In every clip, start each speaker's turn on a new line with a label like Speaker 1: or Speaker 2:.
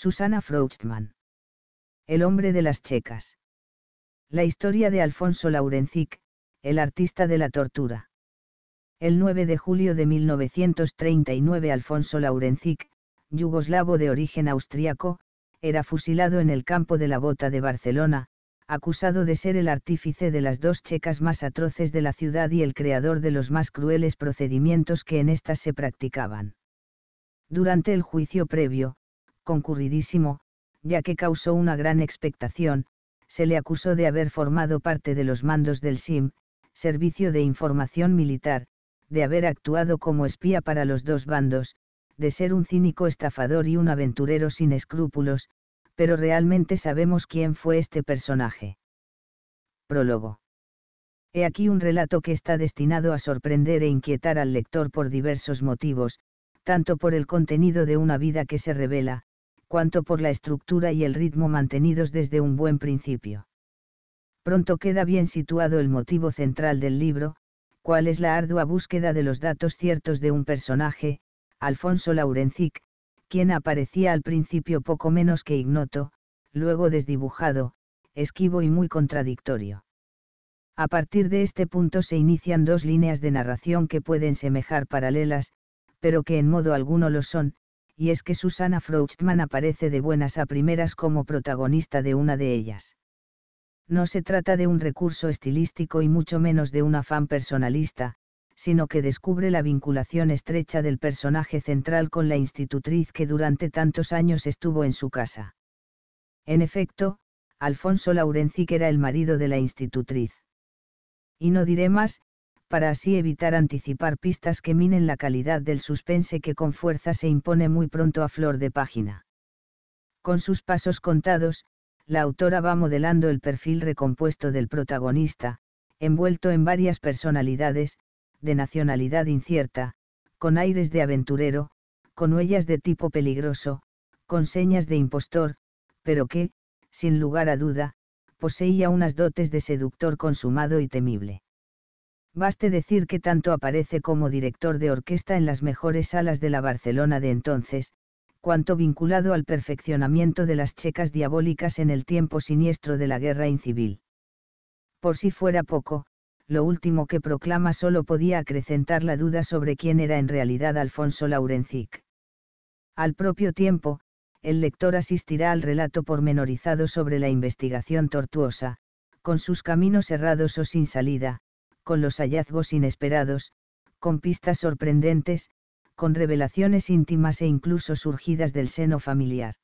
Speaker 1: Susana Frouchtman. El hombre de las checas. La historia de Alfonso Laurencic, el artista de la tortura. El 9 de julio de 1939 Alfonso Laurencic, yugoslavo de origen austriaco, era fusilado en el campo de la Bota de Barcelona, acusado de ser el artífice de las dos checas más atroces de la ciudad y el creador de los más crueles procedimientos que en estas se practicaban. Durante el juicio previo, concurridísimo, ya que causó una gran expectación, se le acusó de haber formado parte de los mandos del SIM, Servicio de Información Militar, de haber actuado como espía para los dos bandos, de ser un cínico estafador y un aventurero sin escrúpulos, pero realmente sabemos quién fue este personaje. Prólogo. He aquí un relato que está destinado a sorprender e inquietar al lector por diversos motivos, tanto por el contenido de una vida que se revela, cuanto por la estructura y el ritmo mantenidos desde un buen principio. Pronto queda bien situado el motivo central del libro, cuál es la ardua búsqueda de los datos ciertos de un personaje, Alfonso Laurencic, quien aparecía al principio poco menos que ignoto, luego desdibujado, esquivo y muy contradictorio. A partir de este punto se inician dos líneas de narración que pueden semejar paralelas, pero que en modo alguno lo son, y es que Susana Frochtman aparece de buenas a primeras como protagonista de una de ellas. No se trata de un recurso estilístico y mucho menos de un afán personalista, sino que descubre la vinculación estrecha del personaje central con la institutriz que durante tantos años estuvo en su casa. En efecto, Alfonso Laurencic era el marido de la institutriz. Y no diré más, para así evitar anticipar pistas que minen la calidad del suspense que con fuerza se impone muy pronto a flor de página. Con sus pasos contados, la autora va modelando el perfil recompuesto del protagonista, envuelto en varias personalidades, de nacionalidad incierta, con aires de aventurero, con huellas de tipo peligroso, con señas de impostor, pero que, sin lugar a duda, poseía unas dotes de seductor consumado y temible. Baste decir que tanto aparece como director de orquesta en las mejores salas de la Barcelona de entonces, cuanto vinculado al perfeccionamiento de las checas diabólicas en el tiempo siniestro de la guerra incivil. Por si fuera poco, lo último que proclama solo podía acrecentar la duda sobre quién era en realidad Alfonso Laurencic. Al propio tiempo, el lector asistirá al relato pormenorizado sobre la investigación tortuosa, con sus caminos cerrados o sin salida, con los hallazgos inesperados, con pistas sorprendentes, con revelaciones íntimas e incluso surgidas del seno familiar.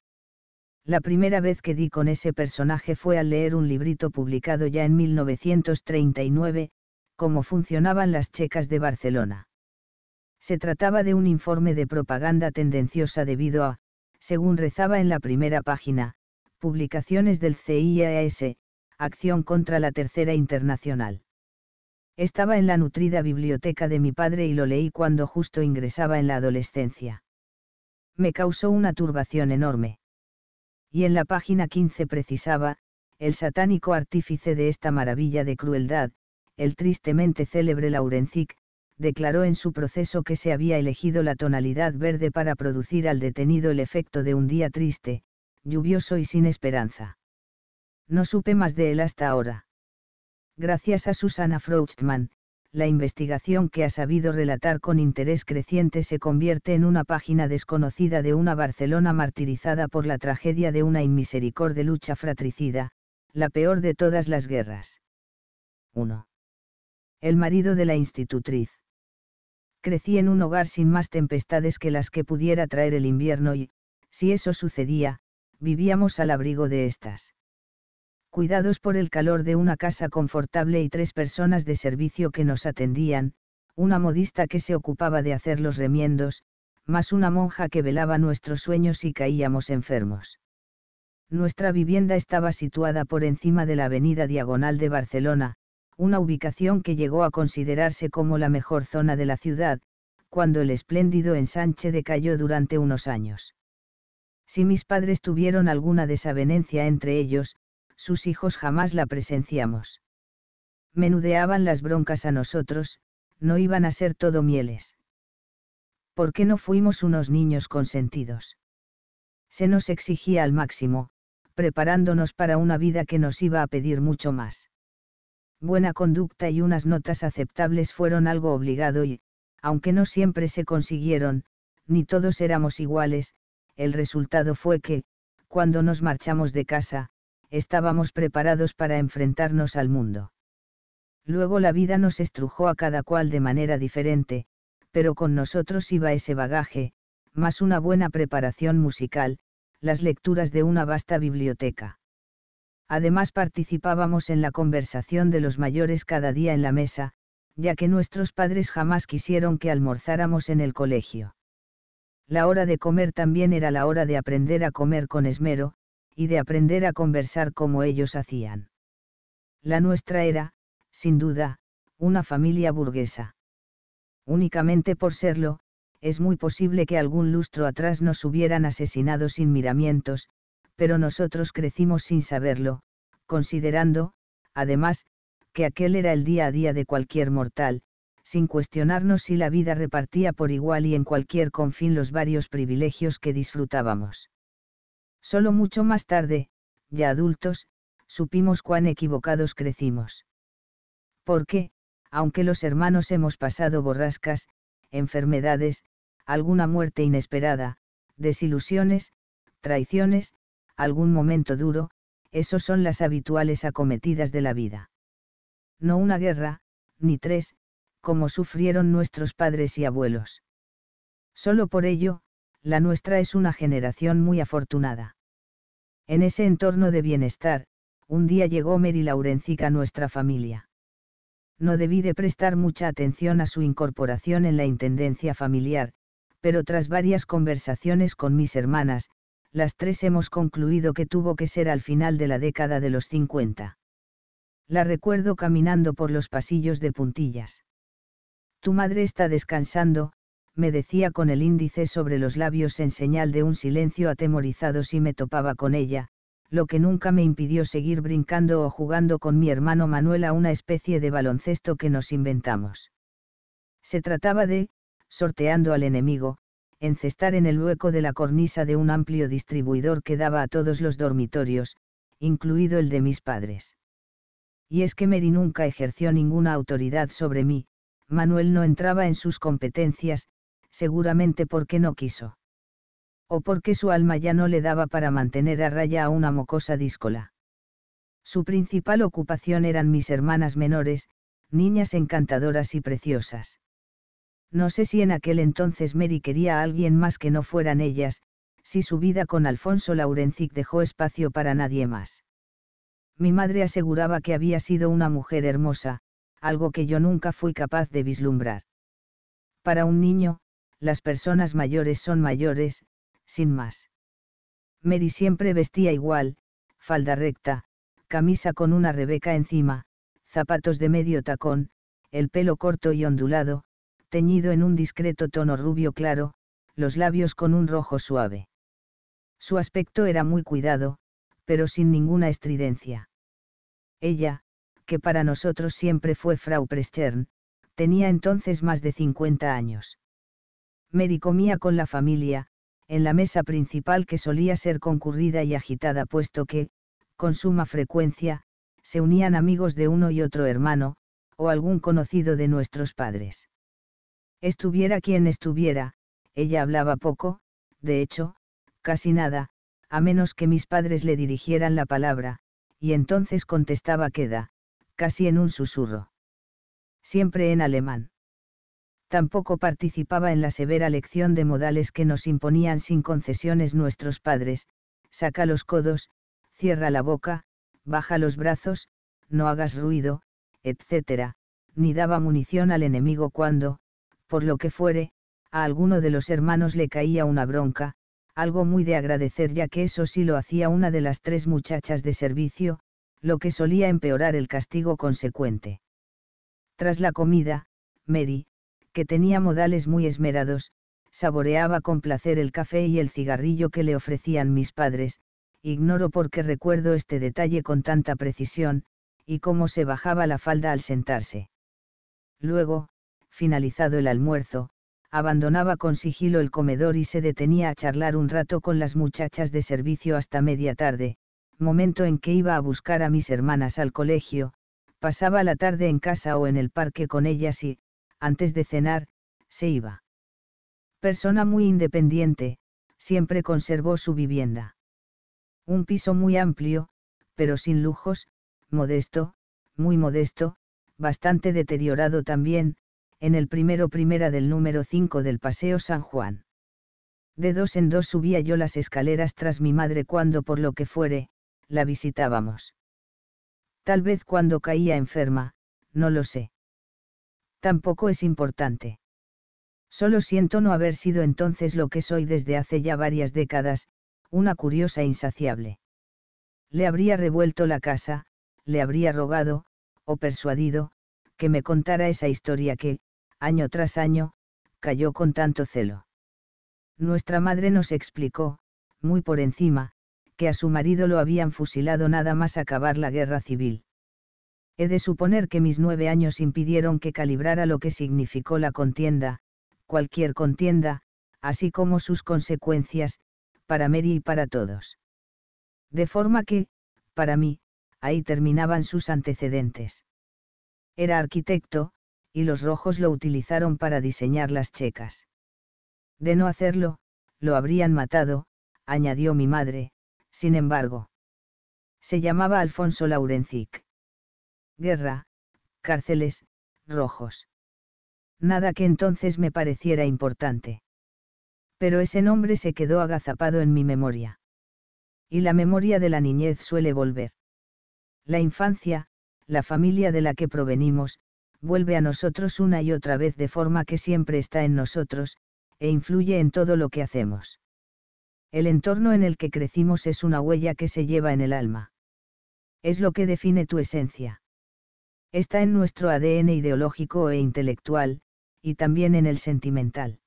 Speaker 1: La primera vez que di con ese personaje fue al leer un librito publicado ya en 1939, Cómo funcionaban las checas de Barcelona. Se trataba de un informe de propaganda tendenciosa debido a, según rezaba en la primera página, publicaciones del CIAS, Acción contra la Tercera Internacional. Estaba en la nutrida biblioteca de mi padre y lo leí cuando justo ingresaba en la adolescencia. Me causó una turbación enorme. Y en la página 15 precisaba, el satánico artífice de esta maravilla de crueldad, el tristemente célebre Laurencic, declaró en su proceso que se había elegido la tonalidad verde para producir al detenido el efecto de un día triste, lluvioso y sin esperanza. No supe más de él hasta ahora. Gracias a Susana Frouchtman, la investigación que ha sabido relatar con interés creciente se convierte en una página desconocida de una Barcelona martirizada por la tragedia de una inmisericorde lucha fratricida, la peor de todas las guerras. 1. El marido de la institutriz. Crecí en un hogar sin más tempestades que las que pudiera traer el invierno y, si eso sucedía, vivíamos al abrigo de estas cuidados por el calor de una casa confortable y tres personas de servicio que nos atendían, una modista que se ocupaba de hacer los remiendos, más una monja que velaba nuestros sueños y caíamos enfermos. Nuestra vivienda estaba situada por encima de la Avenida Diagonal de Barcelona, una ubicación que llegó a considerarse como la mejor zona de la ciudad, cuando el espléndido ensanche decayó durante unos años. Si mis padres tuvieron alguna desavenencia entre ellos, sus hijos jamás la presenciamos. Menudeaban las broncas a nosotros, no iban a ser todo mieles. ¿Por qué no fuimos unos niños consentidos? Se nos exigía al máximo, preparándonos para una vida que nos iba a pedir mucho más. Buena conducta y unas notas aceptables fueron algo obligado y, aunque no siempre se consiguieron, ni todos éramos iguales, el resultado fue que, cuando nos marchamos de casa, estábamos preparados para enfrentarnos al mundo. Luego la vida nos estrujó a cada cual de manera diferente, pero con nosotros iba ese bagaje, más una buena preparación musical, las lecturas de una vasta biblioteca. Además participábamos en la conversación de los mayores cada día en la mesa, ya que nuestros padres jamás quisieron que almorzáramos en el colegio. La hora de comer también era la hora de aprender a comer con esmero, y de aprender a conversar como ellos hacían. La nuestra era, sin duda, una familia burguesa. Únicamente por serlo, es muy posible que algún lustro atrás nos hubieran asesinado sin miramientos, pero nosotros crecimos sin saberlo, considerando, además, que aquel era el día a día de cualquier mortal, sin cuestionarnos si la vida repartía por igual y en cualquier confín los varios privilegios que disfrutábamos. Solo mucho más tarde, ya adultos, supimos cuán equivocados crecimos. Porque, aunque los hermanos hemos pasado borrascas, enfermedades, alguna muerte inesperada, desilusiones, traiciones, algún momento duro, esos son las habituales acometidas de la vida. No una guerra, ni tres, como sufrieron nuestros padres y abuelos. Solo por ello, la nuestra es una generación muy afortunada. En ese entorno de bienestar, un día llegó Mary Laurencica a nuestra familia. No debí de prestar mucha atención a su incorporación en la Intendencia familiar, pero tras varias conversaciones con mis hermanas, las tres hemos concluido que tuvo que ser al final de la década de los 50. La recuerdo caminando por los pasillos de puntillas. Tu madre está descansando, me decía con el índice sobre los labios en señal de un silencio atemorizado si me topaba con ella, lo que nunca me impidió seguir brincando o jugando con mi hermano Manuel a una especie de baloncesto que nos inventamos. Se trataba de, sorteando al enemigo, encestar en el hueco de la cornisa de un amplio distribuidor que daba a todos los dormitorios, incluido el de mis padres. Y es que Mary nunca ejerció ninguna autoridad sobre mí, Manuel no entraba en sus competencias, seguramente porque no quiso. O porque su alma ya no le daba para mantener a raya a una mocosa díscola. Su principal ocupación eran mis hermanas menores, niñas encantadoras y preciosas. No sé si en aquel entonces Mary quería a alguien más que no fueran ellas, si su vida con Alfonso Laurencic dejó espacio para nadie más. Mi madre aseguraba que había sido una mujer hermosa, algo que yo nunca fui capaz de vislumbrar. Para un niño, las personas mayores son mayores, sin más. Mary siempre vestía igual, falda recta, camisa con una rebeca encima, zapatos de medio tacón, el pelo corto y ondulado, teñido en un discreto tono rubio claro, los labios con un rojo suave. Su aspecto era muy cuidado, pero sin ninguna estridencia. Ella, que para nosotros siempre fue Frau Prestern, tenía entonces más de 50 años. Mary comía con la familia, en la mesa principal que solía ser concurrida y agitada puesto que, con suma frecuencia, se unían amigos de uno y otro hermano, o algún conocido de nuestros padres. Estuviera quien estuviera, ella hablaba poco, de hecho, casi nada, a menos que mis padres le dirigieran la palabra, y entonces contestaba queda, casi en un susurro. Siempre en alemán tampoco participaba en la severa lección de modales que nos imponían sin concesiones nuestros padres, saca los codos, cierra la boca, baja los brazos, no hagas ruido, etc., ni daba munición al enemigo cuando, por lo que fuere, a alguno de los hermanos le caía una bronca, algo muy de agradecer ya que eso sí lo hacía una de las tres muchachas de servicio, lo que solía empeorar el castigo consecuente. Tras la comida, Mary, que tenía modales muy esmerados, saboreaba con placer el café y el cigarrillo que le ofrecían mis padres, ignoro por qué recuerdo este detalle con tanta precisión, y cómo se bajaba la falda al sentarse. Luego, finalizado el almuerzo, abandonaba con sigilo el comedor y se detenía a charlar un rato con las muchachas de servicio hasta media tarde, momento en que iba a buscar a mis hermanas al colegio, pasaba la tarde en casa o en el parque con ellas y, antes de cenar, se iba. Persona muy independiente, siempre conservó su vivienda. Un piso muy amplio, pero sin lujos, modesto, muy modesto, bastante deteriorado también, en el primero primera del número 5 del Paseo San Juan. De dos en dos subía yo las escaleras tras mi madre cuando por lo que fuere, la visitábamos. Tal vez cuando caía enferma, no lo sé tampoco es importante. Solo siento no haber sido entonces lo que soy desde hace ya varias décadas, una curiosa e insaciable. Le habría revuelto la casa, le habría rogado, o persuadido, que me contara esa historia que, año tras año, cayó con tanto celo. Nuestra madre nos explicó, muy por encima, que a su marido lo habían fusilado nada más acabar la guerra civil. He de suponer que mis nueve años impidieron que calibrara lo que significó la contienda, cualquier contienda, así como sus consecuencias, para Mary y para todos. De forma que, para mí, ahí terminaban sus antecedentes. Era arquitecto, y los rojos lo utilizaron para diseñar las checas. De no hacerlo, lo habrían matado, añadió mi madre, sin embargo. Se llamaba Alfonso Laurencic guerra, cárceles, rojos. Nada que entonces me pareciera importante. Pero ese nombre se quedó agazapado en mi memoria. Y la memoria de la niñez suele volver. La infancia, la familia de la que provenimos, vuelve a nosotros una y otra vez de forma que siempre está en nosotros, e influye en todo lo que hacemos. El entorno en el que crecimos es una huella que se lleva en el alma. Es lo que define tu esencia. Está en nuestro ADN ideológico e intelectual, y también en el sentimental.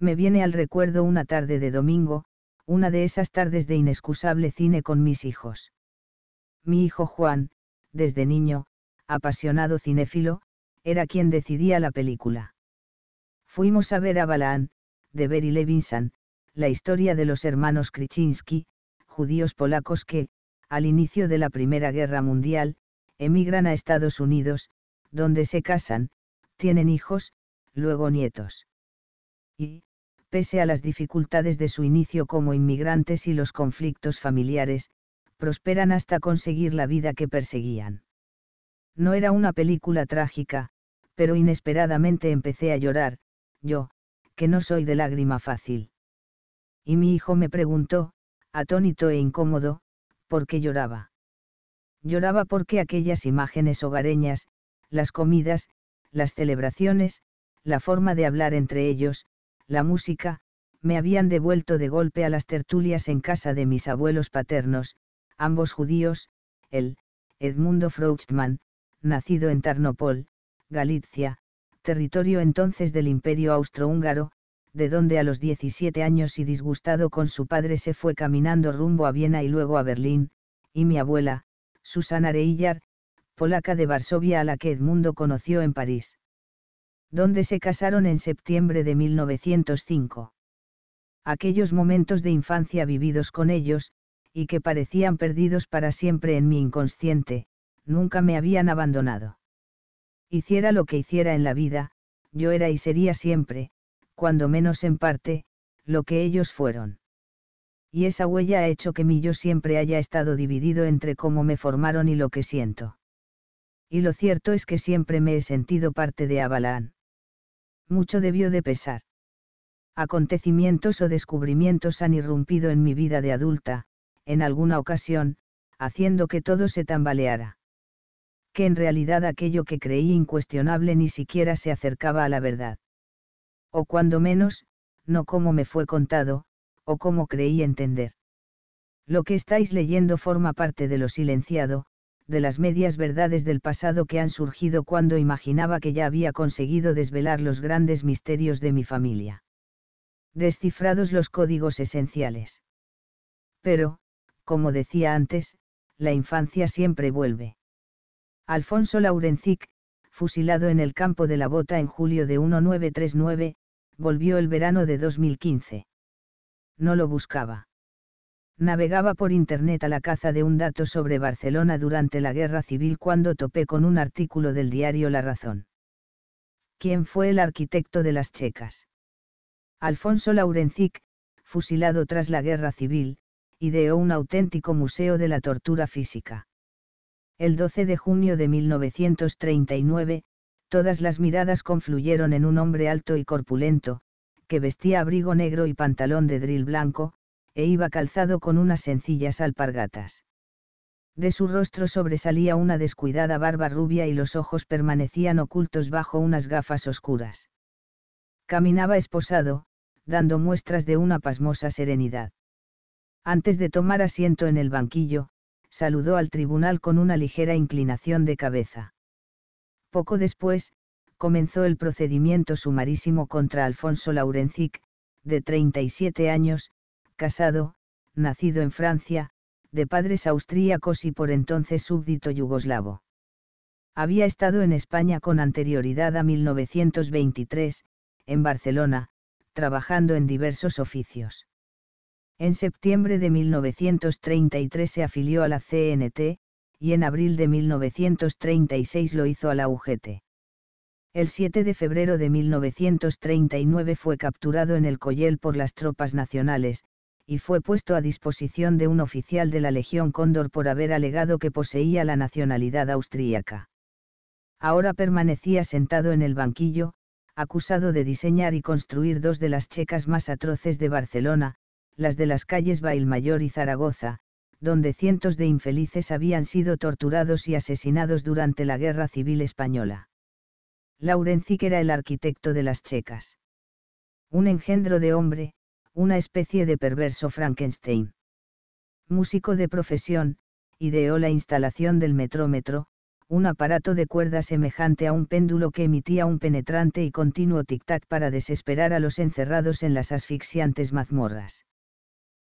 Speaker 1: Me viene al recuerdo una tarde de domingo, una de esas tardes de inexcusable cine con mis hijos. Mi hijo Juan, desde niño, apasionado cinéfilo, era quien decidía la película. Fuimos a ver a Balaán, de Barry Levinson, la historia de los hermanos Krichinsky, judíos polacos que, al inicio de la Primera Guerra Mundial, emigran a Estados Unidos, donde se casan, tienen hijos, luego nietos. Y, pese a las dificultades de su inicio como inmigrantes y los conflictos familiares, prosperan hasta conseguir la vida que perseguían. No era una película trágica, pero inesperadamente empecé a llorar, yo, que no soy de lágrima fácil. Y mi hijo me preguntó, atónito e incómodo, por qué lloraba. Lloraba porque aquellas imágenes hogareñas, las comidas, las celebraciones, la forma de hablar entre ellos, la música, me habían devuelto de golpe a las tertulias en casa de mis abuelos paternos, ambos judíos, el, Edmundo Frouchtmann, nacido en Tarnopol, Galicia, territorio entonces del Imperio Austrohúngaro, de donde a los 17 años y disgustado con su padre se fue caminando rumbo a Viena y luego a Berlín, y mi abuela, Susana Reillar, polaca de Varsovia a la que Edmundo conoció en París. Donde se casaron en septiembre de 1905. Aquellos momentos de infancia vividos con ellos, y que parecían perdidos para siempre en mi inconsciente, nunca me habían abandonado. Hiciera lo que hiciera en la vida, yo era y sería siempre, cuando menos en parte, lo que ellos fueron y esa huella ha hecho que mi yo siempre haya estado dividido entre cómo me formaron y lo que siento. Y lo cierto es que siempre me he sentido parte de Avalán. Mucho debió de pesar. Acontecimientos o descubrimientos han irrumpido en mi vida de adulta, en alguna ocasión, haciendo que todo se tambaleara. Que en realidad aquello que creí incuestionable ni siquiera se acercaba a la verdad. O cuando menos, no como me fue contado, o como creí entender. Lo que estáis leyendo forma parte de lo silenciado, de las medias verdades del pasado que han surgido cuando imaginaba que ya había conseguido desvelar los grandes misterios de mi familia. Descifrados los códigos esenciales. Pero, como decía antes, la infancia siempre vuelve. Alfonso Laurencic, fusilado en el campo de la Bota en julio de 1939, volvió el verano de 2015 no lo buscaba. Navegaba por internet a la caza de un dato sobre Barcelona durante la guerra civil cuando topé con un artículo del diario La Razón. ¿Quién fue el arquitecto de las checas? Alfonso Laurencic, fusilado tras la guerra civil, ideó un auténtico museo de la tortura física. El 12 de junio de 1939, todas las miradas confluyeron en un hombre alto y corpulento, que vestía abrigo negro y pantalón de drill blanco, e iba calzado con unas sencillas alpargatas. De su rostro sobresalía una descuidada barba rubia y los ojos permanecían ocultos bajo unas gafas oscuras. Caminaba esposado, dando muestras de una pasmosa serenidad. Antes de tomar asiento en el banquillo, saludó al tribunal con una ligera inclinación de cabeza. Poco después, comenzó el procedimiento sumarísimo contra Alfonso Laurencic, de 37 años, casado, nacido en Francia, de padres austríacos y por entonces súbdito yugoslavo. Había estado en España con anterioridad a 1923, en Barcelona, trabajando en diversos oficios. En septiembre de 1933 se afilió a la CNT, y en abril de 1936 lo hizo a la UGT. El 7 de febrero de 1939 fue capturado en el Coyel por las tropas nacionales, y fue puesto a disposición de un oficial de la Legión Cóndor por haber alegado que poseía la nacionalidad austríaca. Ahora permanecía sentado en el banquillo, acusado de diseñar y construir dos de las checas más atroces de Barcelona, las de las calles Bailmayor y Zaragoza, donde cientos de infelices habían sido torturados y asesinados durante la Guerra Civil Española. Laurencic era el arquitecto de las checas. Un engendro de hombre, una especie de perverso Frankenstein. Músico de profesión, ideó la instalación del metrómetro, un aparato de cuerda semejante a un péndulo que emitía un penetrante y continuo tic-tac para desesperar a los encerrados en las asfixiantes mazmorras.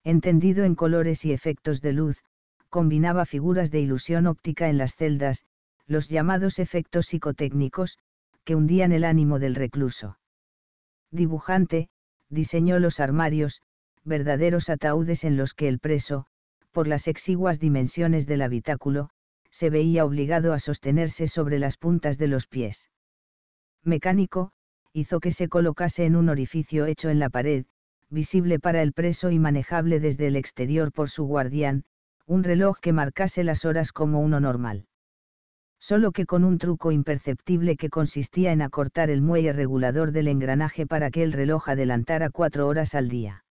Speaker 1: Entendido en colores y efectos de luz, combinaba figuras de ilusión óptica en las celdas, los llamados efectos psicotécnicos, que hundían el ánimo del recluso. Dibujante, diseñó los armarios, verdaderos ataúdes en los que el preso, por las exiguas dimensiones del habitáculo, se veía obligado a sostenerse sobre las puntas de los pies. Mecánico, hizo que se colocase en un orificio hecho en la pared, visible para el preso y manejable desde el exterior por su guardián, un reloj que marcase las horas como uno normal solo que con un truco imperceptible que consistía en acortar el muelle regulador del engranaje para que el reloj adelantara cuatro horas al día.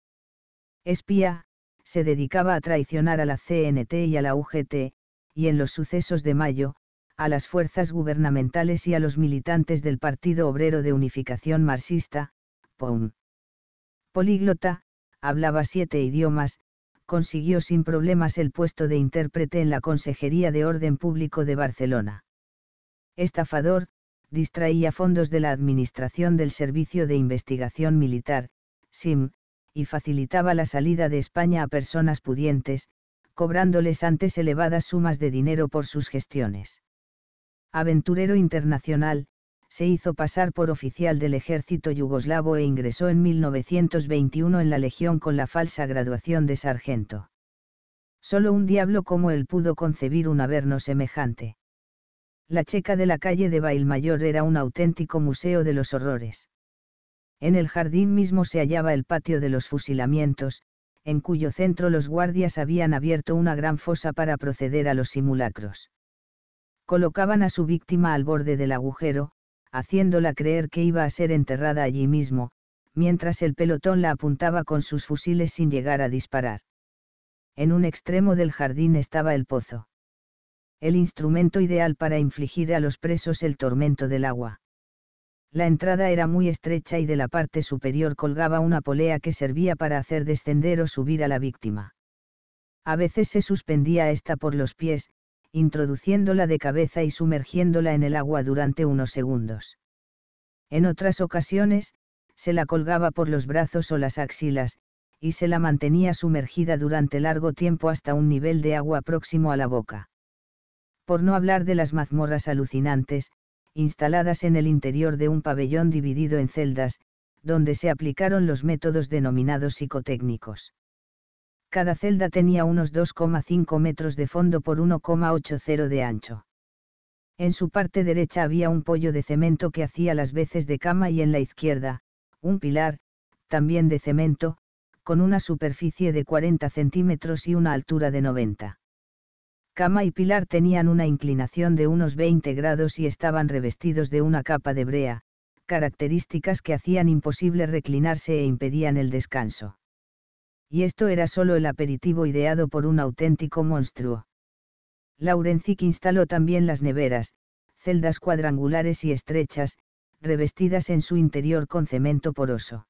Speaker 1: Espía, se dedicaba a traicionar a la CNT y a la UGT, y en los sucesos de mayo, a las fuerzas gubernamentales y a los militantes del Partido Obrero de Unificación Marxista, POUM. Políglota, hablaba siete idiomas, consiguió sin problemas el puesto de intérprete en la Consejería de Orden Público de Barcelona. Estafador, distraía fondos de la Administración del Servicio de Investigación Militar, SIM, y facilitaba la salida de España a personas pudientes, cobrándoles antes elevadas sumas de dinero por sus gestiones. Aventurero internacional, se hizo pasar por oficial del ejército yugoslavo e ingresó en 1921 en la Legión con la falsa graduación de sargento. Solo un diablo como él pudo concebir un averno semejante. La checa de la calle de Bailmayor era un auténtico museo de los horrores. En el jardín mismo se hallaba el patio de los fusilamientos, en cuyo centro los guardias habían abierto una gran fosa para proceder a los simulacros. Colocaban a su víctima al borde del agujero, haciéndola creer que iba a ser enterrada allí mismo, mientras el pelotón la apuntaba con sus fusiles sin llegar a disparar. En un extremo del jardín estaba el pozo. El instrumento ideal para infligir a los presos el tormento del agua. La entrada era muy estrecha y de la parte superior colgaba una polea que servía para hacer descender o subir a la víctima. A veces se suspendía esta por los pies, introduciéndola de cabeza y sumergiéndola en el agua durante unos segundos. En otras ocasiones, se la colgaba por los brazos o las axilas, y se la mantenía sumergida durante largo tiempo hasta un nivel de agua próximo a la boca. Por no hablar de las mazmorras alucinantes, instaladas en el interior de un pabellón dividido en celdas, donde se aplicaron los métodos denominados psicotécnicos. Cada celda tenía unos 2,5 metros de fondo por 1,80 de ancho. En su parte derecha había un pollo de cemento que hacía las veces de cama y en la izquierda, un pilar, también de cemento, con una superficie de 40 centímetros y una altura de 90. Cama y pilar tenían una inclinación de unos 20 grados y estaban revestidos de una capa de brea, características que hacían imposible reclinarse e impedían el descanso y esto era solo el aperitivo ideado por un auténtico monstruo. Laurencik instaló también las neveras, celdas cuadrangulares y estrechas, revestidas en su interior con cemento poroso.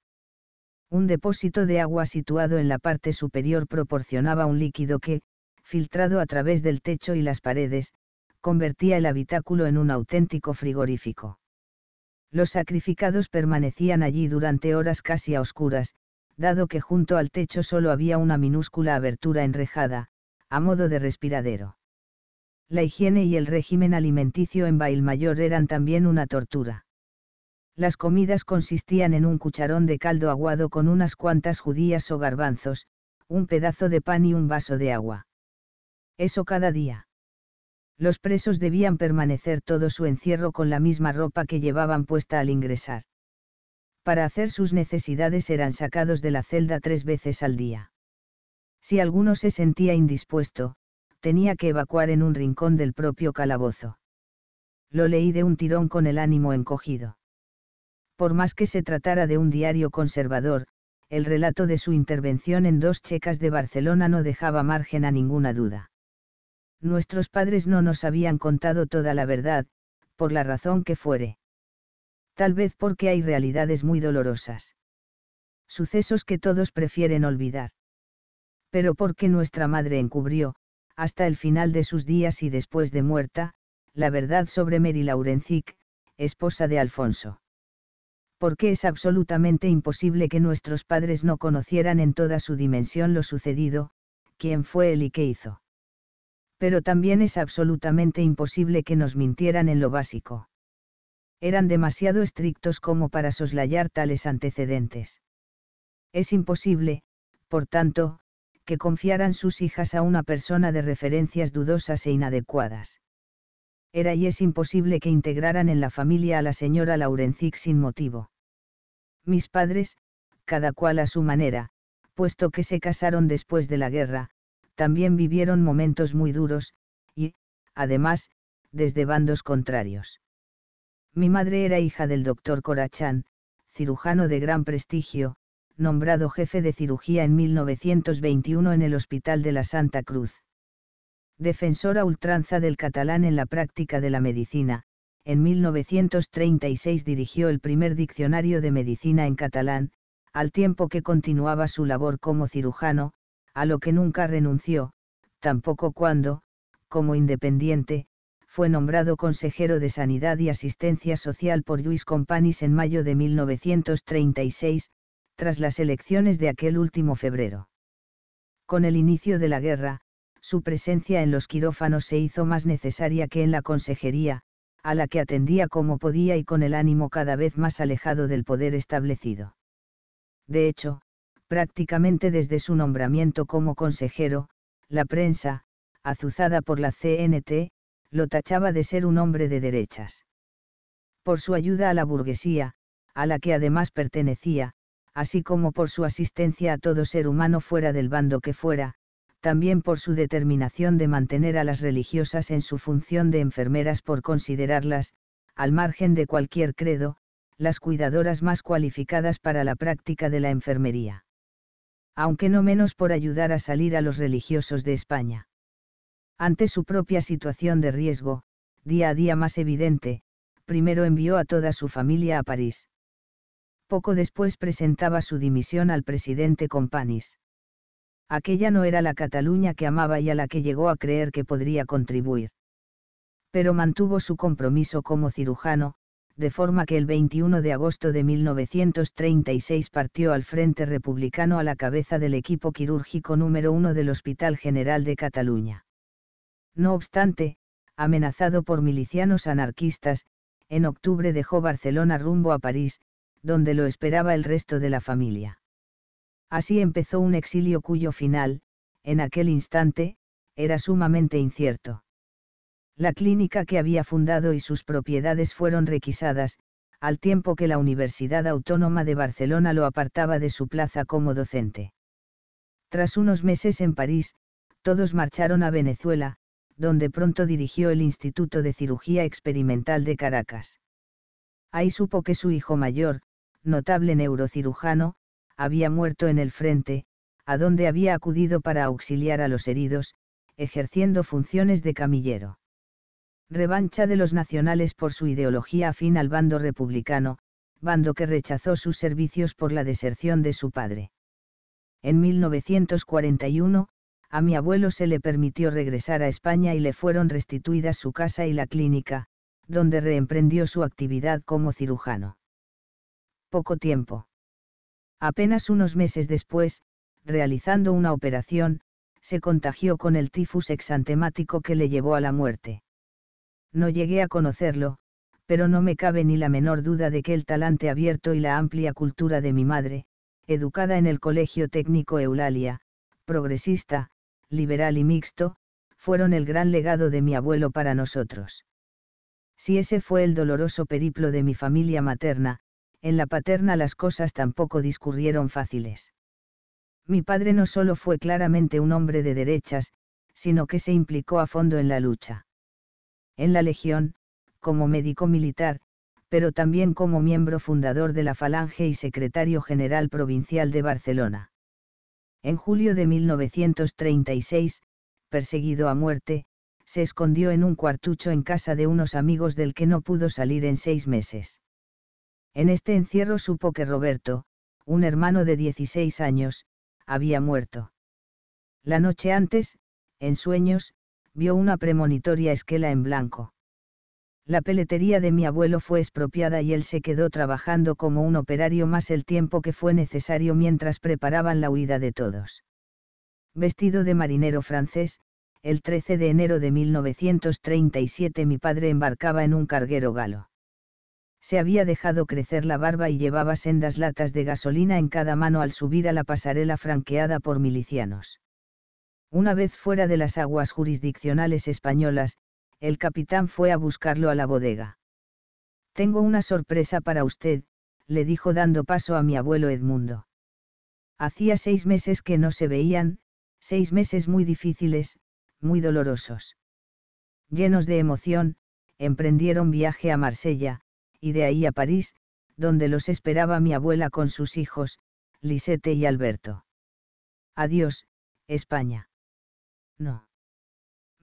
Speaker 1: Un depósito de agua situado en la parte superior proporcionaba un líquido que, filtrado a través del techo y las paredes, convertía el habitáculo en un auténtico frigorífico. Los sacrificados permanecían allí durante horas casi a oscuras, dado que junto al techo solo había una minúscula abertura enrejada, a modo de respiradero. La higiene y el régimen alimenticio en Bailmayor eran también una tortura. Las comidas consistían en un cucharón de caldo aguado con unas cuantas judías o garbanzos, un pedazo de pan y un vaso de agua. Eso cada día. Los presos debían permanecer todo su encierro con la misma ropa que llevaban puesta al ingresar para hacer sus necesidades eran sacados de la celda tres veces al día. Si alguno se sentía indispuesto, tenía que evacuar en un rincón del propio calabozo. Lo leí de un tirón con el ánimo encogido. Por más que se tratara de un diario conservador, el relato de su intervención en dos checas de Barcelona no dejaba margen a ninguna duda. Nuestros padres no nos habían contado toda la verdad, por la razón que fuere tal vez porque hay realidades muy dolorosas. Sucesos que todos prefieren olvidar. Pero porque nuestra madre encubrió, hasta el final de sus días y después de muerta, la verdad sobre Mary Laurencic, esposa de Alfonso. Porque es absolutamente imposible que nuestros padres no conocieran en toda su dimensión lo sucedido, quién fue él y qué hizo. Pero también es absolutamente imposible que nos mintieran en lo básico eran demasiado estrictos como para soslayar tales antecedentes. Es imposible, por tanto, que confiaran sus hijas a una persona de referencias dudosas e inadecuadas. Era y es imposible que integraran en la familia a la señora Laurencic sin motivo. Mis padres, cada cual a su manera, puesto que se casaron después de la guerra, también vivieron momentos muy duros, y, además, desde bandos contrarios. Mi madre era hija del doctor Corachán, cirujano de gran prestigio, nombrado jefe de cirugía en 1921 en el Hospital de la Santa Cruz. Defensora ultranza del catalán en la práctica de la medicina, en 1936 dirigió el primer diccionario de medicina en catalán, al tiempo que continuaba su labor como cirujano, a lo que nunca renunció, tampoco cuando, como independiente, fue nombrado consejero de Sanidad y Asistencia Social por Luis Companis en mayo de 1936, tras las elecciones de aquel último febrero. Con el inicio de la guerra, su presencia en los quirófanos se hizo más necesaria que en la consejería, a la que atendía como podía y con el ánimo cada vez más alejado del poder establecido. De hecho, prácticamente desde su nombramiento como consejero, la prensa, azuzada por la CNT, lo tachaba de ser un hombre de derechas. Por su ayuda a la burguesía, a la que además pertenecía, así como por su asistencia a todo ser humano fuera del bando que fuera, también por su determinación de mantener a las religiosas en su función de enfermeras por considerarlas, al margen de cualquier credo, las cuidadoras más cualificadas para la práctica de la enfermería. Aunque no menos por ayudar a salir a los religiosos de España ante su propia situación de riesgo, día a día más evidente, primero envió a toda su familia a París. Poco después presentaba su dimisión al presidente Companys. Aquella no era la Cataluña que amaba y a la que llegó a creer que podría contribuir. Pero mantuvo su compromiso como cirujano, de forma que el 21 de agosto de 1936 partió al frente republicano a la cabeza del equipo quirúrgico número uno del Hospital General de Cataluña. No obstante, amenazado por milicianos anarquistas, en octubre dejó Barcelona rumbo a París, donde lo esperaba el resto de la familia. Así empezó un exilio cuyo final, en aquel instante, era sumamente incierto. La clínica que había fundado y sus propiedades fueron requisadas, al tiempo que la Universidad Autónoma de Barcelona lo apartaba de su plaza como docente. Tras unos meses en París, todos marcharon a Venezuela, donde pronto dirigió el Instituto de Cirugía Experimental de Caracas. Ahí supo que su hijo mayor, notable neurocirujano, había muerto en el frente, a donde había acudido para auxiliar a los heridos, ejerciendo funciones de camillero. Revancha de los nacionales por su ideología afín al bando republicano, bando que rechazó sus servicios por la deserción de su padre. En 1941, a mi abuelo se le permitió regresar a España y le fueron restituidas su casa y la clínica, donde reemprendió su actividad como cirujano. Poco tiempo. Apenas unos meses después, realizando una operación, se contagió con el tifus exantemático que le llevó a la muerte. No llegué a conocerlo, pero no me cabe ni la menor duda de que el talante abierto y la amplia cultura de mi madre, educada en el Colegio Técnico Eulalia, progresista, liberal y mixto, fueron el gran legado de mi abuelo para nosotros. Si ese fue el doloroso periplo de mi familia materna, en la paterna las cosas tampoco discurrieron fáciles. Mi padre no solo fue claramente un hombre de derechas, sino que se implicó a fondo en la lucha. En la Legión, como médico militar, pero también como miembro fundador de la Falange y secretario general provincial de Barcelona. En julio de 1936, perseguido a muerte, se escondió en un cuartucho en casa de unos amigos del que no pudo salir en seis meses. En este encierro supo que Roberto, un hermano de 16 años, había muerto. La noche antes, en sueños, vio una premonitoria esquela en blanco la peletería de mi abuelo fue expropiada y él se quedó trabajando como un operario más el tiempo que fue necesario mientras preparaban la huida de todos. Vestido de marinero francés, el 13 de enero de 1937 mi padre embarcaba en un carguero galo. Se había dejado crecer la barba y llevaba sendas latas de gasolina en cada mano al subir a la pasarela franqueada por milicianos. Una vez fuera de las aguas jurisdiccionales españolas, el capitán fue a buscarlo a la bodega. Tengo una sorpresa para usted, le dijo dando paso a mi abuelo Edmundo. Hacía seis meses que no se veían, seis meses muy difíciles, muy dolorosos. Llenos de emoción, emprendieron viaje a Marsella, y de ahí a París, donde los esperaba mi abuela con sus hijos, Lisette y Alberto. Adiós, España. No.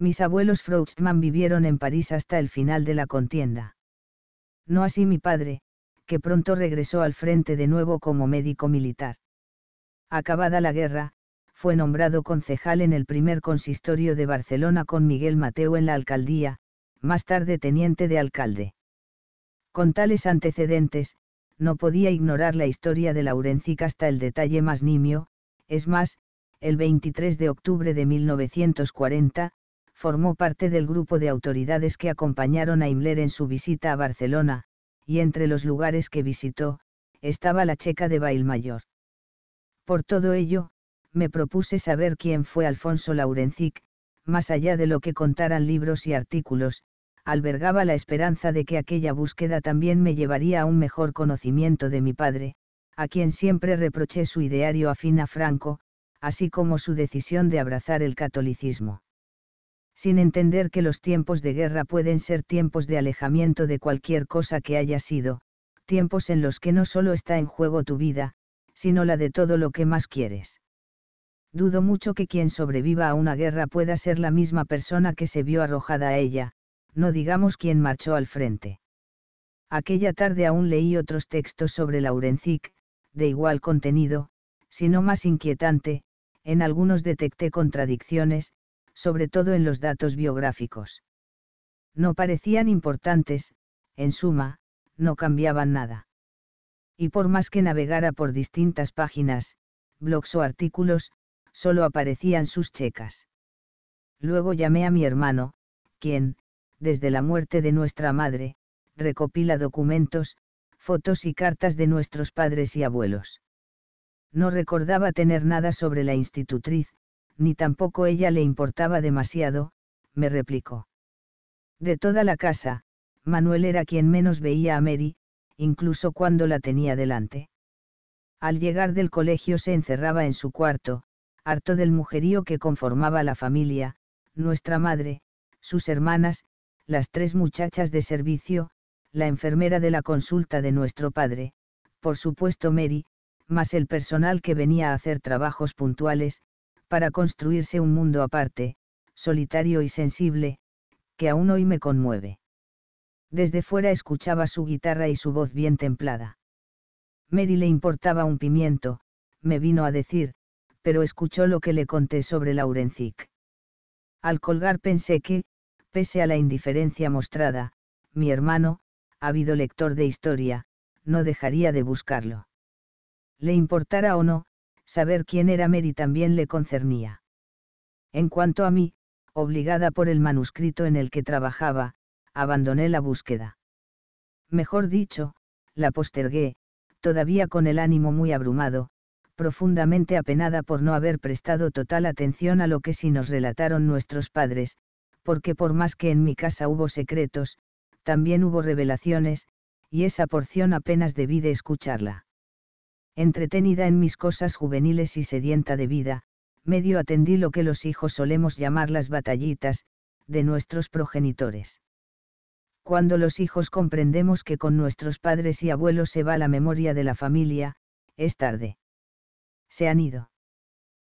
Speaker 1: Mis abuelos Froustman vivieron en París hasta el final de la contienda. No así mi padre, que pronto regresó al frente de nuevo como médico militar. Acabada la guerra, fue nombrado concejal en el primer consistorio de Barcelona con Miguel Mateo en la alcaldía, más tarde teniente de alcalde. Con tales antecedentes, no podía ignorar la historia de Laurencic hasta el detalle más nimio, es más, el 23 de octubre de 1940, formó parte del grupo de autoridades que acompañaron a Himmler en su visita a Barcelona, y entre los lugares que visitó, estaba la checa de Bailmayor. Por todo ello, me propuse saber quién fue Alfonso Laurencic, más allá de lo que contaran libros y artículos, albergaba la esperanza de que aquella búsqueda también me llevaría a un mejor conocimiento de mi padre, a quien siempre reproché su ideario afín a Franco, así como su decisión de abrazar el catolicismo sin entender que los tiempos de guerra pueden ser tiempos de alejamiento de cualquier cosa que haya sido, tiempos en los que no solo está en juego tu vida, sino la de todo lo que más quieres. Dudo mucho que quien sobreviva a una guerra pueda ser la misma persona que se vio arrojada a ella, no digamos quien marchó al frente. Aquella tarde aún leí otros textos sobre Laurencic, de igual contenido, sino más inquietante, en algunos detecté contradicciones, sobre todo en los datos biográficos. No parecían importantes, en suma, no cambiaban nada. Y por más que navegara por distintas páginas, blogs o artículos, solo aparecían sus checas. Luego llamé a mi hermano, quien, desde la muerte de nuestra madre, recopila documentos, fotos y cartas de nuestros padres y abuelos. No recordaba tener nada sobre la institutriz, ni tampoco ella le importaba demasiado, me replicó. De toda la casa, Manuel era quien menos veía a Mary, incluso cuando la tenía delante. Al llegar del colegio se encerraba en su cuarto, harto del mujerío que conformaba la familia, nuestra madre, sus hermanas, las tres muchachas de servicio, la enfermera de la consulta de nuestro padre, por supuesto Mary, más el personal que venía a hacer trabajos puntuales, para construirse un mundo aparte, solitario y sensible, que aún hoy me conmueve. Desde fuera escuchaba su guitarra y su voz bien templada. Mary le importaba un pimiento, me vino a decir, pero escuchó lo que le conté sobre Laurencic. Al colgar pensé que, pese a la indiferencia mostrada, mi hermano, habido lector de historia, no dejaría de buscarlo. Le importara o no, saber quién era Mary también le concernía. En cuanto a mí, obligada por el manuscrito en el que trabajaba, abandoné la búsqueda. Mejor dicho, la postergué, todavía con el ánimo muy abrumado, profundamente apenada por no haber prestado total atención a lo que sí nos relataron nuestros padres, porque por más que en mi casa hubo secretos, también hubo revelaciones, y esa porción apenas debí de escucharla entretenida en mis cosas juveniles y sedienta de vida, medio atendí lo que los hijos solemos llamar las batallitas, de nuestros progenitores. Cuando los hijos comprendemos que con nuestros padres y abuelos se va la memoria de la familia, es tarde. Se han ido.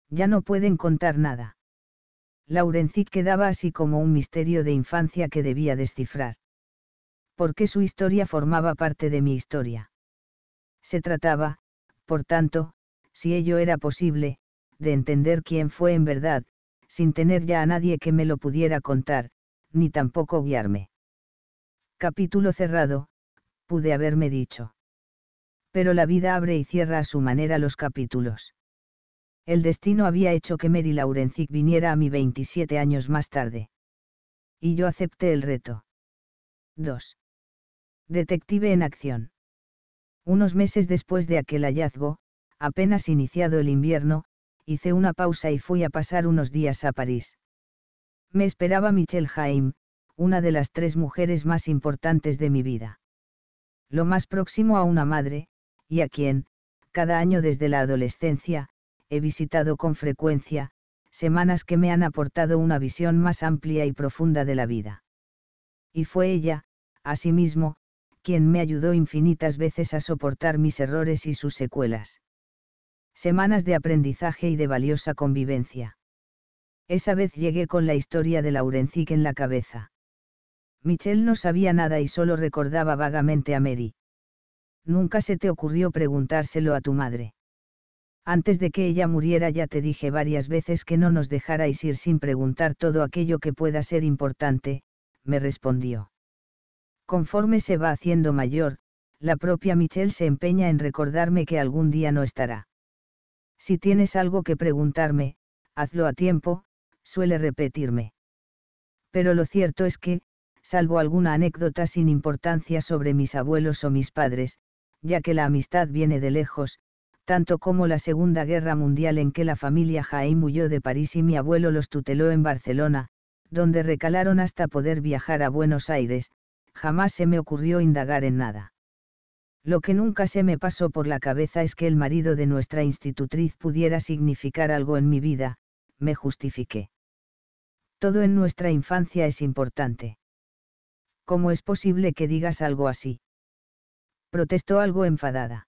Speaker 1: Ya no pueden contar nada. Laurencic quedaba así como un misterio de infancia que debía descifrar. Porque su historia formaba parte de mi historia. Se trataba, por tanto, si ello era posible, de entender quién fue en verdad, sin tener ya a nadie que me lo pudiera contar, ni tampoco guiarme. Capítulo cerrado, pude haberme dicho. Pero la vida abre y cierra a su manera los capítulos. El destino había hecho que Mary Laurencic viniera a mí 27 años más tarde. Y yo acepté el reto. 2. Detective en acción. Unos meses después de aquel hallazgo, apenas iniciado el invierno, hice una pausa y fui a pasar unos días a París. Me esperaba Michelle Haim, una de las tres mujeres más importantes de mi vida. Lo más próximo a una madre, y a quien, cada año desde la adolescencia, he visitado con frecuencia, semanas que me han aportado una visión más amplia y profunda de la vida. Y fue ella, asimismo, quien me ayudó infinitas veces a soportar mis errores y sus secuelas. Semanas de aprendizaje y de valiosa convivencia. Esa vez llegué con la historia de Laurencic en la cabeza. Michelle no sabía nada y solo recordaba vagamente a Mary. Nunca se te ocurrió preguntárselo a tu madre. Antes de que ella muriera ya te dije varias veces que no nos dejarais ir sin preguntar todo aquello que pueda ser importante, me respondió. Conforme se va haciendo mayor, la propia Michelle se empeña en recordarme que algún día no estará. Si tienes algo que preguntarme, hazlo a tiempo, suele repetirme. Pero lo cierto es que, salvo alguna anécdota sin importancia sobre mis abuelos o mis padres, ya que la amistad viene de lejos, tanto como la Segunda Guerra Mundial en que la familia Jaime huyó de París y mi abuelo los tuteló en Barcelona, donde recalaron hasta poder viajar a Buenos Aires, jamás se me ocurrió indagar en nada. Lo que nunca se me pasó por la cabeza es que el marido de nuestra institutriz pudiera significar algo en mi vida, me justifiqué. Todo en nuestra infancia es importante. ¿Cómo es posible que digas algo así? Protestó algo enfadada.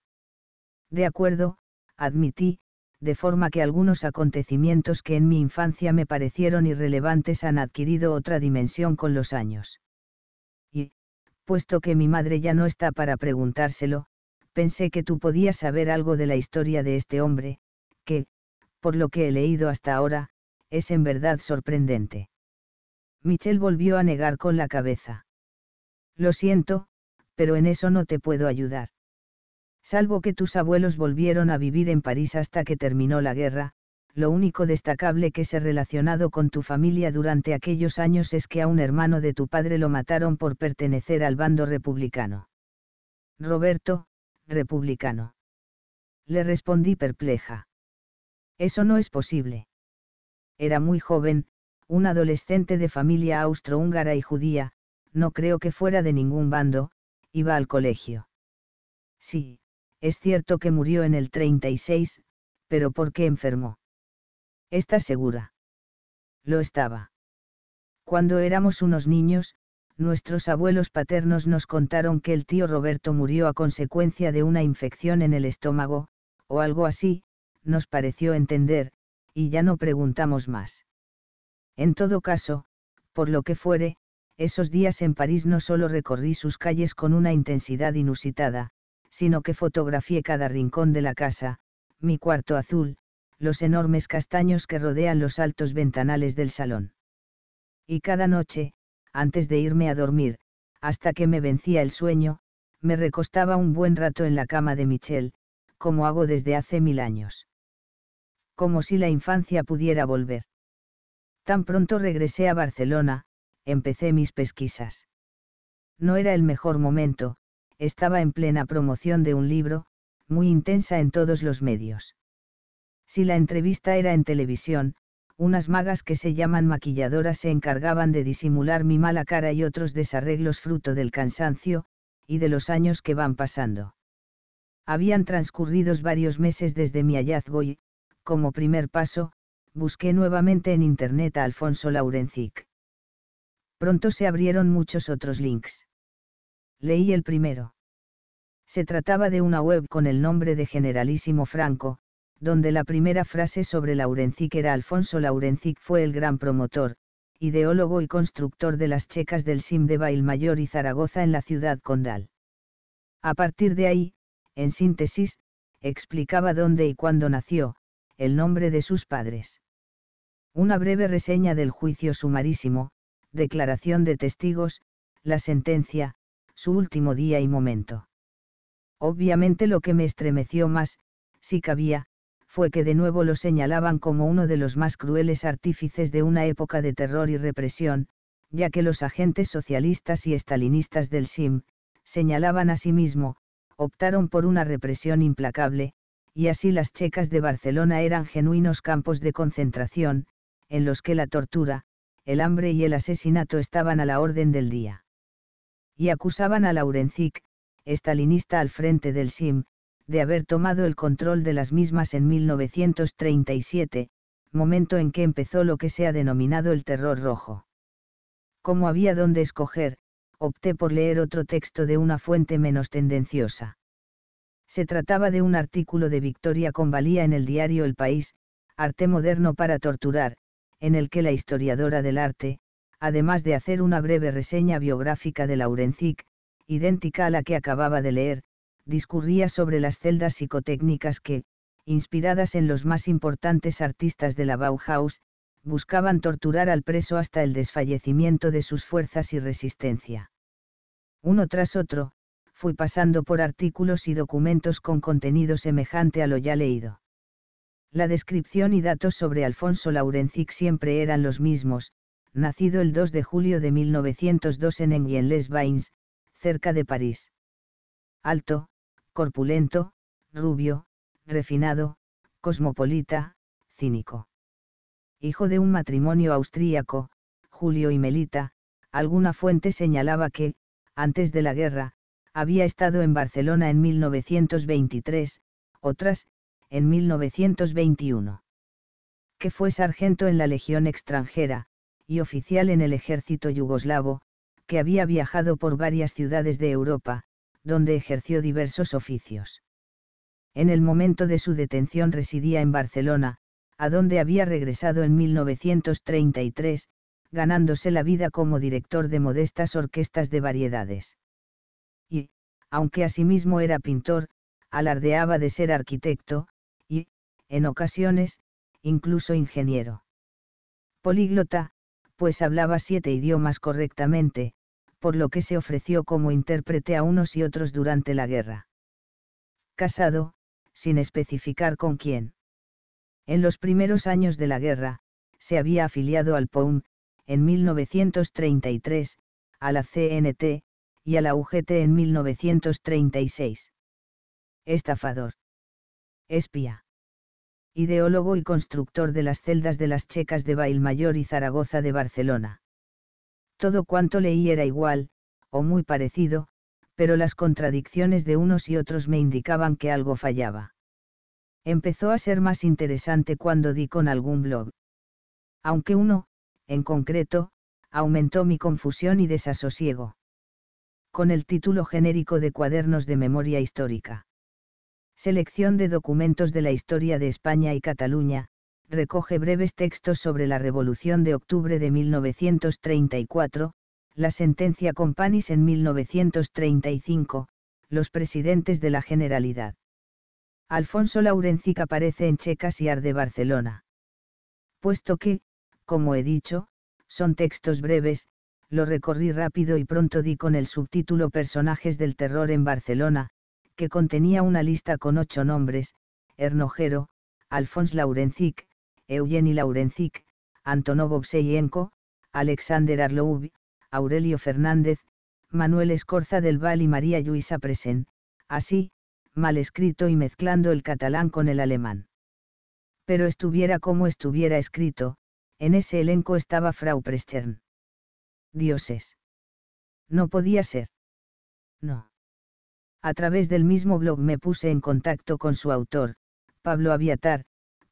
Speaker 1: De acuerdo, admití, de forma que algunos acontecimientos que en mi infancia me parecieron irrelevantes han adquirido otra dimensión con los años puesto que mi madre ya no está para preguntárselo, pensé que tú podías saber algo de la historia de este hombre, que, por lo que he leído hasta ahora, es en verdad sorprendente. Michel volvió a negar con la cabeza. Lo siento, pero en eso no te puedo ayudar. Salvo que tus abuelos volvieron a vivir en París hasta que terminó la guerra, lo único destacable que se ha relacionado con tu familia durante aquellos años es que a un hermano de tu padre lo mataron por pertenecer al bando republicano. Roberto, republicano. Le respondí perpleja. Eso no es posible. Era muy joven, un adolescente de familia austrohúngara y judía, no creo que fuera de ningún bando, iba al colegio. Sí, es cierto que murió en el 36, pero ¿por qué enfermó? ¿Estás segura? Lo estaba. Cuando éramos unos niños, nuestros abuelos paternos nos contaron que el tío Roberto murió a consecuencia de una infección en el estómago, o algo así, nos pareció entender, y ya no preguntamos más. En todo caso, por lo que fuere, esos días en París no solo recorrí sus calles con una intensidad inusitada, sino que fotografié cada rincón de la casa, mi cuarto azul, los enormes castaños que rodean los altos ventanales del salón. Y cada noche, antes de irme a dormir, hasta que me vencía el sueño, me recostaba un buen rato en la cama de Michel, como hago desde hace mil años. Como si la infancia pudiera volver. Tan pronto regresé a Barcelona, empecé mis pesquisas. No era el mejor momento, estaba en plena promoción de un libro, muy intensa en todos los medios. Si la entrevista era en televisión, unas magas que se llaman maquilladoras se encargaban de disimular mi mala cara y otros desarreglos fruto del cansancio, y de los años que van pasando. Habían transcurridos varios meses desde mi hallazgo y, como primer paso, busqué nuevamente en Internet a Alfonso Laurencic. Pronto se abrieron muchos otros links. Leí el primero. Se trataba de una web con el nombre de Generalísimo Franco, donde la primera frase sobre Laurencic era Alfonso Laurencic fue el gran promotor, ideólogo y constructor de las checas del Sim de Bailmayor y Zaragoza en la ciudad condal. A partir de ahí, en síntesis, explicaba dónde y cuándo nació, el nombre de sus padres. Una breve reseña del juicio sumarísimo, declaración de testigos, la sentencia, su último día y momento. Obviamente lo que me estremeció más, si cabía, fue que de nuevo lo señalaban como uno de los más crueles artífices de una época de terror y represión, ya que los agentes socialistas y estalinistas del SIM, señalaban a sí mismo, optaron por una represión implacable, y así las checas de Barcelona eran genuinos campos de concentración, en los que la tortura, el hambre y el asesinato estaban a la orden del día. Y acusaban a Laurencic, estalinista al frente del SIM, de haber tomado el control de las mismas en 1937, momento en que empezó lo que se ha denominado el terror rojo. Como había donde escoger, opté por leer otro texto de una fuente menos tendenciosa. Se trataba de un artículo de Victoria Convalía en el diario El País, Arte Moderno para Torturar, en el que la historiadora del arte, además de hacer una breve reseña biográfica de Laurencic, idéntica a la que acababa de leer, discurría sobre las celdas psicotécnicas que, inspiradas en los más importantes artistas de la Bauhaus, buscaban torturar al preso hasta el desfallecimiento de sus fuerzas y resistencia. Uno tras otro, fui pasando por artículos y documentos con contenido semejante a lo ya leído. La descripción y datos sobre Alfonso Laurencic siempre eran los mismos, nacido el 2 de julio de 1902 en Enguien-les-Bains, cerca de París. Alto, corpulento, rubio, refinado, cosmopolita, cínico. Hijo de un matrimonio austríaco, Julio y Melita, alguna fuente señalaba que, antes de la guerra, había estado en Barcelona en 1923, otras, en 1921. Que fue sargento en la Legión extranjera, y oficial en el ejército yugoslavo, que había viajado por varias ciudades de Europa, donde ejerció diversos oficios. En el momento de su detención residía en Barcelona, a donde había regresado en 1933, ganándose la vida como director de modestas orquestas de variedades. Y, aunque asimismo era pintor, alardeaba de ser arquitecto, y, en ocasiones, incluso ingeniero. Políglota, pues hablaba siete idiomas correctamente, por lo que se ofreció como intérprete a unos y otros durante la guerra. Casado, sin especificar con quién. En los primeros años de la guerra, se había afiliado al POUM, en 1933, a la CNT, y a la UGT en 1936. Estafador. Espía. Ideólogo y constructor de las celdas de las checas de Bailmayor y Zaragoza de Barcelona. Todo cuanto leí era igual, o muy parecido, pero las contradicciones de unos y otros me indicaban que algo fallaba. Empezó a ser más interesante cuando di con algún blog. Aunque uno, en concreto, aumentó mi confusión y desasosiego. Con el título genérico de Cuadernos de Memoria Histórica. Selección de documentos de la historia de España y Cataluña, recoge breves textos sobre la Revolución de Octubre de 1934, la sentencia Companis en 1935, los presidentes de la Generalidad. Alfonso Laurencic aparece en Checas y Ar de Barcelona. Puesto que, como he dicho, son textos breves, lo recorrí rápido y pronto di con el subtítulo Personajes del Terror en Barcelona, que contenía una lista con ocho nombres, Hernojero, Alfonso Laurencic, Eugeni Laurencic, Antonov Obseyenko, Alexander Arloub, Aurelio Fernández, Manuel Escorza del Val y María Luisa Presen, así, mal escrito y mezclando el catalán con el alemán. Pero estuviera como estuviera escrito, en ese elenco estaba Frau Prestern. Dioses. No podía ser. No. A través del mismo blog me puse en contacto con su autor, Pablo Aviatar,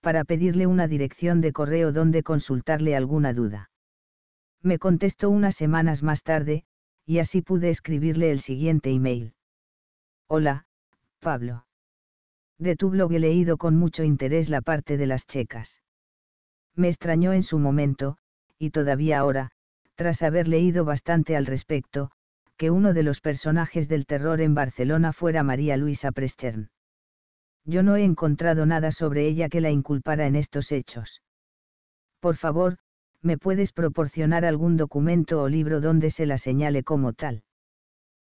Speaker 1: para pedirle una dirección de correo donde consultarle alguna duda. Me contestó unas semanas más tarde, y así pude escribirle el siguiente email. Hola, Pablo. De tu blog he leído con mucho interés la parte de las checas. Me extrañó en su momento, y todavía ahora, tras haber leído bastante al respecto, que uno de los personajes del terror en Barcelona fuera María Luisa Prestern yo no he encontrado nada sobre ella que la inculpara en estos hechos. Por favor, ¿me puedes proporcionar algún documento o libro donde se la señale como tal?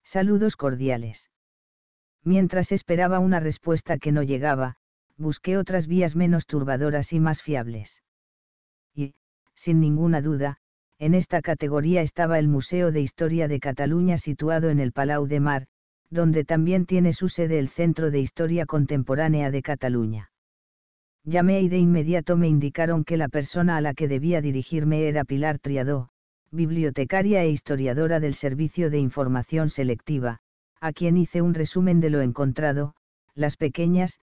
Speaker 1: Saludos cordiales. Mientras esperaba una respuesta que no llegaba, busqué otras vías menos turbadoras y más fiables. Y, sin ninguna duda, en esta categoría estaba el Museo de Historia de Cataluña situado en el Palau de Mar, donde también tiene su sede el Centro de Historia Contemporánea de Cataluña. Llamé y de inmediato me indicaron que la persona a la que debía dirigirme era Pilar Triadó, bibliotecaria e historiadora del Servicio de Información Selectiva, a quien hice un resumen de lo encontrado, las pequeñas,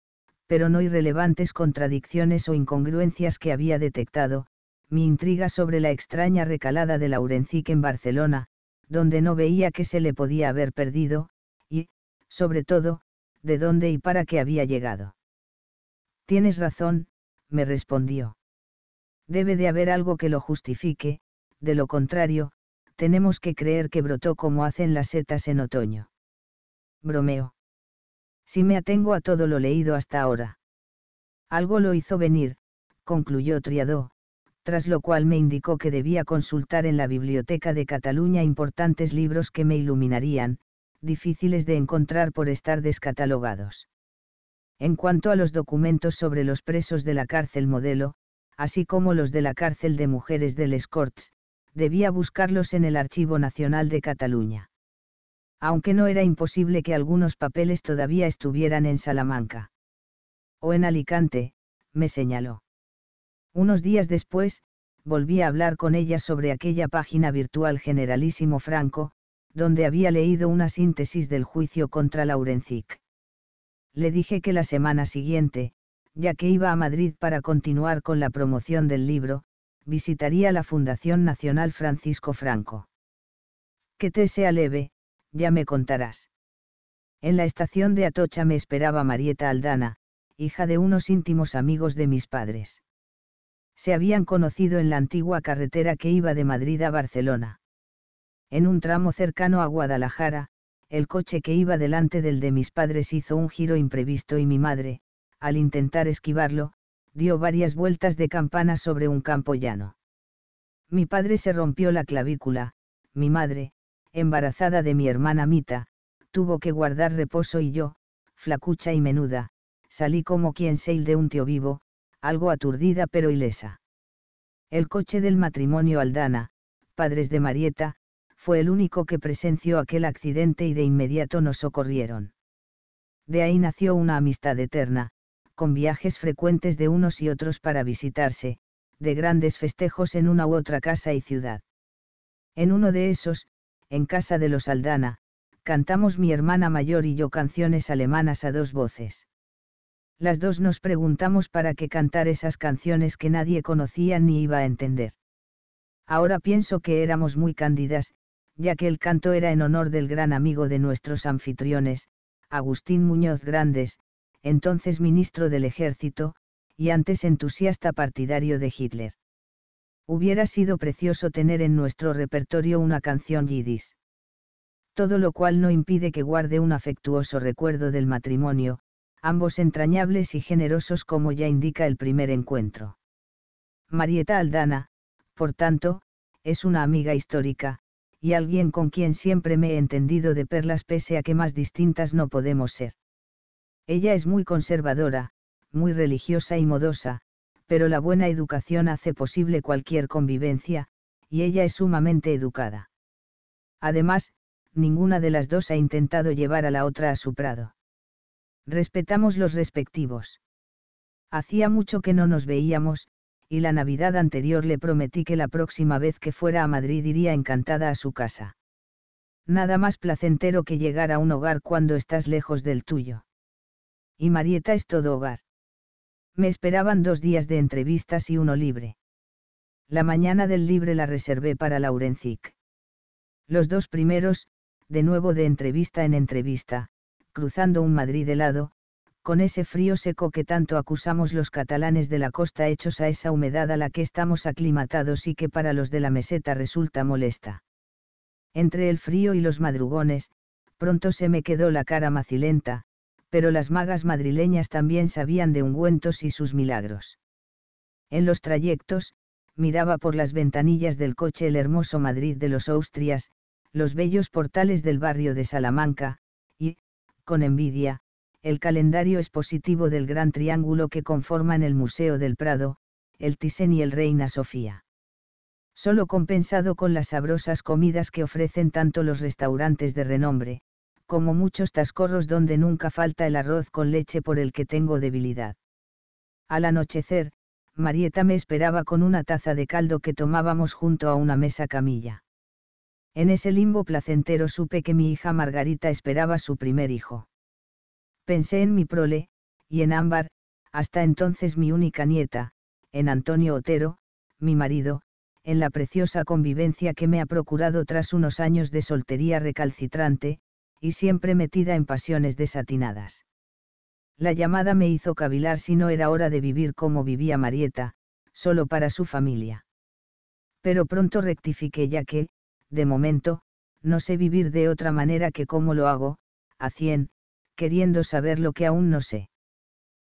Speaker 1: pero no irrelevantes contradicciones o incongruencias que había detectado, mi intriga sobre la extraña recalada de Laurencic en Barcelona, donde no veía que se le podía haber perdido, sobre todo, de dónde y para qué había llegado. Tienes razón, me respondió. Debe de haber algo que lo justifique, de lo contrario, tenemos que creer que brotó como hacen las setas en otoño. Bromeo. Si me atengo a todo lo leído hasta ahora. Algo lo hizo venir, concluyó Triadó, tras lo cual me indicó que debía consultar en la Biblioteca de Cataluña importantes libros que me iluminarían, difíciles de encontrar por estar descatalogados. En cuanto a los documentos sobre los presos de la cárcel modelo, así como los de la cárcel de mujeres del Escorts, debía buscarlos en el Archivo Nacional de Cataluña. Aunque no era imposible que algunos papeles todavía estuvieran en Salamanca. O en Alicante, me señaló. Unos días después, volví a hablar con ella sobre aquella página virtual Generalísimo Franco, donde había leído una síntesis del juicio contra Laurencic. Le dije que la semana siguiente, ya que iba a Madrid para continuar con la promoción del libro, visitaría la Fundación Nacional Francisco Franco. Que te sea leve, ya me contarás. En la estación de Atocha me esperaba Marieta Aldana, hija de unos íntimos amigos de mis padres. Se habían conocido en la antigua carretera que iba de Madrid a Barcelona en un tramo cercano a Guadalajara, el coche que iba delante del de mis padres hizo un giro imprevisto y mi madre, al intentar esquivarlo, dio varias vueltas de campana sobre un campo llano. Mi padre se rompió la clavícula, mi madre, embarazada de mi hermana Mita, tuvo que guardar reposo y yo, flacucha y menuda, salí como quien se de un tío vivo, algo aturdida pero ilesa. El coche del matrimonio Aldana, padres de Marieta, fue el único que presenció aquel accidente y de inmediato nos socorrieron. De ahí nació una amistad eterna, con viajes frecuentes de unos y otros para visitarse, de grandes festejos en una u otra casa y ciudad. En uno de esos, en casa de los Aldana, cantamos mi hermana mayor y yo canciones alemanas a dos voces. Las dos nos preguntamos para qué cantar esas canciones que nadie conocía ni iba a entender. Ahora pienso que éramos muy cándidas, ya que el canto era en honor del gran amigo de nuestros anfitriones, Agustín Muñoz Grandes, entonces ministro del Ejército, y antes entusiasta partidario de Hitler. Hubiera sido precioso tener en nuestro repertorio una canción yidis. Todo lo cual no impide que guarde un afectuoso recuerdo del matrimonio, ambos entrañables y generosos como ya indica el primer encuentro. Marieta Aldana, por tanto, es una amiga histórica, y alguien con quien siempre me he entendido de perlas pese a que más distintas no podemos ser. Ella es muy conservadora, muy religiosa y modosa, pero la buena educación hace posible cualquier convivencia, y ella es sumamente educada. Además, ninguna de las dos ha intentado llevar a la otra a su prado. Respetamos los respectivos. Hacía mucho que no nos veíamos, y la Navidad anterior le prometí que la próxima vez que fuera a Madrid iría encantada a su casa. Nada más placentero que llegar a un hogar cuando estás lejos del tuyo. Y Marieta es todo hogar. Me esperaban dos días de entrevistas y uno libre. La mañana del libre la reservé para Laurencic. Los dos primeros, de nuevo de entrevista en entrevista, cruzando un Madrid helado, con ese frío seco que tanto acusamos los catalanes de la costa hechos a esa humedad a la que estamos aclimatados y que para los de la meseta resulta molesta. Entre el frío y los madrugones, pronto se me quedó la cara macilenta, pero las magas madrileñas también sabían de ungüentos y sus milagros. En los trayectos, miraba por las ventanillas del coche el hermoso Madrid de los Austrias, los bellos portales del barrio de Salamanca, y, con envidia, el calendario expositivo del gran triángulo que conforman el Museo del Prado, el Thyssen y el Reina Sofía. Solo compensado con las sabrosas comidas que ofrecen tanto los restaurantes de renombre, como muchos tascorros donde nunca falta el arroz con leche por el que tengo debilidad. Al anochecer, Marieta me esperaba con una taza de caldo que tomábamos junto a una mesa camilla. En ese limbo placentero supe que mi hija Margarita esperaba su primer hijo. Pensé en mi prole, y en Ámbar, hasta entonces mi única nieta, en Antonio Otero, mi marido, en la preciosa convivencia que me ha procurado tras unos años de soltería recalcitrante, y siempre metida en pasiones desatinadas. La llamada me hizo cavilar si no era hora de vivir como vivía Marieta, solo para su familia. Pero pronto rectifiqué ya que, de momento, no sé vivir de otra manera que como lo hago, a cien, queriendo saber lo que aún no sé.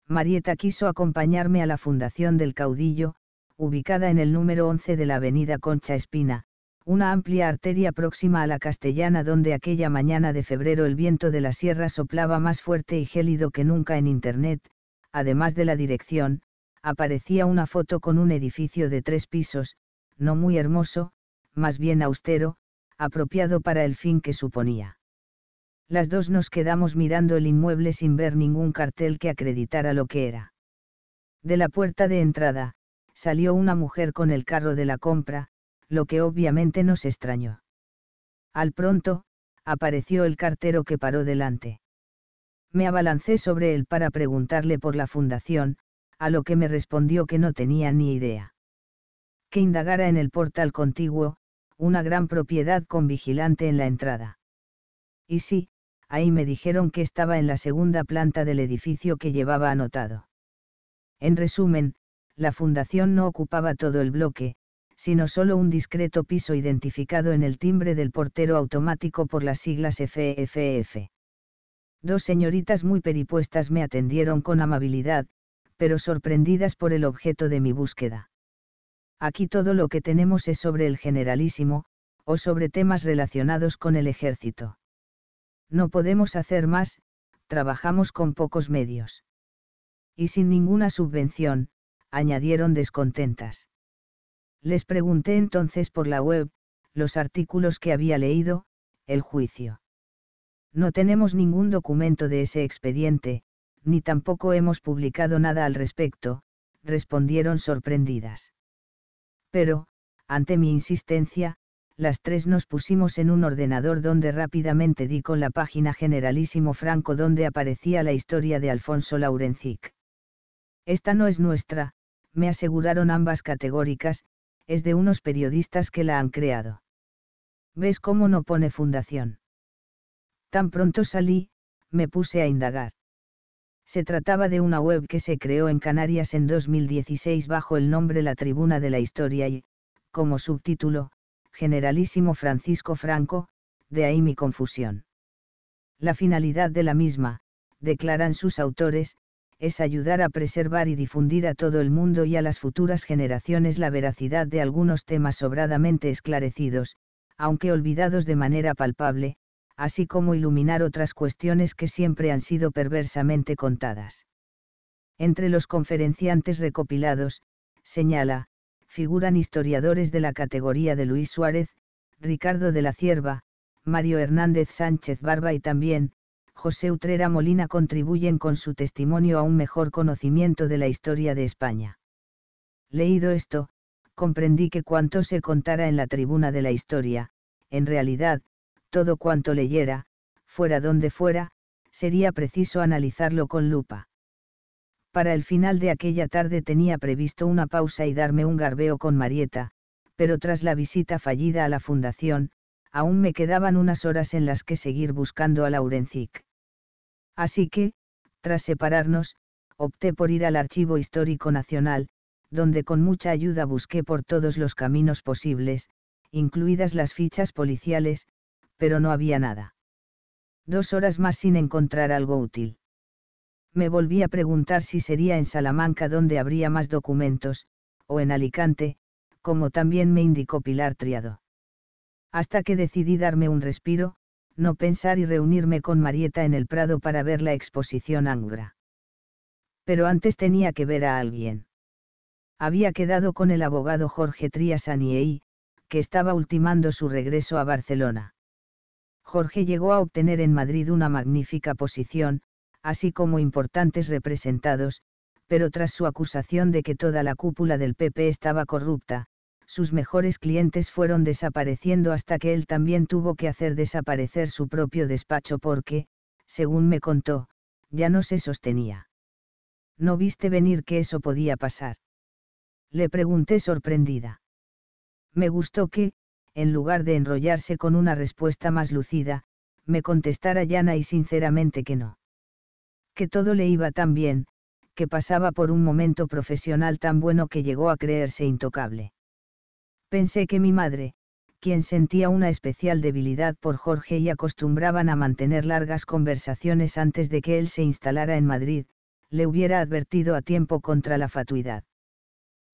Speaker 1: Marieta quiso acompañarme a la Fundación del Caudillo, ubicada en el número 11 de la Avenida Concha Espina, una amplia arteria próxima a la castellana donde aquella mañana de febrero el viento de la sierra soplaba más fuerte y gélido que nunca en Internet, además de la dirección, aparecía una foto con un edificio de tres pisos, no muy hermoso, más bien austero, apropiado para el fin que suponía. Las dos nos quedamos mirando el inmueble sin ver ningún cartel que acreditara lo que era. De la puerta de entrada, salió una mujer con el carro de la compra, lo que obviamente nos extrañó. Al pronto, apareció el cartero que paró delante. Me abalancé sobre él para preguntarle por la fundación, a lo que me respondió que no tenía ni idea. Que indagara en el portal contiguo, una gran propiedad con vigilante en la entrada. Y sí, ahí me dijeron que estaba en la segunda planta del edificio que llevaba anotado. En resumen, la fundación no ocupaba todo el bloque, sino solo un discreto piso identificado en el timbre del portero automático por las siglas FFF. Dos señoritas muy peripuestas me atendieron con amabilidad, pero sorprendidas por el objeto de mi búsqueda. Aquí todo lo que tenemos es sobre el generalísimo, o sobre temas relacionados con el ejército. No podemos hacer más, trabajamos con pocos medios. Y sin ninguna subvención, añadieron descontentas. Les pregunté entonces por la web, los artículos que había leído, el juicio. No tenemos ningún documento de ese expediente, ni tampoco hemos publicado nada al respecto, respondieron sorprendidas. Pero, ante mi insistencia, las tres nos pusimos en un ordenador donde rápidamente di con la página Generalísimo Franco donde aparecía la historia de Alfonso Laurencic. Esta no es nuestra, me aseguraron ambas categóricas, es de unos periodistas que la han creado. ¿Ves cómo no pone fundación? Tan pronto salí, me puse a indagar. Se trataba de una web que se creó en Canarias en 2016 bajo el nombre La Tribuna de la Historia y, como subtítulo, generalísimo Francisco Franco, de ahí mi confusión. La finalidad de la misma, declaran sus autores, es ayudar a preservar y difundir a todo el mundo y a las futuras generaciones la veracidad de algunos temas sobradamente esclarecidos, aunque olvidados de manera palpable, así como iluminar otras cuestiones que siempre han sido perversamente contadas. Entre los conferenciantes recopilados, señala, figuran historiadores de la categoría de Luis Suárez, Ricardo de la Cierva, Mario Hernández Sánchez Barba y también, José Utrera Molina contribuyen con su testimonio a un mejor conocimiento de la historia de España. Leído esto, comprendí que cuanto se contara en la tribuna de la historia, en realidad, todo cuanto leyera, fuera donde fuera, sería preciso analizarlo con lupa. Para el final de aquella tarde tenía previsto una pausa y darme un garbeo con Marieta, pero tras la visita fallida a la fundación, aún me quedaban unas horas en las que seguir buscando a Laurencic. Así que, tras separarnos, opté por ir al Archivo Histórico Nacional, donde con mucha ayuda busqué por todos los caminos posibles, incluidas las fichas policiales, pero no había nada. Dos horas más sin encontrar algo útil me volví a preguntar si sería en Salamanca donde habría más documentos, o en Alicante, como también me indicó Pilar Triado. Hasta que decidí darme un respiro, no pensar y reunirme con Marieta en el Prado para ver la exposición Angra. Pero antes tenía que ver a alguien. Había quedado con el abogado Jorge Trias Aniei, que estaba ultimando su regreso a Barcelona. Jorge llegó a obtener en Madrid una magnífica posición, así como importantes representados, pero tras su acusación de que toda la cúpula del PP estaba corrupta, sus mejores clientes fueron desapareciendo hasta que él también tuvo que hacer desaparecer su propio despacho porque, según me contó, ya no se sostenía. ¿No viste venir que eso podía pasar? Le pregunté sorprendida. Me gustó que, en lugar de enrollarse con una respuesta más lucida, me contestara llana y sinceramente que no que todo le iba tan bien, que pasaba por un momento profesional tan bueno que llegó a creerse intocable. Pensé que mi madre, quien sentía una especial debilidad por Jorge y acostumbraban a mantener largas conversaciones antes de que él se instalara en Madrid, le hubiera advertido a tiempo contra la fatuidad.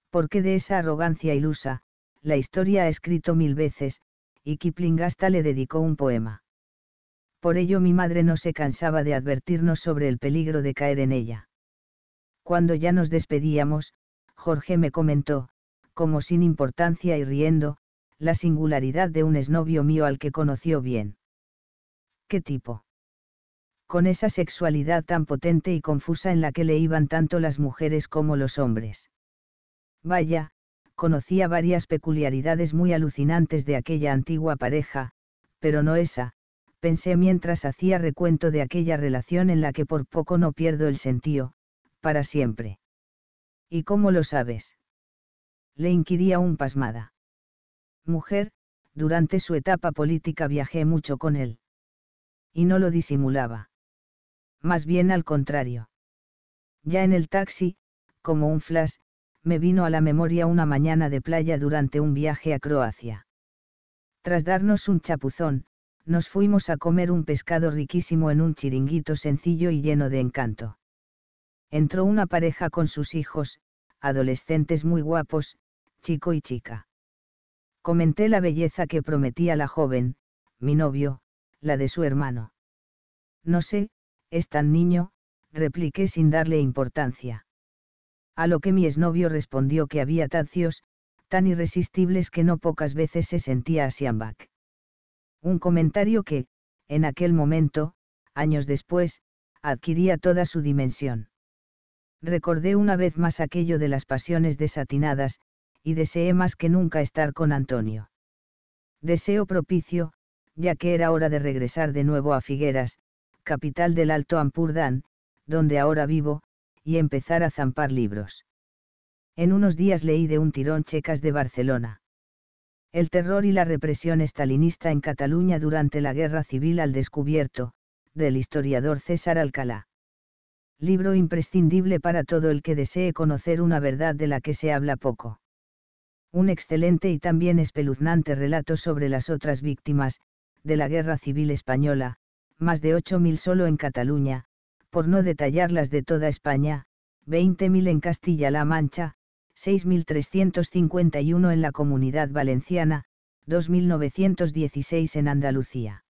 Speaker 1: Porque de esa arrogancia ilusa, la historia ha escrito mil veces, y Kipling hasta le dedicó un poema por ello mi madre no se cansaba de advertirnos sobre el peligro de caer en ella. Cuando ya nos despedíamos, Jorge me comentó, como sin importancia y riendo, la singularidad de un exnovio mío al que conoció bien. ¿Qué tipo? Con esa sexualidad tan potente y confusa en la que le iban tanto las mujeres como los hombres. Vaya, conocía varias peculiaridades muy alucinantes de aquella antigua pareja, pero no esa, pensé mientras hacía recuento de aquella relación en la que por poco no pierdo el sentido, para siempre. ¿Y cómo lo sabes? Le inquiría un pasmada. Mujer, durante su etapa política viajé mucho con él. Y no lo disimulaba. Más bien al contrario. Ya en el taxi, como un flash, me vino a la memoria una mañana de playa durante un viaje a Croacia. Tras darnos un chapuzón, nos fuimos a comer un pescado riquísimo en un chiringuito sencillo y lleno de encanto. Entró una pareja con sus hijos, adolescentes muy guapos, chico y chica. Comenté la belleza que prometía la joven, mi novio, la de su hermano. No sé, es tan niño, repliqué sin darle importancia. A lo que mi exnovio respondió que había tacios, tan irresistibles que no pocas veces se sentía a un comentario que, en aquel momento, años después, adquiría toda su dimensión. Recordé una vez más aquello de las pasiones desatinadas, y deseé más que nunca estar con Antonio. Deseo propicio, ya que era hora de regresar de nuevo a Figueras, capital del Alto Ampurdán, donde ahora vivo, y empezar a zampar libros. En unos días leí de un tirón Checas de Barcelona. El terror y la represión estalinista en Cataluña durante la Guerra Civil al descubierto, del historiador César Alcalá. Libro imprescindible para todo el que desee conocer una verdad de la que se habla poco. Un excelente y también espeluznante relato sobre las otras víctimas, de la Guerra Civil Española, más de 8.000 solo en Cataluña, por no detallarlas de toda España, 20.000 en Castilla-La Mancha, 6.351 en la Comunidad Valenciana, 2.916 en Andalucía.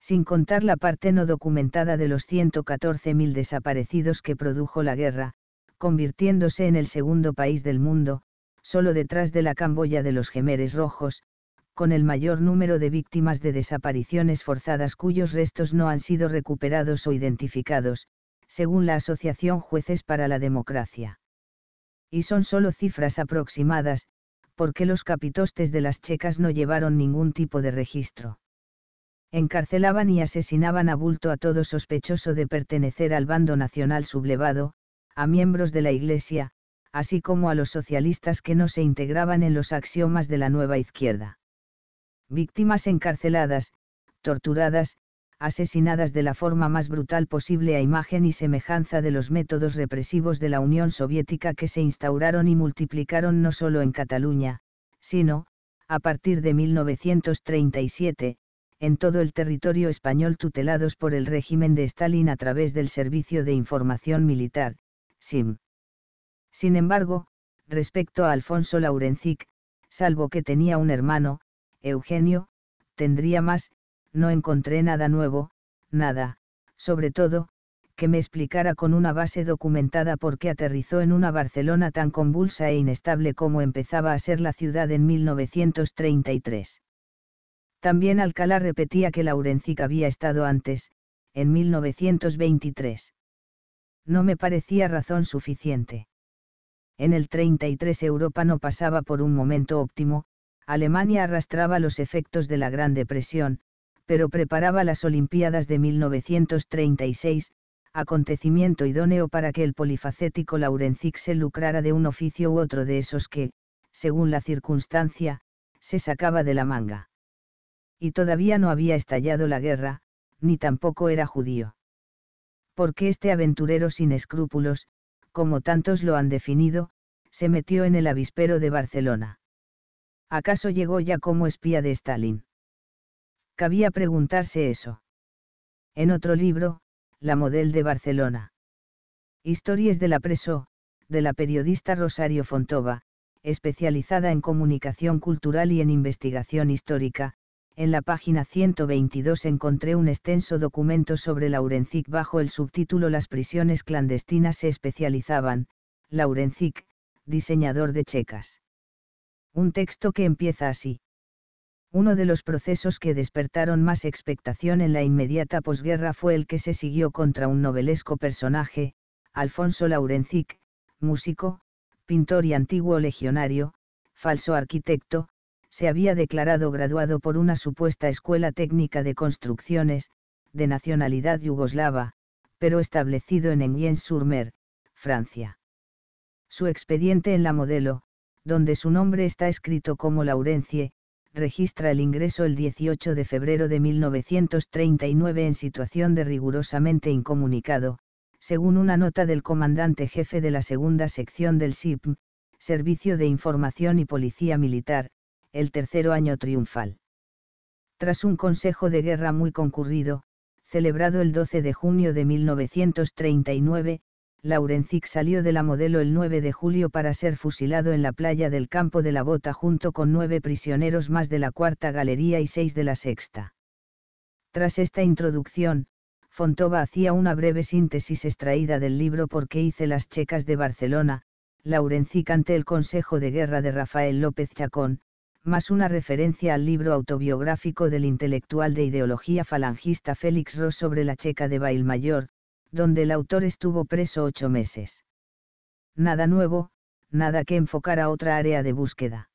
Speaker 1: Sin contar la parte no documentada de los 114.000 desaparecidos que produjo la guerra, convirtiéndose en el segundo país del mundo, solo detrás de la Camboya de los Gemeres Rojos, con el mayor número de víctimas de desapariciones forzadas cuyos restos no han sido recuperados o identificados, según la Asociación Jueces para la Democracia y son solo cifras aproximadas, porque los capitostes de las checas no llevaron ningún tipo de registro. Encarcelaban y asesinaban a bulto a todo sospechoso de pertenecer al bando nacional sublevado, a miembros de la Iglesia, así como a los socialistas que no se integraban en los axiomas de la nueva izquierda. Víctimas encarceladas, torturadas, asesinadas de la forma más brutal posible a imagen y semejanza de los métodos represivos de la Unión Soviética que se instauraron y multiplicaron no solo en Cataluña, sino, a partir de 1937, en todo el territorio español tutelados por el régimen de Stalin a través del Servicio de Información Militar, SIM. Sin embargo, respecto a Alfonso Laurencic, salvo que tenía un hermano, Eugenio, tendría más, no encontré nada nuevo, nada, sobre todo, que me explicara con una base documentada por qué aterrizó en una Barcelona tan convulsa e inestable como empezaba a ser la ciudad en 1933. También Alcalá repetía que Laurencic había estado antes, en 1923. No me parecía razón suficiente. En el 33 Europa no pasaba por un momento óptimo, Alemania arrastraba los efectos de la Gran Depresión, pero preparaba las Olimpiadas de 1936, acontecimiento idóneo para que el polifacético Laurencic se lucrara de un oficio u otro de esos que, según la circunstancia, se sacaba de la manga. Y todavía no había estallado la guerra, ni tampoco era judío. Porque este aventurero sin escrúpulos, como tantos lo han definido, se metió en el avispero de Barcelona. ¿Acaso llegó ya como espía de Stalin? cabía preguntarse eso. En otro libro, La model de Barcelona. Historias de la Preso, de la periodista Rosario Fontova, especializada en comunicación cultural y en investigación histórica, en la página 122 encontré un extenso documento sobre Laurencic bajo el subtítulo Las prisiones clandestinas se especializaban, Laurencic, diseñador de checas. Un texto que empieza así. Uno de los procesos que despertaron más expectación en la inmediata posguerra fue el que se siguió contra un novelesco personaje, Alfonso Laurencic, músico, pintor y antiguo legionario, falso arquitecto, se había declarado graduado por una supuesta escuela técnica de construcciones, de nacionalidad yugoslava, pero establecido en Enghien-sur-Mer, Francia. Su expediente en la modelo, donde su nombre está escrito como Laurencie, registra el ingreso el 18 de febrero de 1939 en situación de rigurosamente incomunicado, según una nota del comandante jefe de la segunda sección del SIPM, Servicio de Información y Policía Militar, el tercero año triunfal. Tras un consejo de guerra muy concurrido, celebrado el 12 de junio de 1939, Laurencic salió de la modelo el 9 de julio para ser fusilado en la playa del Campo de la Bota junto con nueve prisioneros más de la Cuarta Galería y seis de la Sexta. Tras esta introducción, Fontova hacía una breve síntesis extraída del libro Por qué hice las checas de Barcelona, Laurencic ante el Consejo de Guerra de Rafael López Chacón, más una referencia al libro autobiográfico del intelectual de ideología falangista Félix Ross sobre la checa de Bailmayor, donde el autor estuvo preso ocho meses. Nada nuevo, nada que enfocar a otra área de búsqueda.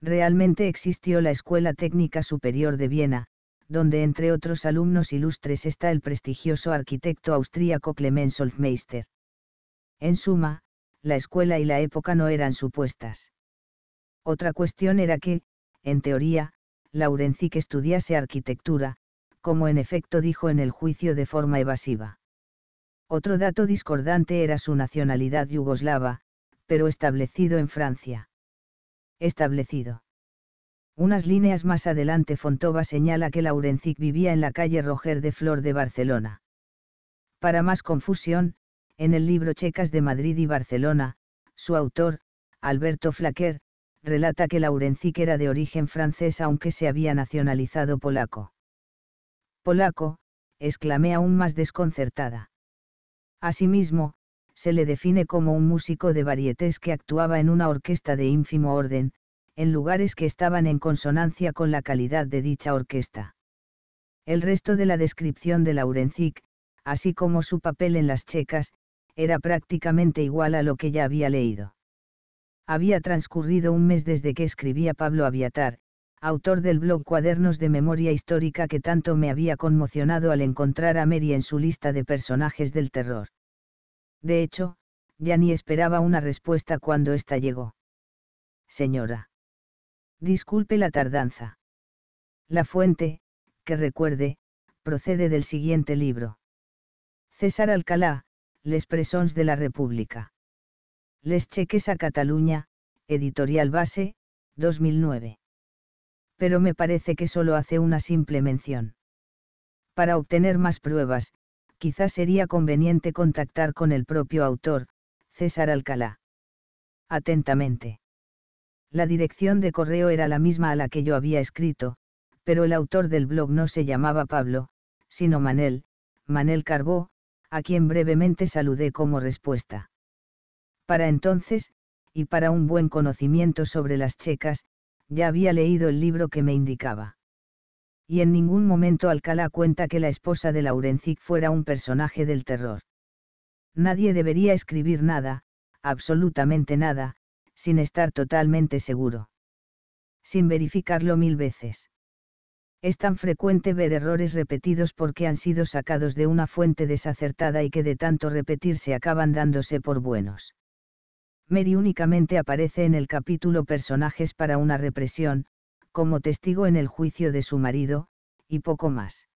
Speaker 1: Realmente existió la Escuela Técnica Superior de Viena, donde entre otros alumnos ilustres está el prestigioso arquitecto austríaco Clemens Hofmeister. En suma, la escuela y la época no eran supuestas. Otra cuestión era que, en teoría, Laurencic estudiase arquitectura, como en efecto dijo en el juicio de forma evasiva. Otro dato discordante era su nacionalidad yugoslava, pero establecido en Francia. Establecido. Unas líneas más adelante Fontova señala que Laurencic vivía en la calle Roger de Flor de Barcelona. Para más confusión, en el libro Checas de Madrid y Barcelona, su autor, Alberto Flaquer, relata que Laurencic era de origen francés aunque se había nacionalizado polaco. Polaco, exclamé aún más desconcertada. Asimismo, se le define como un músico de varietés que actuaba en una orquesta de ínfimo orden, en lugares que estaban en consonancia con la calidad de dicha orquesta. El resto de la descripción de Laurencic, así como su papel en las checas, era prácticamente igual a lo que ya había leído. Había transcurrido un mes desde que escribía Pablo Aviatar, autor del blog Cuadernos de Memoria Histórica que tanto me había conmocionado al encontrar a Mary en su lista de personajes del terror. De hecho, ya ni esperaba una respuesta cuando ésta llegó. Señora. Disculpe la tardanza. La fuente, que recuerde, procede del siguiente libro. César Alcalá, Les Presons de la República. Les Cheques a Cataluña, editorial base, 2009. Pero me parece que solo hace una simple mención. Para obtener más pruebas, quizás sería conveniente contactar con el propio autor, César Alcalá. Atentamente. La dirección de correo era la misma a la que yo había escrito, pero el autor del blog no se llamaba Pablo, sino Manel, Manel Carbó, a quien brevemente saludé como respuesta. Para entonces, y para un buen conocimiento sobre las checas, ya había leído el libro que me indicaba y en ningún momento Alcalá cuenta que la esposa de Laurencic fuera un personaje del terror. Nadie debería escribir nada, absolutamente nada, sin estar totalmente seguro. Sin verificarlo mil veces. Es tan frecuente ver errores repetidos porque han sido sacados de una fuente desacertada y que de tanto repetirse acaban dándose por buenos. Mary únicamente aparece en el capítulo Personajes para una represión, como testigo en el juicio de su marido, y poco más.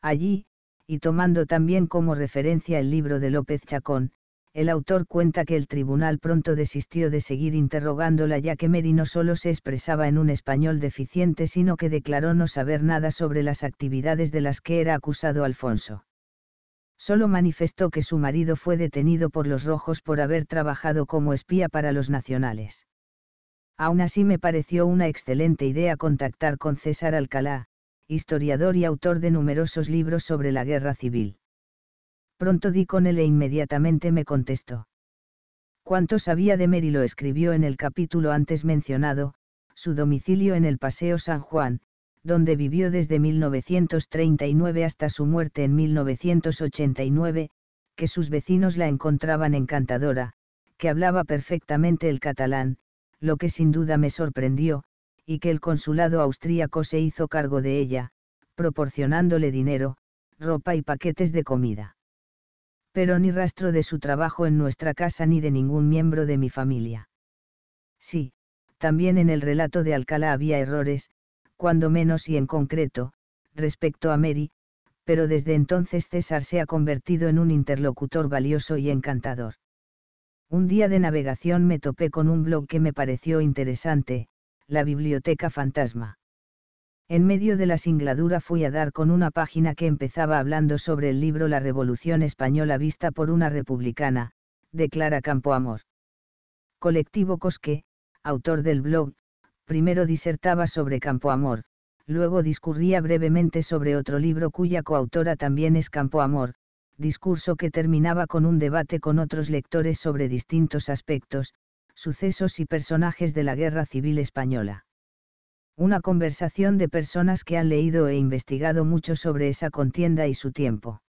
Speaker 1: Allí, y tomando también como referencia el libro de López Chacón, el autor cuenta que el tribunal pronto desistió de seguir interrogándola ya que Mary no solo se expresaba en un español deficiente sino que declaró no saber nada sobre las actividades de las que era acusado Alfonso. Solo manifestó que su marido fue detenido por los rojos por haber trabajado como espía para los nacionales. Aún así me pareció una excelente idea contactar con César Alcalá, historiador y autor de numerosos libros sobre la guerra civil. Pronto di con él e inmediatamente me contestó. Cuánto sabía de Mary lo escribió en el capítulo antes mencionado, su domicilio en el Paseo San Juan, donde vivió desde 1939 hasta su muerte en 1989, que sus vecinos la encontraban encantadora, que hablaba perfectamente el catalán, lo que sin duda me sorprendió, y que el consulado austríaco se hizo cargo de ella, proporcionándole dinero, ropa y paquetes de comida. Pero ni rastro de su trabajo en nuestra casa ni de ningún miembro de mi familia. Sí, también en el relato de Alcalá había errores, cuando menos y en concreto, respecto a Mary, pero desde entonces César se ha convertido en un interlocutor valioso y encantador. Un día de navegación me topé con un blog que me pareció interesante, la Biblioteca Fantasma. En medio de la singladura fui a dar con una página que empezaba hablando sobre el libro La Revolución Española vista por una republicana, de Clara Campoamor. Colectivo Cosque, autor del blog, primero disertaba sobre Campoamor, luego discurría brevemente sobre otro libro cuya coautora también es Campoamor, discurso que terminaba con un debate con otros lectores sobre distintos aspectos, sucesos y personajes de la Guerra Civil Española. Una conversación de personas que han leído e investigado mucho sobre esa contienda y su tiempo.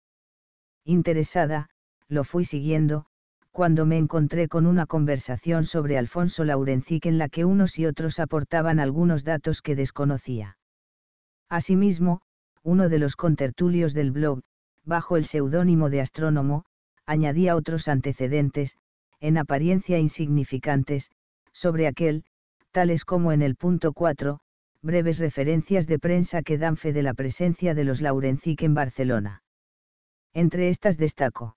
Speaker 1: Interesada, lo fui siguiendo, cuando me encontré con una conversación sobre Alfonso Laurencic en la que unos y otros aportaban algunos datos que desconocía. Asimismo, uno de los contertulios del blog, bajo el seudónimo de astrónomo, añadía otros antecedentes, en apariencia insignificantes, sobre aquel, tales como en el punto 4, breves referencias de prensa que dan fe de la presencia de los Laurencic en Barcelona. Entre estas destaco.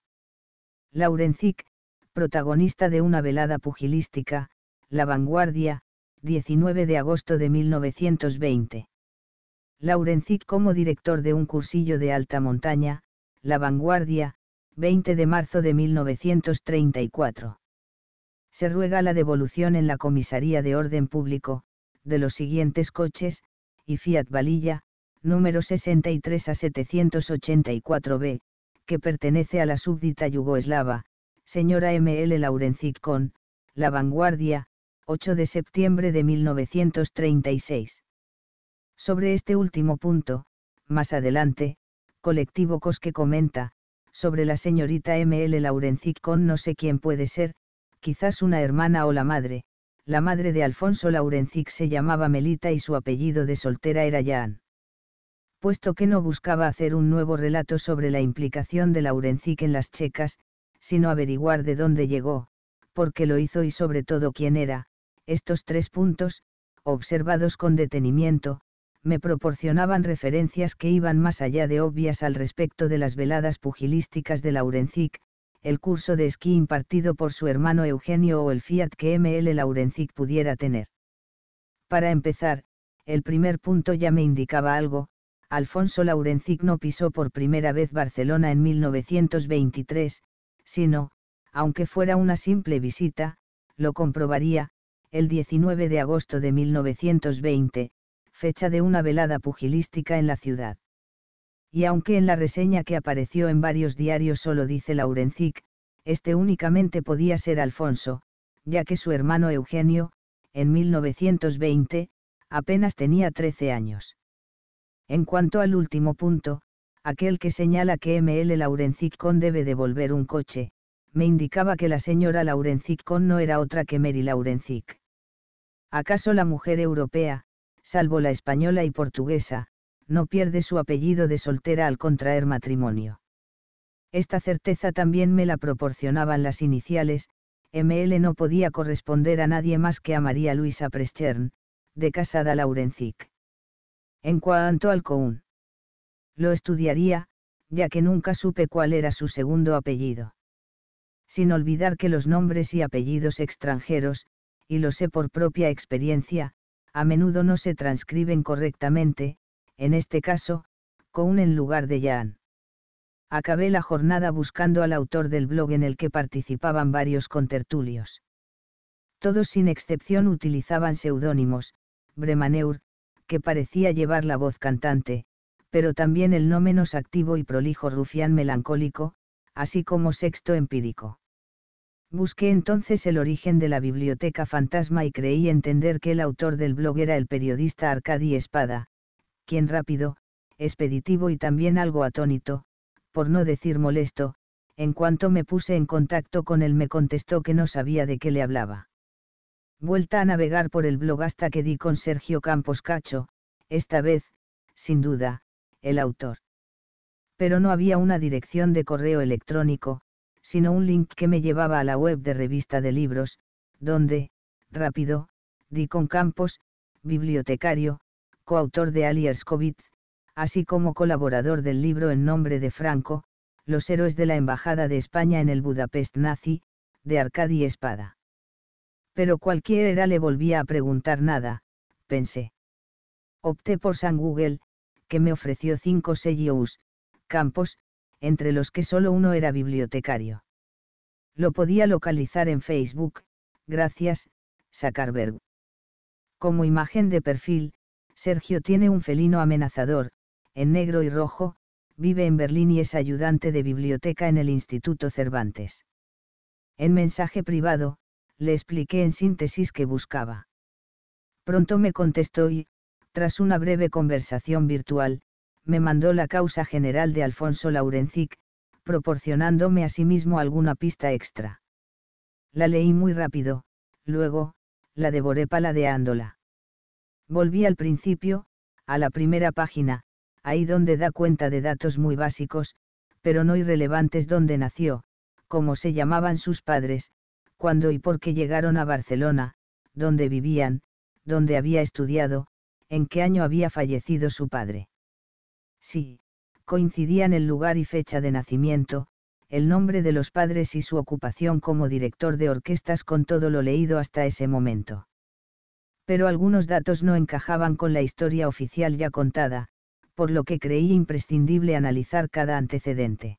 Speaker 1: Laurencic, protagonista de una velada pugilística, La Vanguardia, 19 de agosto de 1920. Laurencic como director de un cursillo de alta montaña, la Vanguardia, 20 de marzo de 1934. Se ruega la devolución en la Comisaría de Orden Público, de los siguientes coches, y Fiat Valilla, número 63 a 784B, que pertenece a la súbdita yugoslava, señora M.L. Laurencic con, La Vanguardia, 8 de septiembre de 1936. Sobre este último punto, más adelante, Colectivo Cosque comenta, sobre la señorita M.L. Laurencic con no sé quién puede ser, quizás una hermana o la madre, la madre de Alfonso Laurencic se llamaba Melita y su apellido de soltera era Jan. Puesto que no buscaba hacer un nuevo relato sobre la implicación de Laurencic en las checas, sino averiguar de dónde llegó, por qué lo hizo y sobre todo quién era, estos tres puntos, observados con detenimiento, me proporcionaban referencias que iban más allá de obvias al respecto de las veladas pugilísticas de Laurencic, el curso de esquí impartido por su hermano Eugenio o el Fiat que ML Laurencic pudiera tener. Para empezar, el primer punto ya me indicaba algo, Alfonso Laurencic no pisó por primera vez Barcelona en 1923, sino, aunque fuera una simple visita, lo comprobaría, el 19 de agosto de 1920, fecha de una velada pugilística en la ciudad. Y aunque en la reseña que apareció en varios diarios solo dice Laurencic, este únicamente podía ser Alfonso, ya que su hermano Eugenio, en 1920, apenas tenía 13 años. En cuanto al último punto, aquel que señala que M.L. Laurencic Con debe devolver un coche, me indicaba que la señora Laurencic Con no era otra que Mary Laurencic. ¿Acaso la mujer europea, salvo la española y portuguesa, no pierde su apellido de soltera al contraer matrimonio. Esta certeza también me la proporcionaban las iniciales, ML no podía corresponder a nadie más que a María Luisa Preschern, de casada Laurencic. En cuanto al Coún. lo estudiaría, ya que nunca supe cuál era su segundo apellido. Sin olvidar que los nombres y apellidos extranjeros, y lo sé por propia experiencia, a menudo no se transcriben correctamente, en este caso, un en lugar de Jan. Acabé la jornada buscando al autor del blog en el que participaban varios contertulios. Todos sin excepción utilizaban seudónimos, Bremaneur, que parecía llevar la voz cantante, pero también el no menos activo y prolijo rufián melancólico, así como sexto empírico. Busqué entonces el origen de la biblioteca fantasma y creí entender que el autor del blog era el periodista Arcadi Espada, quien rápido, expeditivo y también algo atónito, por no decir molesto, en cuanto me puse en contacto con él me contestó que no sabía de qué le hablaba. Vuelta a navegar por el blog hasta que di con Sergio Campos Cacho, esta vez, sin duda, el autor. Pero no había una dirección de correo electrónico, sino un link que me llevaba a la web de revista de libros, donde, rápido, di con Campos, bibliotecario, coautor de Alias Covid, así como colaborador del libro en nombre de Franco, Los héroes de la Embajada de España en el Budapest nazi, de Arcadi Espada. Pero cualquiera le volvía a preguntar nada, pensé. Opté por San Google, que me ofreció cinco sellos, campos, entre los que solo uno era bibliotecario. Lo podía localizar en Facebook, gracias, Zuckerberg. Como imagen de perfil, Sergio tiene un felino amenazador, en negro y rojo, vive en Berlín y es ayudante de biblioteca en el Instituto Cervantes. En mensaje privado, le expliqué en síntesis que buscaba. Pronto me contestó y, tras una breve conversación virtual, me mandó la causa general de Alfonso Laurencic, proporcionándome asimismo alguna pista extra. La leí muy rápido, luego, la devoré paladeándola. Volví al principio, a la primera página, ahí donde da cuenta de datos muy básicos, pero no irrelevantes donde nació, cómo se llamaban sus padres, cuándo y por qué llegaron a Barcelona, dónde vivían, dónde había estudiado, en qué año había fallecido su padre. Sí, coincidían el lugar y fecha de nacimiento, el nombre de los padres y su ocupación como director de orquestas con todo lo leído hasta ese momento. Pero algunos datos no encajaban con la historia oficial ya contada, por lo que creí imprescindible analizar cada antecedente.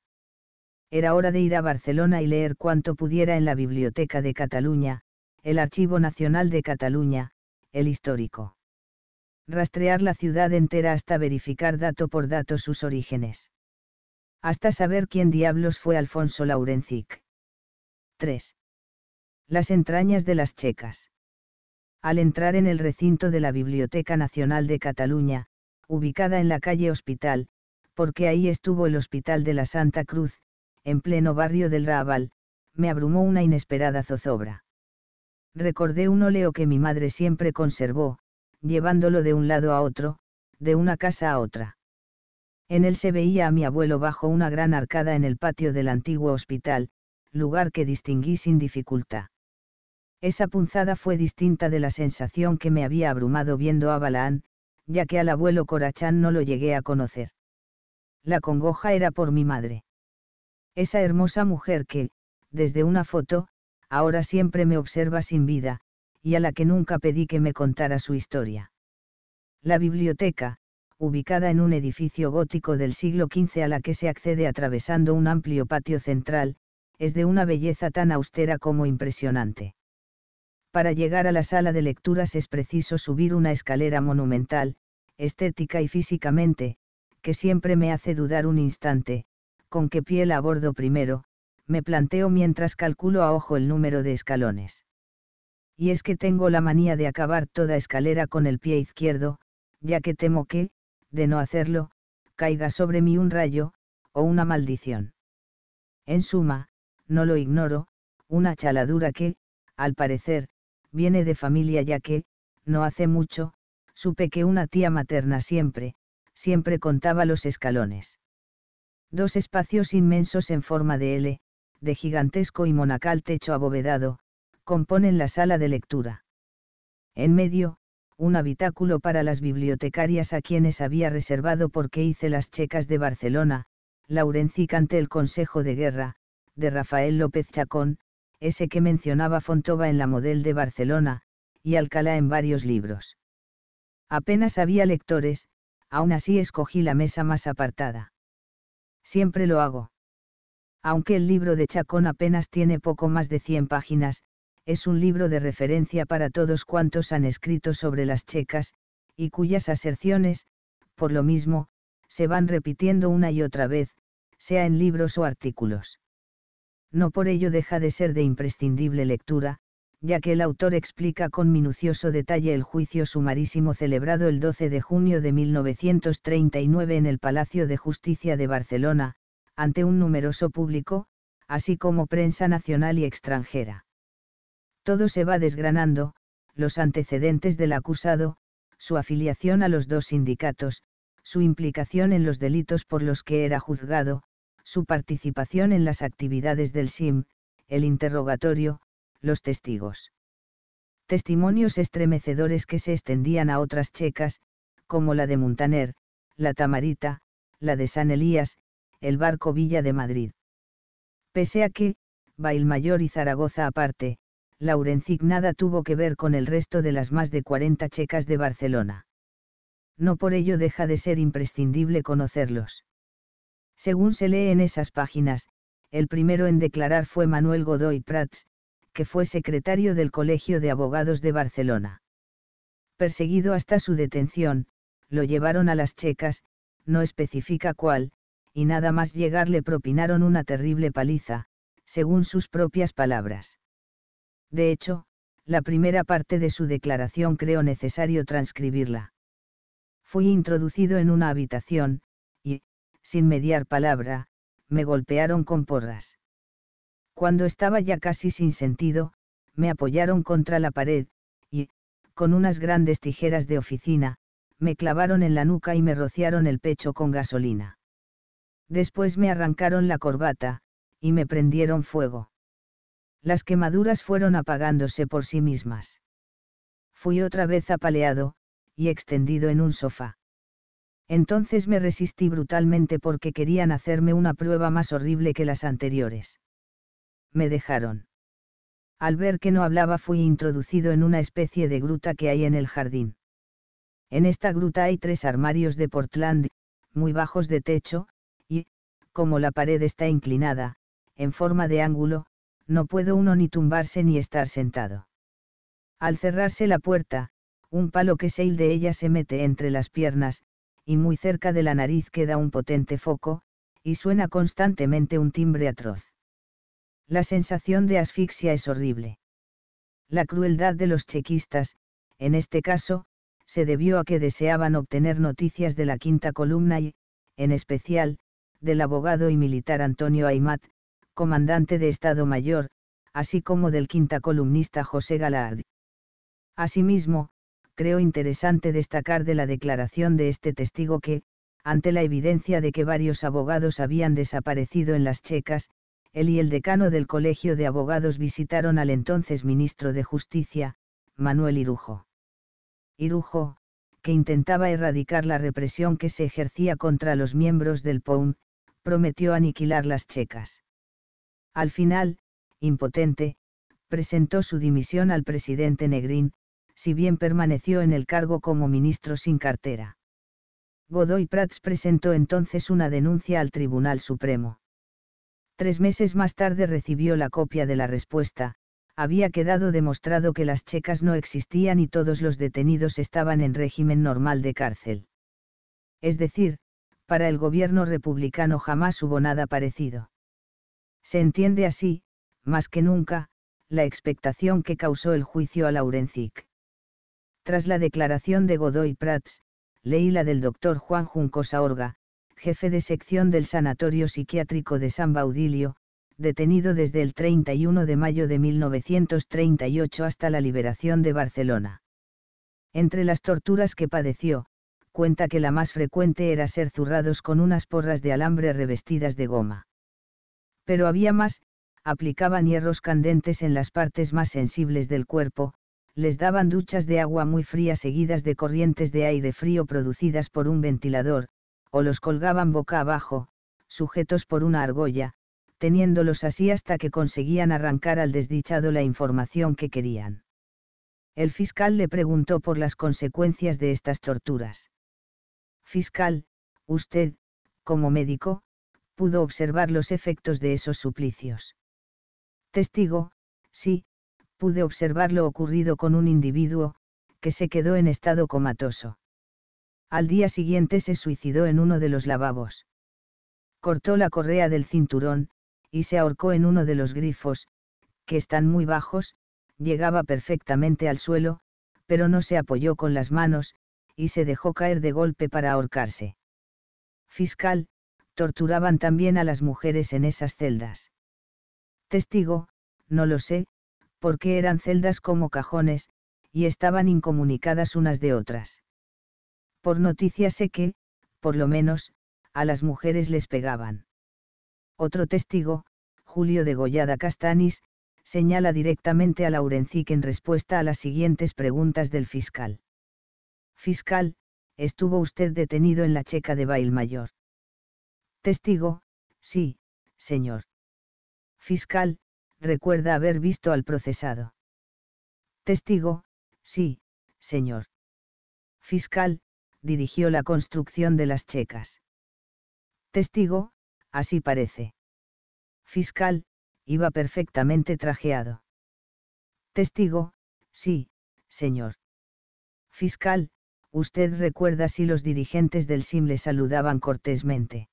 Speaker 1: Era hora de ir a Barcelona y leer cuanto pudiera en la Biblioteca de Cataluña, el Archivo Nacional de Cataluña, el histórico rastrear la ciudad entera hasta verificar dato por dato sus orígenes. Hasta saber quién diablos fue Alfonso Laurencic. 3. Las entrañas de las checas. Al entrar en el recinto de la Biblioteca Nacional de Cataluña, ubicada en la calle Hospital, porque ahí estuvo el Hospital de la Santa Cruz, en pleno barrio del Raval, me abrumó una inesperada zozobra. Recordé un óleo que mi madre siempre conservó, llevándolo de un lado a otro, de una casa a otra. En él se veía a mi abuelo bajo una gran arcada en el patio del antiguo hospital, lugar que distinguí sin dificultad. Esa punzada fue distinta de la sensación que me había abrumado viendo a Balaán, ya que al abuelo Corachán no lo llegué a conocer. La congoja era por mi madre. Esa hermosa mujer que, desde una foto, ahora siempre me observa sin vida, y a la que nunca pedí que me contara su historia. La biblioteca, ubicada en un edificio gótico del siglo XV a la que se accede atravesando un amplio patio central, es de una belleza tan austera como impresionante. Para llegar a la sala de lecturas es preciso subir una escalera monumental, estética y físicamente, que siempre me hace dudar un instante, con qué piel la abordo primero, me planteo mientras calculo a ojo el número de escalones y es que tengo la manía de acabar toda escalera con el pie izquierdo, ya que temo que, de no hacerlo, caiga sobre mí un rayo, o una maldición. En suma, no lo ignoro, una chaladura que, al parecer, viene de familia ya que, no hace mucho, supe que una tía materna siempre, siempre contaba los escalones. Dos espacios inmensos en forma de L, de gigantesco y monacal techo abovedado, componen la sala de lectura. En medio, un habitáculo para las bibliotecarias a quienes había reservado porque hice las checas de Barcelona, Laurencic ante el Consejo de Guerra, de Rafael López Chacón, ese que mencionaba Fontova en la Model de Barcelona, y Alcalá en varios libros. Apenas había lectores, aún así escogí la mesa más apartada. Siempre lo hago. Aunque el libro de Chacón apenas tiene poco más de 100 páginas, es un libro de referencia para todos cuantos han escrito sobre las checas, y cuyas aserciones, por lo mismo, se van repitiendo una y otra vez, sea en libros o artículos. No por ello deja de ser de imprescindible lectura, ya que el autor explica con minucioso detalle el juicio sumarísimo celebrado el 12 de junio de 1939 en el Palacio de Justicia de Barcelona, ante un numeroso público, así como prensa nacional y extranjera. Todo se va desgranando, los antecedentes del acusado, su afiliación a los dos sindicatos, su implicación en los delitos por los que era juzgado, su participación en las actividades del SIM, el interrogatorio, los testigos. Testimonios estremecedores que se extendían a otras checas, como la de Muntaner, la Tamarita, la de San Elías, el barco Villa de Madrid. Pese a que, Bailmayor y Zaragoza aparte, Laurencic nada tuvo que ver con el resto de las más de 40 checas de Barcelona. No por ello deja de ser imprescindible conocerlos. Según se lee en esas páginas, el primero en declarar fue Manuel Godoy Prats, que fue secretario del Colegio de Abogados de Barcelona. Perseguido hasta su detención, lo llevaron a las checas, no especifica cuál, y nada más llegar le propinaron una terrible paliza, según sus propias palabras de hecho, la primera parte de su declaración creo necesario transcribirla. Fui introducido en una habitación, y, sin mediar palabra, me golpearon con porras. Cuando estaba ya casi sin sentido, me apoyaron contra la pared, y, con unas grandes tijeras de oficina, me clavaron en la nuca y me rociaron el pecho con gasolina. Después me arrancaron la corbata, y me prendieron fuego las quemaduras fueron apagándose por sí mismas. Fui otra vez apaleado, y extendido en un sofá. Entonces me resistí brutalmente porque querían hacerme una prueba más horrible que las anteriores. Me dejaron. Al ver que no hablaba fui introducido en una especie de gruta que hay en el jardín. En esta gruta hay tres armarios de Portland, muy bajos de techo, y, como la pared está inclinada, en forma de ángulo, no puedo uno ni tumbarse ni estar sentado. Al cerrarse la puerta, un palo que se de ella se mete entre las piernas, y muy cerca de la nariz queda un potente foco, y suena constantemente un timbre atroz. La sensación de asfixia es horrible. La crueldad de los chequistas, en este caso, se debió a que deseaban obtener noticias de la quinta columna y, en especial, del abogado y militar Antonio Aymat, comandante de Estado Mayor, así como del quinta columnista José Galard. Asimismo, creo interesante destacar de la declaración de este testigo que, ante la evidencia de que varios abogados habían desaparecido en las checas, él y el decano del Colegio de Abogados visitaron al entonces ministro de Justicia, Manuel Irujo. Irujo, que intentaba erradicar la represión que se ejercía contra los miembros del POUN, prometió aniquilar las checas. Al final, impotente, presentó su dimisión al presidente Negrín, si bien permaneció en el cargo como ministro sin cartera. Godoy Prats presentó entonces una denuncia al Tribunal Supremo. Tres meses más tarde recibió la copia de la respuesta, había quedado demostrado que las checas no existían y todos los detenidos estaban en régimen normal de cárcel. Es decir, para el gobierno republicano jamás hubo nada parecido. Se entiende así, más que nunca, la expectación que causó el juicio a Laurencic. Tras la declaración de Godoy Prats, leí la del doctor Juan Juncosa Orga, jefe de sección del Sanatorio Psiquiátrico de San Baudilio, detenido desde el 31 de mayo de 1938 hasta la liberación de Barcelona. Entre las torturas que padeció, cuenta que la más frecuente era ser zurrados con unas porras de alambre revestidas de goma. Pero había más, aplicaban hierros candentes en las partes más sensibles del cuerpo, les daban duchas de agua muy fría seguidas de corrientes de aire frío producidas por un ventilador, o los colgaban boca abajo, sujetos por una argolla, teniéndolos así hasta que conseguían arrancar al desdichado la información que querían. El fiscal le preguntó por las consecuencias de estas torturas. Fiscal, usted, como médico, pudo observar los efectos de esos suplicios. Testigo, sí, pude observar lo ocurrido con un individuo, que se quedó en estado comatoso. Al día siguiente se suicidó en uno de los lavabos. Cortó la correa del cinturón, y se ahorcó en uno de los grifos, que están muy bajos, llegaba perfectamente al suelo, pero no se apoyó con las manos, y se dejó caer de golpe para ahorcarse. Fiscal, torturaban también a las mujeres en esas celdas. Testigo, no lo sé, porque eran celdas como cajones, y estaban incomunicadas unas de otras. Por noticia sé que, por lo menos, a las mujeres les pegaban. Otro testigo, Julio de Goyada Castanis, señala directamente a Laurencic en respuesta a las siguientes preguntas del fiscal. Fiscal, estuvo usted detenido en la checa de Bailmayor. Testigo, sí, señor. Fiscal, recuerda haber visto al procesado. Testigo, sí, señor. Fiscal, dirigió la construcción de las checas. Testigo, así parece. Fiscal, iba perfectamente trajeado. Testigo, sí, señor. Fiscal, usted recuerda si los dirigentes del SIM le saludaban cortésmente.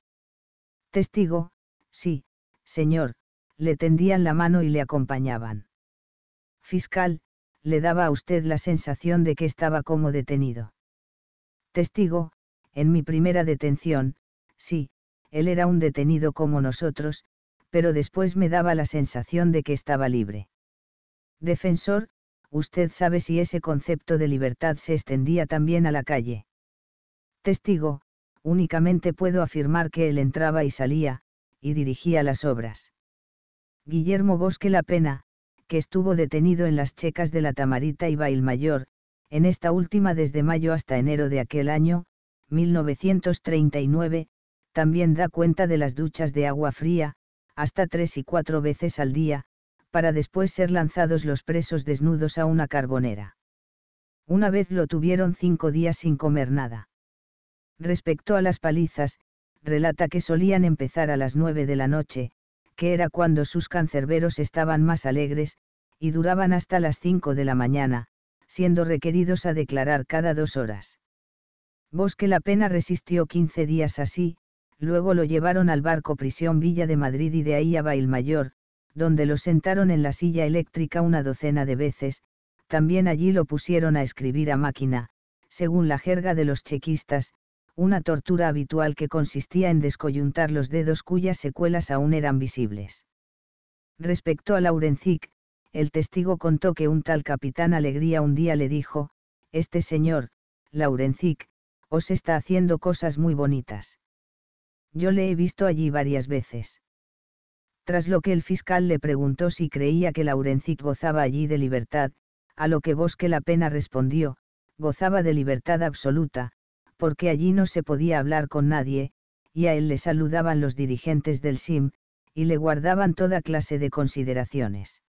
Speaker 1: Testigo, sí, señor, le tendían la mano y le acompañaban. Fiscal, le daba a usted la sensación de que estaba como detenido. Testigo, en mi primera detención, sí, él era un detenido como nosotros, pero después me daba la sensación de que estaba libre. Defensor, usted sabe si ese concepto de libertad se extendía también a la calle. Testigo, únicamente puedo afirmar que él entraba y salía, y dirigía las obras. Guillermo Bosque La Pena, que estuvo detenido en las checas de la Tamarita y Mayor, en esta última desde mayo hasta enero de aquel año, 1939, también da cuenta de las duchas de agua fría, hasta tres y cuatro veces al día, para después ser lanzados los presos desnudos a una carbonera. Una vez lo tuvieron cinco días sin comer nada. Respecto a las palizas, relata que solían empezar a las nueve de la noche, que era cuando sus cancerberos estaban más alegres, y duraban hasta las cinco de la mañana, siendo requeridos a declarar cada dos horas. Bosque la pena resistió quince días así, luego lo llevaron al barco prisión Villa de Madrid y de ahí a Bailmayor, donde lo sentaron en la silla eléctrica una docena de veces, también allí lo pusieron a escribir a máquina, según la jerga de los chequistas, una tortura habitual que consistía en descoyuntar los dedos cuyas secuelas aún eran visibles. Respecto a Laurencic, el testigo contó que un tal capitán Alegría un día le dijo, Este señor, Laurencic, os está haciendo cosas muy bonitas. Yo le he visto allí varias veces. Tras lo que el fiscal le preguntó si creía que Laurencic gozaba allí de libertad, a lo que Bosque la pena respondió, gozaba de libertad absoluta, porque allí no se podía hablar con nadie, y a él le saludaban los dirigentes del SIM, y le guardaban toda clase de consideraciones.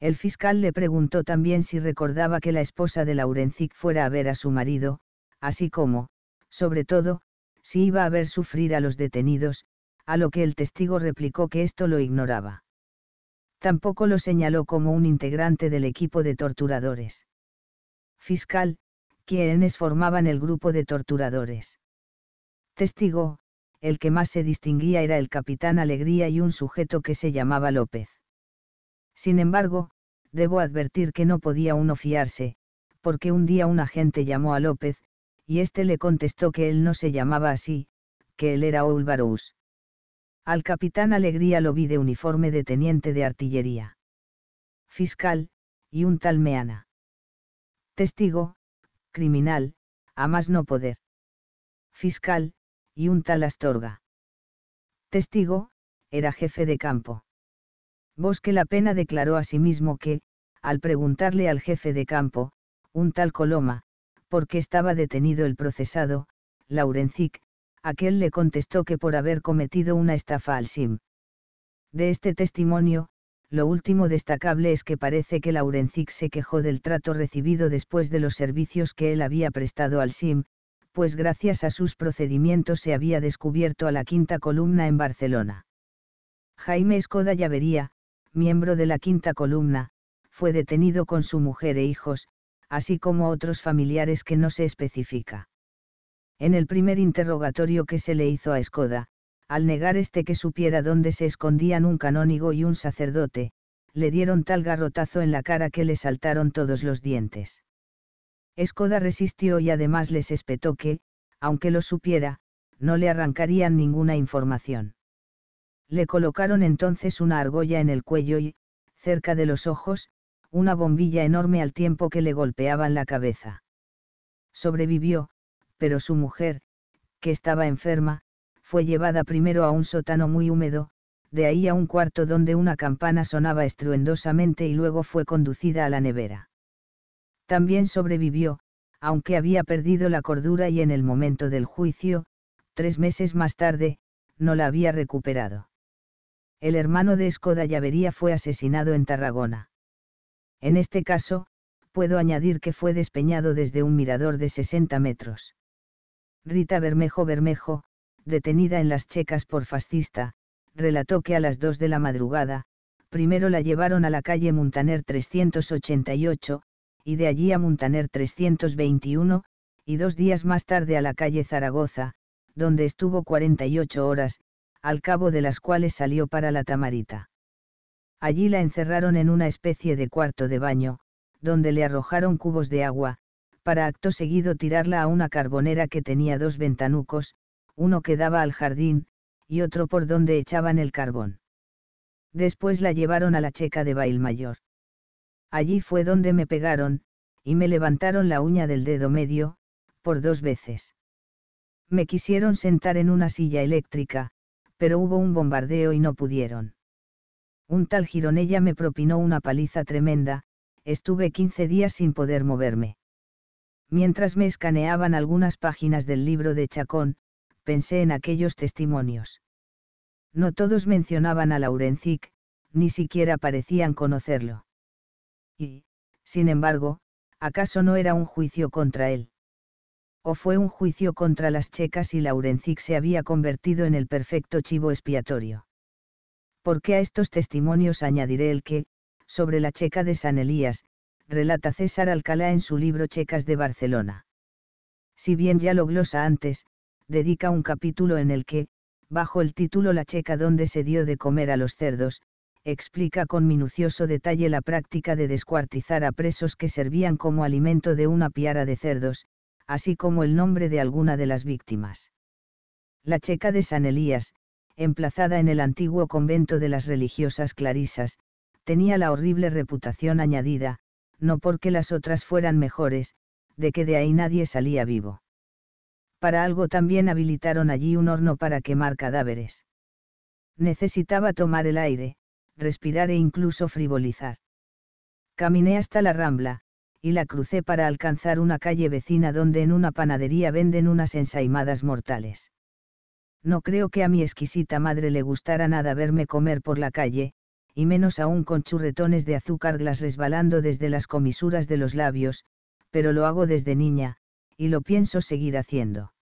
Speaker 1: El fiscal le preguntó también si recordaba que la esposa de Laurencic fuera a ver a su marido, así como, sobre todo, si iba a ver sufrir a los detenidos, a lo que el testigo replicó que esto lo ignoraba. Tampoco lo señaló como un integrante del equipo de torturadores. Fiscal, quienes formaban el grupo de torturadores. Testigo, el que más se distinguía era el capitán Alegría y un sujeto que se llamaba López. Sin embargo, debo advertir que no podía uno fiarse, porque un día un agente llamó a López, y éste le contestó que él no se llamaba así, que él era Oulvarous. Al capitán Alegría lo vi de uniforme de teniente de artillería. Fiscal, y un tal Meana. Testigo, criminal, a más no poder. Fiscal, y un tal Astorga. Testigo, era jefe de campo. Bosque la pena declaró a sí mismo que, al preguntarle al jefe de campo, un tal Coloma, por qué estaba detenido el procesado, Laurencic, aquel le contestó que por haber cometido una estafa al SIM. De este testimonio, lo último destacable es que parece que Laurencic se quejó del trato recibido después de los servicios que él había prestado al SIM, pues gracias a sus procedimientos se había descubierto a la quinta columna en Barcelona. Jaime Escoda Llavería, miembro de la quinta columna, fue detenido con su mujer e hijos, así como otros familiares que no se especifica. En el primer interrogatorio que se le hizo a Escoda, al negar este que supiera dónde se escondían un canónigo y un sacerdote, le dieron tal garrotazo en la cara que le saltaron todos los dientes. Escoda resistió y además les espetó que, aunque lo supiera, no le arrancarían ninguna información. Le colocaron entonces una argolla en el cuello y, cerca de los ojos, una bombilla enorme al tiempo que le golpeaban la cabeza. Sobrevivió, pero su mujer, que estaba enferma, fue llevada primero a un sótano muy húmedo, de ahí a un cuarto donde una campana sonaba estruendosamente y luego fue conducida a la nevera. También sobrevivió, aunque había perdido la cordura y en el momento del juicio, tres meses más tarde, no la había recuperado. El hermano de Escoda Llavería fue asesinado en Tarragona. En este caso, puedo añadir que fue despeñado desde un mirador de 60 metros. Rita Bermejo Bermejo, detenida en las checas por fascista, relató que a las 2 de la madrugada, primero la llevaron a la calle Muntaner 388, y de allí a Muntaner 321, y dos días más tarde a la calle Zaragoza, donde estuvo 48 horas, al cabo de las cuales salió para la Tamarita. Allí la encerraron en una especie de cuarto de baño, donde le arrojaron cubos de agua, para acto seguido tirarla a una carbonera que tenía dos ventanucos, uno que daba al jardín, y otro por donde echaban el carbón. Después la llevaron a la checa de Bailmayor. Allí fue donde me pegaron, y me levantaron la uña del dedo medio, por dos veces. Me quisieron sentar en una silla eléctrica, pero hubo un bombardeo y no pudieron. Un tal Gironella me propinó una paliza tremenda, estuve 15 días sin poder moverme. Mientras me escaneaban algunas páginas del libro de Chacón, pensé en aquellos testimonios. No todos mencionaban a Laurencic, ni siquiera parecían conocerlo. Y, sin embargo, ¿acaso no era un juicio contra él? ¿O fue un juicio contra las checas y Laurencic se había convertido en el perfecto chivo expiatorio? Porque a estos testimonios añadiré el que, sobre la checa de San Elías, relata César Alcalá en su libro Checas de Barcelona. Si bien ya lo glosa antes, dedica un capítulo en el que, bajo el título La checa donde se dio de comer a los cerdos, explica con minucioso detalle la práctica de descuartizar a presos que servían como alimento de una piara de cerdos, así como el nombre de alguna de las víctimas. La checa de San Elías, emplazada en el antiguo convento de las religiosas clarisas, tenía la horrible reputación añadida, no porque las otras fueran mejores, de que de ahí nadie salía vivo. Para algo también habilitaron allí un horno para quemar cadáveres. Necesitaba tomar el aire, respirar e incluso frivolizar. Caminé hasta la rambla, y la crucé para alcanzar una calle vecina donde en una panadería venden unas ensaimadas mortales. No creo que a mi exquisita madre le gustara nada verme comer por la calle, y menos aún con churretones de azúcar glas resbalando desde las comisuras de los labios, pero lo hago desde niña, y lo pienso seguir haciendo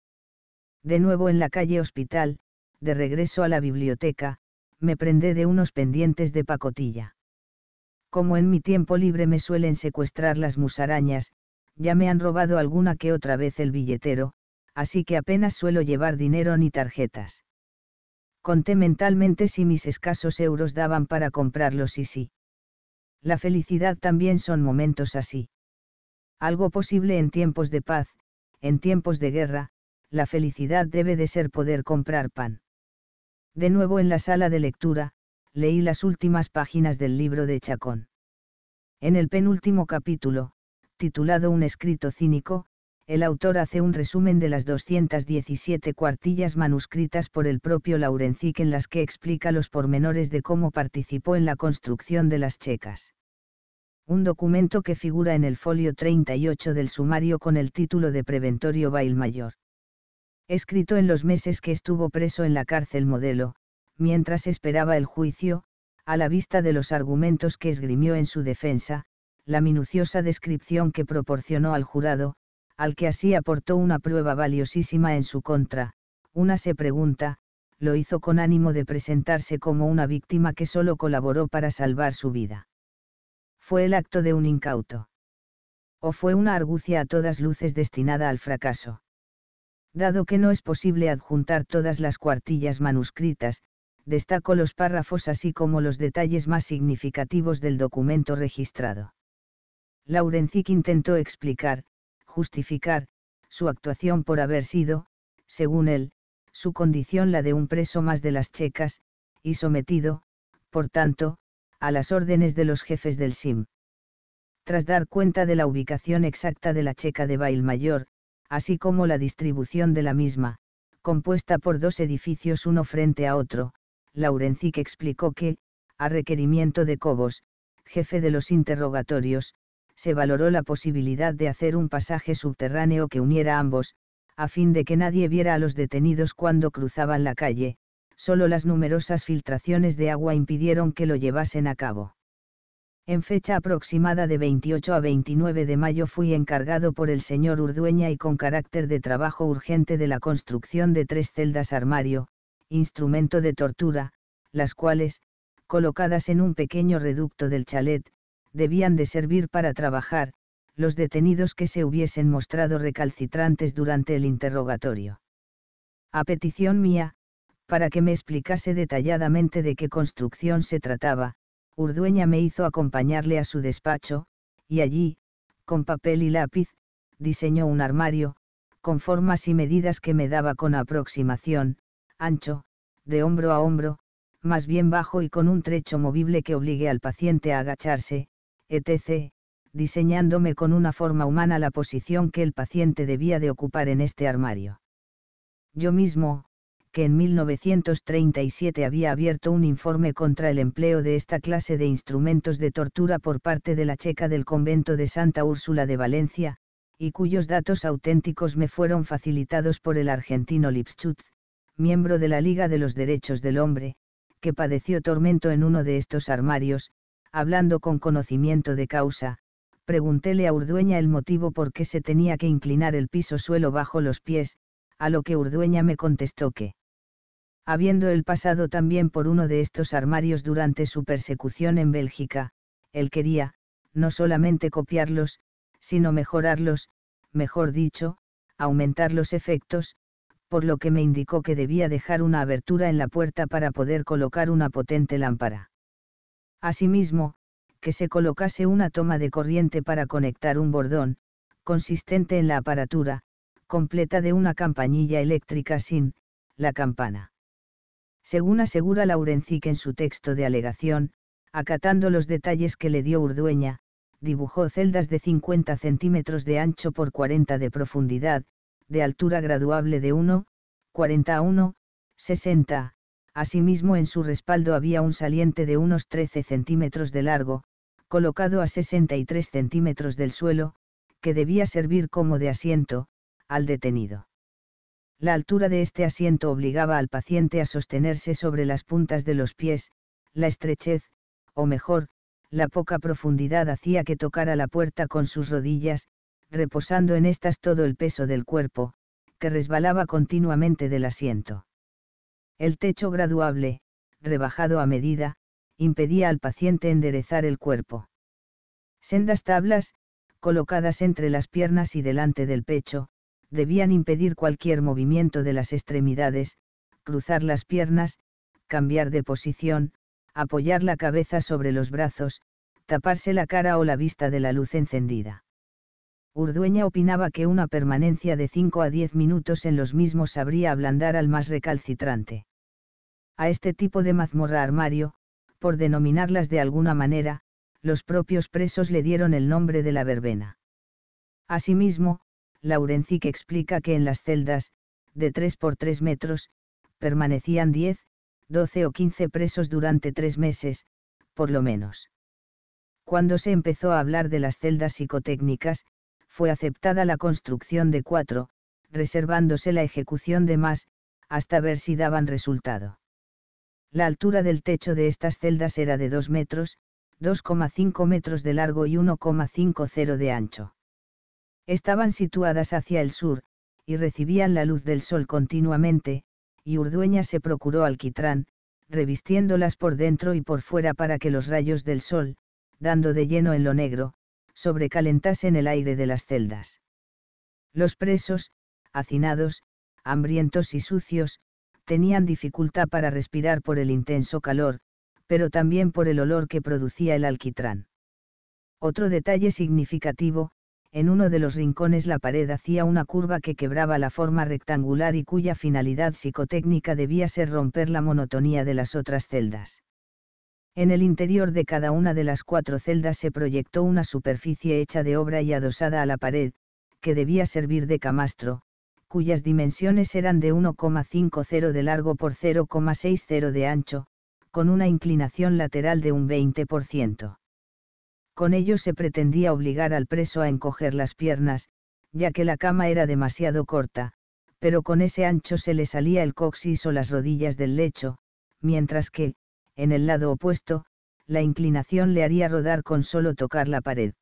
Speaker 1: de nuevo en la calle Hospital, de regreso a la biblioteca, me prendé de unos pendientes de pacotilla. Como en mi tiempo libre me suelen secuestrar las musarañas, ya me han robado alguna que otra vez el billetero, así que apenas suelo llevar dinero ni tarjetas. Conté mentalmente si mis escasos euros daban para comprarlos y sí. La felicidad también son momentos así. Algo posible en tiempos de paz, en tiempos de guerra, la felicidad debe de ser poder comprar pan. De nuevo en la sala de lectura, leí las últimas páginas del libro de Chacón. En el penúltimo capítulo, titulado Un escrito cínico, el autor hace un resumen de las 217 cuartillas manuscritas por el propio Laurencic en las que explica los pormenores de cómo participó en la construcción de las checas. Un documento que figura en el folio 38 del sumario con el título de Preventorio Bail Mayor escrito en los meses que estuvo preso en la cárcel modelo, mientras esperaba el juicio, a la vista de los argumentos que esgrimió en su defensa, la minuciosa descripción que proporcionó al jurado, al que así aportó una prueba valiosísima en su contra, una se pregunta, lo hizo con ánimo de presentarse como una víctima que solo colaboró para salvar su vida. ¿Fue el acto de un incauto? ¿O fue una argucia a todas luces destinada al fracaso? Dado que no es posible adjuntar todas las cuartillas manuscritas, destaco los párrafos así como los detalles más significativos del documento registrado. Laurencic intentó explicar, justificar, su actuación por haber sido, según él, su condición la de un preso más de las checas, y sometido, por tanto, a las órdenes de los jefes del SIM. Tras dar cuenta de la ubicación exacta de la checa de Bailmayor, así como la distribución de la misma, compuesta por dos edificios uno frente a otro, Laurencic explicó que, a requerimiento de Cobos, jefe de los interrogatorios, se valoró la posibilidad de hacer un pasaje subterráneo que uniera ambos, a fin de que nadie viera a los detenidos cuando cruzaban la calle, solo las numerosas filtraciones de agua impidieron que lo llevasen a cabo. En fecha aproximada de 28 a 29 de mayo fui encargado por el señor Urdueña y con carácter de trabajo urgente de la construcción de tres celdas armario, instrumento de tortura, las cuales, colocadas en un pequeño reducto del chalet, debían de servir para trabajar, los detenidos que se hubiesen mostrado recalcitrantes durante el interrogatorio. A petición mía, para que me explicase detalladamente de qué construcción se trataba, Urdueña me hizo acompañarle a su despacho, y allí, con papel y lápiz, diseñó un armario, con formas y medidas que me daba con aproximación, ancho, de hombro a hombro, más bien bajo y con un trecho movible que obligue al paciente a agacharse, etc., diseñándome con una forma humana la posición que el paciente debía de ocupar en este armario. Yo mismo, que en 1937 había abierto un informe contra el empleo de esta clase de instrumentos de tortura por parte de la checa del convento de Santa Úrsula de Valencia, y cuyos datos auténticos me fueron facilitados por el argentino Lipschutz, miembro de la Liga de los Derechos del Hombre, que padeció tormento en uno de estos armarios, hablando con conocimiento de causa, preguntéle a Urdueña el motivo por qué se tenía que inclinar el piso suelo bajo los pies, a lo que Urdueña me contestó que habiendo él pasado también por uno de estos armarios durante su persecución en Bélgica, él quería, no solamente copiarlos, sino mejorarlos, mejor dicho, aumentar los efectos, por lo que me indicó que debía dejar una abertura en la puerta para poder colocar una potente lámpara. Asimismo, que se colocase una toma de corriente para conectar un bordón, consistente en la aparatura, completa de una campanilla eléctrica sin, la campana según asegura Laurencic en su texto de alegación, acatando los detalles que le dio Urdueña, dibujó celdas de 50 centímetros de ancho por 40 de profundidad, de altura graduable de 1, 40 a 60, asimismo en su respaldo había un saliente de unos 13 centímetros de largo, colocado a 63 centímetros del suelo, que debía servir como de asiento, al detenido. La altura de este asiento obligaba al paciente a sostenerse sobre las puntas de los pies, la estrechez, o mejor, la poca profundidad hacía que tocara la puerta con sus rodillas, reposando en estas todo el peso del cuerpo, que resbalaba continuamente del asiento. El techo graduable, rebajado a medida, impedía al paciente enderezar el cuerpo. Sendas tablas, colocadas entre las piernas y delante del pecho, debían impedir cualquier movimiento de las extremidades, cruzar las piernas, cambiar de posición, apoyar la cabeza sobre los brazos, taparse la cara o la vista de la luz encendida. Urdueña opinaba que una permanencia de 5 a 10 minutos en los mismos sabría ablandar al más recalcitrante. A este tipo de mazmorra armario, por denominarlas de alguna manera, los propios presos le dieron el nombre de la verbena. Asimismo, Laurencik explica que en las celdas, de 3 por 3 metros, permanecían 10, 12 o 15 presos durante tres meses, por lo menos. Cuando se empezó a hablar de las celdas psicotécnicas, fue aceptada la construcción de cuatro, reservándose la ejecución de más, hasta ver si daban resultado. La altura del techo de estas celdas era de 2 metros, 2,5 metros de largo y 1,50 de ancho. Estaban situadas hacia el sur, y recibían la luz del sol continuamente, y Urdueña se procuró alquitrán, revistiéndolas por dentro y por fuera para que los rayos del sol, dando de lleno en lo negro, sobrecalentasen el aire de las celdas. Los presos, hacinados, hambrientos y sucios, tenían dificultad para respirar por el intenso calor, pero también por el olor que producía el alquitrán. Otro detalle significativo, en uno de los rincones la pared hacía una curva que quebraba la forma rectangular y cuya finalidad psicotécnica debía ser romper la monotonía de las otras celdas. En el interior de cada una de las cuatro celdas se proyectó una superficie hecha de obra y adosada a la pared, que debía servir de camastro, cuyas dimensiones eran de 1,50 de largo por 0,60 de ancho, con una inclinación lateral de un 20%. Con ello se pretendía obligar al preso a encoger las piernas, ya que la cama era demasiado corta, pero con ese ancho se le salía el coxis o las rodillas del lecho, mientras que, en el lado opuesto, la inclinación le haría rodar con solo tocar la pared.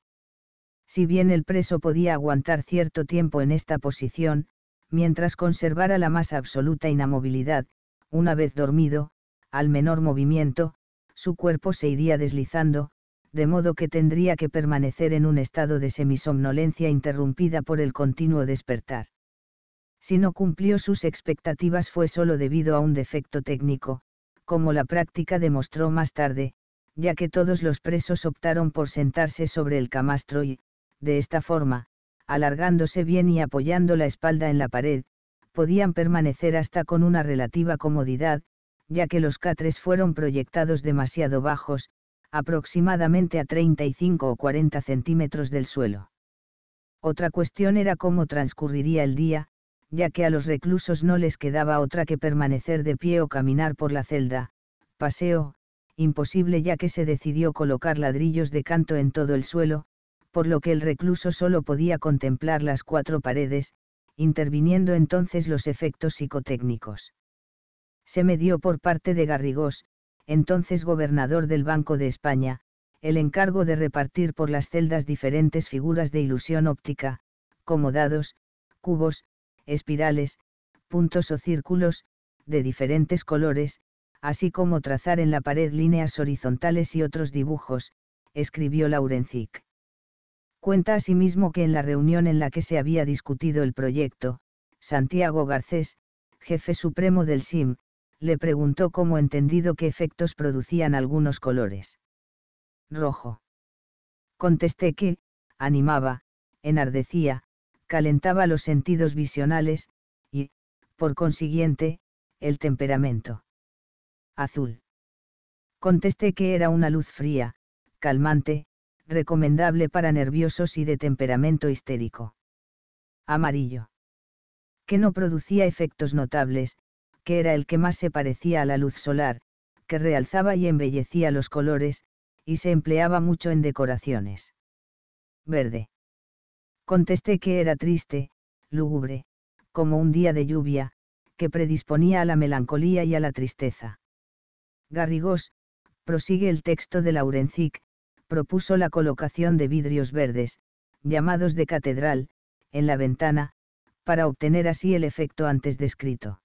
Speaker 1: Si bien el preso podía aguantar cierto tiempo en esta posición, mientras conservara la más absoluta inamovilidad, una vez dormido, al menor movimiento, su cuerpo se iría deslizando, de modo que tendría que permanecer en un estado de semisomnolencia interrumpida por el continuo despertar. Si no cumplió sus expectativas fue solo debido a un defecto técnico, como la práctica demostró más tarde, ya que todos los presos optaron por sentarse sobre el camastro y, de esta forma, alargándose bien y apoyando la espalda en la pared, podían permanecer hasta con una relativa comodidad, ya que los catres fueron proyectados demasiado bajos, aproximadamente a 35 o 40 centímetros del suelo. Otra cuestión era cómo transcurriría el día, ya que a los reclusos no les quedaba otra que permanecer de pie o caminar por la celda, paseo, imposible ya que se decidió colocar ladrillos de canto en todo el suelo, por lo que el recluso solo podía contemplar las cuatro paredes, interviniendo entonces los efectos psicotécnicos. Se me dio por parte de Garrigós, entonces gobernador del Banco de España, el encargo de repartir por las celdas diferentes figuras de ilusión óptica, como dados, cubos, espirales, puntos o círculos, de diferentes colores, así como trazar en la pared líneas horizontales y otros dibujos, escribió Laurencic. Cuenta asimismo que en la reunión en la que se había discutido el proyecto, Santiago Garcés, jefe supremo del SIM, le preguntó cómo entendido qué efectos producían algunos colores. Rojo. Contesté que, animaba, enardecía, calentaba los sentidos visionales, y, por consiguiente, el temperamento. Azul. Contesté que era una luz fría, calmante, recomendable para nerviosos y de temperamento histérico. Amarillo. Que no producía efectos notables, era el que más se parecía a la luz solar, que realzaba y embellecía los colores, y se empleaba mucho en decoraciones. Verde. Contesté que era triste, lúgubre, como un día de lluvia, que predisponía a la melancolía y a la tristeza. Garrigós, prosigue el texto de Laurencic, propuso la colocación de vidrios verdes, llamados de catedral, en la ventana, para obtener así el efecto antes descrito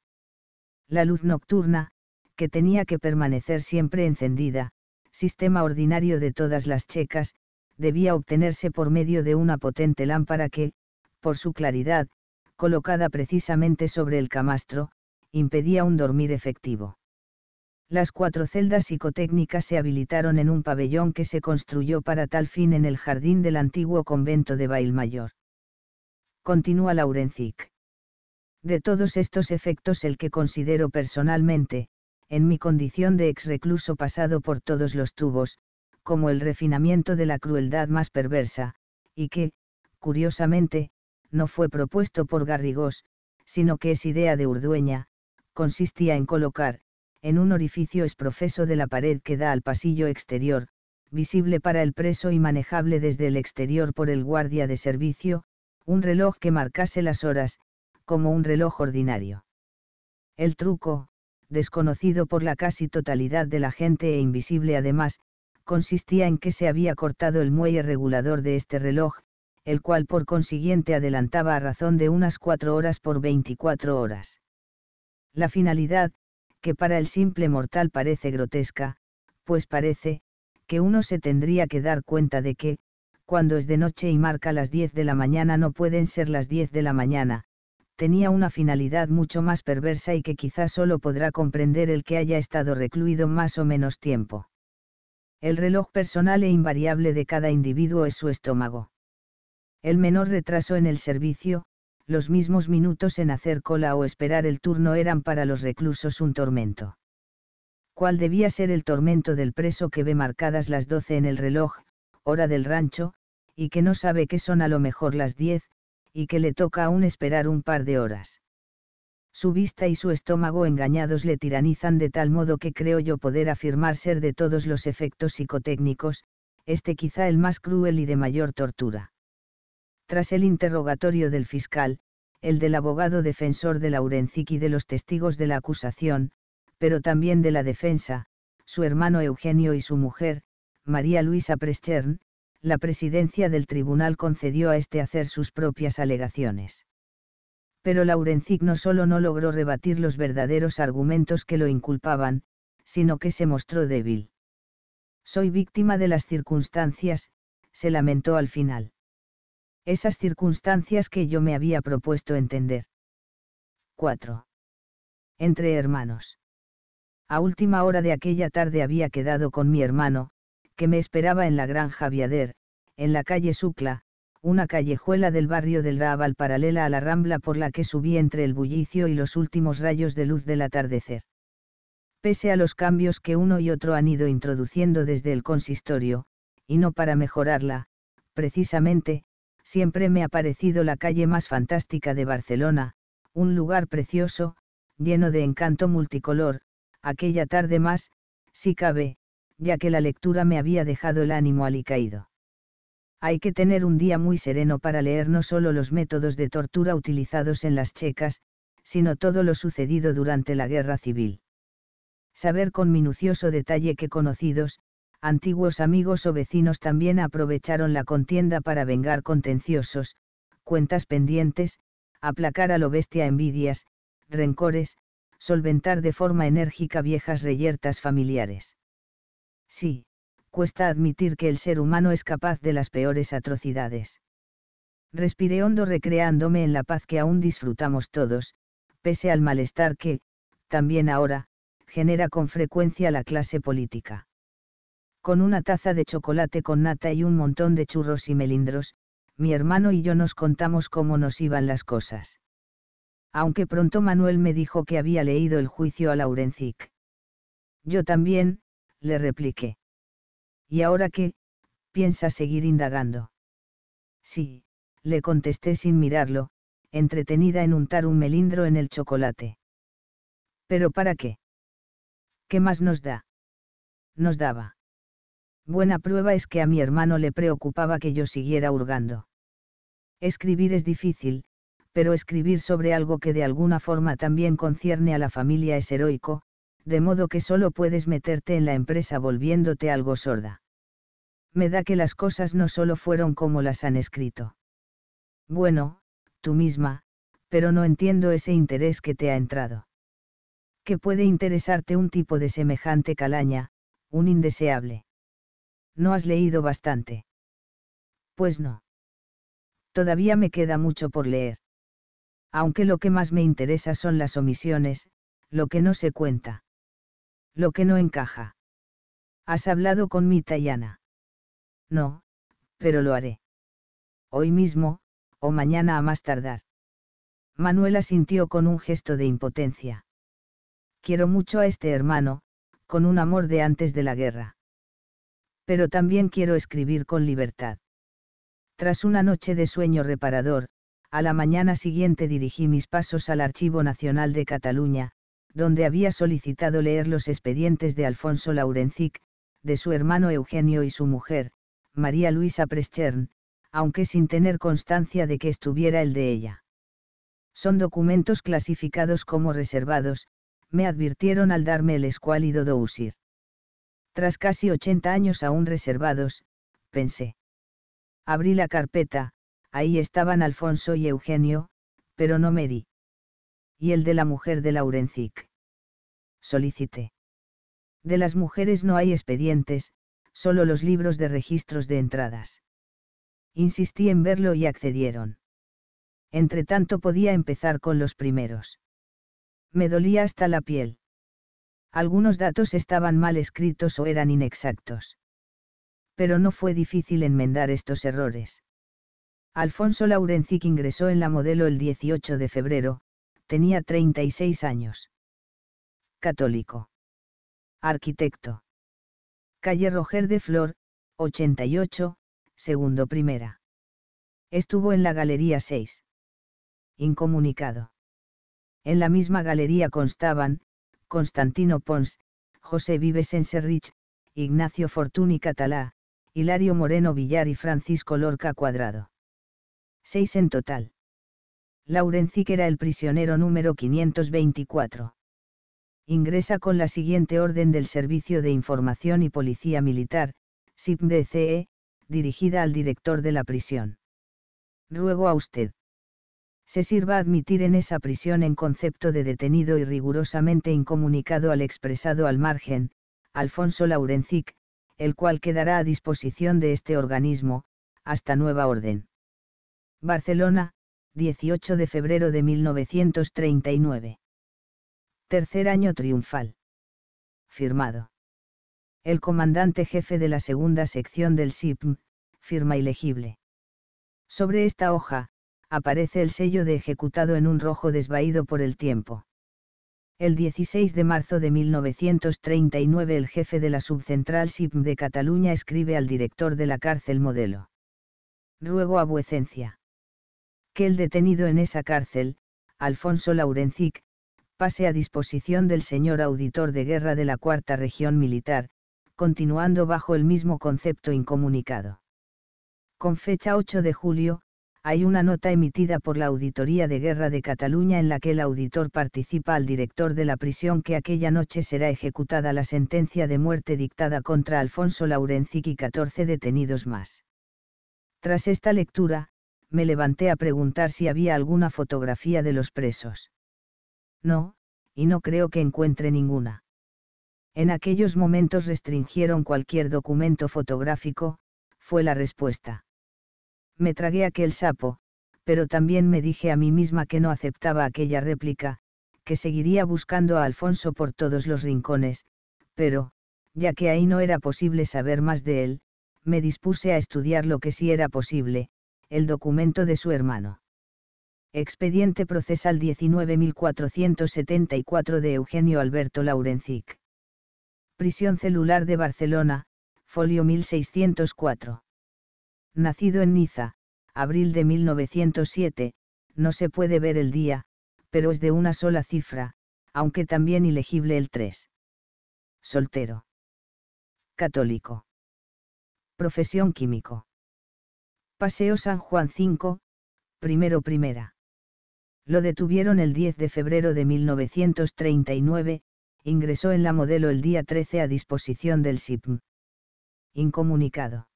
Speaker 1: la luz nocturna, que tenía que permanecer siempre encendida, sistema ordinario de todas las checas, debía obtenerse por medio de una potente lámpara que, por su claridad, colocada precisamente sobre el camastro, impedía un dormir efectivo. Las cuatro celdas psicotécnicas se habilitaron en un pabellón que se construyó para tal fin en el jardín del antiguo convento de Bailmayor. Continúa Laurencic. De todos estos efectos el que considero personalmente, en mi condición de ex recluso pasado por todos los tubos, como el refinamiento de la crueldad más perversa, y que, curiosamente, no fue propuesto por Garrigós, sino que es idea de Urdueña, consistía en colocar, en un orificio esprofeso de la pared que da al pasillo exterior, visible para el preso y manejable desde el exterior por el guardia de servicio, un reloj que marcase las horas, como un reloj ordinario. El truco, desconocido por la casi totalidad de la gente e invisible además, consistía en que se había cortado el muelle regulador de este reloj, el cual por consiguiente adelantaba a razón de unas cuatro horas por 24 horas. La finalidad, que para el simple mortal parece grotesca, pues parece, que uno se tendría que dar cuenta de que, cuando es de noche y marca las 10 de la mañana no pueden ser las 10 de la mañana, tenía una finalidad mucho más perversa y que quizás solo podrá comprender el que haya estado recluido más o menos tiempo. El reloj personal e invariable de cada individuo es su estómago. El menor retraso en el servicio, los mismos minutos en hacer cola o esperar el turno eran para los reclusos un tormento. ¿Cuál debía ser el tormento del preso que ve marcadas las doce en el reloj, hora del rancho, y que no sabe qué son a lo mejor las diez, y que le toca aún esperar un par de horas. Su vista y su estómago engañados le tiranizan de tal modo que creo yo poder afirmar ser de todos los efectos psicotécnicos, este quizá el más cruel y de mayor tortura. Tras el interrogatorio del fiscal, el del abogado defensor de Laurencic y de los testigos de la acusación, pero también de la defensa, su hermano Eugenio y su mujer, María Luisa Prestern, la presidencia del tribunal concedió a este hacer sus propias alegaciones. Pero Laurencic no solo no logró rebatir los verdaderos argumentos que lo inculpaban, sino que se mostró débil. Soy víctima de las circunstancias, se lamentó al final. Esas circunstancias que yo me había propuesto entender. 4. Entre hermanos. A última hora de aquella tarde había quedado con mi hermano, que me esperaba en la Gran Viader, en la calle Sucla, una callejuela del barrio del Raval paralela a la rambla por la que subí entre el bullicio y los últimos rayos de luz del atardecer. Pese a los cambios que uno y otro han ido introduciendo desde el consistorio, y no para mejorarla, precisamente, siempre me ha parecido la calle más fantástica de Barcelona, un lugar precioso, lleno de encanto multicolor, aquella tarde más, si cabe, ya que la lectura me había dejado el ánimo alicaído. Hay que tener un día muy sereno para leer no solo los métodos de tortura utilizados en las checas, sino todo lo sucedido durante la guerra civil. Saber con minucioso detalle que conocidos, antiguos amigos o vecinos también aprovecharon la contienda para vengar contenciosos, cuentas pendientes, aplacar a lo bestia envidias, rencores, solventar de forma enérgica viejas reyertas familiares. Sí, cuesta admitir que el ser humano es capaz de las peores atrocidades. Respiré hondo recreándome en la paz que aún disfrutamos todos, pese al malestar que, también ahora, genera con frecuencia la clase política. Con una taza de chocolate con nata y un montón de churros y melindros, mi hermano y yo nos contamos cómo nos iban las cosas. Aunque pronto Manuel me dijo que había leído el juicio a Laurencic. Yo también, le repliqué. ¿Y ahora qué? ¿Piensa seguir indagando? Sí, le contesté sin mirarlo, entretenida en untar un melindro en el chocolate. ¿Pero para qué? ¿Qué más nos da? Nos daba. Buena prueba es que a mi hermano le preocupaba que yo siguiera hurgando. Escribir es difícil, pero escribir sobre algo que de alguna forma también concierne a la familia es heroico, de modo que solo puedes meterte en la empresa volviéndote algo sorda. Me da que las cosas no solo fueron como las han escrito. Bueno, tú misma, pero no entiendo ese interés que te ha entrado. ¿Qué puede interesarte un tipo de semejante calaña, un indeseable. No has leído bastante. Pues no. Todavía me queda mucho por leer. Aunque lo que más me interesa son las omisiones, lo que no se cuenta. Lo que no encaja. ¿Has hablado con mi Tayana? No, pero lo haré. Hoy mismo, o mañana a más tardar. Manuela sintió con un gesto de impotencia. Quiero mucho a este hermano, con un amor de antes de la guerra. Pero también quiero escribir con libertad. Tras una noche de sueño reparador, a la mañana siguiente dirigí mis pasos al Archivo Nacional de Cataluña, donde había solicitado leer los expedientes de Alfonso Laurencic, de su hermano Eugenio y su mujer, María Luisa Preschern, aunque sin tener constancia de que estuviera el de ella. Son documentos clasificados como reservados, me advirtieron al darme el escuálido dousir. Tras casi 80 años aún reservados, pensé. Abrí la carpeta, ahí estaban Alfonso y Eugenio, pero no me di y el de la mujer de Laurencic. Solicité. De las mujeres no hay expedientes, solo los libros de registros de entradas. Insistí en verlo y accedieron. Entretanto podía empezar con los primeros. Me dolía hasta la piel. Algunos datos estaban mal escritos o eran inexactos. Pero no fue difícil enmendar estos errores. Alfonso Laurencic ingresó en la modelo el 18 de febrero, tenía 36 años. Católico. Arquitecto. Calle Roger de Flor, 88, segundo primera. Estuvo en la Galería 6. Incomunicado. En la misma galería constaban, Constantino Pons, José Vives Enserrich, Ignacio Fortuny Catalá, Hilario Moreno Villar y Francisco Lorca Cuadrado. Seis en total. Laurencic era el prisionero número 524. Ingresa con la siguiente orden del Servicio de Información y Policía Militar, SIPDCE, dirigida al director de la prisión. Ruego a usted. Se sirva admitir en esa prisión en concepto de detenido y rigurosamente incomunicado al expresado al margen, Alfonso Laurencic, el cual quedará a disposición de este organismo, hasta nueva orden. Barcelona, 18 de febrero de 1939. Tercer año triunfal. Firmado. El comandante jefe de la segunda sección del SIPM, firma ilegible. Sobre esta hoja, aparece el sello de ejecutado en un rojo desvaído por el tiempo. El 16 de marzo de 1939 el jefe de la subcentral SIPM de Cataluña escribe al director de la cárcel modelo. Ruego a vuecencia que el detenido en esa cárcel, Alfonso Laurencic, pase a disposición del señor auditor de guerra de la Cuarta Región Militar, continuando bajo el mismo concepto incomunicado. Con fecha 8 de julio, hay una nota emitida por la Auditoría de Guerra de Cataluña en la que el auditor participa al director de la prisión que aquella noche será ejecutada la sentencia de muerte dictada contra Alfonso Laurencic y 14 detenidos más. Tras esta lectura, me levanté a preguntar si había alguna fotografía de los presos. No, y no creo que encuentre ninguna. En aquellos momentos restringieron cualquier documento fotográfico, fue la respuesta. Me tragué aquel sapo, pero también me dije a mí misma que no aceptaba aquella réplica, que seguiría buscando a Alfonso por todos los rincones, pero, ya que ahí no era posible saber más de él, me dispuse a estudiar lo que sí era posible, el documento de su hermano. Expediente procesal 19474 de Eugenio Alberto Laurencic. Prisión celular de Barcelona, folio 1604. Nacido en Niza, abril de 1907, no se puede ver el día, pero es de una sola cifra, aunque también ilegible el 3. Soltero. Católico. Profesión químico. Paseo San Juan 5, primero primera. Lo detuvieron el 10 de febrero de 1939, ingresó en la modelo el día 13 a disposición del SIPM. Incomunicado.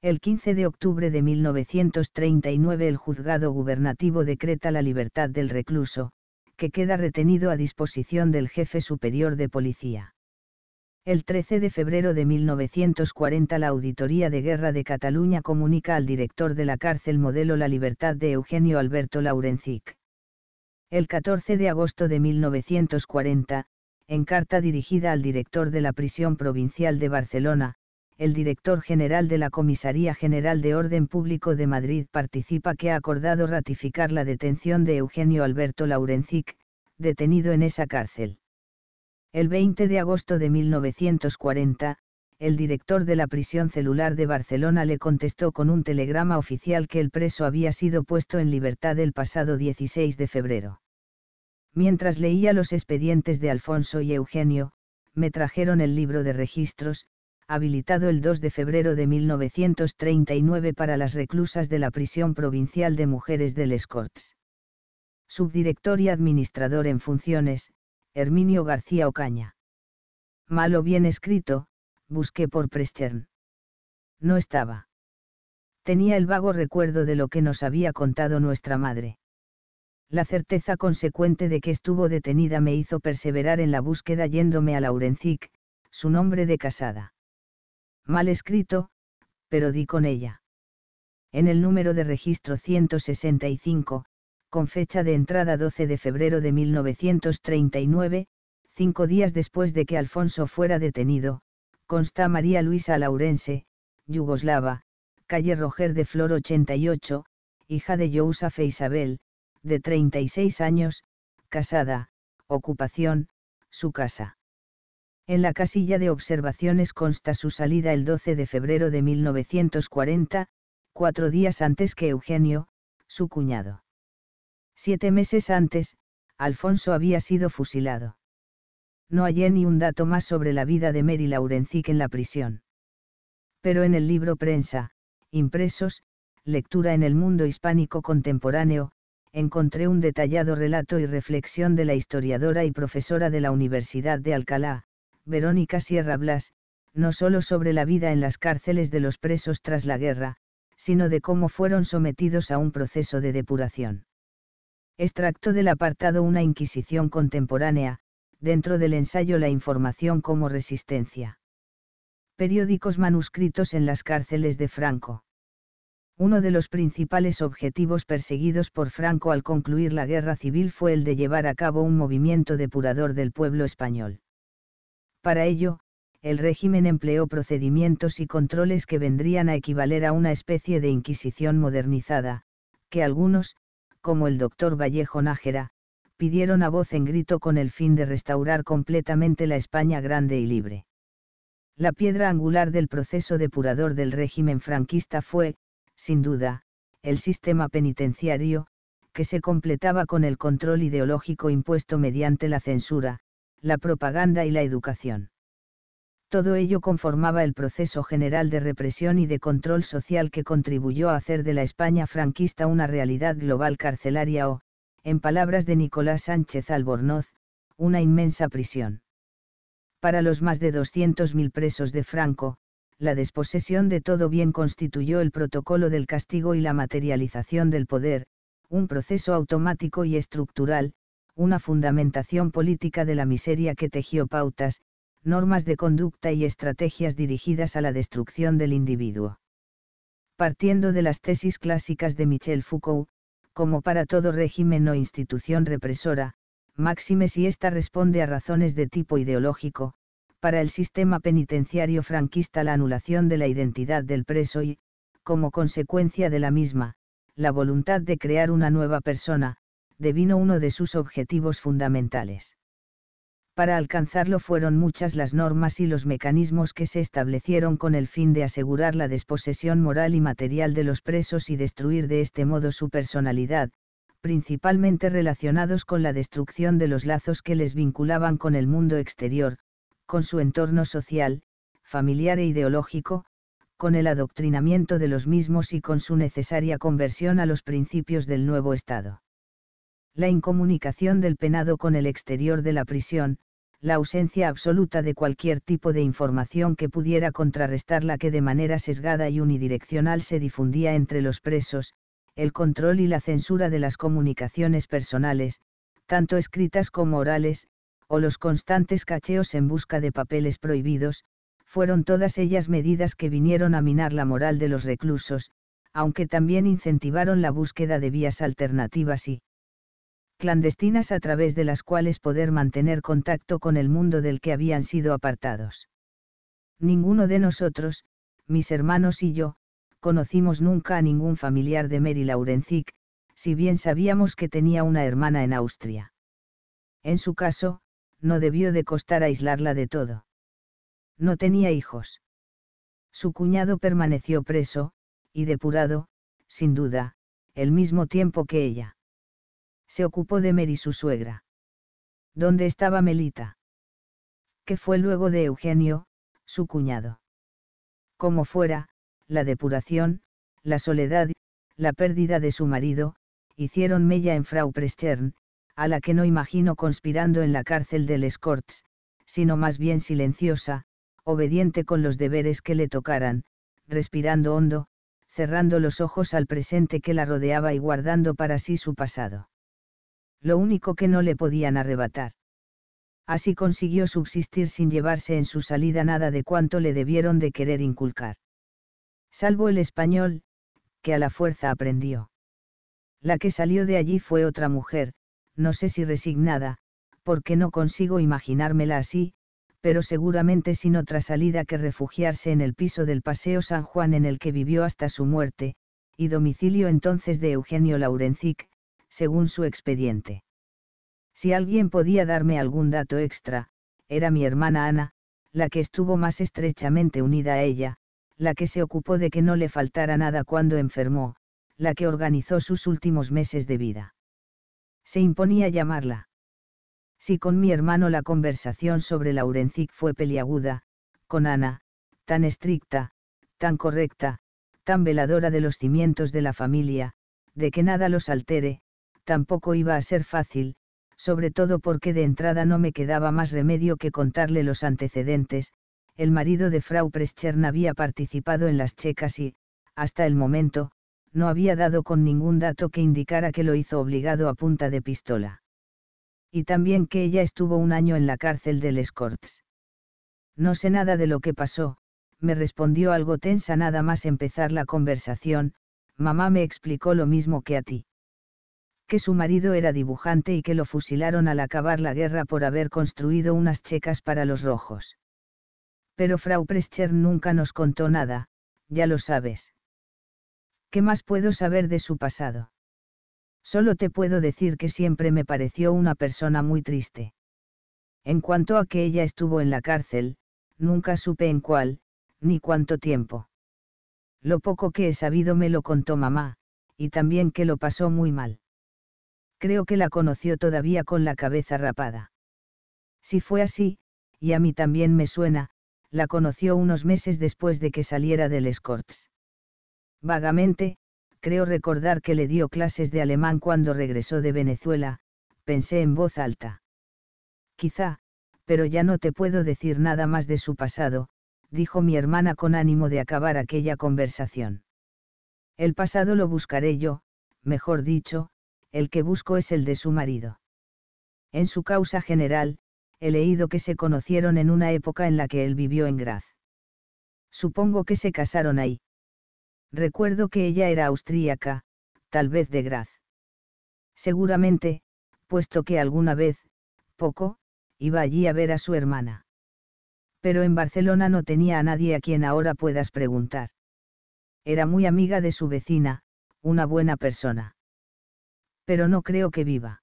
Speaker 1: El 15 de octubre de 1939 el juzgado gubernativo decreta la libertad del recluso, que queda retenido a disposición del jefe superior de policía. El 13 de febrero de 1940 la Auditoría de Guerra de Cataluña comunica al director de la cárcel modelo la libertad de Eugenio Alberto Laurencic. El 14 de agosto de 1940, en carta dirigida al director de la prisión provincial de Barcelona, el director general de la Comisaría General de Orden Público de Madrid participa que ha acordado ratificar la detención de Eugenio Alberto Laurencic, detenido en esa cárcel. El 20 de agosto de 1940, el director de la prisión celular de Barcelona le contestó con un telegrama oficial que el preso había sido puesto en libertad el pasado 16 de febrero. Mientras leía los expedientes de Alfonso y Eugenio, me trajeron el libro de registros, habilitado el 2 de febrero de 1939 para las reclusas de la prisión provincial de mujeres del Escorts. Subdirector y administrador en funciones, Herminio García Ocaña. Malo bien escrito, busqué por Prestern. No estaba. Tenía el vago recuerdo de lo que nos había contado nuestra madre. La certeza consecuente de que estuvo detenida me hizo perseverar en la búsqueda yéndome a Laurencic, su nombre de casada. Mal escrito, pero di con ella. En el número de registro 165, con fecha de entrada 12 de febrero de 1939, cinco días después de que Alfonso fuera detenido, consta María Luisa Laurense, yugoslava, calle Roger de Flor 88, hija de Josefa Isabel, de 36 años, casada, ocupación, su casa. En la casilla de observaciones consta su salida el 12 de febrero de 1940, cuatro días antes que Eugenio, su cuñado. Siete meses antes, Alfonso había sido fusilado. No hallé ni un dato más sobre la vida de Mary Laurencic en la prisión. Pero en el libro Prensa, Impresos, Lectura en el Mundo Hispánico Contemporáneo, encontré un detallado relato y reflexión de la historiadora y profesora de la Universidad de Alcalá, Verónica Sierra Blas, no solo sobre la vida en las cárceles de los presos tras la guerra, sino de cómo fueron sometidos a un proceso de depuración. Extracto del apartado Una Inquisición contemporánea, dentro del ensayo La información como resistencia. Periódicos manuscritos en las cárceles de Franco. Uno de los principales objetivos perseguidos por Franco al concluir la guerra civil fue el de llevar a cabo un movimiento depurador del pueblo español. Para ello, el régimen empleó procedimientos y controles que vendrían a equivaler a una especie de inquisición modernizada, que algunos, como el doctor Vallejo Nájera, pidieron a voz en grito con el fin de restaurar completamente la España grande y libre. La piedra angular del proceso depurador del régimen franquista fue, sin duda, el sistema penitenciario, que se completaba con el control ideológico impuesto mediante la censura, la propaganda y la educación todo ello conformaba el proceso general de represión y de control social que contribuyó a hacer de la España franquista una realidad global carcelaria o, en palabras de Nicolás Sánchez Albornoz, una inmensa prisión. Para los más de 200.000 presos de Franco, la desposesión de todo bien constituyó el protocolo del castigo y la materialización del poder, un proceso automático y estructural, una fundamentación política de la miseria que tejió pautas, normas de conducta y estrategias dirigidas a la destrucción del individuo. Partiendo de las tesis clásicas de Michel Foucault, como para todo régimen o institución represora, máxime si ésta responde a razones de tipo ideológico, para el sistema penitenciario franquista la anulación de la identidad del preso y, como consecuencia de la misma, la voluntad de crear una nueva persona, devino uno de sus objetivos fundamentales. Para alcanzarlo fueron muchas las normas y los mecanismos que se establecieron con el fin de asegurar la desposesión moral y material de los presos y destruir de este modo su personalidad, principalmente relacionados con la destrucción de los lazos que les vinculaban con el mundo exterior, con su entorno social, familiar e ideológico, con el adoctrinamiento de los mismos y con su necesaria conversión a los principios del nuevo Estado. La incomunicación del penado con el exterior de la prisión, la ausencia absoluta de cualquier tipo de información que pudiera contrarrestar la que de manera sesgada y unidireccional se difundía entre los presos, el control y la censura de las comunicaciones personales, tanto escritas como orales, o los constantes cacheos en busca de papeles prohibidos, fueron todas ellas medidas que vinieron a minar la moral de los reclusos, aunque también incentivaron la búsqueda de vías alternativas y, clandestinas a través de las cuales poder mantener contacto con el mundo del que habían sido apartados. Ninguno de nosotros, mis hermanos y yo, conocimos nunca a ningún familiar de Mary Laurencic, si bien sabíamos que tenía una hermana en Austria. En su caso, no debió de costar aislarla de todo. No tenía hijos. Su cuñado permaneció preso, y depurado, sin duda, el mismo tiempo que ella se ocupó de Mary su suegra. ¿Dónde estaba Melita? Que fue luego de Eugenio, su cuñado. Como fuera, la depuración, la soledad, la pérdida de su marido, hicieron mella en Frau Prestern, a la que no imagino conspirando en la cárcel de Escorts, sino más bien silenciosa, obediente con los deberes que le tocaran, respirando hondo, cerrando los ojos al presente que la rodeaba y guardando para sí su pasado lo único que no le podían arrebatar. Así consiguió subsistir sin llevarse en su salida nada de cuanto le debieron de querer inculcar. Salvo el español, que a la fuerza aprendió. La que salió de allí fue otra mujer, no sé si resignada, porque no consigo imaginármela así, pero seguramente sin otra salida que refugiarse en el piso del Paseo San Juan en el que vivió hasta su muerte, y domicilio entonces de Eugenio Laurencic, según su expediente. Si alguien podía darme algún dato extra, era mi hermana Ana, la que estuvo más estrechamente unida a ella, la que se ocupó de que no le faltara nada cuando enfermó, la que organizó sus últimos meses de vida. Se imponía llamarla. Si con mi hermano la conversación sobre Laurencic fue peliaguda, con Ana, tan estricta, tan correcta, tan veladora de los cimientos de la familia, de que nada los altere, tampoco iba a ser fácil, sobre todo porque de entrada no me quedaba más remedio que contarle los antecedentes, el marido de Frau Preschern había participado en las checas y, hasta el momento, no había dado con ningún dato que indicara que lo hizo obligado a punta de pistola. Y también que ella estuvo un año en la cárcel del Escorts. No sé nada de lo que pasó, me respondió algo tensa nada más empezar la conversación, mamá me explicó lo mismo que a ti que su marido era dibujante y que lo fusilaron al acabar la guerra por haber construido unas checas para los rojos. Pero Frau Prescher nunca nos contó nada, ya lo sabes. ¿Qué más puedo saber de su pasado? Solo te puedo decir que siempre me pareció una persona muy triste. En cuanto a que ella estuvo en la cárcel, nunca supe en cuál, ni cuánto tiempo. Lo poco que he sabido me lo contó mamá, y también que lo pasó muy mal creo que la conoció todavía con la cabeza rapada. Si fue así, y a mí también me suena, la conoció unos meses después de que saliera del Scorps. Vagamente, creo recordar que le dio clases de alemán cuando regresó de Venezuela, pensé en voz alta. Quizá, pero ya no te puedo decir nada más de su pasado, dijo mi hermana con ánimo de acabar aquella conversación. El pasado lo buscaré yo, mejor dicho, el que busco es el de su marido. En su causa general, he leído que se conocieron en una época en la que él vivió en Graz. Supongo que se casaron ahí. Recuerdo que ella era austríaca, tal vez de Graz. Seguramente, puesto que alguna vez, poco, iba allí a ver a su hermana. Pero en Barcelona no tenía a nadie a quien ahora puedas preguntar. Era muy amiga de su vecina, una buena persona pero no creo que viva.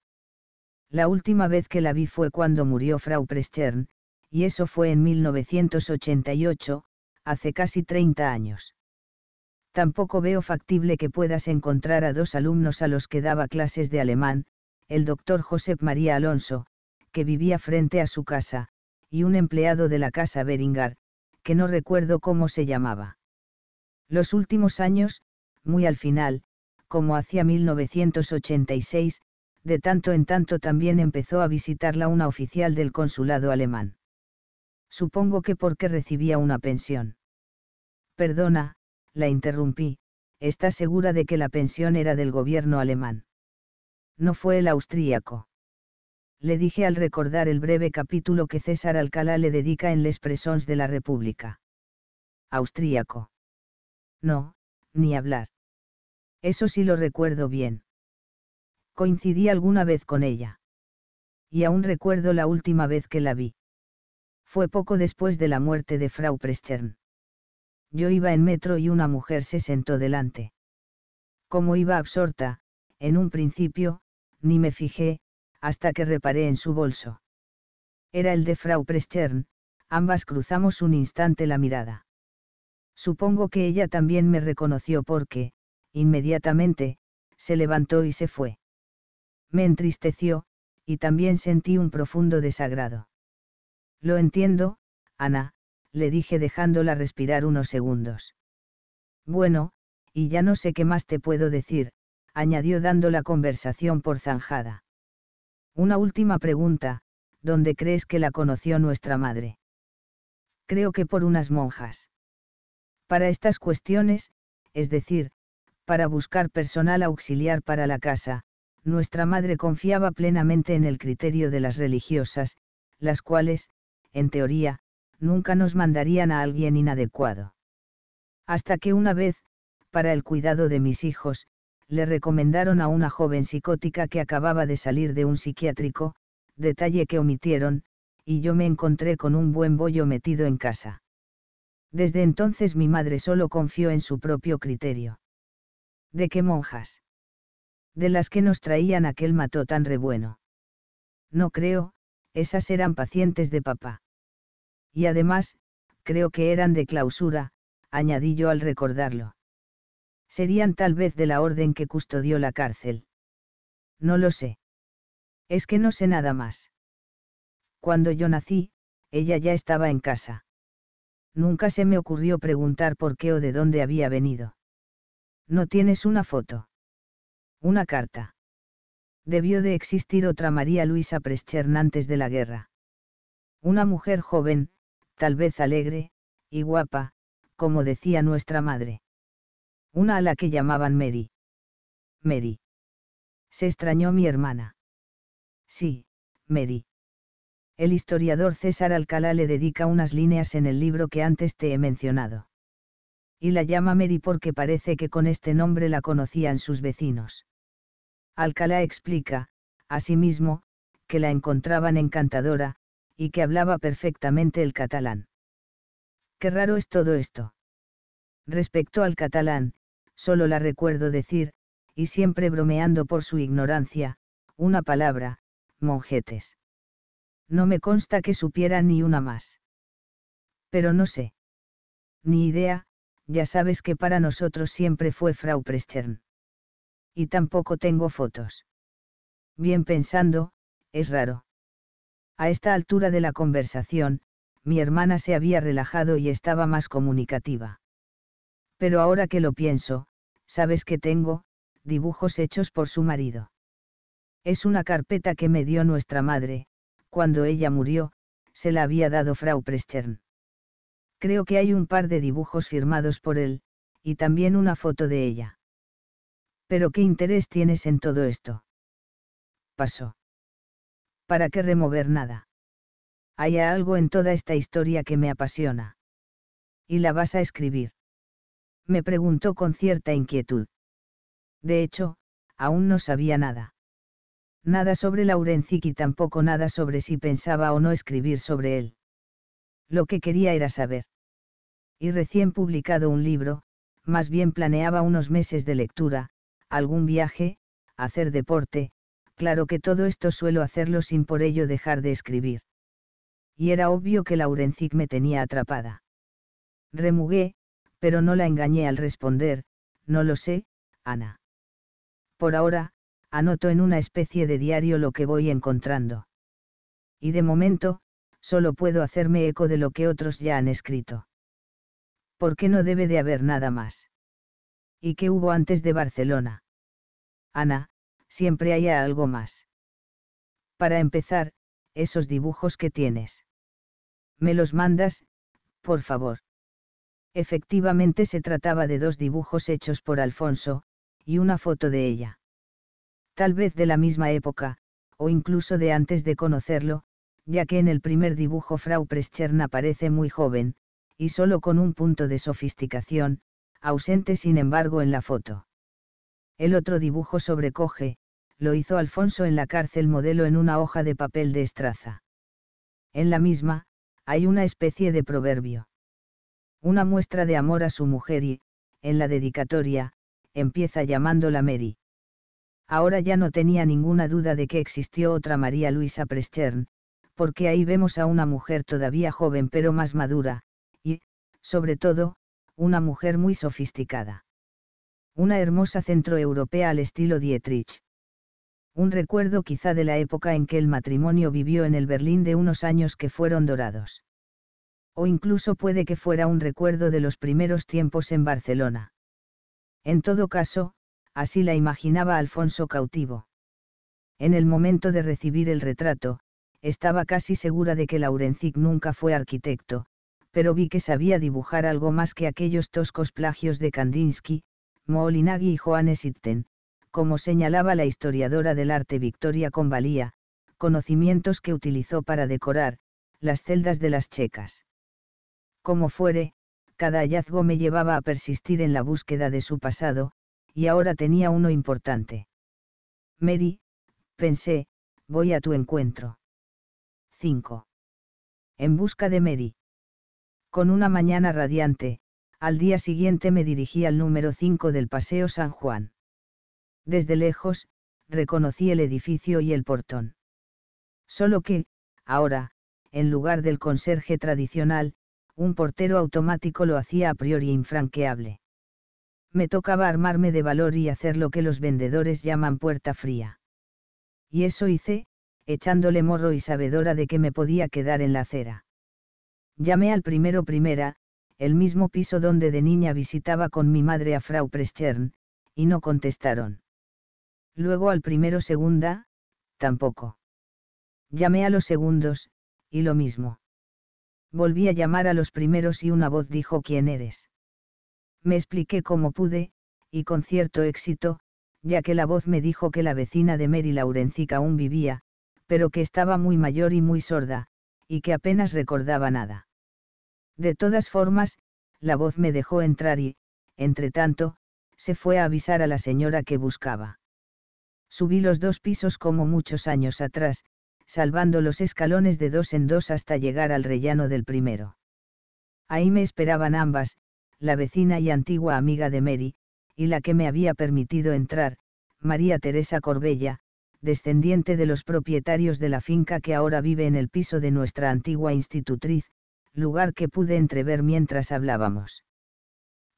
Speaker 1: La última vez que la vi fue cuando murió Frau Prestern, y eso fue en 1988, hace casi 30 años. Tampoco veo factible que puedas encontrar a dos alumnos a los que daba clases de alemán, el doctor Josep María Alonso, que vivía frente a su casa, y un empleado de la casa Beringar, que no recuerdo cómo se llamaba. Los últimos años, muy al final, como hacia 1986, de tanto en tanto también empezó a visitarla una oficial del consulado alemán. Supongo que porque recibía una pensión. Perdona, la interrumpí, está segura de que la pensión era del gobierno alemán. No fue el austríaco. Le dije al recordar el breve capítulo que César Alcalá le dedica en Les Presons de la República. Austríaco. No, ni hablar. Eso sí lo recuerdo bien. Coincidí alguna vez con ella. Y aún recuerdo la última vez que la vi. Fue poco después de la muerte de Frau Preschern. Yo iba en metro y una mujer se sentó delante. Como iba absorta, en un principio, ni me fijé, hasta que reparé en su bolso. Era el de Frau Prestern, ambas cruzamos un instante la mirada. Supongo que ella también me reconoció porque, inmediatamente, se levantó y se fue. Me entristeció, y también sentí un profundo desagrado. Lo entiendo, Ana, le dije dejándola respirar unos segundos. Bueno, y ya no sé qué más te puedo decir, añadió dando la conversación por zanjada. Una última pregunta, ¿dónde crees que la conoció nuestra madre? Creo que por unas monjas. Para estas cuestiones, es decir, para buscar personal auxiliar para la casa, nuestra madre confiaba plenamente en el criterio de las religiosas, las cuales, en teoría, nunca nos mandarían a alguien inadecuado. Hasta que una vez, para el cuidado de mis hijos, le recomendaron a una joven psicótica que acababa de salir de un psiquiátrico, detalle que omitieron, y yo me encontré con un buen bollo metido en casa. Desde entonces mi madre solo confió en su propio criterio. ¿De qué monjas? De las que nos traían aquel mató tan rebueno. No creo, esas eran pacientes de papá. Y además, creo que eran de clausura, añadí yo al recordarlo. Serían tal vez de la orden que custodió la cárcel. No lo sé. Es que no sé nada más. Cuando yo nací, ella ya estaba en casa. Nunca se me ocurrió preguntar por qué o de dónde había venido. No tienes una foto. Una carta. Debió de existir otra María Luisa Preschern antes de la guerra. Una mujer joven, tal vez alegre, y guapa, como decía nuestra madre. Una a la que llamaban Mary. Mary. Se extrañó mi hermana. Sí, Mary. El historiador César Alcalá le dedica unas líneas en el libro que antes te he mencionado y la llama Mary porque parece que con este nombre la conocían sus vecinos. Alcalá explica, asimismo, que la encontraban encantadora, y que hablaba perfectamente el catalán. Qué raro es todo esto. Respecto al catalán, solo la recuerdo decir, y siempre bromeando por su ignorancia, una palabra, monjetes. No me consta que supiera ni una más. Pero no sé. Ni idea, ya sabes que para nosotros siempre fue Frau Prestern. Y tampoco tengo fotos. Bien pensando, es raro. A esta altura de la conversación, mi hermana se había relajado y estaba más comunicativa. Pero ahora que lo pienso, sabes que tengo, dibujos hechos por su marido. Es una carpeta que me dio nuestra madre, cuando ella murió, se la había dado Frau Prestern. Creo que hay un par de dibujos firmados por él, y también una foto de ella. Pero ¿qué interés tienes en todo esto? Pasó. ¿Para qué remover nada? Hay algo en toda esta historia que me apasiona. ¿Y la vas a escribir? Me preguntó con cierta inquietud. De hecho, aún no sabía nada. Nada sobre Laurencic y tampoco nada sobre si pensaba o no escribir sobre él. Lo que quería era saber y recién publicado un libro, más bien planeaba unos meses de lectura, algún viaje, hacer deporte, claro que todo esto suelo hacerlo sin por ello dejar de escribir. Y era obvio que Laurencic me tenía atrapada. Remugué, pero no la engañé al responder, no lo sé, Ana. Por ahora, anoto en una especie de diario lo que voy encontrando. Y de momento, solo puedo hacerme eco de lo que otros ya han escrito porque no debe de haber nada más. ¿Y qué hubo antes de Barcelona? Ana, siempre hay algo más. Para empezar, esos dibujos que tienes. Me los mandas, por favor. Efectivamente se trataba de dos dibujos hechos por Alfonso, y una foto de ella. Tal vez de la misma época, o incluso de antes de conocerlo, ya que en el primer dibujo Frau Prescherna aparece muy joven, y solo con un punto de sofisticación, ausente sin embargo en la foto. El otro dibujo sobrecoge, lo hizo Alfonso en la cárcel modelo en una hoja de papel de estraza. En la misma, hay una especie de proverbio. Una muestra de amor a su mujer y, en la dedicatoria, empieza llamándola Mary. Ahora ya no tenía ninguna duda de que existió otra María Luisa Preschern, porque ahí vemos a una mujer todavía joven pero más madura, sobre todo, una mujer muy sofisticada. Una hermosa centroeuropea al estilo Dietrich. Un recuerdo quizá de la época en que el matrimonio vivió en el Berlín de unos años que fueron dorados. O incluso puede que fuera un recuerdo de los primeros tiempos en Barcelona. En todo caso, así la imaginaba Alfonso cautivo. En el momento de recibir el retrato, estaba casi segura de que Laurencic nunca fue arquitecto, pero vi que sabía dibujar algo más que aquellos toscos plagios de Kandinsky, Molinagui y Johannes Itten, como señalaba la historiadora del arte Victoria Convalía, conocimientos que utilizó para decorar, las celdas de las checas. Como fuere, cada hallazgo me llevaba a persistir en la búsqueda de su pasado, y ahora tenía uno importante. Mary, pensé, voy a tu encuentro. 5. En busca de Mary. Con una mañana radiante, al día siguiente me dirigí al número 5 del Paseo San Juan. Desde lejos, reconocí el edificio y el portón. Solo que, ahora, en lugar del conserje tradicional, un portero automático lo hacía a priori infranqueable. Me tocaba armarme de valor y hacer lo que los vendedores llaman puerta fría. Y eso hice, echándole morro y sabedora de que me podía quedar en la acera. Llamé al primero primera, el mismo piso donde de niña visitaba con mi madre a Frau Prestern, y no contestaron. Luego al primero segunda, tampoco. Llamé a los segundos, y lo mismo. Volví a llamar a los primeros y una voz dijo quién eres. Me expliqué como pude, y con cierto éxito, ya que la voz me dijo que la vecina de Mary Laurencica aún vivía, pero que estaba muy mayor y muy sorda, y que apenas recordaba nada. De todas formas, la voz me dejó entrar y, entre tanto, se fue a avisar a la señora que buscaba. Subí los dos pisos como muchos años atrás, salvando los escalones de dos en dos hasta llegar al rellano del primero. Ahí me esperaban ambas, la vecina y antigua amiga de Mary, y la que me había permitido entrar, María Teresa Corbella, descendiente de los propietarios de la finca que ahora vive en el piso de nuestra antigua institutriz, lugar que pude entrever mientras hablábamos.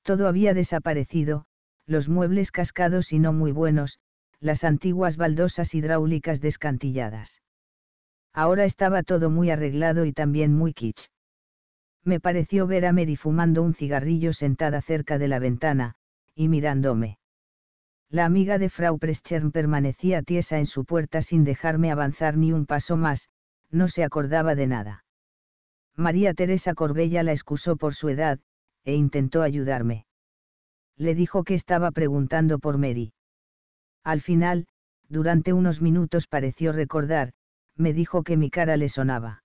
Speaker 1: Todo había desaparecido, los muebles cascados y no muy buenos, las antiguas baldosas hidráulicas descantilladas. Ahora estaba todo muy arreglado y también muy kitsch. Me pareció ver a Mary fumando un cigarrillo sentada cerca de la ventana, y mirándome. La amiga de Frau Preschern permanecía tiesa en su puerta sin dejarme avanzar ni un paso más, no se acordaba de nada. María Teresa Corbella la excusó por su edad, e intentó ayudarme. Le dijo que estaba preguntando por Mary. Al final, durante unos minutos pareció recordar, me dijo que mi cara le sonaba.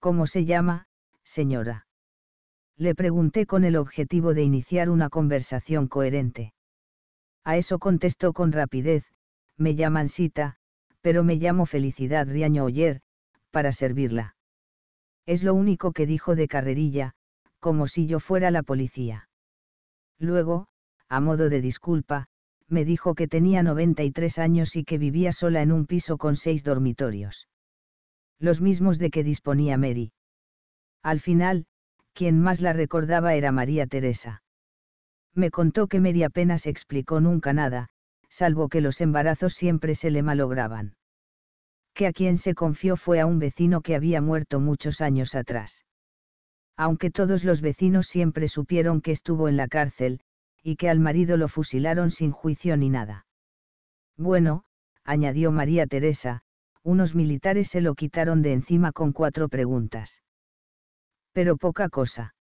Speaker 1: ¿Cómo se llama, señora? Le pregunté con el objetivo de iniciar una conversación coherente. A eso contestó con rapidez, me llaman Sita, pero me llamo Felicidad Riaño Oyer, para servirla. Es lo único que dijo de carrerilla, como si yo fuera la policía. Luego, a modo de disculpa, me dijo que tenía 93 años y que vivía sola en un piso con seis dormitorios. Los mismos de que disponía Mary. Al final, quien más la recordaba era María Teresa me contó que media apenas explicó nunca nada, salvo que los embarazos siempre se le malograban. Que a quien se confió fue a un vecino que había muerto muchos años atrás. Aunque todos los vecinos siempre supieron que estuvo en la cárcel, y que al marido lo fusilaron sin juicio ni nada. Bueno, añadió María Teresa, unos militares se lo quitaron de encima con cuatro preguntas. Pero poca cosa.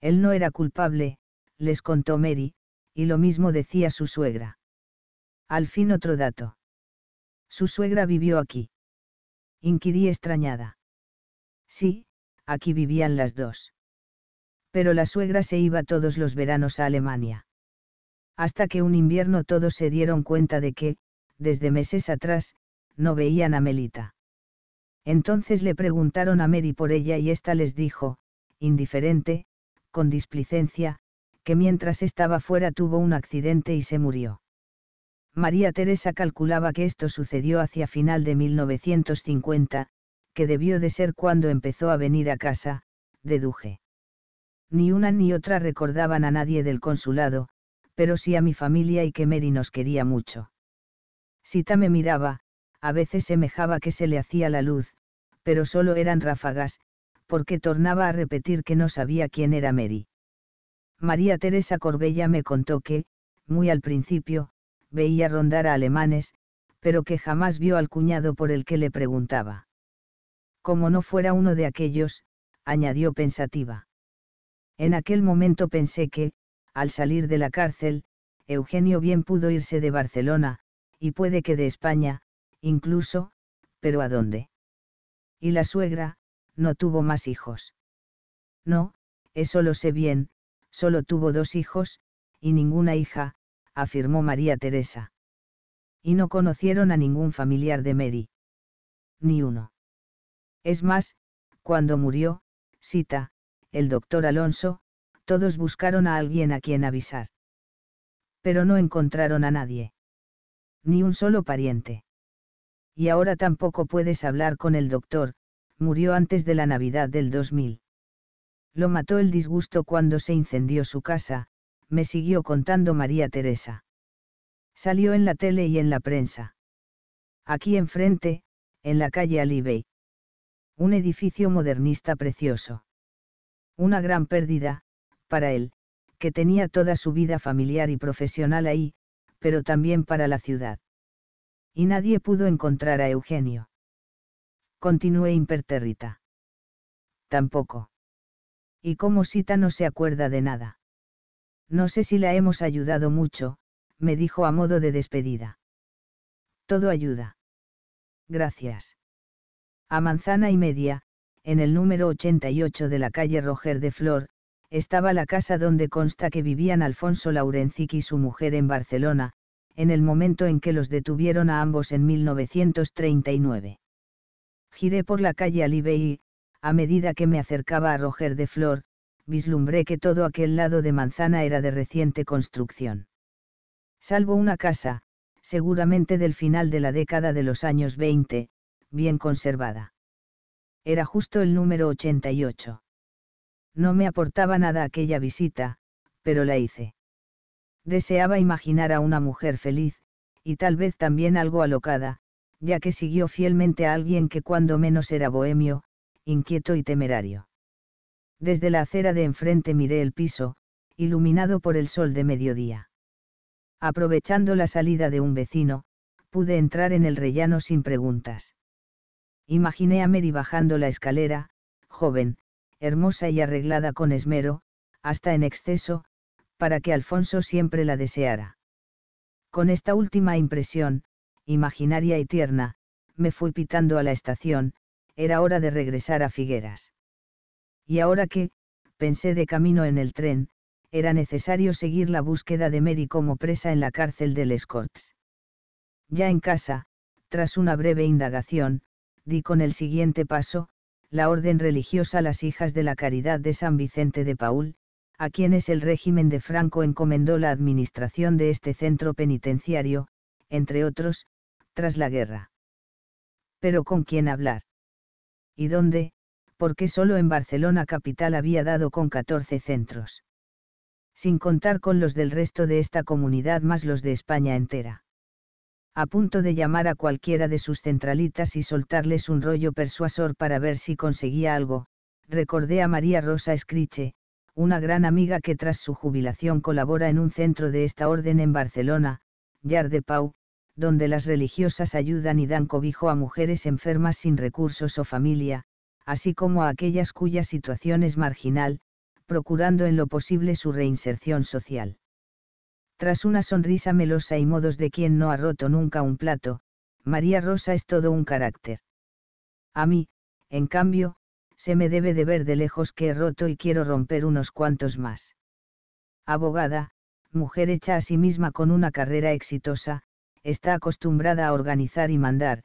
Speaker 1: Él no era culpable, les contó Mary, y lo mismo decía su suegra. Al fin otro dato. Su suegra vivió aquí. Inquirí extrañada. Sí, aquí vivían las dos. Pero la suegra se iba todos los veranos a Alemania. Hasta que un invierno todos se dieron cuenta de que, desde meses atrás, no veían a Melita. Entonces le preguntaron a Mary por ella y ésta les dijo, indiferente, con displicencia, mientras estaba fuera tuvo un accidente y se murió. María Teresa calculaba que esto sucedió hacia final de 1950, que debió de ser cuando empezó a venir a casa, deduje. Ni una ni otra recordaban a nadie del consulado, pero sí a mi familia y que Mary nos quería mucho. Sita me miraba, a veces semejaba que se le hacía la luz, pero solo eran ráfagas, porque tornaba a repetir que no sabía quién era Mary. María Teresa Corbella me contó que, muy al principio, veía rondar a alemanes, pero que jamás vio al cuñado por el que le preguntaba. Como no fuera uno de aquellos, añadió pensativa. En aquel momento pensé que, al salir de la cárcel, Eugenio bien pudo irse de Barcelona, y puede que de España, incluso, pero ¿a dónde? Y la suegra, no tuvo más hijos. No, eso lo sé bien, Solo tuvo dos hijos, y ninguna hija, afirmó María Teresa. Y no conocieron a ningún familiar de Mary. Ni uno. Es más, cuando murió, cita, el doctor Alonso, todos buscaron a alguien a quien avisar. Pero no encontraron a nadie. Ni un solo pariente. Y ahora tampoco puedes hablar con el doctor, murió antes de la Navidad del 2000. Lo mató el disgusto cuando se incendió su casa, me siguió contando María Teresa. Salió en la tele y en la prensa. Aquí enfrente, en la calle Alibey. Un edificio modernista precioso. Una gran pérdida, para él, que tenía toda su vida familiar y profesional ahí, pero también para la ciudad. Y nadie pudo encontrar a Eugenio. Continué impertérrita. Tampoco y como Sita no se acuerda de nada. No sé si la hemos ayudado mucho, me dijo a modo de despedida. Todo ayuda. Gracias. A manzana y media, en el número 88 de la calle Roger de Flor, estaba la casa donde consta que vivían Alfonso Laurencic y su mujer en Barcelona, en el momento en que los detuvieron a ambos en 1939. Giré por la calle Alibey, a medida que me acercaba a Roger de Flor, vislumbré que todo aquel lado de manzana era de reciente construcción. Salvo una casa, seguramente del final de la década de los años 20, bien conservada. Era justo el número 88. No me aportaba nada aquella visita, pero la hice. Deseaba imaginar a una mujer feliz, y tal vez también algo alocada, ya que siguió fielmente a alguien que cuando menos era bohemio, inquieto y temerario. Desde la acera de enfrente miré el piso, iluminado por el sol de mediodía. Aprovechando la salida de un vecino, pude entrar en el rellano sin preguntas. Imaginé a Mary bajando la escalera, joven, hermosa y arreglada con esmero, hasta en exceso, para que Alfonso siempre la deseara. Con esta última impresión, imaginaria y tierna, me fui pitando a la estación, era hora de regresar a Figueras. Y ahora que, pensé de camino en el tren, era necesario seguir la búsqueda de Mary como presa en la cárcel de Escorts. Ya en casa, tras una breve indagación, di con el siguiente paso, la orden religiosa Las Hijas de la Caridad de San Vicente de Paul, a quienes el régimen de Franco encomendó la administración de este centro penitenciario, entre otros, tras la guerra. Pero con quién hablar y dónde, porque solo en Barcelona capital había dado con 14 centros. Sin contar con los del resto de esta comunidad más los de España entera. A punto de llamar a cualquiera de sus centralitas y soltarles un rollo persuasor para ver si conseguía algo, recordé a María Rosa Escriche, una gran amiga que tras su jubilación colabora en un centro de esta orden en Barcelona, Yard de Pau, donde las religiosas ayudan y dan cobijo a mujeres enfermas sin recursos o familia, así como a aquellas cuya situación es marginal, procurando en lo posible su reinserción social. Tras una sonrisa melosa y modos de quien no ha roto nunca un plato, María Rosa es todo un carácter. A mí, en cambio, se me debe de ver de lejos que he roto y quiero romper unos cuantos más. Abogada, mujer hecha a sí misma con una carrera exitosa, está acostumbrada a organizar y mandar,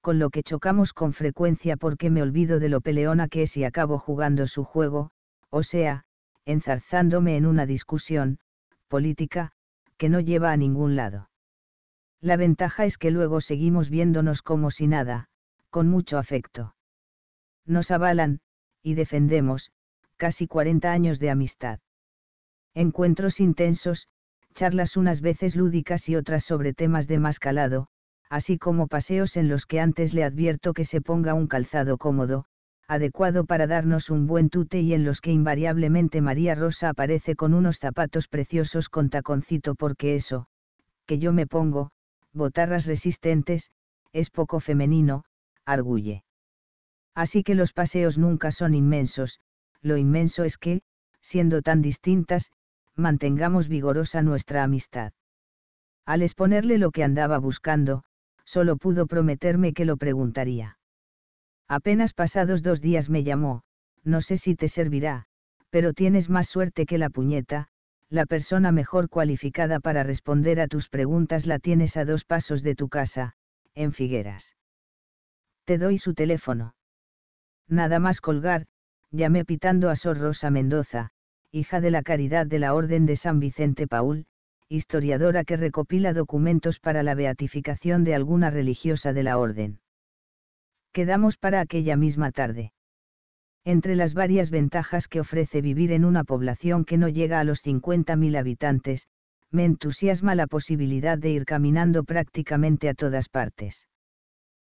Speaker 1: con lo que chocamos con frecuencia porque me olvido de lo peleona que es y acabo jugando su juego, o sea, enzarzándome en una discusión, política, que no lleva a ningún lado. La ventaja es que luego seguimos viéndonos como si nada, con mucho afecto. Nos avalan, y defendemos, casi 40 años de amistad. Encuentros intensos, charlas unas veces lúdicas y otras sobre temas de más calado, así como paseos en los que antes le advierto que se ponga un calzado cómodo, adecuado para darnos un buen tute y en los que invariablemente María Rosa aparece con unos zapatos preciosos con taconcito porque eso, que yo me pongo, botarras resistentes, es poco femenino, arguye. Así que los paseos nunca son inmensos, lo inmenso es que, siendo tan distintas, mantengamos vigorosa nuestra amistad. Al exponerle lo que andaba buscando, solo pudo prometerme que lo preguntaría. Apenas pasados dos días me llamó, no sé si te servirá, pero tienes más suerte que la puñeta, la persona mejor cualificada para responder a tus preguntas la tienes a dos pasos de tu casa, en Figueras. Te doy su teléfono. Nada más colgar, llamé pitando a Sor Rosa Mendoza, hija de la Caridad de la Orden de San Vicente Paul, historiadora que recopila documentos para la beatificación de alguna religiosa de la Orden. Quedamos para aquella misma tarde. Entre las varias ventajas que ofrece vivir en una población que no llega a los 50.000 habitantes, me entusiasma la posibilidad de ir caminando prácticamente a todas partes.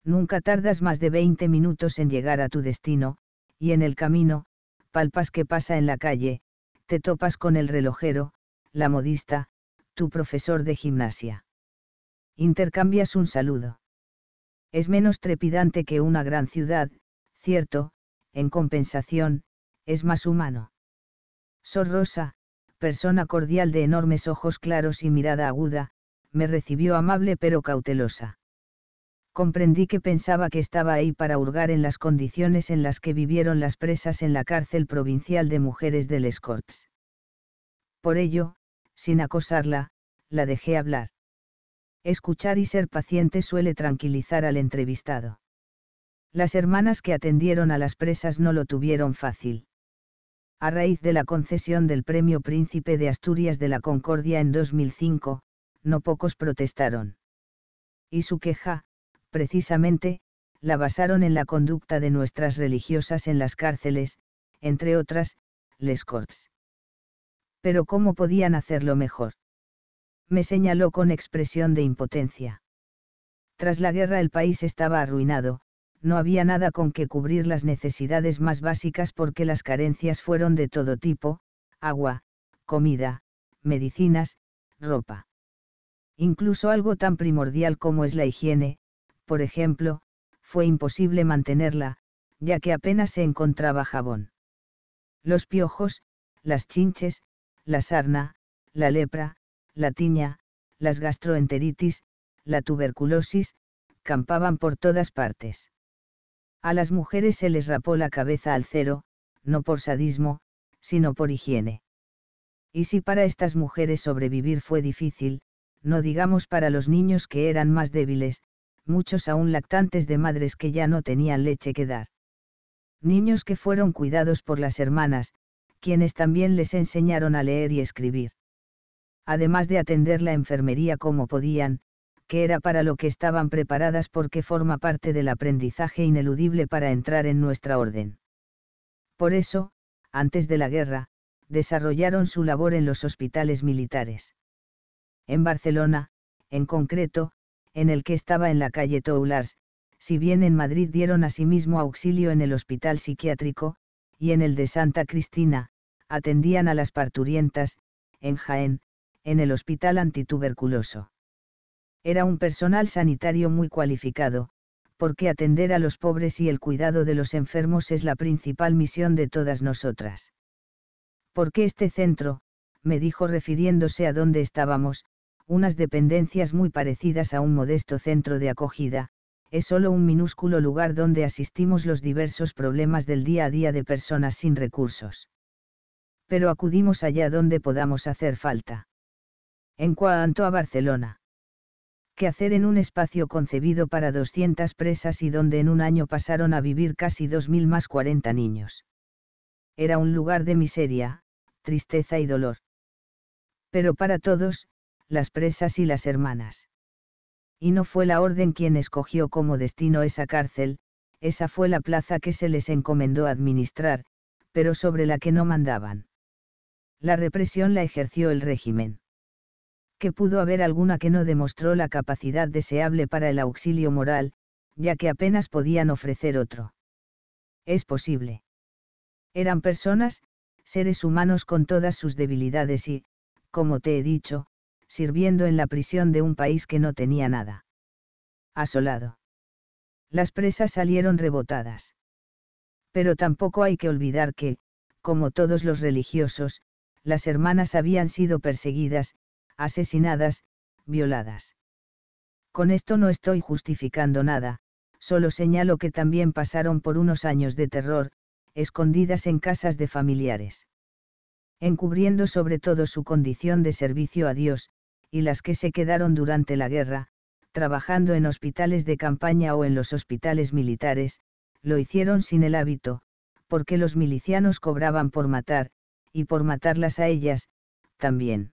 Speaker 1: Nunca tardas más de 20 minutos en llegar a tu destino, y en el camino, palpas que pasa en la calle, te topas con el relojero, la modista, tu profesor de gimnasia. Intercambias un saludo. Es menos trepidante que una gran ciudad, cierto, en compensación, es más humano. Sor Rosa, persona cordial de enormes ojos claros y mirada aguda, me recibió amable pero cautelosa comprendí que pensaba que estaba ahí para hurgar en las condiciones en las que vivieron las presas en la cárcel provincial de mujeres del Escorts. Por ello, sin acosarla, la dejé hablar. Escuchar y ser paciente suele tranquilizar al entrevistado. Las hermanas que atendieron a las presas no lo tuvieron fácil. A raíz de la concesión del Premio Príncipe de Asturias de la Concordia en 2005, no pocos protestaron. Y su queja, precisamente, la basaron en la conducta de nuestras religiosas en las cárceles, entre otras, les corts. Pero ¿cómo podían hacerlo mejor? Me señaló con expresión de impotencia. Tras la guerra el país estaba arruinado, no había nada con que cubrir las necesidades más básicas porque las carencias fueron de todo tipo, agua, comida, medicinas, ropa. Incluso algo tan primordial como es la higiene, por ejemplo, fue imposible mantenerla, ya que apenas se encontraba jabón. Los piojos, las chinches, la sarna, la lepra, la tiña, las gastroenteritis, la tuberculosis, campaban por todas partes. A las mujeres se les rapó la cabeza al cero, no por sadismo, sino por higiene. Y si para estas mujeres sobrevivir fue difícil, no digamos para los niños que eran más débiles, muchos aún lactantes de madres que ya no tenían leche que dar. Niños que fueron cuidados por las hermanas, quienes también les enseñaron a leer y escribir. Además de atender la enfermería como podían, que era para lo que estaban preparadas porque forma parte del aprendizaje ineludible para entrar en nuestra orden. Por eso, antes de la guerra, desarrollaron su labor en los hospitales militares. En Barcelona, en concreto, en el que estaba en la calle Toulars, si bien en Madrid dieron asimismo auxilio en el hospital psiquiátrico, y en el de Santa Cristina, atendían a las parturientas, en Jaén, en el hospital antituberculoso. Era un personal sanitario muy cualificado, porque atender a los pobres y el cuidado de los enfermos es la principal misión de todas nosotras. Porque este centro, me dijo refiriéndose a dónde estábamos, unas dependencias muy parecidas a un modesto centro de acogida, es solo un minúsculo lugar donde asistimos los diversos problemas del día a día de personas sin recursos. Pero acudimos allá donde podamos hacer falta. En cuanto a Barcelona. ¿Qué hacer en un espacio concebido para 200 presas y donde en un año pasaron a vivir casi 2.000 más 40 niños? Era un lugar de miseria, tristeza y dolor. Pero para todos, las presas y las hermanas. Y no fue la orden quien escogió como destino esa cárcel, esa fue la plaza que se les encomendó administrar, pero sobre la que no mandaban. La represión la ejerció el régimen. Que pudo haber alguna que no demostró la capacidad deseable para el auxilio moral, ya que apenas podían ofrecer otro. Es posible. Eran personas, seres humanos con todas sus debilidades y, como te he dicho, sirviendo en la prisión de un país que no tenía nada. Asolado. Las presas salieron rebotadas. Pero tampoco hay que olvidar que, como todos los religiosos, las hermanas habían sido perseguidas, asesinadas, violadas. Con esto no estoy justificando nada, solo señalo que también pasaron por unos años de terror, escondidas en casas de familiares encubriendo sobre todo su condición de servicio a Dios, y las que se quedaron durante la guerra, trabajando en hospitales de campaña o en los hospitales militares, lo hicieron sin el hábito, porque los milicianos cobraban por matar, y por matarlas a ellas, también.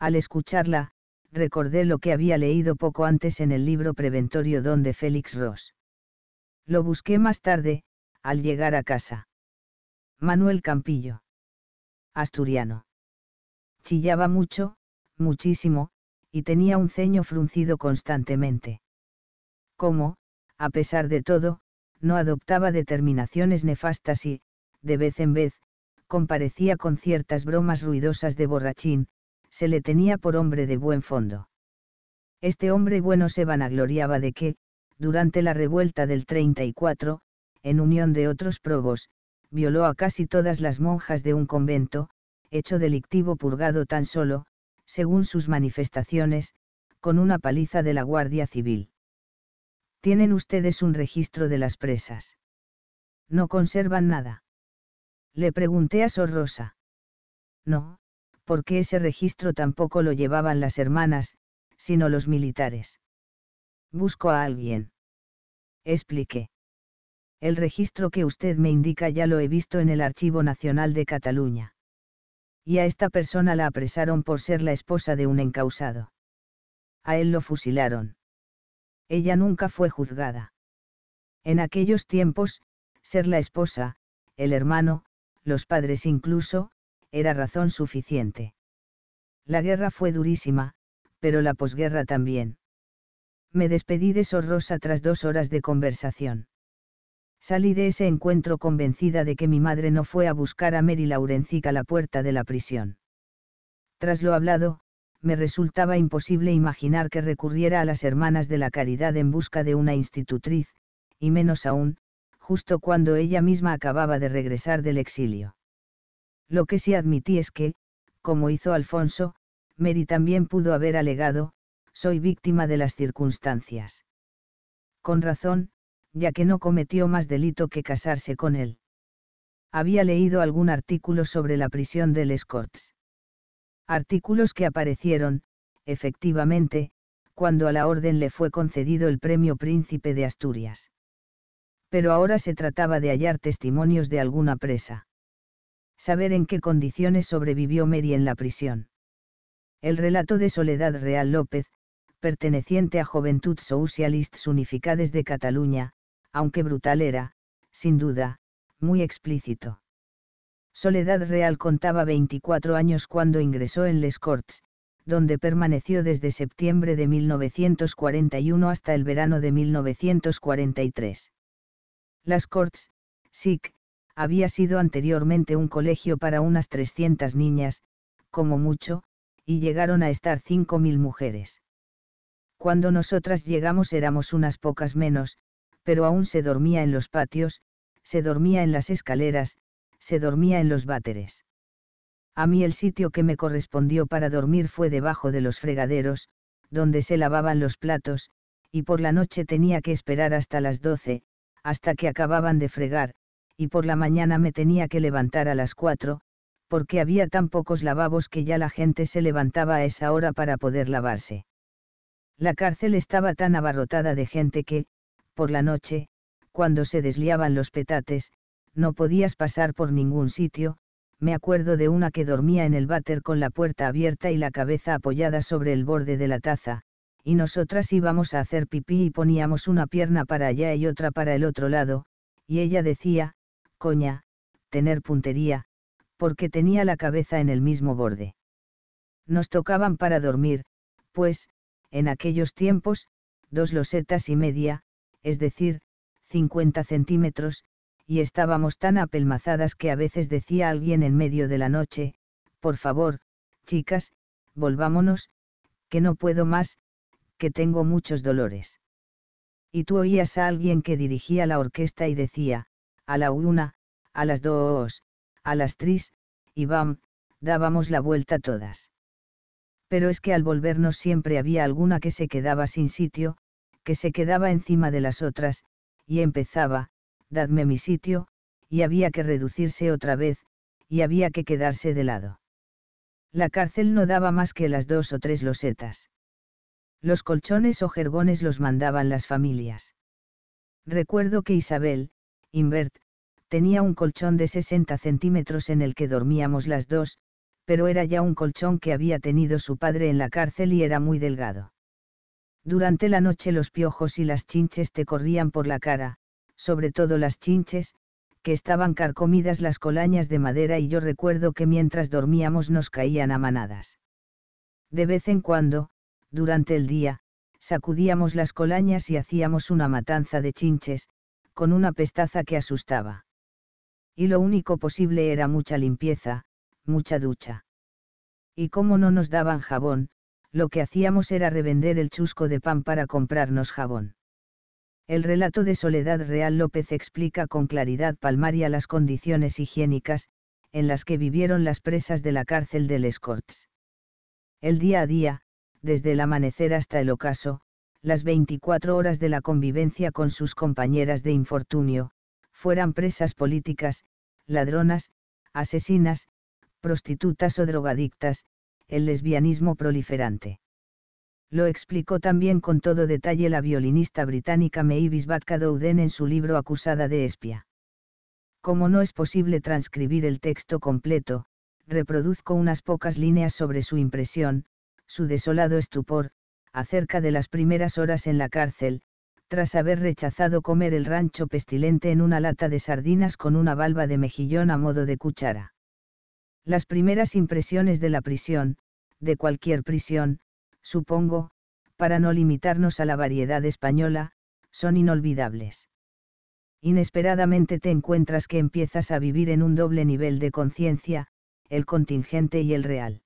Speaker 1: Al escucharla, recordé lo que había leído poco antes en el libro preventorio donde Félix Ross. Lo busqué más tarde, al llegar a casa. Manuel Campillo. Asturiano. Chillaba mucho, muchísimo, y tenía un ceño fruncido constantemente. Como, a pesar de todo, no adoptaba determinaciones nefastas y, de vez en vez, comparecía con ciertas bromas ruidosas de borrachín, se le tenía por hombre de buen fondo. Este hombre bueno se vanagloriaba de que, durante la revuelta del 34, en unión de otros probos, violó a casi todas las monjas de un convento, hecho delictivo purgado tan solo, según sus manifestaciones, con una paliza de la Guardia Civil. ¿Tienen ustedes un registro de las presas? No conservan nada. Le pregunté a Sor No, porque ese registro tampoco lo llevaban las hermanas, sino los militares. Busco a alguien. Expliqué. El registro que usted me indica ya lo he visto en el Archivo Nacional de Cataluña y a esta persona la apresaron por ser la esposa de un encausado. A él lo fusilaron. Ella nunca fue juzgada. En aquellos tiempos, ser la esposa, el hermano, los padres incluso, era razón suficiente. La guerra fue durísima, pero la posguerra también. Me despedí de Sor Rosa tras dos horas de conversación. Salí de ese encuentro convencida de que mi madre no fue a buscar a Mary Laurencica a la puerta de la prisión. Tras lo hablado, me resultaba imposible imaginar que recurriera a las hermanas de la caridad en busca de una institutriz, y menos aún, justo cuando ella misma acababa de regresar del exilio. Lo que sí admití es que, como hizo Alfonso, Mary también pudo haber alegado, soy víctima de las circunstancias. Con razón, ya que no cometió más delito que casarse con él. Había leído algún artículo sobre la prisión del Escorts. Artículos que aparecieron, efectivamente, cuando a la orden le fue concedido el premio Príncipe de Asturias. Pero ahora se trataba de hallar testimonios de alguna presa. Saber en qué condiciones sobrevivió Mary en la prisión. El relato de Soledad Real López, perteneciente a Juventud Socialists Unificades de Cataluña, aunque brutal era, sin duda, muy explícito. Soledad Real contaba 24 años cuando ingresó en Les Corts, donde permaneció desde septiembre de 1941 hasta el verano de 1943. Las Corts, SIC, había sido anteriormente un colegio para unas 300 niñas, como mucho, y llegaron a estar 5.000 mujeres. Cuando nosotras llegamos éramos unas pocas menos, pero aún se dormía en los patios, se dormía en las escaleras, se dormía en los váteres. A mí el sitio que me correspondió para dormir fue debajo de los fregaderos, donde se lavaban los platos, y por la noche tenía que esperar hasta las doce, hasta que acababan de fregar, y por la mañana me tenía que levantar a las cuatro, porque había tan pocos lavabos que ya la gente se levantaba a esa hora para poder lavarse. La cárcel estaba tan abarrotada de gente que, por la noche, cuando se desliaban los petates, no podías pasar por ningún sitio, me acuerdo de una que dormía en el váter con la puerta abierta y la cabeza apoyada sobre el borde de la taza, y nosotras íbamos a hacer pipí y poníamos una pierna para allá y otra para el otro lado, y ella decía, coña, tener puntería, porque tenía la cabeza en el mismo borde. Nos tocaban para dormir, pues, en aquellos tiempos, dos losetas y media, es decir, 50 centímetros, y estábamos tan apelmazadas que a veces decía alguien en medio de la noche, por favor, chicas, volvámonos, que no puedo más, que tengo muchos dolores. Y tú oías a alguien que dirigía la orquesta y decía, a la una, a las dos, a las tres, y bam, dábamos la vuelta todas. Pero es que al volvernos siempre había alguna que se quedaba sin sitio, que se quedaba encima de las otras, y empezaba, dadme mi sitio, y había que reducirse otra vez, y había que quedarse de lado. La cárcel no daba más que las dos o tres losetas. Los colchones o jergones los mandaban las familias. Recuerdo que Isabel, Invert, tenía un colchón de 60 centímetros en el que dormíamos las dos, pero era ya un colchón que había tenido su padre en la cárcel y era muy delgado. Durante la noche los piojos y las chinches te corrían por la cara, sobre todo las chinches, que estaban carcomidas las colañas de madera y yo recuerdo que mientras dormíamos nos caían a manadas. De vez en cuando, durante el día, sacudíamos las colañas y hacíamos una matanza de chinches, con una pestaza que asustaba. Y lo único posible era mucha limpieza, mucha ducha. Y como no nos daban jabón, lo que hacíamos era revender el chusco de pan para comprarnos jabón. El relato de Soledad Real López explica con claridad palmaria las condiciones higiénicas, en las que vivieron las presas de la cárcel del Escorts. El día a día, desde el amanecer hasta el ocaso, las 24 horas de la convivencia con sus compañeras de infortunio, fueran presas políticas, ladronas, asesinas, prostitutas o drogadictas, el lesbianismo proliferante. Lo explicó también con todo detalle la violinista británica Mavis Batka Dowden en su libro Acusada de espía. Como no es posible transcribir el texto completo, reproduzco unas pocas líneas sobre su impresión, su desolado estupor, acerca de las primeras horas en la cárcel, tras haber rechazado comer el rancho pestilente en una lata de sardinas con una valva de mejillón a modo de cuchara. Las primeras impresiones de la prisión, de cualquier prisión, supongo, para no limitarnos a la variedad española, son inolvidables. Inesperadamente te encuentras que empiezas a vivir en un doble nivel de conciencia, el contingente y el real.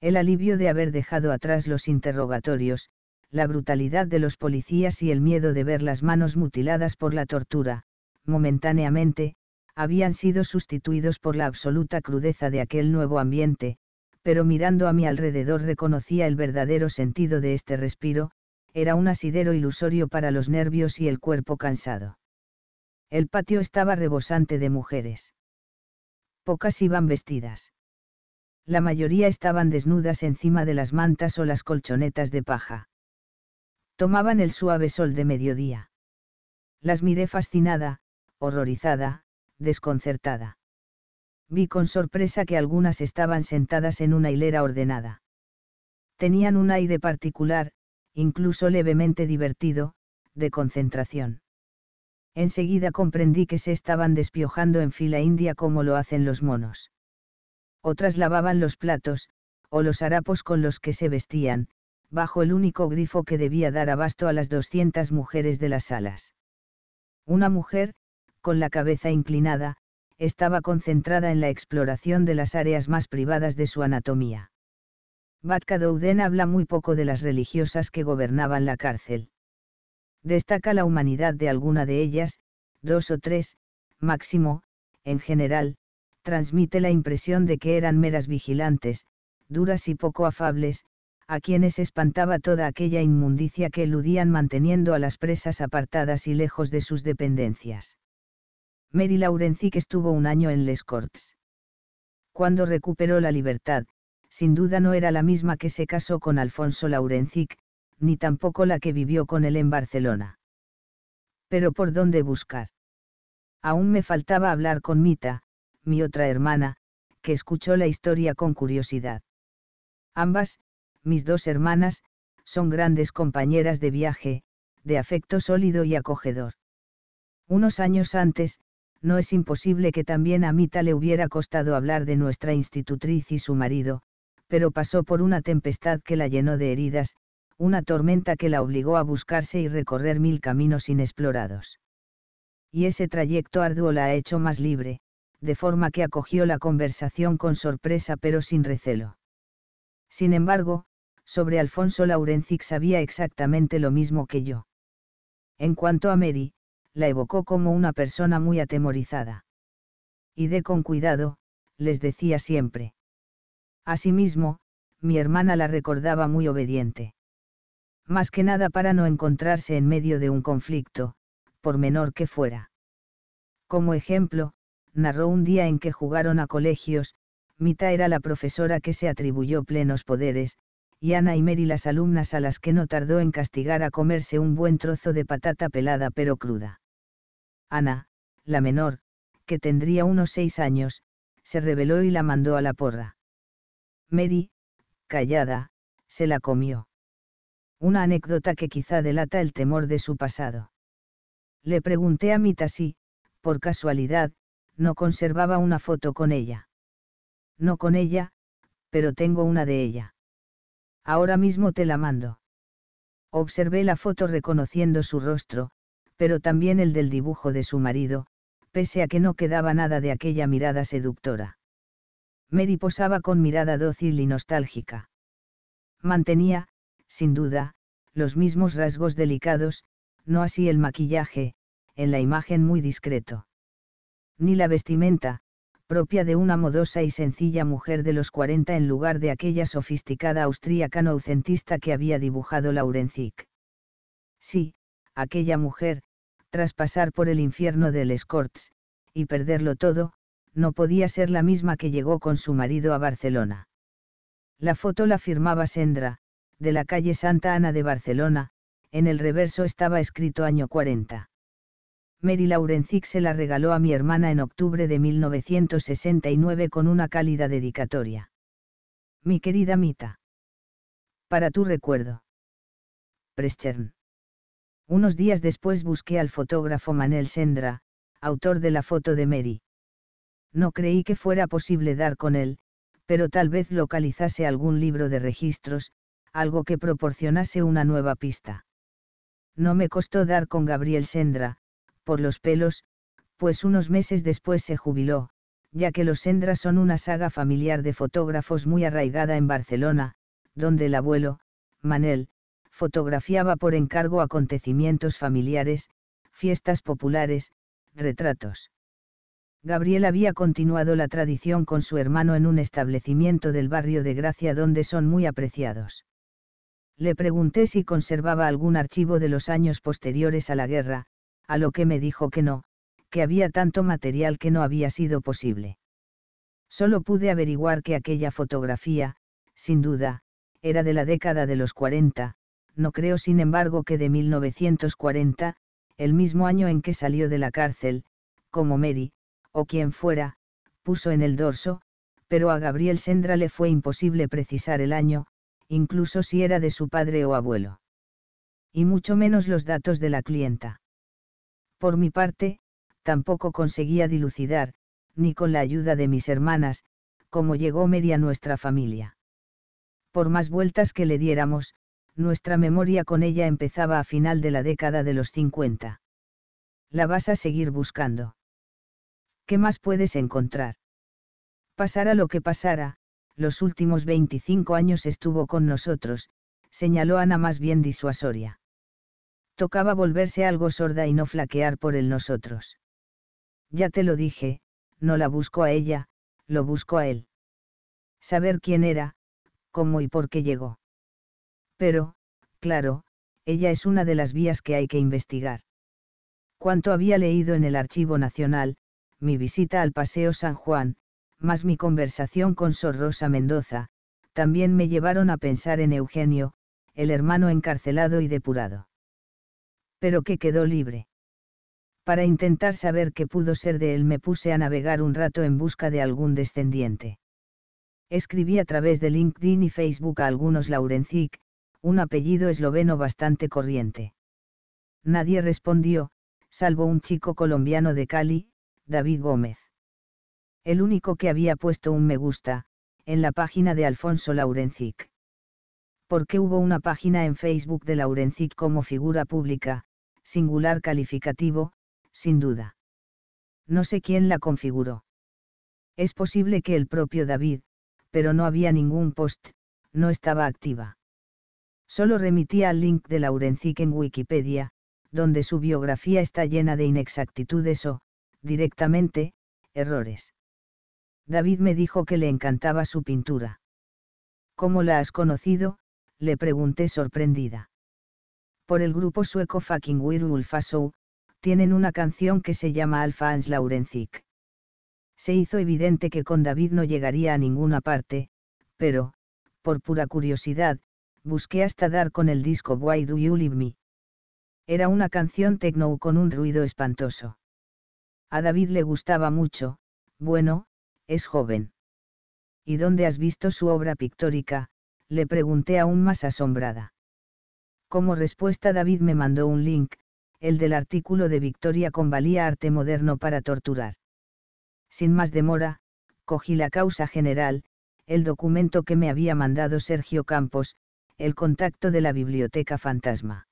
Speaker 1: El alivio de haber dejado atrás los interrogatorios, la brutalidad de los policías y el miedo de ver las manos mutiladas por la tortura, momentáneamente, habían sido sustituidos por la absoluta crudeza de aquel nuevo ambiente, pero mirando a mi alrededor reconocía el verdadero sentido de este respiro, era un asidero ilusorio para los nervios y el cuerpo cansado. El patio estaba rebosante de mujeres. Pocas iban vestidas. La mayoría estaban desnudas encima de las mantas o las colchonetas de paja. Tomaban el suave sol de mediodía. Las miré fascinada, horrorizada, desconcertada. Vi con sorpresa que algunas estaban sentadas en una hilera ordenada. Tenían un aire particular, incluso levemente divertido, de concentración. Enseguida comprendí que se estaban despiojando en fila india como lo hacen los monos. Otras lavaban los platos, o los harapos con los que se vestían, bajo el único grifo que debía dar abasto a las 200 mujeres de las salas. Una mujer, con la cabeza inclinada, estaba concentrada en la exploración de las áreas más privadas de su anatomía. Batka habla muy poco de las religiosas que gobernaban la cárcel. Destaca la humanidad de alguna de ellas, dos o tres, máximo, en general, transmite la impresión de que eran meras vigilantes, duras y poco afables, a quienes espantaba toda aquella inmundicia que eludían manteniendo a las presas apartadas y lejos de sus dependencias. Mary Laurencic estuvo un año en Les Corts. Cuando recuperó la libertad, sin duda no era la misma que se casó con Alfonso Laurencic, ni tampoco la que vivió con él en Barcelona. Pero por dónde buscar. Aún me faltaba hablar con Mita, mi otra hermana, que escuchó la historia con curiosidad. Ambas, mis dos hermanas, son grandes compañeras de viaje, de afecto sólido y acogedor. Unos años antes, no es imposible que también a Mita le hubiera costado hablar de nuestra institutriz y su marido, pero pasó por una tempestad que la llenó de heridas, una tormenta que la obligó a buscarse y recorrer mil caminos inexplorados. Y ese trayecto arduo la ha hecho más libre, de forma que acogió la conversación con sorpresa pero sin recelo. Sin embargo, sobre Alfonso Laurencic sabía exactamente lo mismo que yo. En cuanto a Mary, la evocó como una persona muy atemorizada. Y de con cuidado, les decía siempre. Asimismo, mi hermana la recordaba muy obediente. Más que nada para no encontrarse en medio de un conflicto, por menor que fuera. Como ejemplo, narró un día en que jugaron a colegios, Mita era la profesora que se atribuyó plenos poderes, y Ana y Mary las alumnas a las que no tardó en castigar a comerse un buen trozo de patata pelada pero cruda. Ana, la menor, que tendría unos seis años, se rebeló y la mandó a la porra. Mary, callada, se la comió. Una anécdota que quizá delata el temor de su pasado. Le pregunté a Mita si, por casualidad, no conservaba una foto con ella. No con ella, pero tengo una de ella. Ahora mismo te la mando. Observé la foto reconociendo su rostro, pero también el del dibujo de su marido, pese a que no quedaba nada de aquella mirada seductora. Mary posaba con mirada dócil y nostálgica. Mantenía, sin duda, los mismos rasgos delicados, no así el maquillaje, en la imagen muy discreto. Ni la vestimenta, propia de una modosa y sencilla mujer de los 40 en lugar de aquella sofisticada austríaca noucentista que había dibujado Laurencic. Sí, aquella mujer, tras pasar por el infierno del Escorts, y perderlo todo, no podía ser la misma que llegó con su marido a Barcelona. La foto la firmaba Sendra, de la calle Santa Ana de Barcelona, en el reverso estaba escrito año 40. Mary Laurencic se la regaló a mi hermana en octubre de 1969 con una cálida dedicatoria. Mi querida Mita. Para tu recuerdo. Prestern. Unos días después busqué al fotógrafo Manel Sendra, autor de la foto de Mary. No creí que fuera posible dar con él, pero tal vez localizase algún libro de registros, algo que proporcionase una nueva pista. No me costó dar con Gabriel Sendra, por los pelos, pues unos meses después se jubiló, ya que los Sendra son una saga familiar de fotógrafos muy arraigada en Barcelona, donde el abuelo, Manel, fotografiaba por encargo acontecimientos familiares, fiestas populares, retratos. Gabriel había continuado la tradición con su hermano en un establecimiento del barrio de Gracia donde son muy apreciados. Le pregunté si conservaba algún archivo de los años posteriores a la guerra, a lo que me dijo que no, que había tanto material que no había sido posible. Solo pude averiguar que aquella fotografía, sin duda, era de la década de los 40, no creo sin embargo que de 1940, el mismo año en que salió de la cárcel, como Mary, o quien fuera, puso en el dorso, pero a Gabriel Sendra le fue imposible precisar el año, incluso si era de su padre o abuelo. Y mucho menos los datos de la clienta. Por mi parte, tampoco conseguía dilucidar, ni con la ayuda de mis hermanas, cómo llegó Mary a nuestra familia. Por más vueltas que le diéramos, nuestra memoria con ella empezaba a final de la década de los 50. La vas a seguir buscando. ¿Qué más puedes encontrar? Pasara lo que pasara, los últimos 25 años estuvo con nosotros, señaló Ana más bien disuasoria tocaba volverse algo sorda y no flaquear por el nosotros. Ya te lo dije, no la busco a ella, lo busco a él. Saber quién era, cómo y por qué llegó. Pero, claro, ella es una de las vías que hay que investigar. Cuanto había leído en el Archivo Nacional, mi visita al Paseo San Juan, más mi conversación con Sor Rosa Mendoza, también me llevaron a pensar en Eugenio, el hermano encarcelado y depurado pero que quedó libre. Para intentar saber qué pudo ser de él me puse a navegar un rato en busca de algún descendiente. Escribí a través de LinkedIn y Facebook a algunos Laurencic, un apellido esloveno bastante corriente. Nadie respondió, salvo un chico colombiano de Cali, David Gómez. El único que había puesto un me gusta, en la página de Alfonso Laurencic. Porque hubo una página en Facebook de Laurencic como figura pública, singular calificativo, sin duda. No sé quién la configuró. Es posible que el propio David, pero no había ningún post, no estaba activa. Solo remitía al link de Laurencic en Wikipedia, donde su biografía está llena de inexactitudes o, directamente, errores. David me dijo que le encantaba su pintura. ¿Cómo la has conocido? le pregunté sorprendida por el grupo sueco Fucking Weird tienen una canción que se llama Alpha Ans Se hizo evidente que con David no llegaría a ninguna parte, pero, por pura curiosidad, busqué hasta dar con el disco Why Do You Leave Me. Era una canción techno con un ruido espantoso. A David le gustaba mucho, bueno, es joven. ¿Y dónde has visto su obra pictórica? le pregunté aún más asombrada. Como respuesta David me mandó un link, el del artículo de Victoria con valía Arte Moderno para Torturar. Sin más demora, cogí la causa general, el documento que me había mandado Sergio Campos, el contacto de la biblioteca fantasma.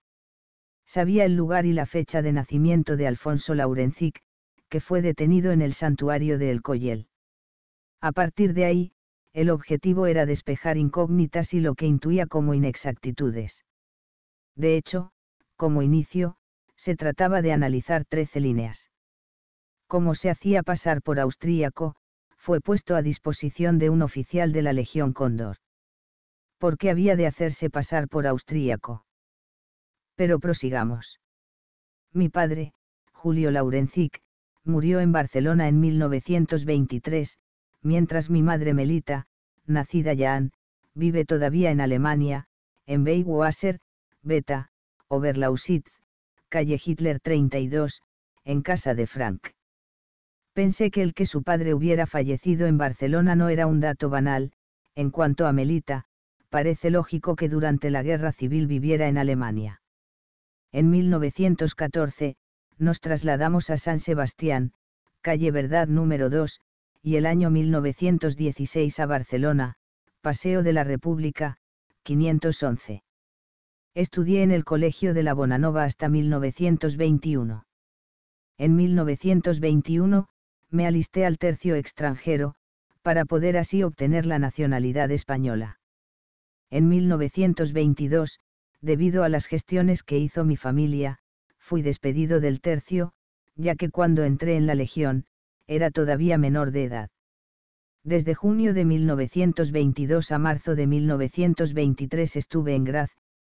Speaker 1: Sabía el lugar y la fecha de nacimiento de Alfonso Laurencic, que fue detenido en el santuario de El Coyel. A partir de ahí, el objetivo era despejar incógnitas y lo que intuía como inexactitudes. De hecho, como inicio, se trataba de analizar trece líneas. Como se hacía pasar por austríaco, fue puesto a disposición de un oficial de la Legión Cóndor. ¿Por qué había de hacerse pasar por austríaco? Pero prosigamos. Mi padre, Julio Laurencic, murió en Barcelona en 1923, mientras mi madre Melita, nacida Jan, vive todavía en Alemania, en Beiwasser, Beta, Oberlausitz, calle Hitler 32, en casa de Frank. Pensé que el que su padre hubiera fallecido en Barcelona no era un dato banal, en cuanto a Melita, parece lógico que durante la guerra civil viviera en Alemania. En 1914, nos trasladamos a San Sebastián, calle Verdad número 2, y el año 1916 a Barcelona, Paseo de la República, 511. Estudié en el Colegio de la Bonanova hasta 1921. En 1921, me alisté al tercio extranjero, para poder así obtener la nacionalidad española. En 1922, debido a las gestiones que hizo mi familia, fui despedido del tercio, ya que cuando entré en la Legión, era todavía menor de edad. Desde junio de 1922 a marzo de 1923 estuve en Graz,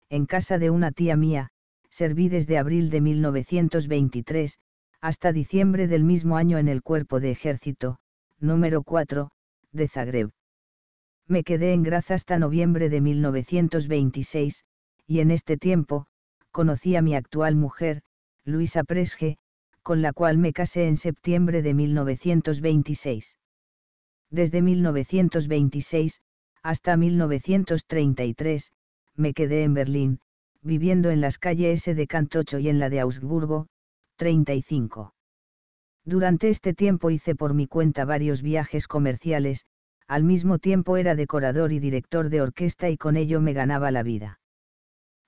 Speaker 1: en casa de una tía mía, serví desde abril de 1923, hasta diciembre del mismo año en el Cuerpo de Ejército, número 4, de Zagreb. Me quedé en Graz hasta noviembre de 1926, y en este tiempo, conocí a mi actual mujer, Luisa Presge, con la cual me casé en septiembre de 1926. Desde 1926, hasta 1933, me quedé en Berlín, viviendo en las calles S de Cantocho y en la de Augsburgo, 35. Durante este tiempo hice por mi cuenta varios viajes comerciales, al mismo tiempo era decorador y director de orquesta y con ello me ganaba la vida.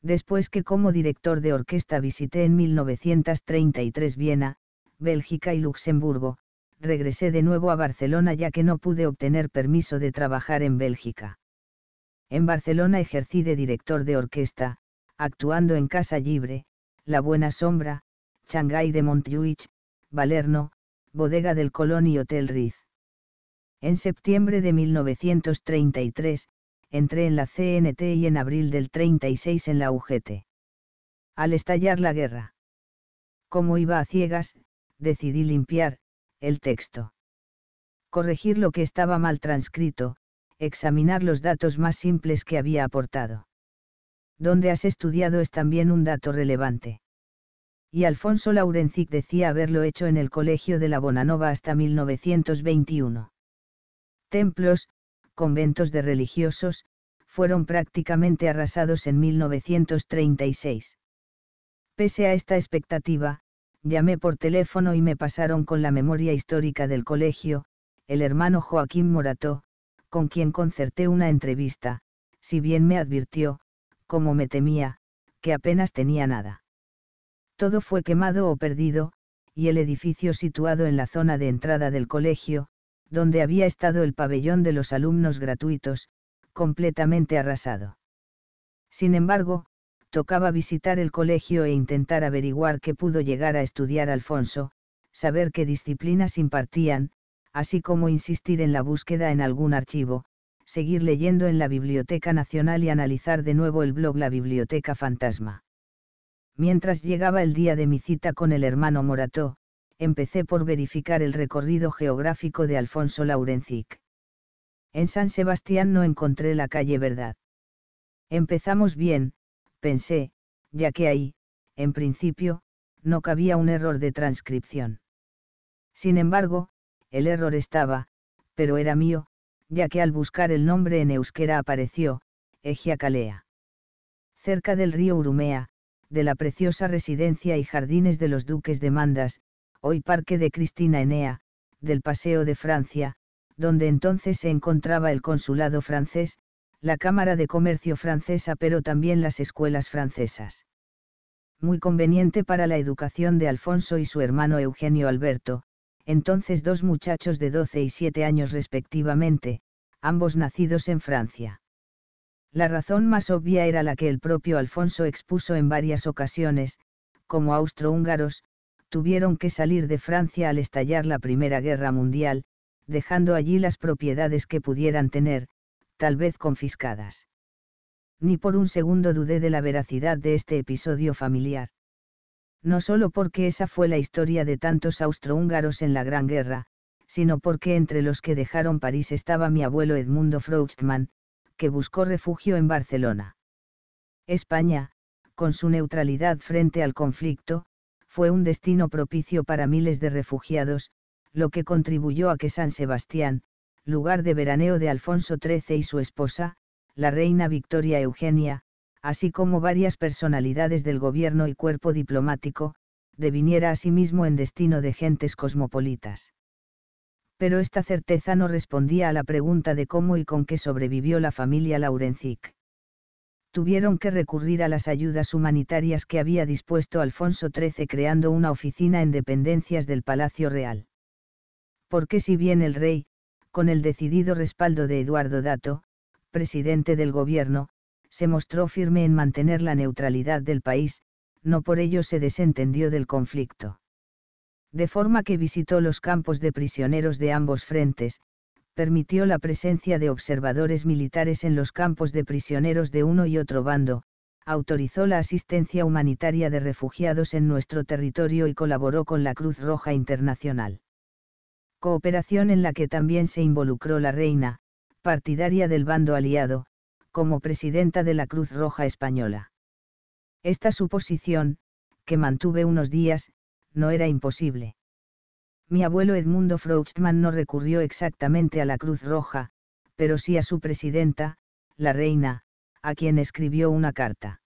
Speaker 1: Después que como director de orquesta visité en 1933 Viena, Bélgica y Luxemburgo, regresé de nuevo a Barcelona ya que no pude obtener permiso de trabajar en Bélgica. En Barcelona ejercí de director de orquesta, actuando en Casa Libre, La Buena Sombra, Shanghái de Montjuich, Valerno, Bodega del Colón y Hotel Riz. En septiembre de 1933, entré en la CNT y en abril del 36 en la UGT. Al estallar la guerra. Como iba a ciegas, decidí limpiar, el texto. Corregir lo que estaba mal transcrito, examinar los datos más simples que había aportado. Donde has estudiado es también un dato relevante. Y Alfonso Laurencic decía haberlo hecho en el Colegio de la Bonanova hasta 1921. Templos, conventos de religiosos, fueron prácticamente arrasados en 1936. Pese a esta expectativa, llamé por teléfono y me pasaron con la memoria histórica del colegio, el hermano Joaquín Morató, con quien concerté una entrevista, si bien me advirtió, como me temía, que apenas tenía nada. Todo fue quemado o perdido, y el edificio situado en la zona de entrada del colegio, donde había estado el pabellón de los alumnos gratuitos, completamente arrasado. Sin embargo, tocaba visitar el colegio e intentar averiguar qué pudo llegar a estudiar Alfonso, saber qué disciplinas impartían, así como insistir en la búsqueda en algún archivo, seguir leyendo en la Biblioteca Nacional y analizar de nuevo el blog La Biblioteca Fantasma. Mientras llegaba el día de mi cita con el hermano Morató, empecé por verificar el recorrido geográfico de Alfonso Laurencic. En San Sebastián no encontré la calle Verdad. Empezamos bien, pensé, ya que ahí, en principio, no cabía un error de transcripción. Sin embargo, el error estaba, pero era mío, ya que al buscar el nombre en euskera apareció, Egia Cerca del río Urumea, de la preciosa residencia y jardines de los duques de Mandas, hoy Parque de Cristina Enea, del Paseo de Francia, donde entonces se encontraba el consulado francés, la Cámara de Comercio francesa pero también las escuelas francesas. Muy conveniente para la educación de Alfonso y su hermano Eugenio Alberto, entonces dos muchachos de 12 y 7 años respectivamente, ambos nacidos en Francia. La razón más obvia era la que el propio Alfonso expuso en varias ocasiones, como austrohúngaros, tuvieron que salir de Francia al estallar la Primera Guerra Mundial, dejando allí las propiedades que pudieran tener, tal vez confiscadas. Ni por un segundo dudé de la veracidad de este episodio familiar no solo porque esa fue la historia de tantos austrohúngaros en la Gran Guerra, sino porque entre los que dejaron París estaba mi abuelo Edmundo Frochtmann, que buscó refugio en Barcelona. España, con su neutralidad frente al conflicto, fue un destino propicio para miles de refugiados, lo que contribuyó a que San Sebastián, lugar de veraneo de Alfonso XIII y su esposa, la reina Victoria Eugenia, así como varias personalidades del gobierno y cuerpo diplomático, deviniera a sí mismo en destino de gentes cosmopolitas. Pero esta certeza no respondía a la pregunta de cómo y con qué sobrevivió la familia Laurencic. Tuvieron que recurrir a las ayudas humanitarias que había dispuesto Alfonso XIII creando una oficina en dependencias del Palacio Real. Porque si bien el rey, con el decidido respaldo de Eduardo Dato, presidente del gobierno, se mostró firme en mantener la neutralidad del país, no por ello se desentendió del conflicto. De forma que visitó los campos de prisioneros de ambos frentes, permitió la presencia de observadores militares en los campos de prisioneros de uno y otro bando, autorizó la asistencia humanitaria de refugiados en nuestro territorio y colaboró con la Cruz Roja Internacional. Cooperación en la que también se involucró la reina, partidaria del bando aliado, como presidenta de la Cruz Roja Española. Esta suposición, que mantuve unos días, no era imposible. Mi abuelo Edmundo Frouchtman no recurrió exactamente a la Cruz Roja, pero sí a su presidenta, la reina, a quien escribió una carta.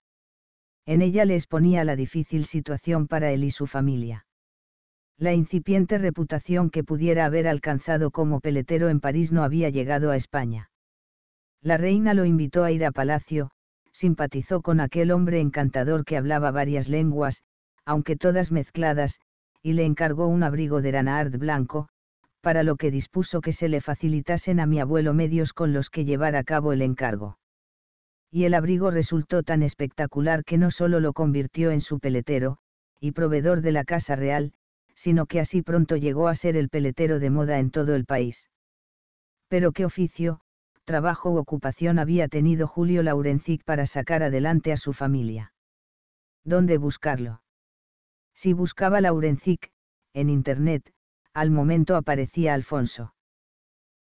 Speaker 1: En ella le exponía la difícil situación para él y su familia. La incipiente reputación que pudiera haber alcanzado como peletero en París no había llegado a España. La reina lo invitó a ir a palacio, simpatizó con aquel hombre encantador que hablaba varias lenguas, aunque todas mezcladas, y le encargó un abrigo de Ranaard blanco, para lo que dispuso que se le facilitasen a mi abuelo medios con los que llevar a cabo el encargo. Y el abrigo resultó tan espectacular que no solo lo convirtió en su peletero, y proveedor de la Casa Real, sino que así pronto llegó a ser el peletero de moda en todo el país. Pero qué oficio, trabajo u ocupación había tenido Julio Laurencic para sacar adelante a su familia. ¿Dónde buscarlo? Si buscaba Laurencic, en Internet, al momento aparecía Alfonso.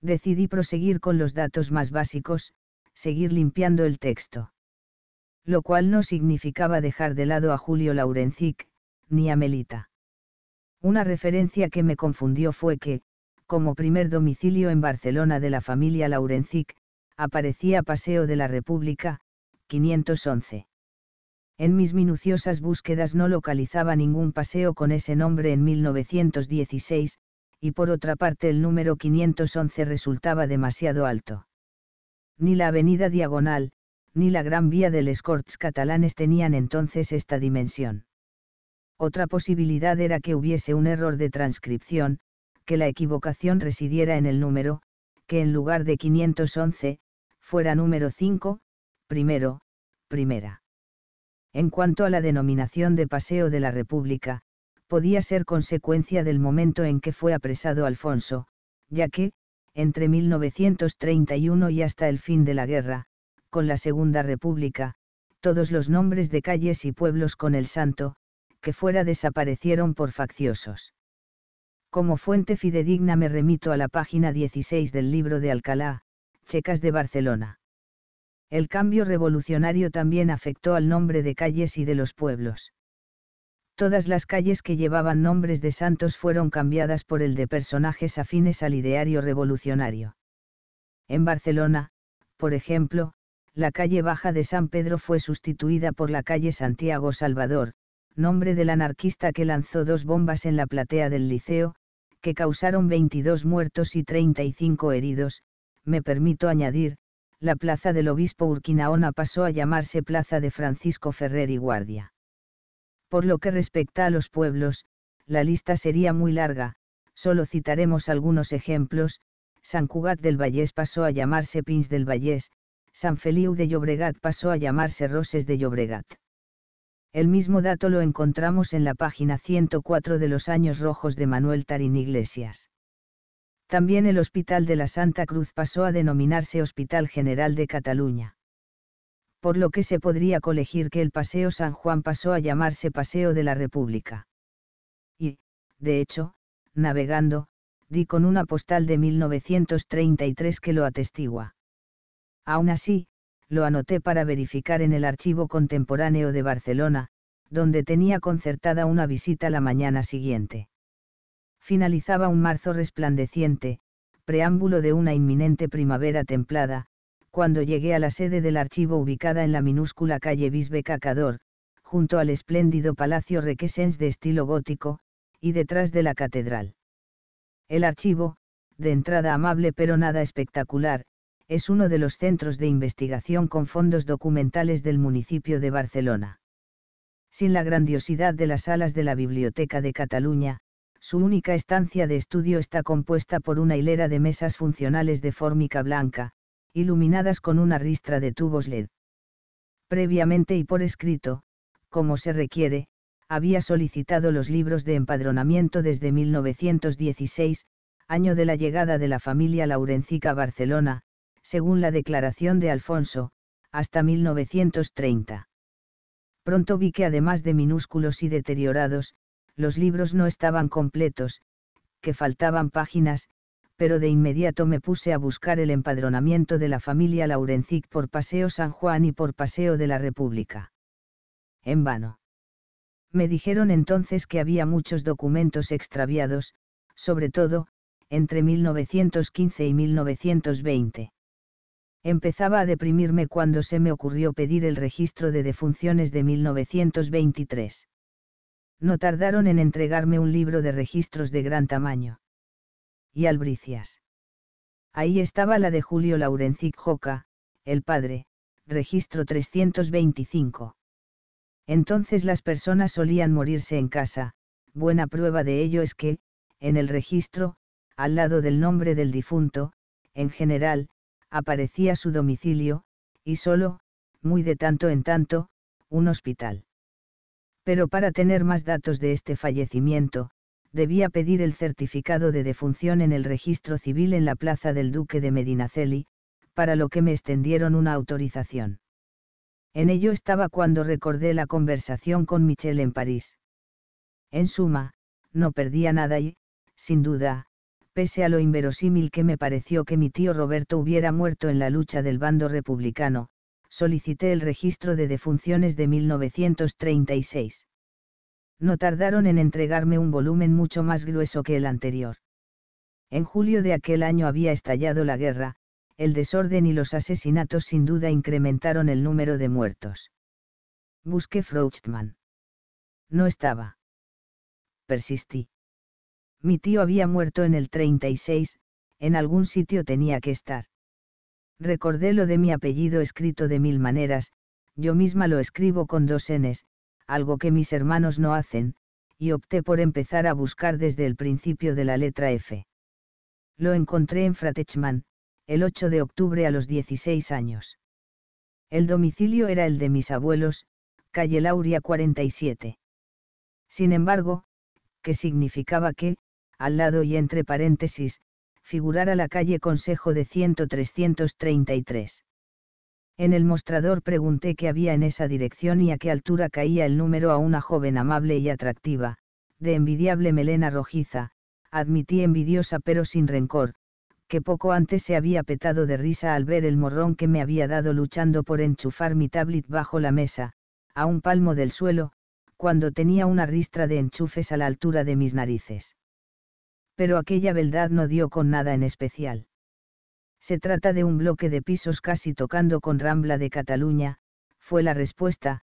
Speaker 1: Decidí proseguir con los datos más básicos, seguir limpiando el texto. Lo cual no significaba dejar de lado a Julio Laurencic, ni a Melita. Una referencia que me confundió fue que, como primer domicilio en Barcelona de la familia Laurencic, aparecía Paseo de la República, 511. En mis minuciosas búsquedas no localizaba ningún paseo con ese nombre en 1916, y por otra parte el número 511 resultaba demasiado alto. Ni la avenida Diagonal, ni la Gran Vía del Escorts catalanes tenían entonces esta dimensión. Otra posibilidad era que hubiese un error de transcripción, que la equivocación residiera en el número, que en lugar de 511, fuera número 5, primero, primera. En cuanto a la denominación de Paseo de la República, podía ser consecuencia del momento en que fue apresado Alfonso, ya que, entre 1931 y hasta el fin de la guerra, con la Segunda República, todos los nombres de calles y pueblos con el santo, que fuera desaparecieron por facciosos. Como fuente fidedigna me remito a la página 16 del libro de Alcalá, Checas de Barcelona. El cambio revolucionario también afectó al nombre de calles y de los pueblos. Todas las calles que llevaban nombres de santos fueron cambiadas por el de personajes afines al ideario revolucionario. En Barcelona, por ejemplo, la calle Baja de San Pedro fue sustituida por la calle Santiago Salvador, nombre del anarquista que lanzó dos bombas en la platea del liceo, que causaron 22 muertos y 35 heridos, me permito añadir, la plaza del obispo Urquinaona pasó a llamarse Plaza de Francisco Ferrer y Guardia. Por lo que respecta a los pueblos, la lista sería muy larga, solo citaremos algunos ejemplos, San Cugat del Vallés pasó a llamarse Pins del Vallés, San Feliu de Llobregat pasó a llamarse Roses de Llobregat. El mismo dato lo encontramos en la página 104 de los Años Rojos de Manuel Tarín Iglesias. También el Hospital de la Santa Cruz pasó a denominarse Hospital General de Cataluña. Por lo que se podría colegir que el Paseo San Juan pasó a llamarse Paseo de la República. Y, de hecho, navegando, di con una postal de 1933 que lo atestigua. Aún así, lo anoté para verificar en el archivo contemporáneo de Barcelona, donde tenía concertada una visita la mañana siguiente. Finalizaba un marzo resplandeciente, preámbulo de una inminente primavera templada, cuando llegué a la sede del archivo ubicada en la minúscula calle Bisbe Cacador, junto al espléndido Palacio Requesens de estilo gótico, y detrás de la catedral. El archivo, de entrada amable pero nada espectacular, es uno de los centros de investigación con fondos documentales del municipio de Barcelona. Sin la grandiosidad de las salas de la Biblioteca de Cataluña, su única estancia de estudio está compuesta por una hilera de mesas funcionales de fórmica blanca, iluminadas con una ristra de tubos LED. Previamente y por escrito, como se requiere, había solicitado los libros de empadronamiento desde 1916, año de la llegada de la familia Laurencica a Barcelona, según la declaración de Alfonso, hasta 1930. Pronto vi que además de minúsculos y deteriorados, los libros no estaban completos, que faltaban páginas, pero de inmediato me puse a buscar el empadronamiento de la familia Laurencic por Paseo San Juan y por Paseo de la República. En vano. Me dijeron entonces que había muchos documentos extraviados, sobre todo, entre 1915 y 1920 empezaba a deprimirme cuando se me ocurrió pedir el registro de defunciones de 1923. No tardaron en entregarme un libro de registros de gran tamaño. Y albricias. Ahí estaba la de Julio Laurencic Joca, el padre, registro 325. Entonces las personas solían morirse en casa, buena prueba de ello es que, en el registro, al lado del nombre del difunto, en general, aparecía su domicilio, y solo, muy de tanto en tanto, un hospital. Pero para tener más datos de este fallecimiento, debía pedir el certificado de defunción en el registro civil en la plaza del Duque de Medinaceli, para lo que me extendieron una autorización. En ello estaba cuando recordé la conversación con Michel en París. En suma, no perdía nada y, sin duda, pese a lo inverosímil que me pareció que mi tío Roberto hubiera muerto en la lucha del bando republicano, solicité el registro de defunciones de 1936. No tardaron en entregarme un volumen mucho más grueso que el anterior. En julio de aquel año había estallado la guerra, el desorden y los asesinatos sin duda incrementaron el número de muertos. Busqué Frouchtman. No estaba. Persistí. Mi tío había muerto en el 36, en algún sitio tenía que estar. Recordé lo de mi apellido escrito de mil maneras, yo misma lo escribo con dos Ns, algo que mis hermanos no hacen, y opté por empezar a buscar desde el principio de la letra F. Lo encontré en Fratechman, el 8 de octubre a los 16 años. El domicilio era el de mis abuelos, calle Lauria 47. Sin embargo, ¿qué significaba que, al lado y entre paréntesis, figurara la calle Consejo de 1333. En el mostrador pregunté qué había en esa dirección y a qué altura caía el número a una joven amable y atractiva, de envidiable melena rojiza, admití envidiosa pero sin rencor, que poco antes se había petado de risa al ver el morrón que me había dado luchando por enchufar mi tablet bajo la mesa, a un palmo del suelo, cuando tenía una ristra de enchufes a la altura de mis narices pero aquella beldad no dio con nada en especial. Se trata de un bloque de pisos casi tocando con Rambla de Cataluña, fue la respuesta,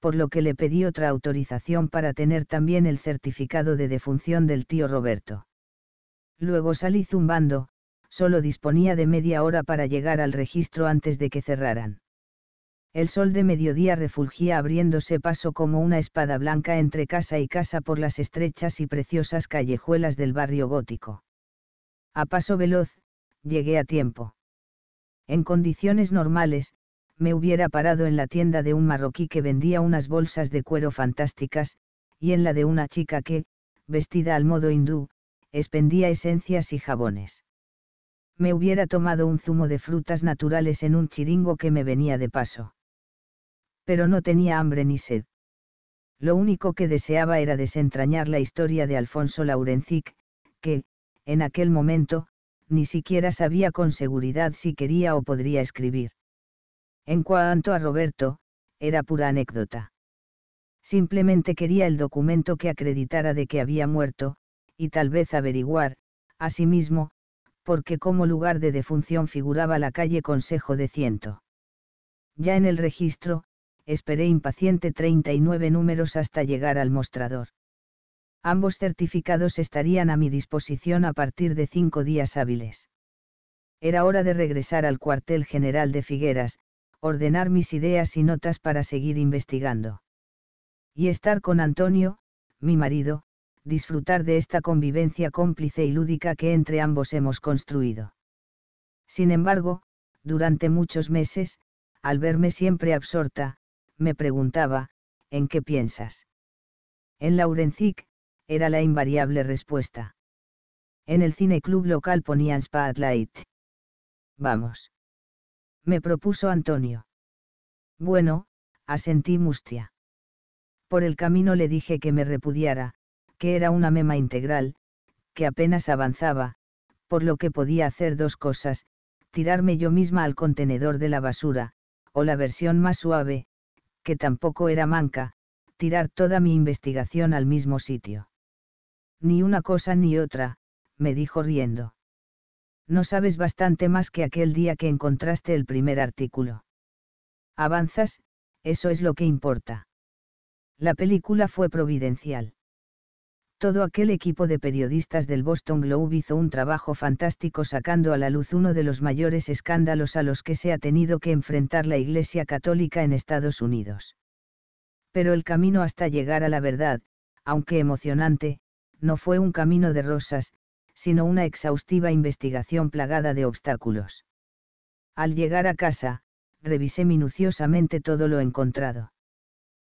Speaker 1: por lo que le pedí otra autorización para tener también el certificado de defunción del tío Roberto. Luego salí zumbando, solo disponía de media hora para llegar al registro antes de que cerraran. El sol de mediodía refulgía abriéndose paso como una espada blanca entre casa y casa por las estrechas y preciosas callejuelas del barrio gótico. A paso veloz, llegué a tiempo. En condiciones normales, me hubiera parado en la tienda de un marroquí que vendía unas bolsas de cuero fantásticas, y en la de una chica que, vestida al modo hindú, expendía esencias y jabones. Me hubiera tomado un zumo de frutas naturales en un chiringo que me venía de paso pero no tenía hambre ni sed. Lo único que deseaba era desentrañar la historia de Alfonso Laurencic, que, en aquel momento, ni siquiera sabía con seguridad si quería o podría escribir. En cuanto a Roberto, era pura anécdota. Simplemente quería el documento que acreditara de que había muerto, y tal vez averiguar, asimismo, qué como lugar de defunción figuraba la calle Consejo de Ciento. Ya en el registro, esperé impaciente 39 números hasta llegar al mostrador. Ambos certificados estarían a mi disposición a partir de cinco días hábiles. Era hora de regresar al cuartel general de Figueras, ordenar mis ideas y notas para seguir investigando. Y estar con Antonio, mi marido, disfrutar de esta convivencia cómplice y lúdica que entre ambos hemos construido. Sin embargo, durante muchos meses, al verme siempre absorta, me preguntaba, ¿en qué piensas? En Laurencic, era la invariable respuesta. En el cineclub local ponían Spotlight. Vamos. Me propuso Antonio. Bueno, asentí mustia. Por el camino le dije que me repudiara, que era una mema integral, que apenas avanzaba, por lo que podía hacer dos cosas, tirarme yo misma al contenedor de la basura, o la versión más suave, que tampoco era manca, tirar toda mi investigación al mismo sitio. Ni una cosa ni otra, me dijo riendo. No sabes bastante más que aquel día que encontraste el primer artículo. Avanzas, eso es lo que importa. La película fue providencial. Todo aquel equipo de periodistas del Boston Globe hizo un trabajo fantástico sacando a la luz uno de los mayores escándalos a los que se ha tenido que enfrentar la Iglesia Católica en Estados Unidos. Pero el camino hasta llegar a la verdad, aunque emocionante, no fue un camino de rosas, sino una exhaustiva investigación plagada de obstáculos. Al llegar a casa, revisé minuciosamente todo lo encontrado.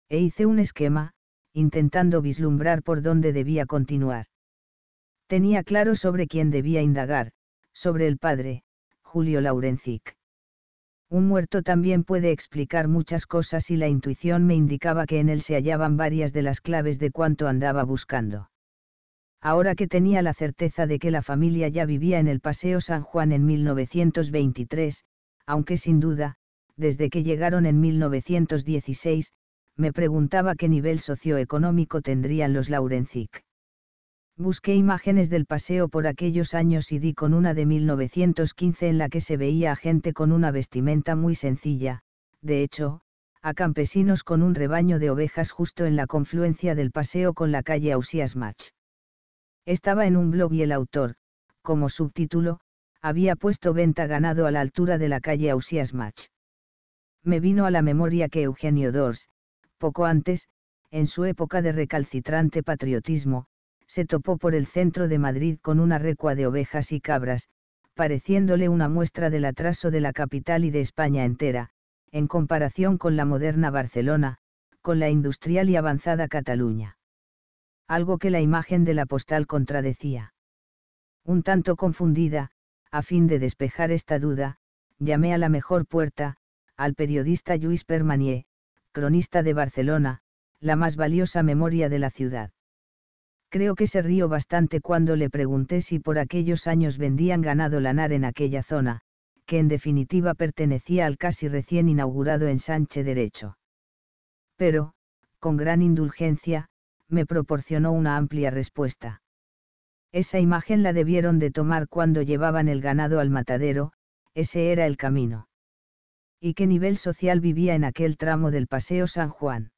Speaker 1: E hice un esquema, intentando vislumbrar por dónde debía continuar. Tenía claro sobre quién debía indagar, sobre el padre, Julio Laurencic. Un muerto también puede explicar muchas cosas y la intuición me indicaba que en él se hallaban varias de las claves de cuanto andaba buscando. Ahora que tenía la certeza de que la familia ya vivía en el Paseo San Juan en 1923, aunque sin duda, desde que llegaron en 1916, me preguntaba qué nivel socioeconómico tendrían los Laurencic. Busqué imágenes del paseo por aquellos años y di con una de 1915 en la que se veía a gente con una vestimenta muy sencilla, de hecho, a campesinos con un rebaño de ovejas justo en la confluencia del paseo con la calle Ausías Estaba en un blog y el autor, como subtítulo, había puesto venta ganado a la altura de la calle Ausías Me vino a la memoria que Eugenio Dors, poco antes, en su época de recalcitrante patriotismo, se topó por el centro de Madrid con una recua de ovejas y cabras, pareciéndole una muestra del atraso de la capital y de España entera, en comparación con la moderna Barcelona, con la industrial y avanzada Cataluña. Algo que la imagen de la postal contradecía. Un tanto confundida, a fin de despejar esta duda, llamé a la mejor puerta, al periodista Luis Permanier, cronista de Barcelona, la más valiosa memoria de la ciudad. Creo que se rió bastante cuando le pregunté si por aquellos años vendían ganado lanar en aquella zona, que en definitiva pertenecía al casi recién inaugurado ensanche derecho. Pero, con gran indulgencia, me proporcionó una amplia respuesta. Esa imagen la debieron de tomar cuando llevaban el ganado al matadero, ese era el camino y qué nivel social vivía en aquel tramo del Paseo San Juan.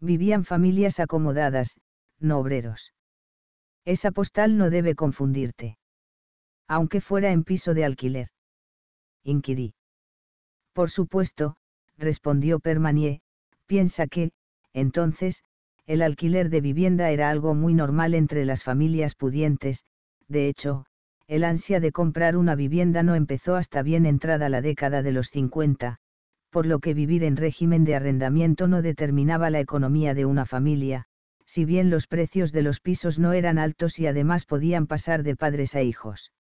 Speaker 1: Vivían familias acomodadas, no obreros. Esa postal no debe confundirte. Aunque fuera en piso de alquiler. Inquirí. Por supuesto, respondió Permanier, piensa que, entonces, el alquiler de vivienda era algo muy normal entre las familias pudientes, de hecho, el ansia de comprar una vivienda no empezó hasta bien entrada la década de los 50, por lo que vivir en régimen de arrendamiento no determinaba la economía de una familia, si bien los precios de los pisos no eran altos y además podían pasar de padres a hijos.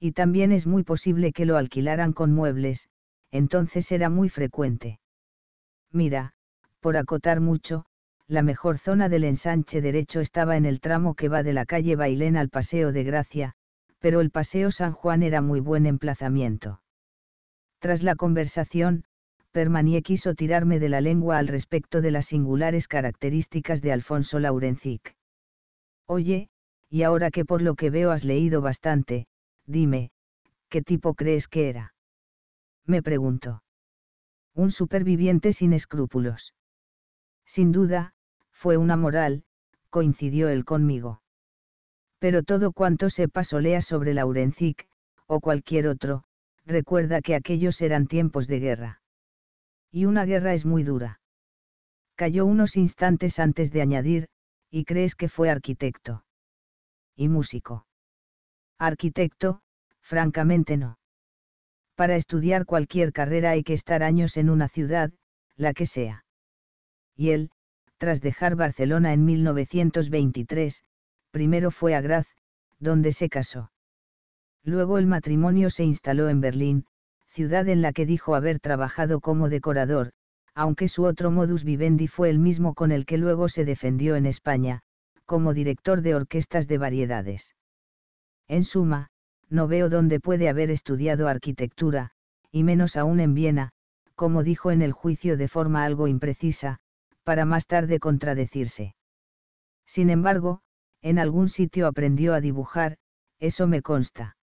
Speaker 1: Y también es muy posible que lo alquilaran con muebles, entonces era muy frecuente. Mira, por acotar mucho, la mejor zona del ensanche derecho estaba en el tramo que va de la calle Bailén al Paseo de Gracia, pero el Paseo San Juan era muy buen emplazamiento. Tras la conversación, Permanier quiso tirarme de la lengua al respecto de las singulares características de Alfonso Laurencic. Oye, y ahora que por lo que veo has leído bastante, dime, ¿qué tipo crees que era? Me pregunto. Un superviviente sin escrúpulos. Sin duda, fue una moral, coincidió él conmigo. Pero todo cuanto sepas o leas sobre Laurencic, o cualquier otro, recuerda que aquellos eran tiempos de guerra. Y una guerra es muy dura. Cayó unos instantes antes de añadir, y crees que fue arquitecto. Y músico. Arquitecto, francamente no. Para estudiar cualquier carrera hay que estar años en una ciudad, la que sea. Y él, tras dejar Barcelona en 1923, Primero fue a Graz, donde se casó. Luego el matrimonio se instaló en Berlín, ciudad en la que dijo haber trabajado como decorador, aunque su otro modus vivendi fue el mismo con el que luego se defendió en España, como director de orquestas de variedades. En suma, no veo dónde puede haber estudiado arquitectura, y menos aún en Viena, como dijo en el juicio de forma algo imprecisa, para más tarde contradecirse. Sin embargo, en algún sitio aprendió a dibujar, eso me consta.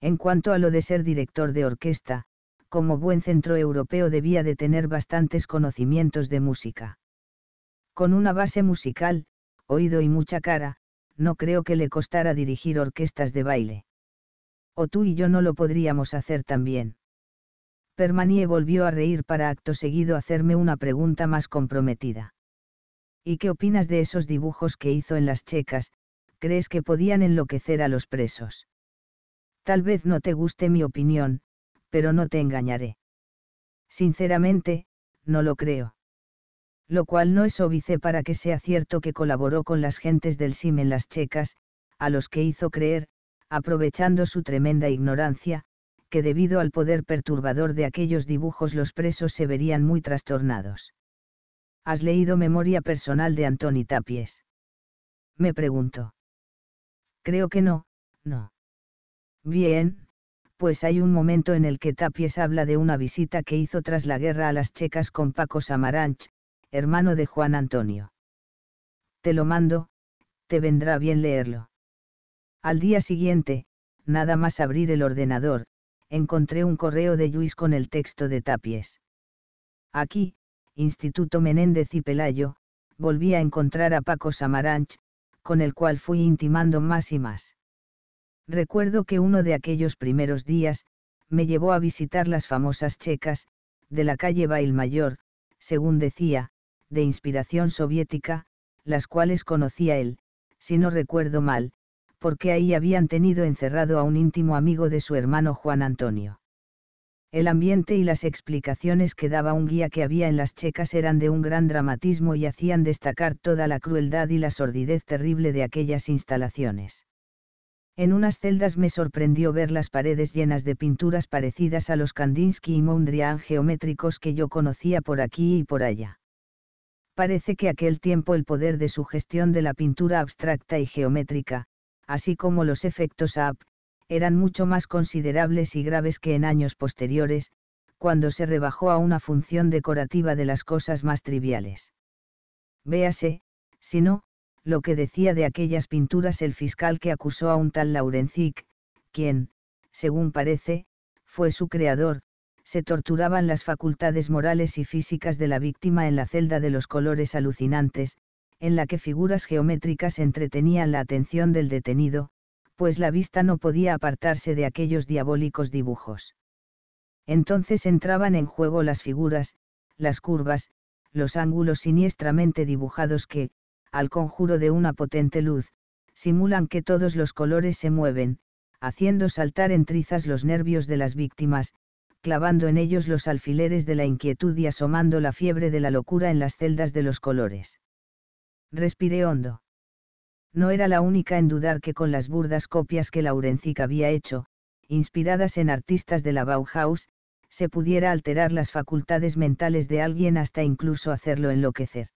Speaker 1: En cuanto a lo de ser director de orquesta, como buen centro europeo debía de tener bastantes conocimientos de música. Con una base musical, oído y mucha cara, no creo que le costara dirigir orquestas de baile. O tú y yo no lo podríamos hacer también. Permanie volvió a reír para acto seguido hacerme una pregunta más comprometida. ¿Y qué opinas de esos dibujos que hizo en las checas? ¿Crees que podían enloquecer a los presos? Tal vez no te guste mi opinión, pero no te engañaré. Sinceramente, no lo creo. Lo cual no es óbice para que sea cierto que colaboró con las gentes del SIM en las checas, a los que hizo creer, aprovechando su tremenda ignorancia, que debido al poder perturbador de aquellos dibujos los presos se verían muy trastornados. ¿Has leído Memoria Personal de Antoni Tapies? Me pregunto. Creo que no, no. Bien, pues hay un momento en el que Tapies habla de una visita que hizo tras la guerra a las checas con Paco Samaranch, hermano de Juan Antonio. Te lo mando, te vendrá bien leerlo. Al día siguiente, nada más abrir el ordenador, encontré un correo de Luis con el texto de Tapies. Aquí, Instituto Menéndez y Pelayo, volví a encontrar a Paco Samaranch, con el cual fui intimando más y más. Recuerdo que uno de aquellos primeros días, me llevó a visitar las famosas checas, de la calle Bail Mayor, según decía, de inspiración soviética, las cuales conocía él, si no recuerdo mal, porque ahí habían tenido encerrado a un íntimo amigo de su hermano Juan Antonio. El ambiente y las explicaciones que daba un guía que había en las checas eran de un gran dramatismo y hacían destacar toda la crueldad y la sordidez terrible de aquellas instalaciones. En unas celdas me sorprendió ver las paredes llenas de pinturas parecidas a los Kandinsky y Mondrian geométricos que yo conocía por aquí y por allá. Parece que aquel tiempo el poder de su gestión de la pintura abstracta y geométrica, así como los efectos AP, eran mucho más considerables y graves que en años posteriores, cuando se rebajó a una función decorativa de las cosas más triviales. Véase, si no, lo que decía de aquellas pinturas el fiscal que acusó a un tal Laurencic, quien, según parece, fue su creador, se torturaban las facultades morales y físicas de la víctima en la celda de los colores alucinantes, en la que figuras geométricas entretenían la atención del detenido, pues la vista no podía apartarse de aquellos diabólicos dibujos. Entonces entraban en juego las figuras, las curvas, los ángulos siniestramente dibujados que, al conjuro de una potente luz, simulan que todos los colores se mueven, haciendo saltar en trizas los nervios de las víctimas, clavando en ellos los alfileres de la inquietud y asomando la fiebre de la locura en las celdas de los colores. Respiré hondo no era la única en dudar que con las burdas copias que Laurencic había hecho, inspiradas en artistas de la Bauhaus, se pudiera alterar las facultades mentales de alguien hasta incluso hacerlo enloquecer.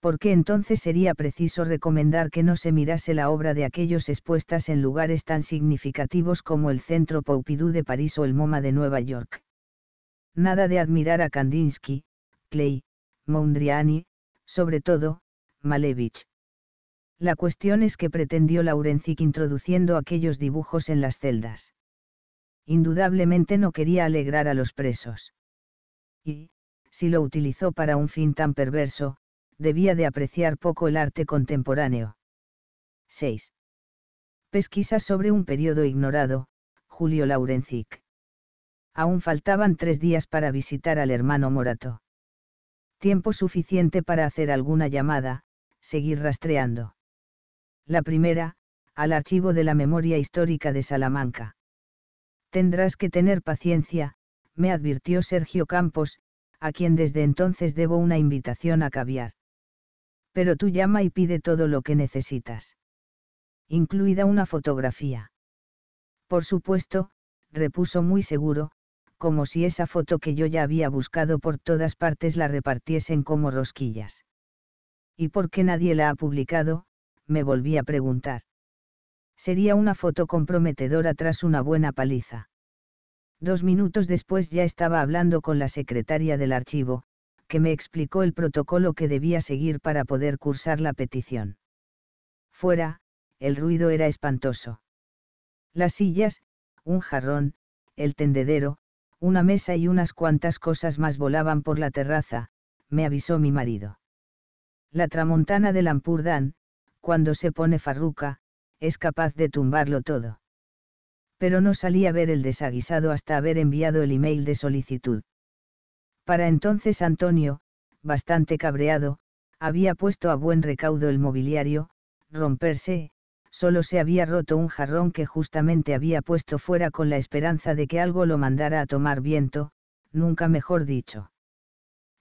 Speaker 1: ¿Por qué entonces sería preciso recomendar que no se mirase la obra de aquellos expuestas en lugares tan significativos como el Centro Pompidou de París o el MoMA de Nueva York? Nada de admirar a Kandinsky, Clay, Mondriani, sobre todo, Malevich la cuestión es que pretendió Laurencic introduciendo aquellos dibujos en las celdas. Indudablemente no quería alegrar a los presos. Y, si lo utilizó para un fin tan perverso, debía de apreciar poco el arte contemporáneo. 6. Pesquisa sobre un periodo ignorado, Julio Laurencic. Aún faltaban tres días para visitar al hermano Morato. Tiempo suficiente para hacer alguna llamada, seguir rastreando la primera, al archivo de la memoria histórica de Salamanca. Tendrás que tener paciencia, me advirtió Sergio Campos, a quien desde entonces debo una invitación a caviar. Pero tú llama y pide todo lo que necesitas. Incluida una fotografía. Por supuesto, repuso muy seguro, como si esa foto que yo ya había buscado por todas partes la repartiesen como rosquillas. ¿Y por qué nadie la ha publicado? me volví a preguntar. Sería una foto comprometedora tras una buena paliza. Dos minutos después ya estaba hablando con la secretaria del archivo, que me explicó el protocolo que debía seguir para poder cursar la petición. Fuera, el ruido era espantoso. Las sillas, un jarrón, el tendedero, una mesa y unas cuantas cosas más volaban por la terraza, me avisó mi marido. La tramontana de Lampurdán, cuando se pone farruca, es capaz de tumbarlo todo. Pero no salía a ver el desaguisado hasta haber enviado el email de solicitud. Para entonces Antonio, bastante cabreado, había puesto a buen recaudo el mobiliario, romperse, solo se había roto un jarrón que justamente había puesto fuera con la esperanza de que algo lo mandara a tomar viento, nunca mejor dicho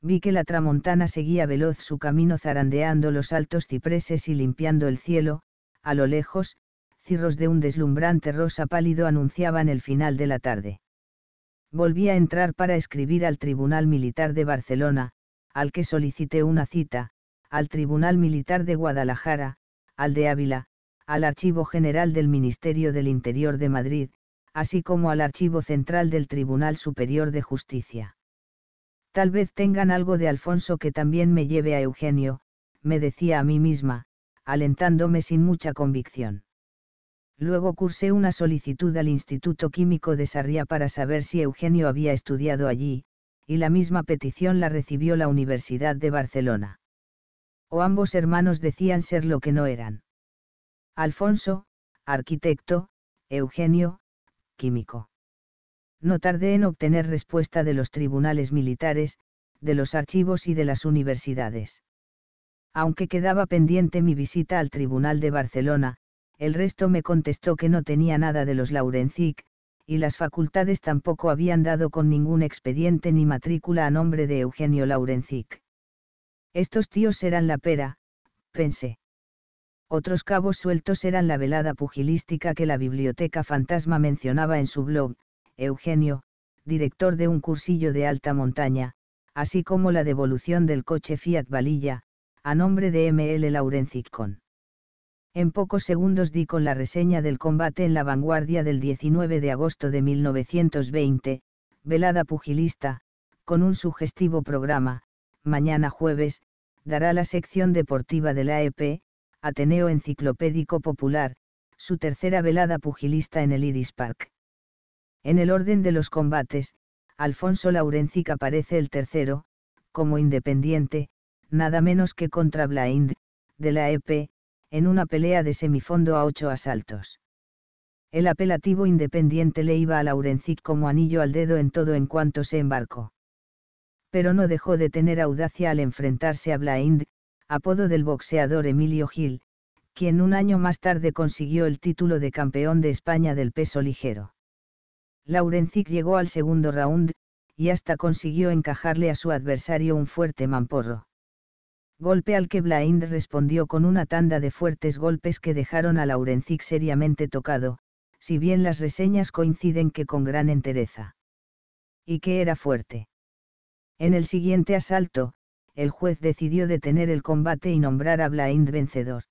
Speaker 1: vi que la tramontana seguía veloz su camino zarandeando los altos cipreses y limpiando el cielo, a lo lejos, cirros de un deslumbrante rosa pálido anunciaban el final de la tarde. Volví a entrar para escribir al Tribunal Militar de Barcelona, al que solicité una cita, al Tribunal Militar de Guadalajara, al de Ávila, al Archivo General del Ministerio del Interior de Madrid, así como al Archivo Central del Tribunal Superior de Justicia. Tal vez tengan algo de Alfonso que también me lleve a Eugenio, me decía a mí misma, alentándome sin mucha convicción. Luego cursé una solicitud al Instituto Químico de Sarria para saber si Eugenio había estudiado allí, y la misma petición la recibió la Universidad de Barcelona. O ambos hermanos decían ser lo que no eran. Alfonso, arquitecto, Eugenio, químico no tardé en obtener respuesta de los tribunales militares, de los archivos y de las universidades. Aunque quedaba pendiente mi visita al Tribunal de Barcelona, el resto me contestó que no tenía nada de los Laurencic, y las facultades tampoco habían dado con ningún expediente ni matrícula a nombre de Eugenio Laurencic. Estos tíos eran la pera, pensé. Otros cabos sueltos eran la velada pugilística que la biblioteca fantasma mencionaba en su blog, Eugenio, director de un cursillo de alta montaña, así como la devolución del coche Fiat Valilla, a nombre de ML Laurencicon. En pocos segundos di con la reseña del combate en la vanguardia del 19 de agosto de 1920, velada pugilista, con un sugestivo programa, mañana jueves, dará la sección deportiva de la EP, Ateneo Enciclopédico Popular, su tercera velada pugilista en el Iris Park. En el orden de los combates, Alfonso Laurencic aparece el tercero, como independiente, nada menos que contra Blind, de la EP, en una pelea de semifondo a ocho asaltos. El apelativo independiente le iba a Laurencic como anillo al dedo en todo en cuanto se embarcó. Pero no dejó de tener audacia al enfrentarse a Blind, apodo del boxeador Emilio Gil, quien un año más tarde consiguió el título de campeón de España del peso ligero. Laurencic llegó al segundo round, y hasta consiguió encajarle a su adversario un fuerte mamporro. Golpe al que Blind respondió con una tanda de fuertes golpes que dejaron a Laurencic seriamente tocado, si bien las reseñas coinciden que con gran entereza. Y que era fuerte. En el siguiente asalto, el juez decidió detener el combate y nombrar a Blind vencedor.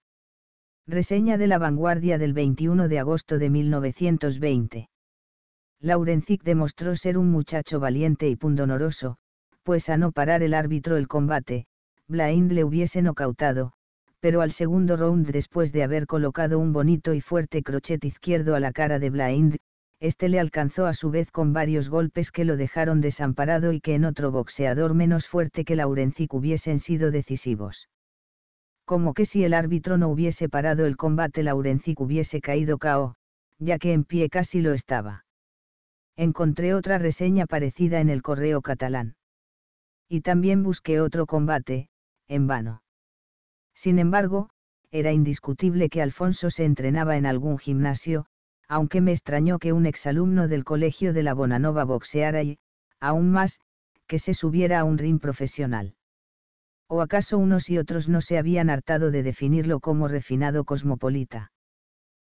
Speaker 1: Reseña de la vanguardia del 21 de agosto de 1920. Laurencic demostró ser un muchacho valiente y pundonoroso, pues a no parar el árbitro el combate, Blind le hubiese nocautado, pero al segundo round después de haber colocado un bonito y fuerte crochet izquierdo a la cara de Blind, este le alcanzó a su vez con varios golpes que lo dejaron desamparado y que en otro boxeador menos fuerte que Laurencic hubiesen sido decisivos. Como que si el árbitro no hubiese parado el combate Laurencic hubiese caído cao, ya que en pie casi lo estaba encontré otra reseña parecida en el correo catalán. Y también busqué otro combate, en vano. Sin embargo, era indiscutible que Alfonso se entrenaba en algún gimnasio, aunque me extrañó que un exalumno del colegio de la Bonanova boxeara y, aún más, que se subiera a un ring profesional. ¿O acaso unos y otros no se habían hartado de definirlo como refinado cosmopolita?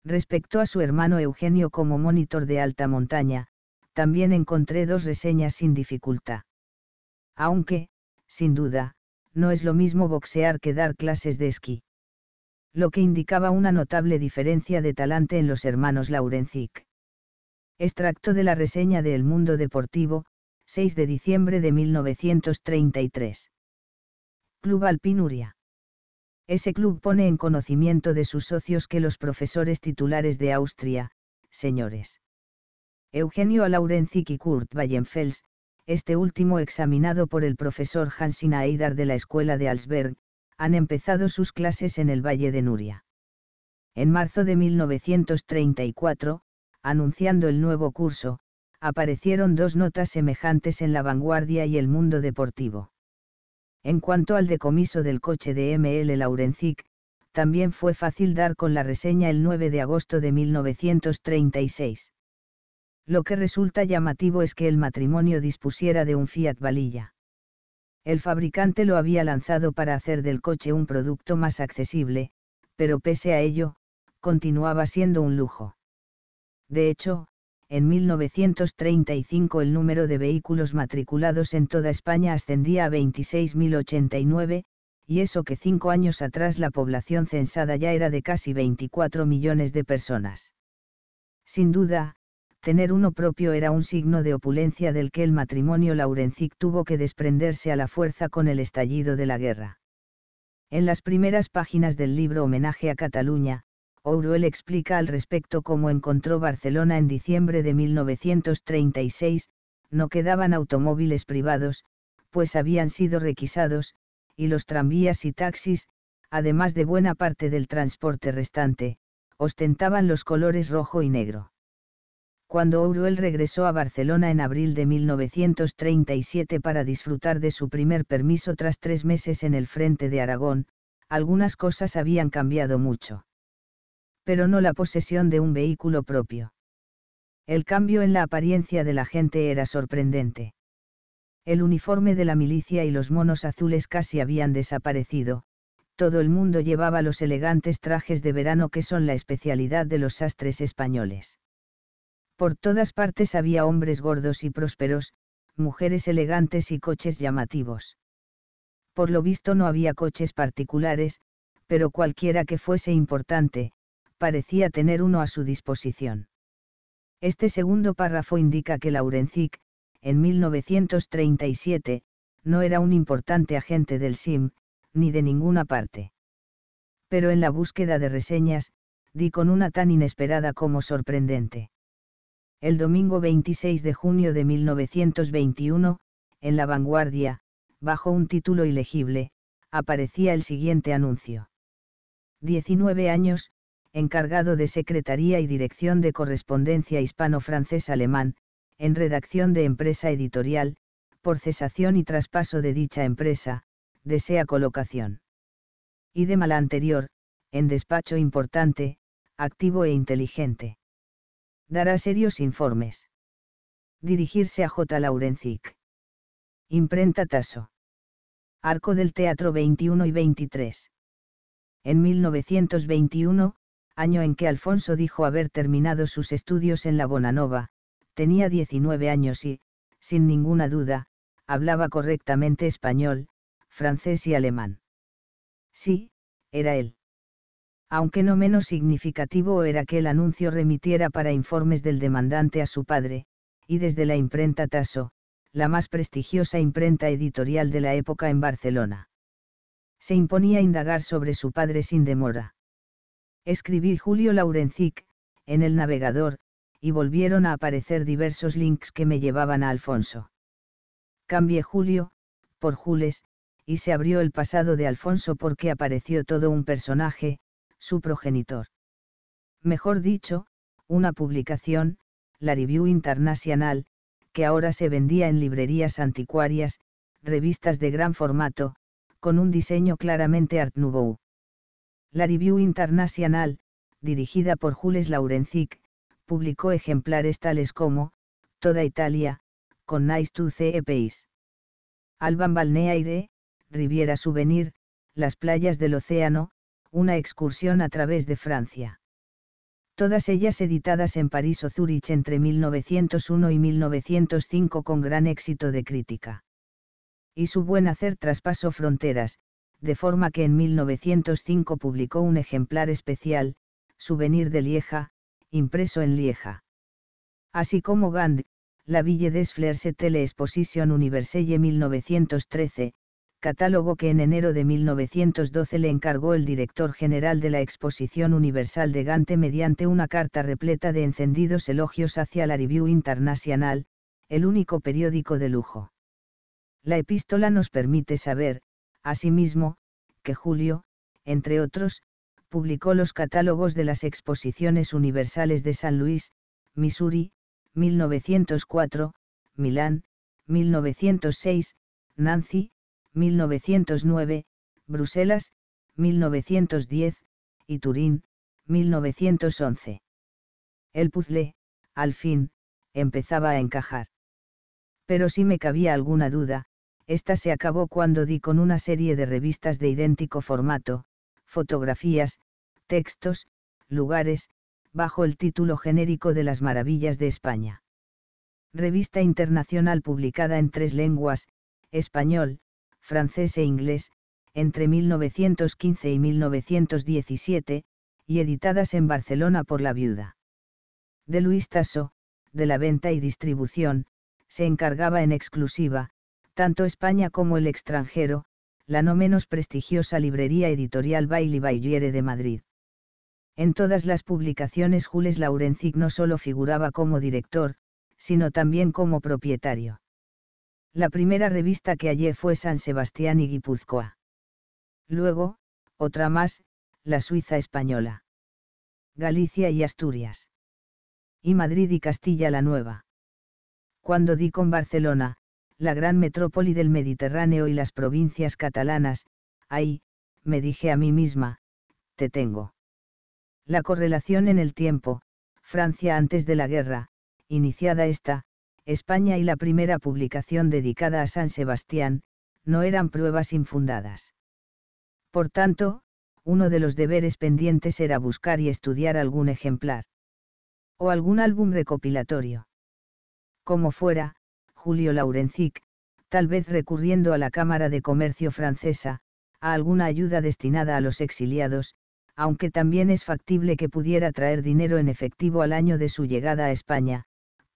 Speaker 1: Respecto a su hermano Eugenio como monitor de alta montaña, también encontré dos reseñas sin dificultad. Aunque, sin duda, no es lo mismo boxear que dar clases de esquí. Lo que indicaba una notable diferencia de talante en los hermanos Laurencic. Extracto de la reseña de El Mundo Deportivo, 6 de diciembre de 1933. Club Alpinuria. Ese club pone en conocimiento de sus socios que los profesores titulares de Austria, señores Eugenio Laurencic y Kurt Weyenfels, este último examinado por el profesor Hansina Eidar de la Escuela de Alsberg, han empezado sus clases en el Valle de Nuria. En marzo de 1934, anunciando el nuevo curso, aparecieron dos notas semejantes en La Vanguardia y El Mundo Deportivo. En cuanto al decomiso del coche de M.L. Laurencic, también fue fácil dar con la reseña el 9 de agosto de 1936. Lo que resulta llamativo es que el matrimonio dispusiera de un Fiat Valilla. El fabricante lo había lanzado para hacer del coche un producto más accesible, pero pese a ello, continuaba siendo un lujo. De hecho, en 1935 el número de vehículos matriculados en toda España ascendía a 26.089, y eso que cinco años atrás la población censada ya era de casi 24 millones de personas. Sin duda, tener uno propio era un signo de opulencia del que el matrimonio Laurencic tuvo que desprenderse a la fuerza con el estallido de la guerra. En las primeras páginas del libro Homenaje a Cataluña, Oruel explica al respecto cómo encontró Barcelona en diciembre de 1936, no quedaban automóviles privados, pues habían sido requisados, y los tranvías y taxis, además de buena parte del transporte restante, ostentaban los colores rojo y negro cuando Oruel regresó a Barcelona en abril de 1937 para disfrutar de su primer permiso tras tres meses en el frente de Aragón, algunas cosas habían cambiado mucho. Pero no la posesión de un vehículo propio. El cambio en la apariencia de la gente era sorprendente. El uniforme de la milicia y los monos azules casi habían desaparecido, todo el mundo llevaba los elegantes trajes de verano que son la especialidad de los sastres españoles. Por todas partes había hombres gordos y prósperos, mujeres elegantes y coches llamativos. Por lo visto no había coches particulares, pero cualquiera que fuese importante, parecía tener uno a su disposición. Este segundo párrafo indica que Laurencic, en 1937, no era un importante agente del SIM, ni de ninguna parte. Pero en la búsqueda de reseñas, di con una tan inesperada como sorprendente el domingo 26 de junio de 1921, en La Vanguardia, bajo un título ilegible, aparecía el siguiente anuncio. 19 años, encargado de Secretaría y Dirección de Correspondencia Hispano-Francés-Alemán, en redacción de empresa editorial, por cesación y traspaso de dicha empresa, desea colocación. Y de mal anterior, en despacho importante, activo e inteligente dará serios informes. Dirigirse a J. Laurencic. Imprenta Tasso. Arco del Teatro 21 y 23. En 1921, año en que Alfonso dijo haber terminado sus estudios en la Bonanova, tenía 19 años y, sin ninguna duda, hablaba correctamente español, francés y alemán. Sí, era él aunque no menos significativo era que el anuncio remitiera para informes del demandante a su padre, y desde la imprenta Tasso, la más prestigiosa imprenta editorial de la época en Barcelona. Se imponía indagar sobre su padre sin demora. Escribí Julio Laurencic, en el navegador, y volvieron a aparecer diversos links que me llevaban a Alfonso. Cambié Julio, por Jules, y se abrió el pasado de Alfonso porque apareció todo un personaje, su progenitor. Mejor dicho, una publicación, la Review Internacional, que ahora se vendía en librerías anticuarias, revistas de gran formato, con un diseño claramente Art Nouveau. La Review Internacional, dirigida por Jules Laurencic, publicó ejemplares tales como, Toda Italia, con Nice to CE Pays. Alban Balneaire, Riviera Souvenir, Las playas del océano, una excursión a través de Francia. Todas ellas editadas en París o Zúrich entre 1901 y 1905 con gran éxito de crítica. Y su buen hacer traspasó fronteras, de forma que en 1905 publicó un ejemplar especial, Souvenir de Lieja, impreso en Lieja. Así como Gand, La Ville des Fleurs et Exposition Universelle 1913, catálogo que en enero de 1912 le encargó el director general de la Exposición Universal de Gante mediante una carta repleta de encendidos elogios hacia la Review Internacional, el único periódico de lujo. La epístola nos permite saber, asimismo, que Julio, entre otros, publicó los catálogos de las exposiciones universales de San Luis, Missouri, 1904, Milán, 1906, Nancy, 1909, Bruselas, 1910, y Turín, 1911. El puzzle, al fin, empezaba a encajar. Pero si me cabía alguna duda, esta se acabó cuando di con una serie de revistas de idéntico formato, fotografías, textos, lugares, bajo el título genérico de Las Maravillas de España. Revista internacional publicada en tres lenguas, español, francés e inglés, entre 1915 y 1917, y editadas en Barcelona por la viuda. De Luis Tasso, de la venta y distribución, se encargaba en exclusiva, tanto España como el extranjero, la no menos prestigiosa librería editorial bailey Bailiere de Madrid. En todas las publicaciones Jules Laurencic no solo figuraba como director, sino también como propietario. La primera revista que hallé fue San Sebastián y Guipúzcoa. Luego, otra más, la Suiza española. Galicia y Asturias. Y Madrid y Castilla la Nueva. Cuando di con Barcelona, la gran metrópoli del Mediterráneo y las provincias catalanas, ahí, me dije a mí misma, te tengo. La correlación en el tiempo, Francia antes de la guerra, iniciada esta, España y la primera publicación dedicada a San Sebastián, no eran pruebas infundadas. Por tanto, uno de los deberes pendientes era buscar y estudiar algún ejemplar. O algún álbum recopilatorio. Como fuera, Julio Laurencic, tal vez recurriendo a la Cámara de Comercio francesa, a alguna ayuda destinada a los exiliados, aunque también es factible que pudiera traer dinero en efectivo al año de su llegada a España,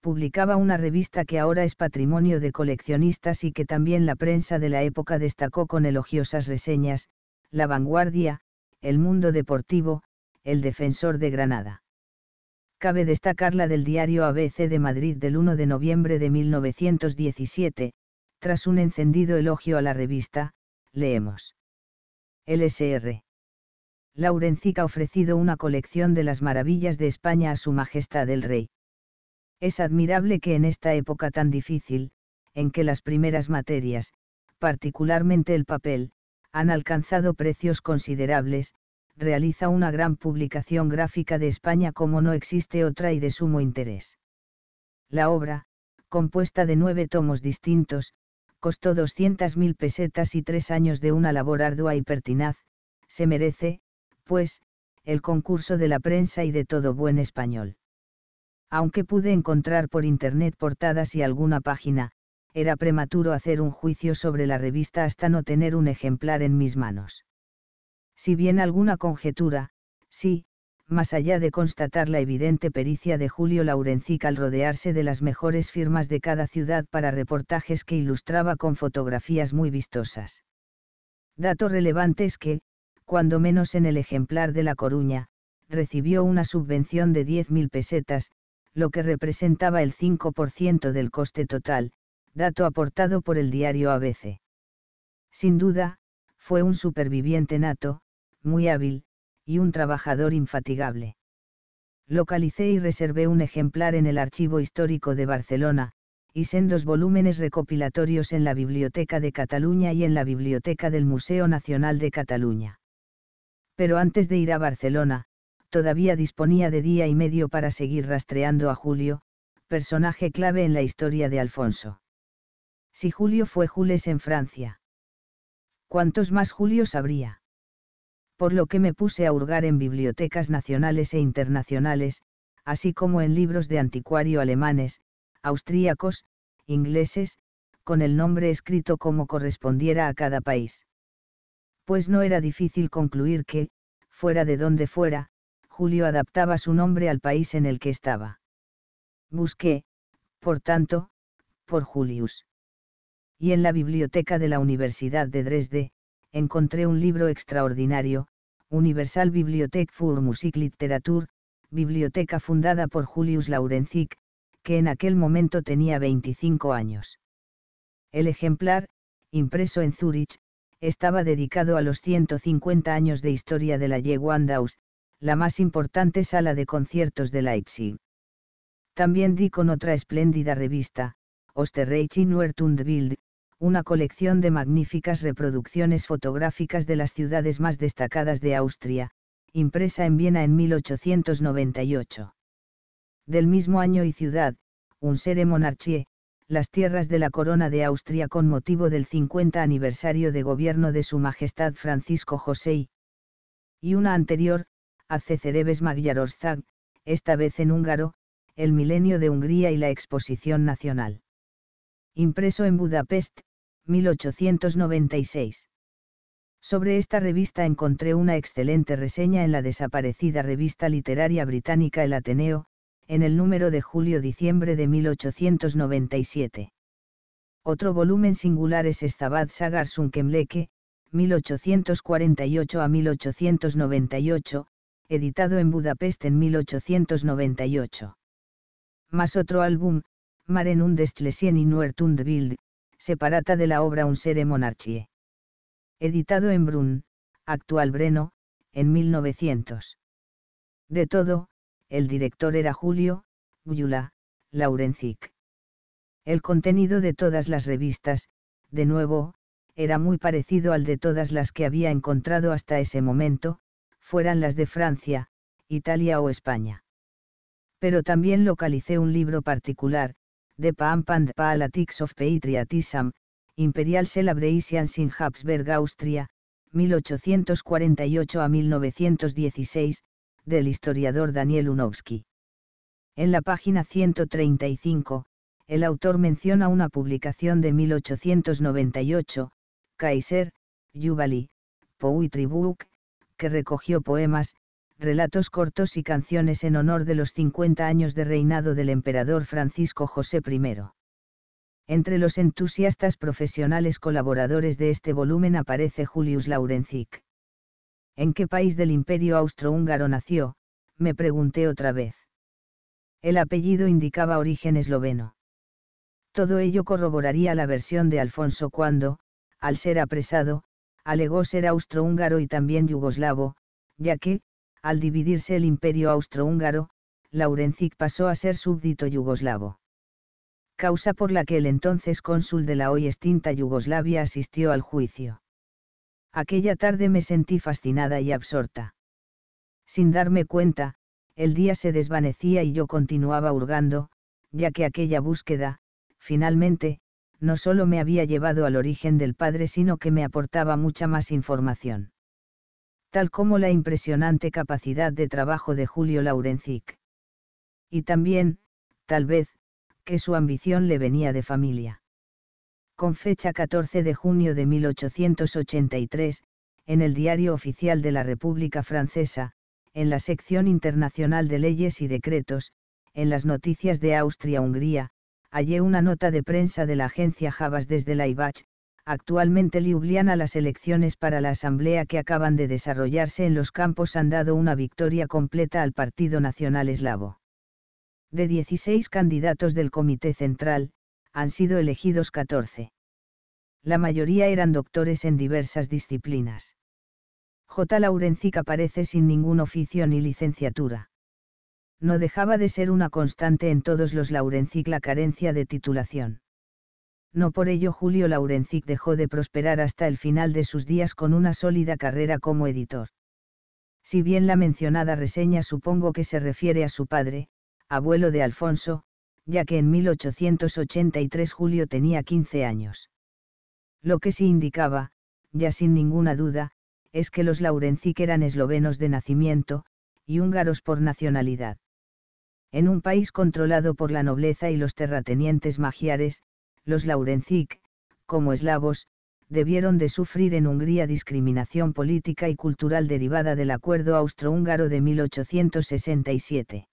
Speaker 1: publicaba una revista que ahora es patrimonio de coleccionistas y que también la prensa de la época destacó con elogiosas reseñas, La Vanguardia, El Mundo Deportivo, El Defensor de Granada. Cabe destacar la del diario ABC de Madrid del 1 de noviembre de 1917, tras un encendido elogio a la revista, leemos. LSR. Laurencic ha ofrecido una colección de las maravillas de España a Su Majestad el Rey. Es admirable que en esta época tan difícil, en que las primeras materias, particularmente el papel, han alcanzado precios considerables, realiza una gran publicación gráfica de España como no existe otra y de sumo interés. La obra, compuesta de nueve tomos distintos, costó 200.000 pesetas y tres años de una labor ardua y pertinaz, se merece, pues, el concurso de la prensa y de todo buen español aunque pude encontrar por internet portadas y alguna página, era prematuro hacer un juicio sobre la revista hasta no tener un ejemplar en mis manos. Si bien alguna conjetura, sí, más allá de constatar la evidente pericia de Julio Laurencic al rodearse de las mejores firmas de cada ciudad para reportajes que ilustraba con fotografías muy vistosas. Dato relevante es que, cuando menos en el ejemplar de La Coruña, recibió una subvención de 10.000 pesetas, lo que representaba el 5% del coste total, dato aportado por el diario ABC. Sin duda, fue un superviviente nato, muy hábil, y un trabajador infatigable. Localicé y reservé un ejemplar en el Archivo Histórico de Barcelona, y sendos volúmenes recopilatorios en la Biblioteca de Cataluña y en la Biblioteca del Museo Nacional de Cataluña. Pero antes de ir a Barcelona, todavía disponía de día y medio para seguir rastreando a Julio, personaje clave en la historia de Alfonso. Si Julio fue Jules en Francia. ¿Cuántos más Julios habría? Por lo que me puse a hurgar en bibliotecas nacionales e internacionales, así como en libros de anticuario alemanes, austríacos, ingleses, con el nombre escrito como correspondiera a cada país. Pues no era difícil concluir que, fuera de donde fuera, Julio adaptaba su nombre al país en el que estaba. Busqué, por tanto, por Julius. Y en la biblioteca de la Universidad de Dresde, encontré un libro extraordinario, Universal Bibliothek für Literatur, biblioteca fundada por Julius Laurenzik, que en aquel momento tenía 25 años. El ejemplar, impreso en Zúrich, estaba dedicado a los 150 años de historia de la Yeguandaus, la más importante sala de conciertos de Leipzig. También di con otra espléndida revista, Osterreich in Bild, una colección de magníficas reproducciones fotográficas de las ciudades más destacadas de Austria, impresa en Viena en 1898. Del mismo año y ciudad, un sere monarchie, las tierras de la corona de Austria con motivo del 50 aniversario de gobierno de su Majestad Francisco José y una anterior, a magyar Magyarország, esta vez en húngaro, El milenio de Hungría y la Exposición Nacional. Impreso en Budapest, 1896. Sobre esta revista encontré una excelente reseña en la desaparecida revista literaria británica El Ateneo, en el número de julio-diciembre de 1897. Otro volumen singular es Estabad Sagar Sunkemleke, 1848 a 1898, editado en Budapest en 1898. Más otro álbum, Maren und und Bild, separata de la obra Un Sere Monarchie. Editado en Brunn, actual Breno, en 1900. De todo, el director era Julio, Gyula, Laurencic. El contenido de todas las revistas, de nuevo, era muy parecido al de todas las que había encontrado hasta ese momento, fueran las de Francia, Italia o España. Pero también localicé un libro particular, The Pampand and palatix of Patriotism, Imperial Celebrations in Habsburg Austria, 1848 a 1916, del historiador Daniel Unowski. En la página 135, el autor menciona una publicación de 1898, Kaiser, Jubilee, Poetry Book, que recogió poemas, relatos cortos y canciones en honor de los 50 años de reinado del emperador Francisco José I. Entre los entusiastas profesionales colaboradores de este volumen aparece Julius Laurencic. ¿En qué país del imperio austrohúngaro nació? me pregunté otra vez. El apellido indicaba origen esloveno. Todo ello corroboraría la versión de Alfonso cuando, al ser apresado, alegó ser austrohúngaro y también yugoslavo, ya que, al dividirse el imperio austrohúngaro, Laurencic pasó a ser súbdito yugoslavo. Causa por la que el entonces cónsul de la hoy extinta Yugoslavia asistió al juicio. Aquella tarde me sentí fascinada y absorta. Sin darme cuenta, el día se desvanecía y yo continuaba hurgando, ya que aquella búsqueda, finalmente, no solo me había llevado al origen del padre, sino que me aportaba mucha más información. Tal como la impresionante capacidad de trabajo de Julio Laurencic. Y también, tal vez, que su ambición le venía de familia. Con fecha 14 de junio de 1883, en el Diario Oficial de la República Francesa, en la sección internacional de leyes y decretos, en las noticias de Austria-Hungría, hallé una nota de prensa de la agencia Javas desde Laibach, actualmente Ljubljana. Las elecciones para la asamblea que acaban de desarrollarse en los campos han dado una victoria completa al Partido Nacional Eslavo. De 16 candidatos del Comité Central, han sido elegidos 14. La mayoría eran doctores en diversas disciplinas. J. Laurencic aparece sin ningún oficio ni licenciatura no dejaba de ser una constante en todos los Laurencic la carencia de titulación. No por ello Julio Laurencic dejó de prosperar hasta el final de sus días con una sólida carrera como editor. Si bien la mencionada reseña supongo que se refiere a su padre, abuelo de Alfonso, ya que en 1883 Julio tenía 15 años. Lo que sí indicaba, ya sin ninguna duda, es que los Laurencic eran eslovenos de nacimiento, y húngaros por nacionalidad. En un país controlado por la nobleza y los terratenientes magiares, los Laurencic, como eslavos, debieron de sufrir en Hungría discriminación política y cultural derivada del Acuerdo Austrohúngaro de 1867.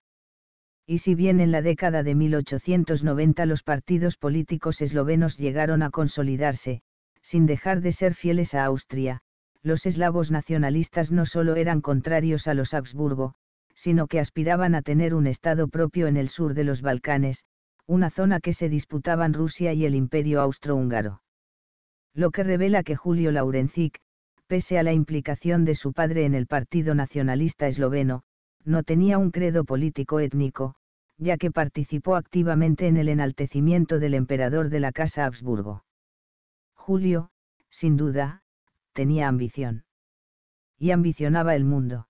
Speaker 1: Y si bien en la década de 1890 los partidos políticos eslovenos llegaron a consolidarse, sin dejar de ser fieles a Austria, los eslavos nacionalistas no solo eran contrarios a los Habsburgo, sino que aspiraban a tener un Estado propio en el sur de los Balcanes, una zona que se disputaban Rusia y el Imperio austrohúngaro. Lo que revela que Julio Laurencic, pese a la implicación de su padre en el Partido Nacionalista Esloveno, no tenía un credo político étnico, ya que participó activamente en el enaltecimiento del emperador de la Casa Habsburgo. Julio, sin duda, tenía ambición. Y ambicionaba el mundo.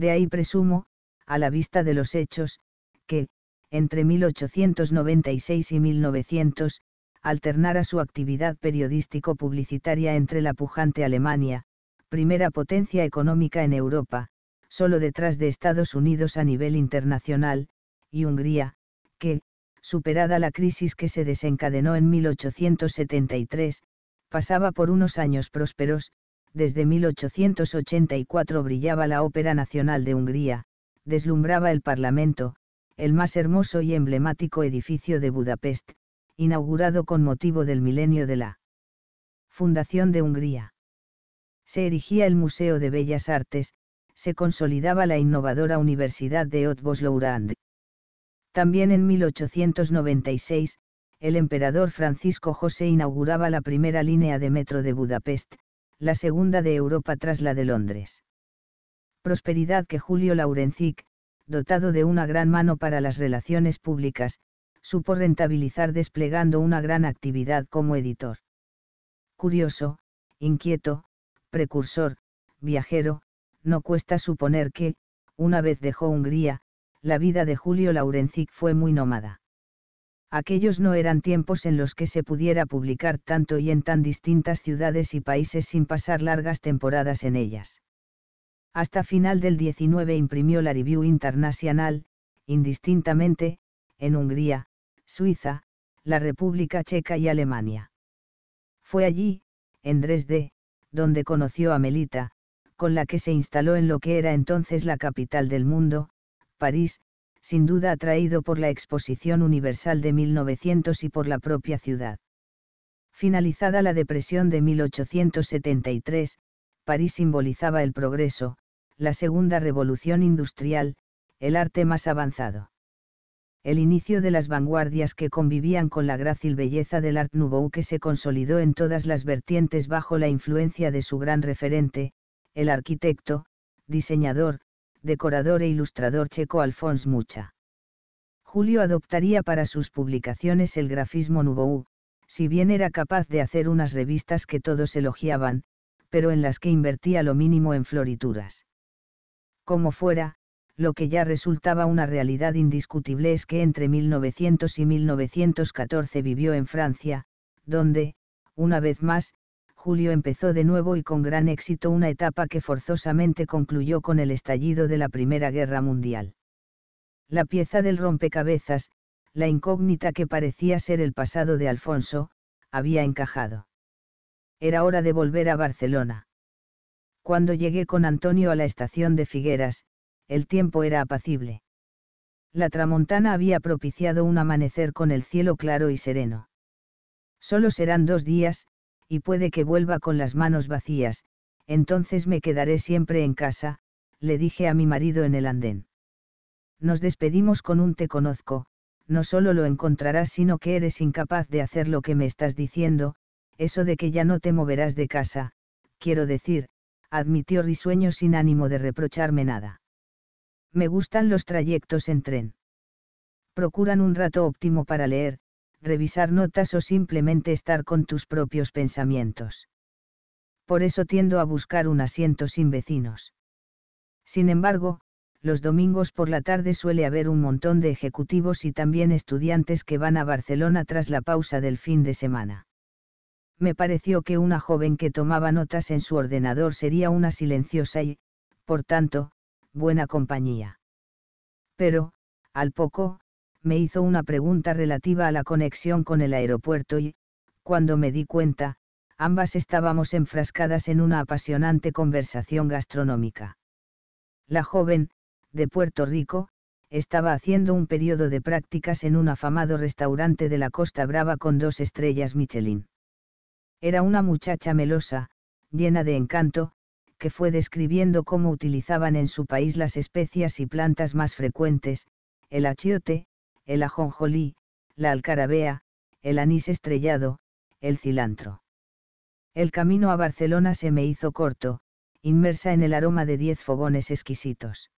Speaker 1: De ahí presumo, a la vista de los hechos, que, entre 1896 y 1900, alternara su actividad periodístico-publicitaria entre la pujante Alemania, primera potencia económica en Europa, solo detrás de Estados Unidos a nivel internacional, y Hungría, que, superada la crisis que se desencadenó en 1873, pasaba por unos años prósperos, desde 1884 brillaba la Ópera Nacional de Hungría, deslumbraba el Parlamento, el más hermoso y emblemático edificio de Budapest, inaugurado con motivo del milenio de la Fundación de Hungría. Se erigía el Museo de Bellas Artes, se consolidaba la innovadora Universidad de otvos lourand También en 1896, el emperador Francisco José inauguraba la primera línea de metro de Budapest, la segunda de Europa tras la de Londres. Prosperidad que Julio Laurencic, dotado de una gran mano para las relaciones públicas, supo rentabilizar desplegando una gran actividad como editor. Curioso, inquieto, precursor, viajero, no cuesta suponer que, una vez dejó Hungría, la vida de Julio Laurencic fue muy nómada aquellos no eran tiempos en los que se pudiera publicar tanto y en tan distintas ciudades y países sin pasar largas temporadas en ellas. Hasta final del 19 imprimió la Review Internacional, indistintamente, en Hungría, Suiza, la República Checa y Alemania. Fue allí, en Dresde, donde conoció a Melita, con la que se instaló en lo que era entonces la capital del mundo, París, sin duda atraído por la Exposición Universal de 1900 y por la propia ciudad. Finalizada la depresión de 1873, París simbolizaba el progreso, la segunda revolución industrial, el arte más avanzado. El inicio de las vanguardias que convivían con la grácil belleza del Art Nouveau que se consolidó en todas las vertientes bajo la influencia de su gran referente, el arquitecto, diseñador, decorador e ilustrador checo Alfons Mucha. Julio adoptaría para sus publicaciones el grafismo nouveau, si bien era capaz de hacer unas revistas que todos elogiaban, pero en las que invertía lo mínimo en florituras. Como fuera, lo que ya resultaba una realidad indiscutible es que entre 1900 y 1914 vivió en Francia, donde, una vez más, Julio empezó de nuevo y con gran éxito una etapa que forzosamente concluyó con el estallido de la Primera Guerra Mundial. La pieza del rompecabezas, la incógnita que parecía ser el pasado de Alfonso, había encajado. Era hora de volver a Barcelona. Cuando llegué con Antonio a la estación de Figueras, el tiempo era apacible. La tramontana había propiciado un amanecer con el cielo claro y sereno. Solo serán dos días, y puede que vuelva con las manos vacías, entonces me quedaré siempre en casa, le dije a mi marido en el andén. Nos despedimos con un te conozco, no solo lo encontrarás sino que eres incapaz de hacer lo que me estás diciendo, eso de que ya no te moverás de casa, quiero decir, admitió risueño sin ánimo de reprocharme nada. Me gustan los trayectos en tren. Procuran un rato óptimo para leer, revisar notas o simplemente estar con tus propios pensamientos. Por eso tiendo a buscar un asiento sin vecinos. Sin embargo, los domingos por la tarde suele haber un montón de ejecutivos y también estudiantes que van a Barcelona tras la pausa del fin de semana. Me pareció que una joven que tomaba notas en su ordenador sería una silenciosa y, por tanto, buena compañía. Pero, al poco, me hizo una pregunta relativa a la conexión con el aeropuerto y, cuando me di cuenta, ambas estábamos enfrascadas en una apasionante conversación gastronómica. La joven, de Puerto Rico, estaba haciendo un periodo de prácticas en un afamado restaurante de la Costa Brava con dos estrellas Michelin. Era una muchacha melosa, llena de encanto, que fue describiendo cómo utilizaban en su país las especias y plantas más frecuentes, el achiote, el ajonjolí, la alcarabea, el anís estrellado, el cilantro. El camino a Barcelona se me hizo corto, inmersa en el aroma de diez fogones exquisitos.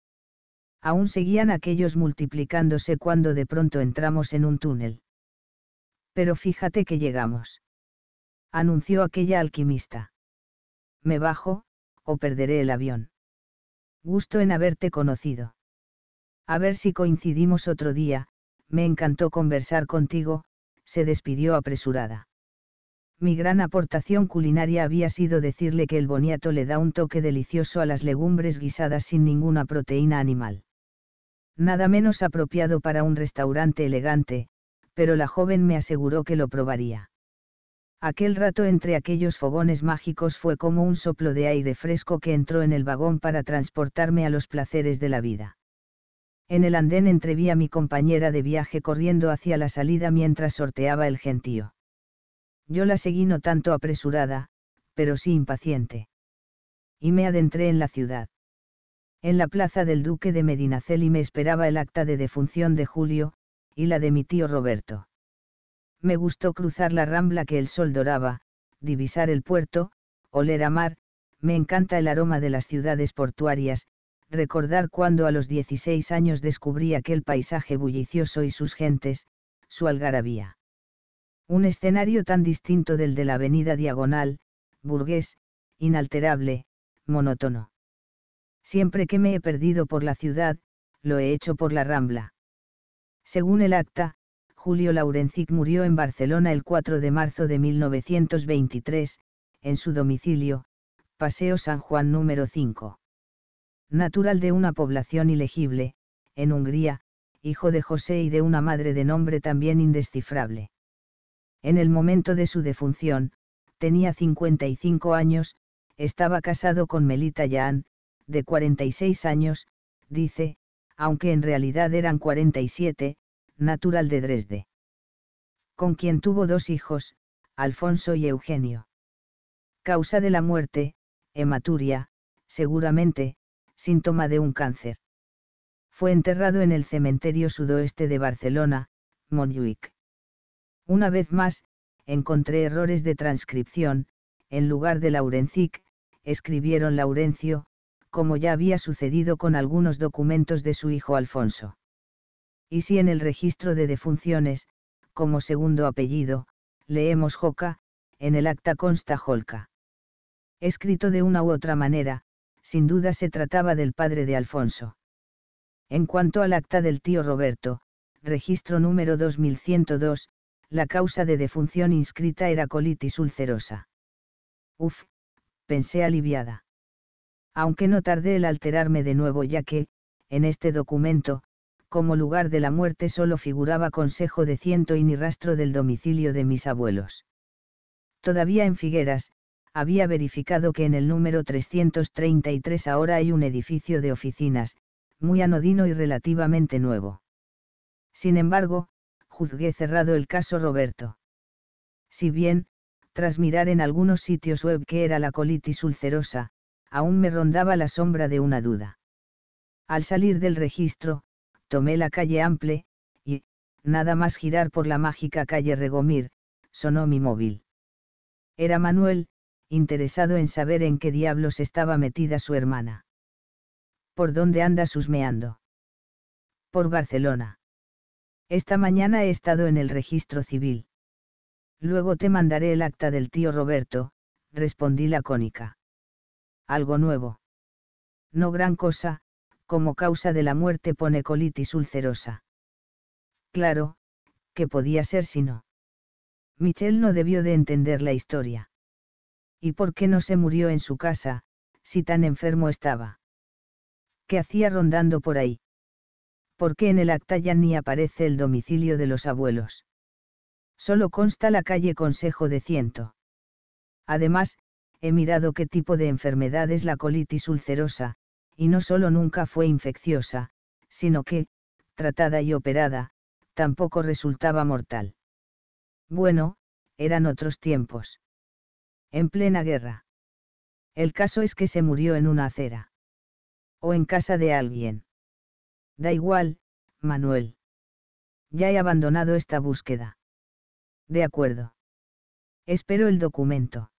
Speaker 1: Aún seguían aquellos multiplicándose cuando de pronto entramos en un túnel. Pero fíjate que llegamos. Anunció aquella alquimista. Me bajo, o perderé el avión. Gusto en haberte conocido. A ver si coincidimos otro día, me encantó conversar contigo, se despidió apresurada. Mi gran aportación culinaria había sido decirle que el boniato le da un toque delicioso a las legumbres guisadas sin ninguna proteína animal. Nada menos apropiado para un restaurante elegante, pero la joven me aseguró que lo probaría. Aquel rato entre aquellos fogones mágicos fue como un soplo de aire fresco que entró en el vagón para transportarme a los placeres de la vida. En el andén entreví a mi compañera de viaje corriendo hacia la salida mientras sorteaba el gentío. Yo la seguí no tanto apresurada, pero sí impaciente. Y me adentré en la ciudad. En la plaza del Duque de Medinaceli me esperaba el acta de defunción de Julio, y la de mi tío Roberto. Me gustó cruzar la rambla que el sol doraba, divisar el puerto, oler a mar, me encanta el aroma de las ciudades portuarias, recordar cuando a los 16 años descubrí aquel paisaje bullicioso y sus gentes, su algarabía. Un escenario tan distinto del de la avenida Diagonal, burgués, inalterable, monótono. Siempre que me he perdido por la ciudad, lo he hecho por la Rambla. Según el acta, Julio Laurencic murió en Barcelona el 4 de marzo de 1923, en su domicilio, Paseo San Juan número 5 natural de una población ilegible, en Hungría, hijo de José y de una madre de nombre también indescifrable. En el momento de su defunción, tenía 55 años, estaba casado con Melita jan de 46 años, dice, aunque en realidad eran 47, natural de Dresde. Con quien tuvo dos hijos, Alfonso y Eugenio. Causa de la muerte, hematuria, seguramente, síntoma de un cáncer. Fue enterrado en el cementerio sudoeste de Barcelona, Montjuic. Una vez más, encontré errores de transcripción, en lugar de Laurencic, escribieron Laurencio, como ya había sucedido con algunos documentos de su hijo Alfonso. Y si en el registro de defunciones, como segundo apellido, leemos Joca, en el acta consta Jolca. Escrito de una u otra manera, sin duda se trataba del padre de Alfonso. En cuanto al acta del tío Roberto, registro número 2102, la causa de defunción inscrita era colitis ulcerosa. Uf, pensé aliviada. Aunque no tardé en alterarme de nuevo ya que, en este documento, como lugar de la muerte solo figuraba consejo de ciento y ni rastro del domicilio de mis abuelos. Todavía en Figueras, había verificado que en el número 333 ahora hay un edificio de oficinas, muy anodino y relativamente nuevo. Sin embargo, juzgué cerrado el caso Roberto. Si bien, tras mirar en algunos sitios web que era la colitis ulcerosa, aún me rondaba la sombra de una duda. Al salir del registro, tomé la calle Ample, y, nada más girar por la mágica calle Regomir, sonó mi móvil. Era Manuel, interesado en saber en qué diablos estaba metida su hermana. ¿Por dónde anda susmeando? Por Barcelona. Esta mañana he estado en el registro civil. Luego te mandaré el acta del tío Roberto, respondí lacónica. Algo nuevo. No gran cosa, como causa de la muerte pone colitis ulcerosa. Claro, que podía ser si no. Michel no debió de entender la historia. ¿Y por qué no se murió en su casa, si tan enfermo estaba? ¿Qué hacía rondando por ahí? ¿Por qué en el acta ya ni aparece el domicilio de los abuelos? Solo consta la calle Consejo de Ciento. Además, he mirado qué tipo de enfermedad es la colitis ulcerosa, y no solo nunca fue infecciosa, sino que, tratada y operada, tampoco resultaba mortal. Bueno, eran otros tiempos. En plena guerra. El caso es que se murió en una acera. O en casa de alguien. Da igual, Manuel. Ya he abandonado esta búsqueda. De acuerdo. Espero el documento.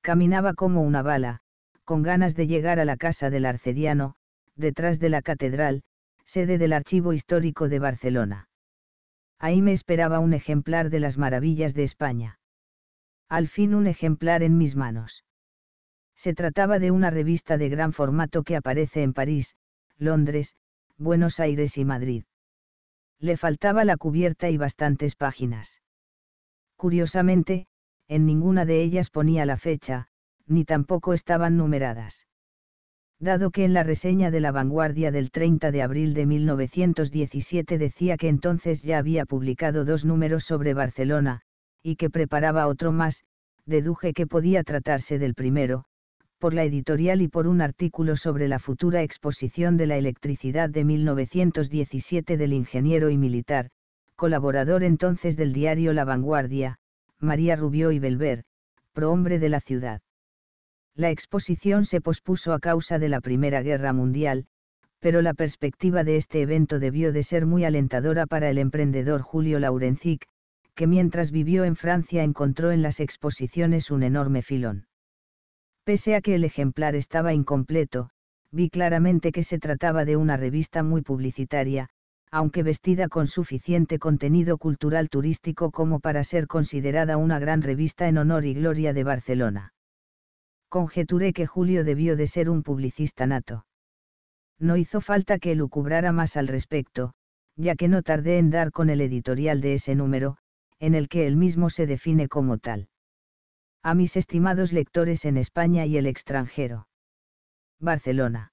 Speaker 1: Caminaba como una bala, con ganas de llegar a la casa del arcediano, detrás de la catedral, sede del Archivo Histórico de Barcelona. Ahí me esperaba un ejemplar de las maravillas de España al fin un ejemplar en mis manos. Se trataba de una revista de gran formato que aparece en París, Londres, Buenos Aires y Madrid. Le faltaba la cubierta y bastantes páginas. Curiosamente, en ninguna de ellas ponía la fecha, ni tampoco estaban numeradas. Dado que en la reseña de la vanguardia del 30 de abril de 1917 decía que entonces ya había publicado dos números sobre Barcelona, y que preparaba otro más, deduje que podía tratarse del primero, por la editorial y por un artículo sobre la futura exposición de la electricidad de 1917 del ingeniero y militar, colaborador entonces del diario La Vanguardia, María Rubió y Belver, prohombre de la ciudad. La exposición se pospuso a causa de la Primera Guerra Mundial, pero la perspectiva de este evento debió de ser muy alentadora para el emprendedor Julio Laurencic, que mientras vivió en Francia encontró en las exposiciones un enorme filón. Pese a que el ejemplar estaba incompleto, vi claramente que se trataba de una revista muy publicitaria, aunque vestida con suficiente contenido cultural turístico como para ser considerada una gran revista en honor y gloria de Barcelona. Conjeturé que Julio debió de ser un publicista nato. No hizo falta que lucubrara más al respecto, ya que no tardé en dar con el editorial de ese número, en el que él mismo se define como tal. A mis estimados lectores en España y el extranjero. Barcelona.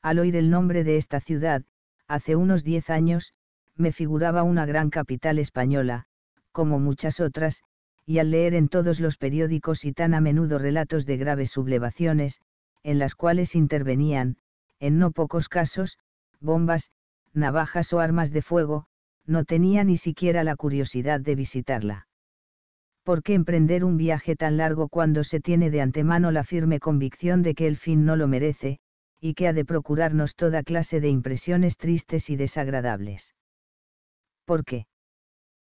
Speaker 1: Al oír el nombre de esta ciudad, hace unos diez años, me figuraba una gran capital española, como muchas otras, y al leer en todos los periódicos y tan a menudo relatos de graves sublevaciones, en las cuales intervenían, en no pocos casos, bombas, navajas o armas de fuego, no tenía ni siquiera la curiosidad de visitarla. ¿Por qué emprender un viaje tan largo cuando se tiene de antemano la firme convicción de que el fin no lo merece, y que ha de procurarnos toda clase de impresiones tristes y desagradables? ¿Por qué?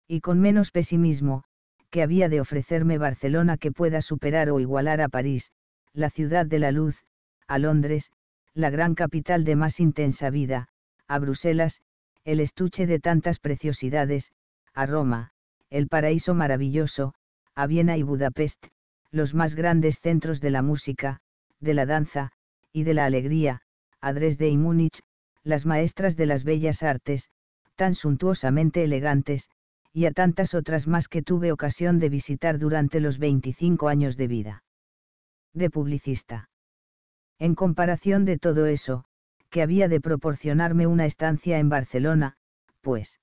Speaker 1: Y con menos pesimismo, que había de ofrecerme Barcelona que pueda superar o igualar a París, la ciudad de la luz, a Londres, la gran capital de más intensa vida, a Bruselas, el estuche de tantas preciosidades, a Roma, el paraíso maravilloso, a Viena y Budapest, los más grandes centros de la música, de la danza, y de la alegría, a Dresde y Múnich, las maestras de las bellas artes, tan suntuosamente elegantes, y a tantas otras más que tuve ocasión de visitar durante los 25 años de vida. De publicista. En comparación de todo eso, que había de proporcionarme una estancia en Barcelona, pues.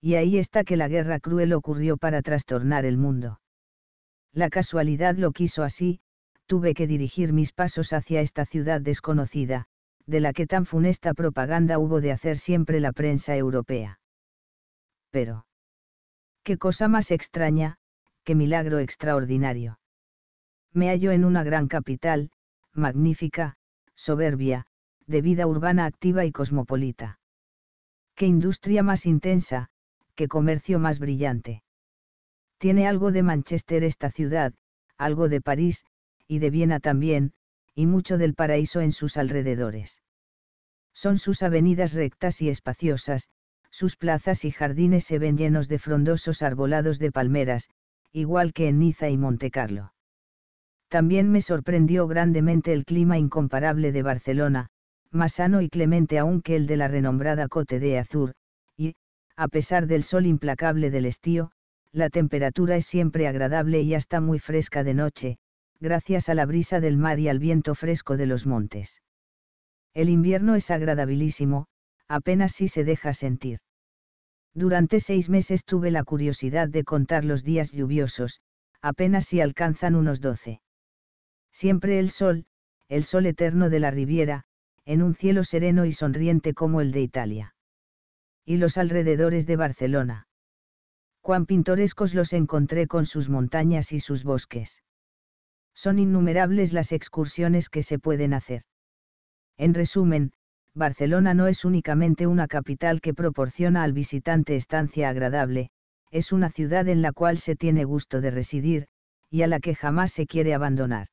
Speaker 1: Y ahí está que la guerra cruel ocurrió para trastornar el mundo. La casualidad lo quiso así, tuve que dirigir mis pasos hacia esta ciudad desconocida, de la que tan funesta propaganda hubo de hacer siempre la prensa europea. Pero. Qué cosa más extraña, qué milagro extraordinario. Me hallo en una gran capital, magnífica, soberbia, de vida urbana activa y cosmopolita. Qué industria más intensa, qué comercio más brillante. Tiene algo de Manchester esta ciudad, algo de París, y de Viena también, y mucho del paraíso en sus alrededores. Son sus avenidas rectas y espaciosas, sus plazas y jardines se ven llenos de frondosos arbolados de palmeras, igual que en Niza y Montecarlo. También me sorprendió grandemente el clima incomparable de Barcelona, más sano y clemente aún que el de la renombrada Cote de Azur, y, a pesar del sol implacable del estío, la temperatura es siempre agradable y hasta muy fresca de noche, gracias a la brisa del mar y al viento fresco de los montes. El invierno es agradabilísimo, apenas si se deja sentir. Durante seis meses tuve la curiosidad de contar los días lluviosos, apenas si alcanzan unos doce. Siempre el sol, el sol eterno de la Riviera, en un cielo sereno y sonriente como el de Italia. Y los alrededores de Barcelona. Cuán pintorescos los encontré con sus montañas y sus bosques. Son innumerables las excursiones que se pueden hacer. En resumen, Barcelona no es únicamente una capital que proporciona al visitante estancia agradable, es una ciudad en la cual se tiene gusto de residir, y a la que jamás se quiere abandonar.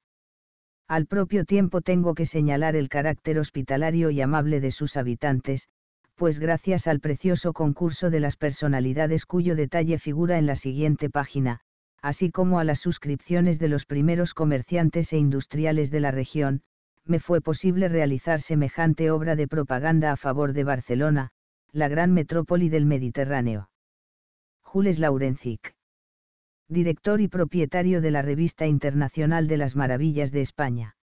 Speaker 1: Al propio tiempo tengo que señalar el carácter hospitalario y amable de sus habitantes, pues gracias al precioso concurso de las personalidades cuyo detalle figura en la siguiente página, así como a las suscripciones de los primeros comerciantes e industriales de la región, me fue posible realizar semejante obra de propaganda a favor de Barcelona, la gran metrópoli del Mediterráneo. Jules Laurencic director y propietario de la revista Internacional de las Maravillas de España.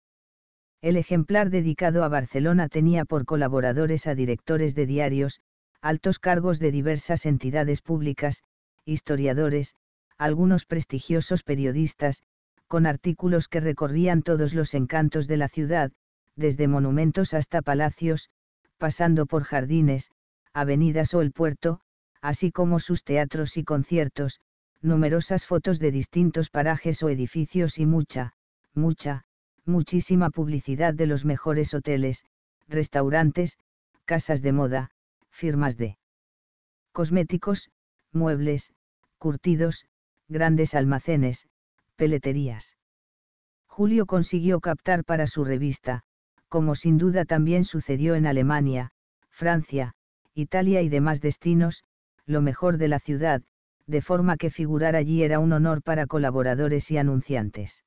Speaker 1: El ejemplar dedicado a Barcelona tenía por colaboradores a directores de diarios, altos cargos de diversas entidades públicas, historiadores, algunos prestigiosos periodistas, con artículos que recorrían todos los encantos de la ciudad, desde monumentos hasta palacios, pasando por jardines, avenidas o el puerto, así como sus teatros y conciertos, numerosas fotos de distintos parajes o edificios y mucha, mucha, muchísima publicidad de los mejores hoteles, restaurantes, casas de moda, firmas de cosméticos, muebles, curtidos, grandes almacenes, peleterías. Julio consiguió captar para su revista, como sin duda también sucedió en Alemania, Francia, Italia y demás destinos, lo mejor de la ciudad, de forma que figurar allí era un honor para colaboradores y anunciantes.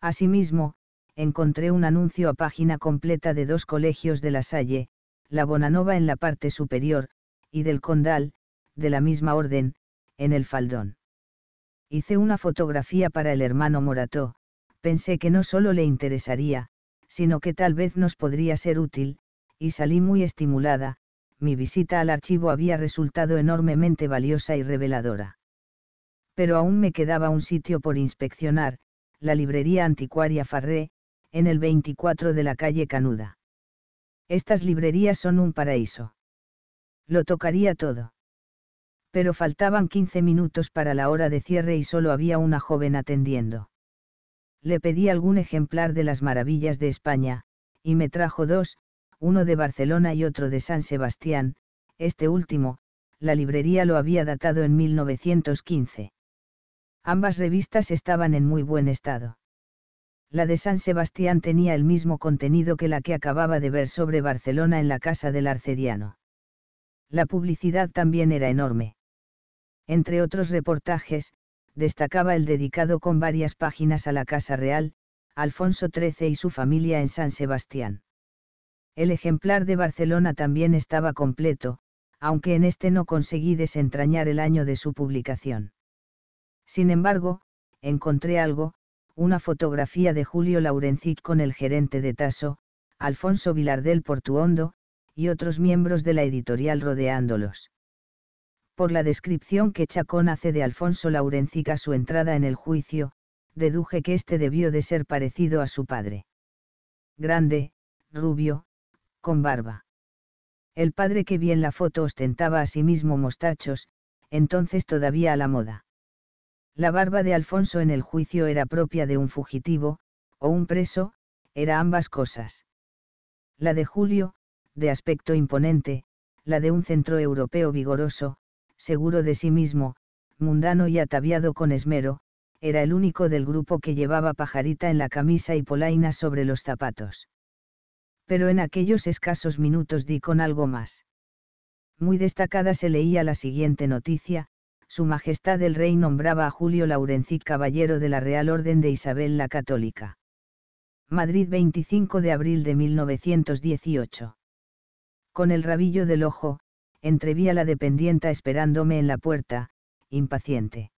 Speaker 1: Asimismo, encontré un anuncio a página completa de dos colegios de la Salle, la Bonanova en la parte superior, y del Condal, de la misma orden, en el faldón. Hice una fotografía para el hermano Morató, pensé que no solo le interesaría, sino que tal vez nos podría ser útil, y salí muy estimulada, mi visita al archivo había resultado enormemente valiosa y reveladora. Pero aún me quedaba un sitio por inspeccionar, la librería anticuaria Farré, en el 24 de la calle Canuda. Estas librerías son un paraíso. Lo tocaría todo. Pero faltaban 15 minutos para la hora de cierre y solo había una joven atendiendo. Le pedí algún ejemplar de las maravillas de España, y me trajo dos, uno de Barcelona y otro de San Sebastián, este último, la librería lo había datado en 1915. Ambas revistas estaban en muy buen estado. La de San Sebastián tenía el mismo contenido que la que acababa de ver sobre Barcelona en la casa del arcediano. La publicidad también era enorme. Entre otros reportajes, destacaba el dedicado con varias páginas a la Casa Real, Alfonso XIII y su familia en San Sebastián. El ejemplar de Barcelona también estaba completo, aunque en este no conseguí desentrañar el año de su publicación. Sin embargo, encontré algo, una fotografía de Julio Laurencic con el gerente de Tasso, Alfonso Vilardel Portuondo, y otros miembros de la editorial rodeándolos. Por la descripción que Chacón hace de Alfonso Laurencic a su entrada en el juicio, deduje que este debió de ser parecido a su padre. Grande, rubio, con barba. El padre que vi en la foto ostentaba a sí mismo mostachos, entonces todavía a la moda. La barba de Alfonso en el juicio era propia de un fugitivo, o un preso, era ambas cosas. La de Julio, de aspecto imponente, la de un centro europeo vigoroso, seguro de sí mismo, mundano y ataviado con esmero, era el único del grupo que llevaba pajarita en la camisa y polainas sobre los zapatos pero en aquellos escasos minutos di con algo más. Muy destacada se leía la siguiente noticia, Su Majestad el Rey nombraba a Julio Laurencí Caballero de la Real Orden de Isabel la Católica. Madrid 25 de abril de 1918. Con el rabillo del ojo, entreví a la dependienta esperándome en la puerta, impaciente.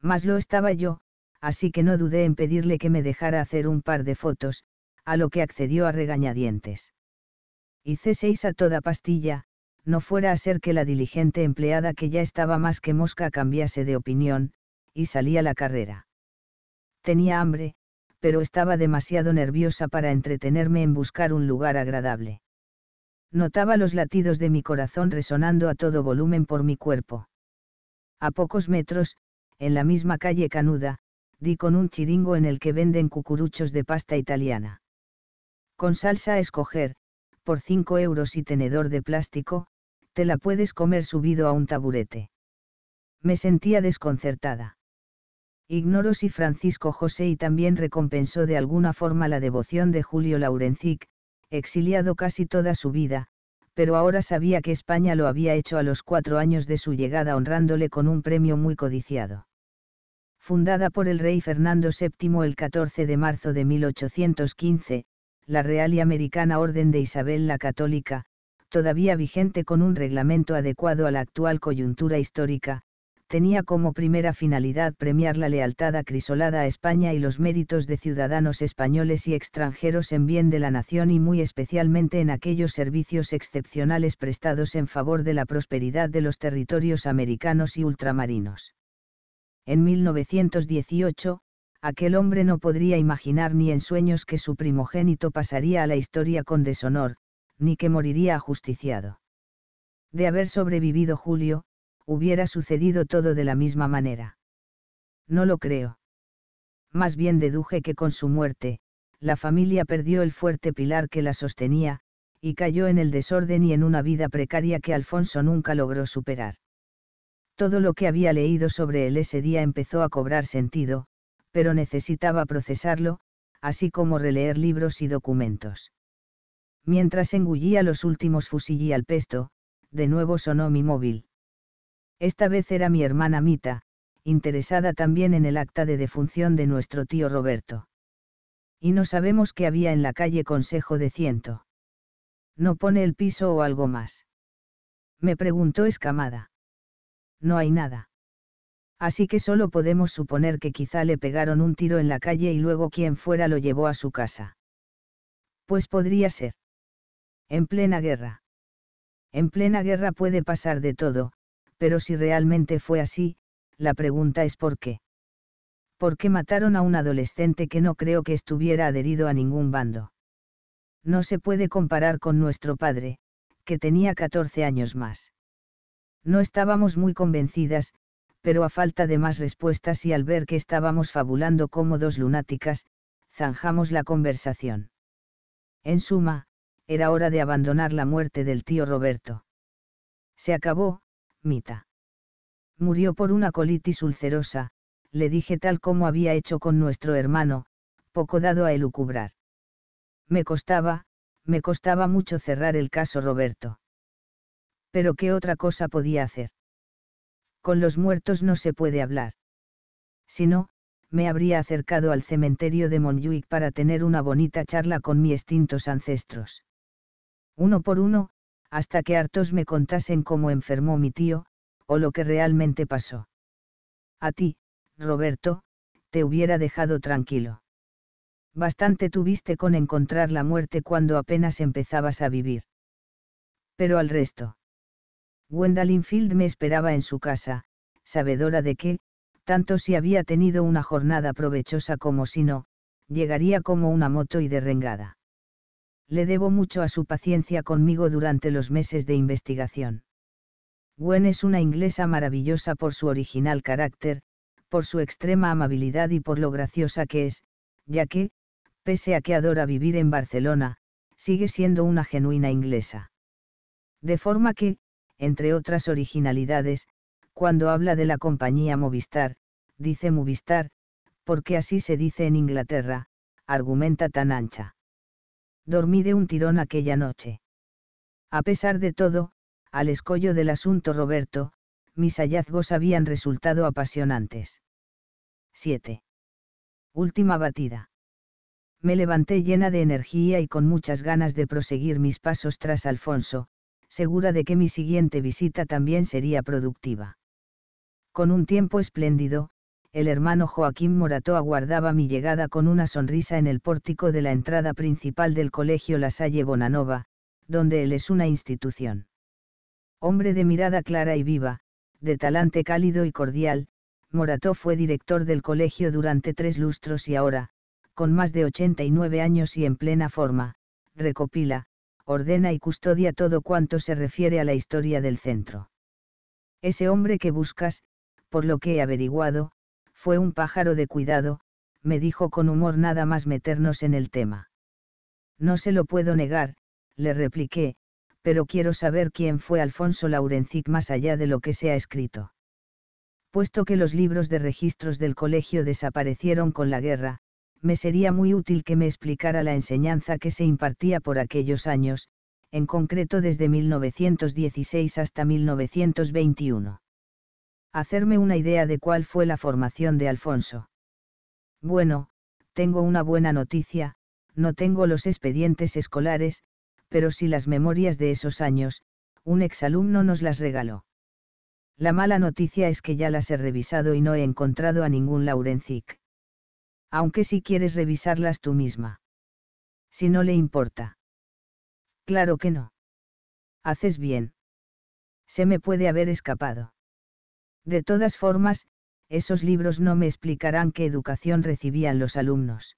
Speaker 1: Mas lo estaba yo, así que no dudé en pedirle que me dejara hacer un par de fotos, a lo que accedió a regañadientes. Hice seis a toda pastilla, no fuera a ser que la diligente empleada que ya estaba más que mosca cambiase de opinión, y salí a la carrera. Tenía hambre, pero estaba demasiado nerviosa para entretenerme en buscar un lugar agradable. Notaba los latidos de mi corazón resonando a todo volumen por mi cuerpo. A pocos metros, en la misma calle Canuda, di con un chiringo en el que venden cucuruchos de pasta italiana. Con salsa a escoger, por 5 euros y tenedor de plástico, te la puedes comer subido a un taburete. Me sentía desconcertada. Ignoro si Francisco José y también recompensó de alguna forma la devoción de Julio Laurencic, exiliado casi toda su vida, pero ahora sabía que España lo había hecho a los cuatro años de su llegada honrándole con un premio muy codiciado. Fundada por el rey Fernando VII el 14 de marzo de 1815, la Real y Americana Orden de Isabel la Católica, todavía vigente con un reglamento adecuado a la actual coyuntura histórica, tenía como primera finalidad premiar la lealtad acrisolada a España y los méritos de ciudadanos españoles y extranjeros en bien de la nación y muy especialmente en aquellos servicios excepcionales prestados en favor de la prosperidad de los territorios americanos y ultramarinos. En 1918, aquel hombre no podría imaginar ni en sueños que su primogénito pasaría a la historia con deshonor, ni que moriría ajusticiado. De haber sobrevivido Julio, hubiera sucedido todo de la misma manera. No lo creo. Más bien deduje que con su muerte, la familia perdió el fuerte pilar que la sostenía, y cayó en el desorden y en una vida precaria que Alfonso nunca logró superar. Todo lo que había leído sobre él ese día empezó a cobrar sentido, pero necesitaba procesarlo, así como releer libros y documentos. Mientras engullía los últimos fusillí al pesto, de nuevo sonó mi móvil. Esta vez era mi hermana Mita, interesada también en el acta de defunción de nuestro tío Roberto. Y no sabemos qué había en la calle Consejo de Ciento. No pone el piso o algo más. Me preguntó escamada. No hay nada así que solo podemos suponer que quizá le pegaron un tiro en la calle y luego quien fuera lo llevó a su casa. Pues podría ser. En plena guerra. En plena guerra puede pasar de todo, pero si realmente fue así, la pregunta es por qué. ¿Por qué mataron a un adolescente que no creo que estuviera adherido a ningún bando? No se puede comparar con nuestro padre, que tenía 14 años más. No estábamos muy convencidas, pero a falta de más respuestas y al ver que estábamos fabulando como dos lunáticas, zanjamos la conversación. En suma, era hora de abandonar la muerte del tío Roberto. Se acabó, Mita. Murió por una colitis ulcerosa, le dije tal como había hecho con nuestro hermano, poco dado a elucubrar. Me costaba, me costaba mucho cerrar el caso Roberto. Pero ¿qué otra cosa podía hacer? con los muertos no se puede hablar. Si no, me habría acercado al cementerio de Monjuic para tener una bonita charla con mis extintos ancestros. Uno por uno, hasta que hartos me contasen cómo enfermó mi tío, o lo que realmente pasó. A ti, Roberto, te hubiera dejado tranquilo. Bastante tuviste con encontrar la muerte cuando apenas empezabas a vivir. Pero al resto. Gwendolyn Field me esperaba en su casa, sabedora de que, tanto si había tenido una jornada provechosa como si no, llegaría como una moto y derrengada. Le debo mucho a su paciencia conmigo durante los meses de investigación. Gwen es una inglesa maravillosa por su original carácter, por su extrema amabilidad y por lo graciosa que es, ya que, pese a que adora vivir en Barcelona, sigue siendo una genuina inglesa. De forma que, entre otras originalidades, cuando habla de la compañía Movistar, dice Movistar, porque así se dice en Inglaterra, argumenta tan ancha. Dormí de un tirón aquella noche. A pesar de todo, al escollo del asunto Roberto, mis hallazgos habían resultado apasionantes. 7. Última batida. Me levanté llena de energía y con muchas ganas de proseguir mis pasos tras Alfonso, segura de que mi siguiente visita también sería productiva. Con un tiempo espléndido, el hermano Joaquín Morató aguardaba mi llegada con una sonrisa en el pórtico de la entrada principal del colegio La Salle Bonanova, donde él es una institución. Hombre de mirada clara y viva, de talante cálido y cordial, Morató fue director del colegio durante tres lustros y ahora, con más de 89 años y en plena forma, recopila, ordena y custodia todo cuanto se refiere a la historia del centro. Ese hombre que buscas, por lo que he averiguado, fue un pájaro de cuidado, me dijo con humor nada más meternos en el tema. No se lo puedo negar, le repliqué, pero quiero saber quién fue Alfonso Laurencic más allá de lo que se ha escrito. Puesto que los libros de registros del colegio desaparecieron con la guerra, me sería muy útil que me explicara la enseñanza que se impartía por aquellos años, en concreto desde 1916 hasta 1921. Hacerme una idea de cuál fue la formación de Alfonso. Bueno, tengo una buena noticia, no tengo los expedientes escolares, pero sí las memorias de esos años, un exalumno nos las regaló. La mala noticia es que ya las he revisado y no he encontrado a ningún Laurencic aunque si quieres revisarlas tú misma. Si no le importa. Claro que no. Haces bien. Se me puede haber escapado. De todas formas, esos libros no me explicarán qué educación recibían los alumnos.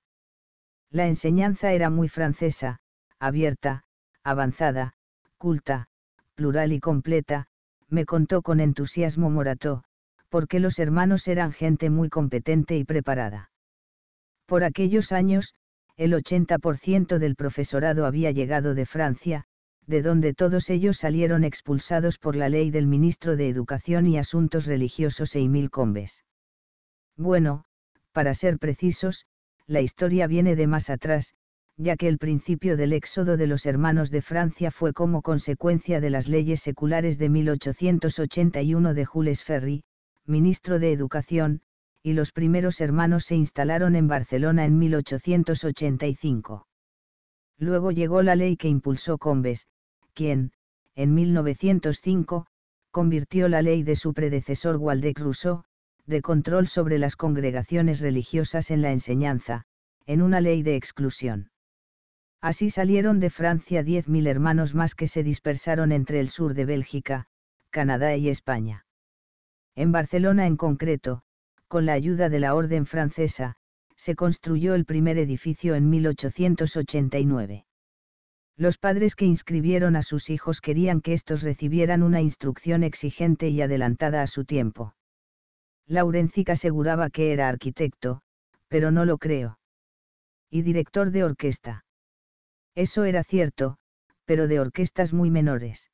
Speaker 1: La enseñanza era muy francesa, abierta, avanzada, culta, plural y completa, me contó con entusiasmo Morató, porque los hermanos eran gente muy competente y preparada. Por aquellos años, el 80% del profesorado había llegado de Francia, de donde todos ellos salieron expulsados por la ley del ministro de Educación y Asuntos Religiosos Emil Combes. Bueno, para ser precisos, la historia viene de más atrás, ya que el principio del éxodo de los hermanos de Francia fue como consecuencia de las leyes seculares de 1881 de Jules Ferry, ministro de Educación, y los primeros hermanos se instalaron en Barcelona en 1885. Luego llegó la ley que impulsó Combes, quien, en 1905, convirtió la ley de su predecesor Waldeck Rousseau, de control sobre las congregaciones religiosas en la enseñanza, en una ley de exclusión. Así salieron de Francia 10.000 hermanos más que se dispersaron entre el sur de Bélgica, Canadá y España. En Barcelona en concreto, con la ayuda de la Orden Francesa, se construyó el primer edificio en 1889. Los padres que inscribieron a sus hijos querían que estos recibieran una instrucción exigente y adelantada a su tiempo. Laurencic aseguraba que era arquitecto, pero no lo creo. Y director de orquesta. Eso era cierto, pero de orquestas muy menores.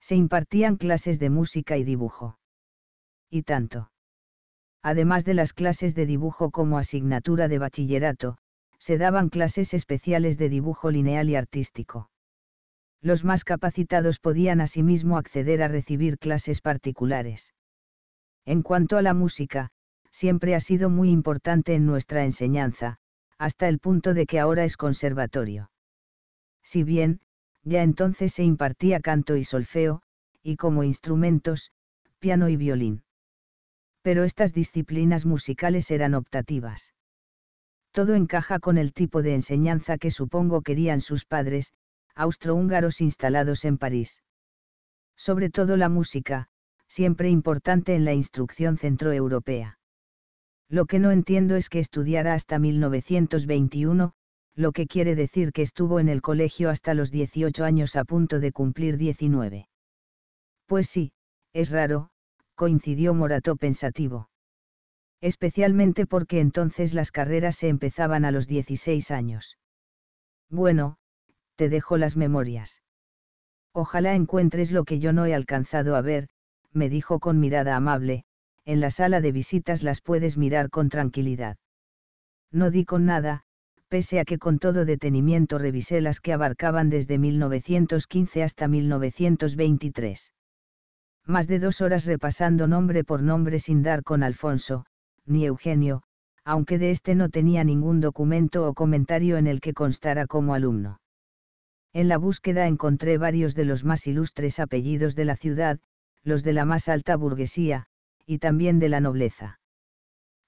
Speaker 1: Se impartían clases de música y dibujo. Y tanto además de las clases de dibujo como asignatura de bachillerato, se daban clases especiales de dibujo lineal y artístico. Los más capacitados podían asimismo acceder a recibir clases particulares. En cuanto a la música, siempre ha sido muy importante en nuestra enseñanza, hasta el punto de que ahora es conservatorio. Si bien, ya entonces se impartía canto y solfeo, y como instrumentos, piano y violín pero estas disciplinas musicales eran optativas. Todo encaja con el tipo de enseñanza que supongo querían sus padres, austrohúngaros instalados en París. Sobre todo la música, siempre importante en la instrucción centroeuropea. Lo que no entiendo es que estudiara hasta 1921, lo que quiere decir que estuvo en el colegio hasta los 18 años a punto de cumplir 19. Pues sí, es raro, coincidió Morato pensativo. Especialmente porque entonces las carreras se empezaban a los 16 años. Bueno, te dejo las memorias. Ojalá encuentres lo que yo no he alcanzado a ver, me dijo con mirada amable, en la sala de visitas las puedes mirar con tranquilidad. No di con nada, pese a que con todo detenimiento revisé las que abarcaban desde 1915 hasta 1923 más de dos horas repasando nombre por nombre sin dar con Alfonso, ni Eugenio, aunque de este no tenía ningún documento o comentario en el que constara como alumno. En la búsqueda encontré varios de los más ilustres apellidos de la ciudad, los de la más alta burguesía, y también de la nobleza.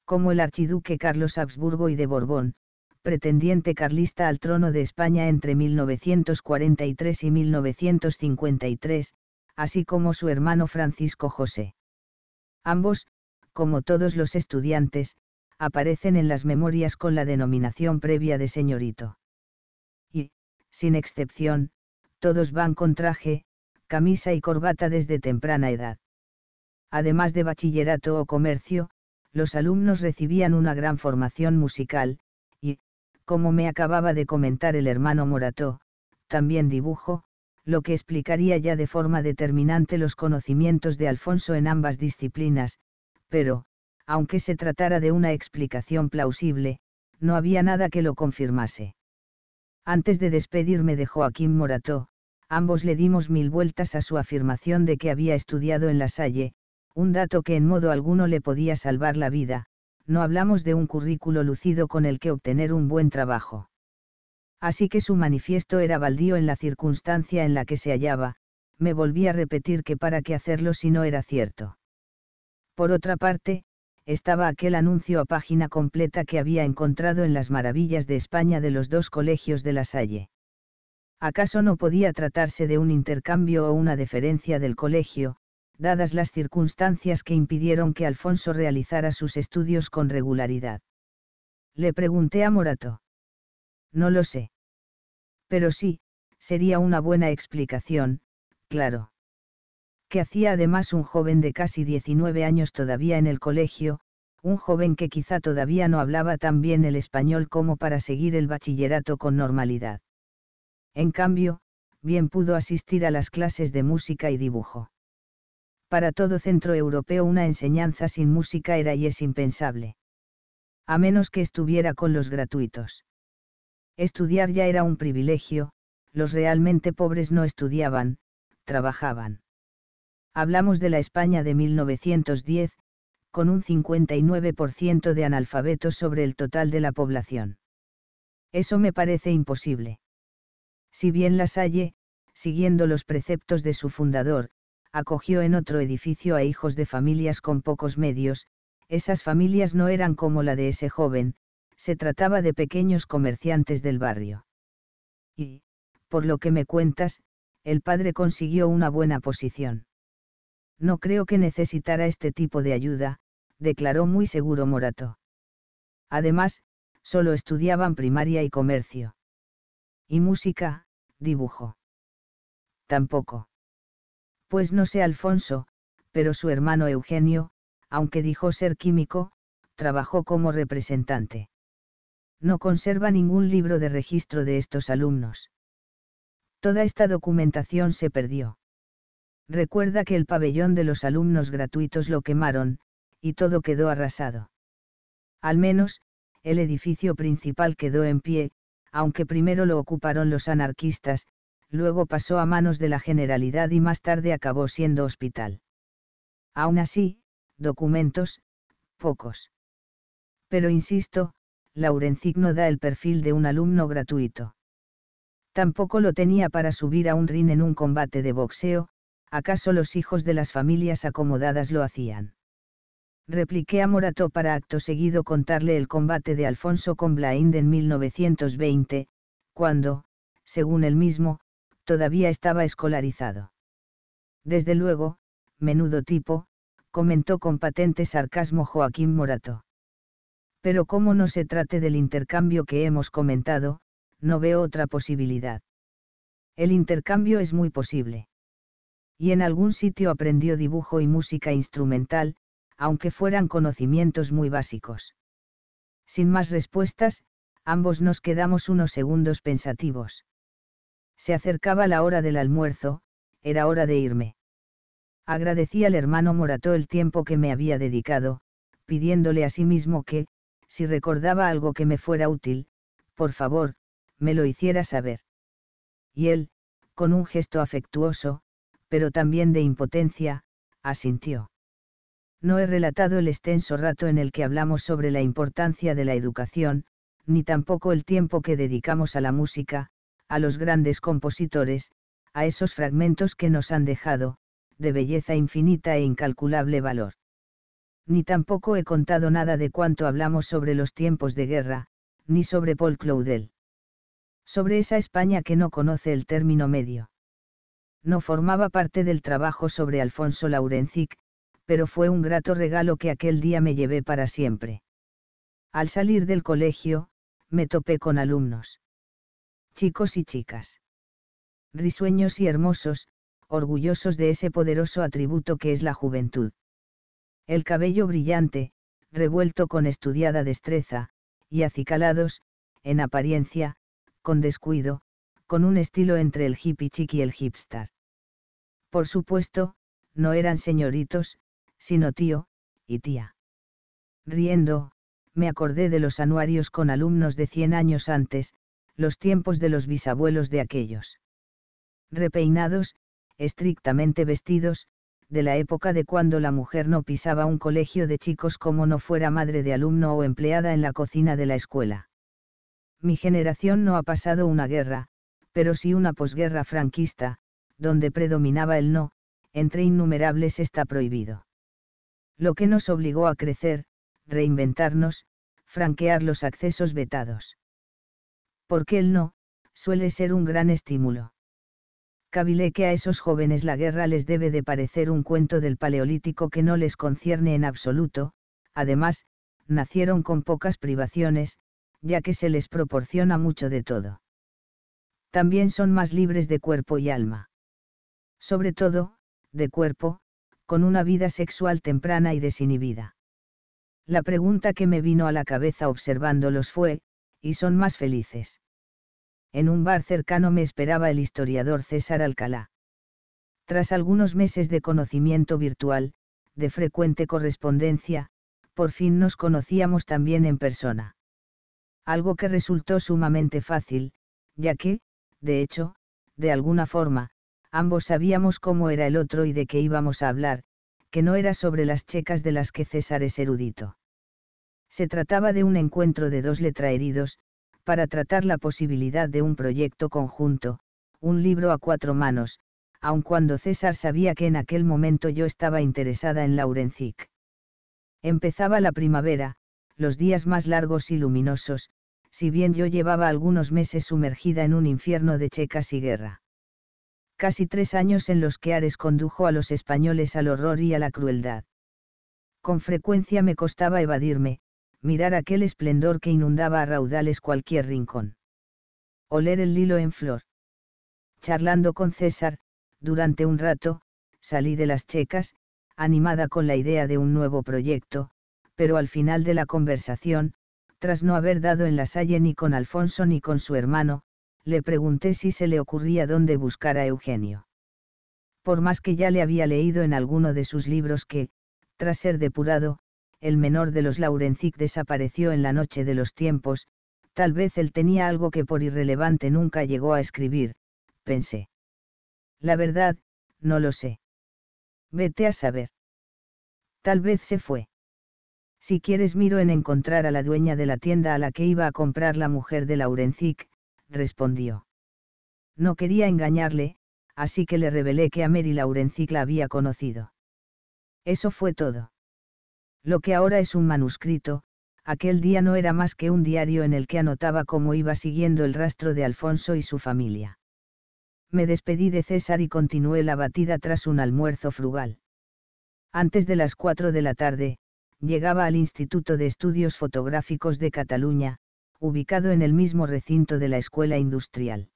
Speaker 1: Como el archiduque Carlos Habsburgo y de Borbón, pretendiente carlista al trono de España entre 1943 y 1953, así como su hermano Francisco José. Ambos, como todos los estudiantes, aparecen en las memorias con la denominación previa de señorito. Y, sin excepción, todos van con traje, camisa y corbata desde temprana edad. Además de bachillerato o comercio, los alumnos recibían una gran formación musical, y, como me acababa de comentar el hermano Morató, también dibujo, lo que explicaría ya de forma determinante los conocimientos de Alfonso en ambas disciplinas, pero, aunque se tratara de una explicación plausible, no había nada que lo confirmase. Antes de despedirme de Joaquín Morató, ambos le dimos mil vueltas a su afirmación de que había estudiado en la Salle, un dato que en modo alguno le podía salvar la vida, no hablamos de un currículo lucido con el que obtener un buen trabajo así que su manifiesto era baldío en la circunstancia en la que se hallaba, me volví a repetir que para qué hacerlo si no era cierto. Por otra parte, estaba aquel anuncio a página completa que había encontrado en las maravillas de España de los dos colegios de la Salle. ¿Acaso no podía tratarse de un intercambio o una deferencia del colegio, dadas las circunstancias que impidieron que Alfonso realizara sus estudios con regularidad? Le pregunté a Morato. No lo sé. Pero sí, sería una buena explicación, claro. Que hacía además un joven de casi 19 años todavía en el colegio, un joven que quizá todavía no hablaba tan bien el español como para seguir el bachillerato con normalidad? En cambio, bien pudo asistir a las clases de música y dibujo. Para todo centro europeo una enseñanza sin música era y es impensable. A menos que estuviera con los gratuitos. Estudiar ya era un privilegio, los realmente pobres no estudiaban, trabajaban. Hablamos de la España de 1910, con un 59% de analfabetos sobre el total de la población. Eso me parece imposible. Si bien la salle, siguiendo los preceptos de su fundador, acogió en otro edificio a hijos de familias con pocos medios, esas familias no eran como la de ese joven, se trataba de pequeños comerciantes del barrio. Y, por lo que me cuentas, el padre consiguió una buena posición. No creo que necesitara este tipo de ayuda, declaró muy seguro Morato. Además, solo estudiaban primaria y comercio. Y música, dibujo. Tampoco. Pues no sé Alfonso, pero su hermano Eugenio, aunque dijo ser químico, trabajó como representante no conserva ningún libro de registro de estos alumnos. Toda esta documentación se perdió. Recuerda que el pabellón de los alumnos gratuitos lo quemaron, y todo quedó arrasado. Al menos, el edificio principal quedó en pie, aunque primero lo ocuparon los anarquistas, luego pasó a manos de la Generalidad y más tarde acabó siendo hospital. Aún así, documentos, pocos. Pero insisto, no da el perfil de un alumno gratuito. Tampoco lo tenía para subir a un ring en un combate de boxeo, ¿acaso los hijos de las familias acomodadas lo hacían? Repliqué a Morato para acto seguido contarle el combate de Alfonso con Blaine en 1920, cuando, según él mismo, todavía estaba escolarizado. Desde luego, menudo tipo, comentó con patente sarcasmo Joaquín Morato pero como no se trate del intercambio que hemos comentado, no veo otra posibilidad. El intercambio es muy posible. Y en algún sitio aprendió dibujo y música instrumental, aunque fueran conocimientos muy básicos. Sin más respuestas, ambos nos quedamos unos segundos pensativos. Se acercaba la hora del almuerzo, era hora de irme. Agradecí al hermano Morató el tiempo que me había dedicado, pidiéndole a sí mismo que, si recordaba algo que me fuera útil, por favor, me lo hiciera saber. Y él, con un gesto afectuoso, pero también de impotencia, asintió. No he relatado el extenso rato en el que hablamos sobre la importancia de la educación, ni tampoco el tiempo que dedicamos a la música, a los grandes compositores, a esos fragmentos que nos han dejado, de belleza infinita e incalculable valor. Ni tampoco he contado nada de cuanto hablamos sobre los tiempos de guerra, ni sobre Paul Claudel. Sobre esa España que no conoce el término medio. No formaba parte del trabajo sobre Alfonso Laurencic, pero fue un grato regalo que aquel día me llevé para siempre. Al salir del colegio, me topé con alumnos. Chicos y chicas. Risueños y hermosos, orgullosos de ese poderoso atributo que es la juventud el cabello brillante, revuelto con estudiada destreza, y acicalados, en apariencia, con descuido, con un estilo entre el hippie chic y el hipster. Por supuesto, no eran señoritos, sino tío, y tía. Riendo, me acordé de los anuarios con alumnos de cien años antes, los tiempos de los bisabuelos de aquellos. Repeinados, estrictamente vestidos, de la época de cuando la mujer no pisaba un colegio de chicos como no fuera madre de alumno o empleada en la cocina de la escuela. Mi generación no ha pasado una guerra, pero sí una posguerra franquista, donde predominaba el no, entre innumerables está prohibido. Lo que nos obligó a crecer, reinventarnos, franquear los accesos vetados. Porque el no, suele ser un gran estímulo. Cabilé que a esos jóvenes la guerra les debe de parecer un cuento del Paleolítico que no les concierne en absoluto, además, nacieron con pocas privaciones, ya que se les proporciona mucho de todo. También son más libres de cuerpo y alma. Sobre todo, de cuerpo, con una vida sexual temprana y desinhibida. La pregunta que me vino a la cabeza observándolos fue, ¿y son más felices? en un bar cercano me esperaba el historiador César Alcalá. Tras algunos meses de conocimiento virtual, de frecuente correspondencia, por fin nos conocíamos también en persona. Algo que resultó sumamente fácil, ya que, de hecho, de alguna forma, ambos sabíamos cómo era el otro y de qué íbamos a hablar, que no era sobre las checas de las que César es erudito. Se trataba de un encuentro de dos letraheridos, para tratar la posibilidad de un proyecto conjunto, un libro a cuatro manos, aun cuando César sabía que en aquel momento yo estaba interesada en Laurencic. Empezaba la primavera, los días más largos y luminosos, si bien yo llevaba algunos meses sumergida en un infierno de checas y guerra. Casi tres años en los que Ares condujo a los españoles al horror y a la crueldad. Con frecuencia me costaba evadirme, mirar aquel esplendor que inundaba a raudales cualquier rincón. Oler el lilo en flor. Charlando con César, durante un rato, salí de las checas, animada con la idea de un nuevo proyecto, pero al final de la conversación, tras no haber dado en la salle ni con Alfonso ni con su hermano, le pregunté si se le ocurría dónde buscar a Eugenio. Por más que ya le había leído en alguno de sus libros que, tras ser depurado, el menor de los Laurencic desapareció en la noche de los tiempos, tal vez él tenía algo que por irrelevante nunca llegó a escribir, pensé. La verdad, no lo sé. Vete a saber. Tal vez se fue. Si quieres miro en encontrar a la dueña de la tienda a la que iba a comprar la mujer de Laurencic, respondió. No quería engañarle, así que le revelé que a Mary Laurencic la había conocido. Eso fue todo. Lo que ahora es un manuscrito, aquel día no era más que un diario en el que anotaba cómo iba siguiendo el rastro de Alfonso y su familia. Me despedí de César y continué la batida tras un almuerzo frugal. Antes de las cuatro de la tarde, llegaba al Instituto de Estudios Fotográficos de Cataluña, ubicado en el mismo recinto de la Escuela Industrial.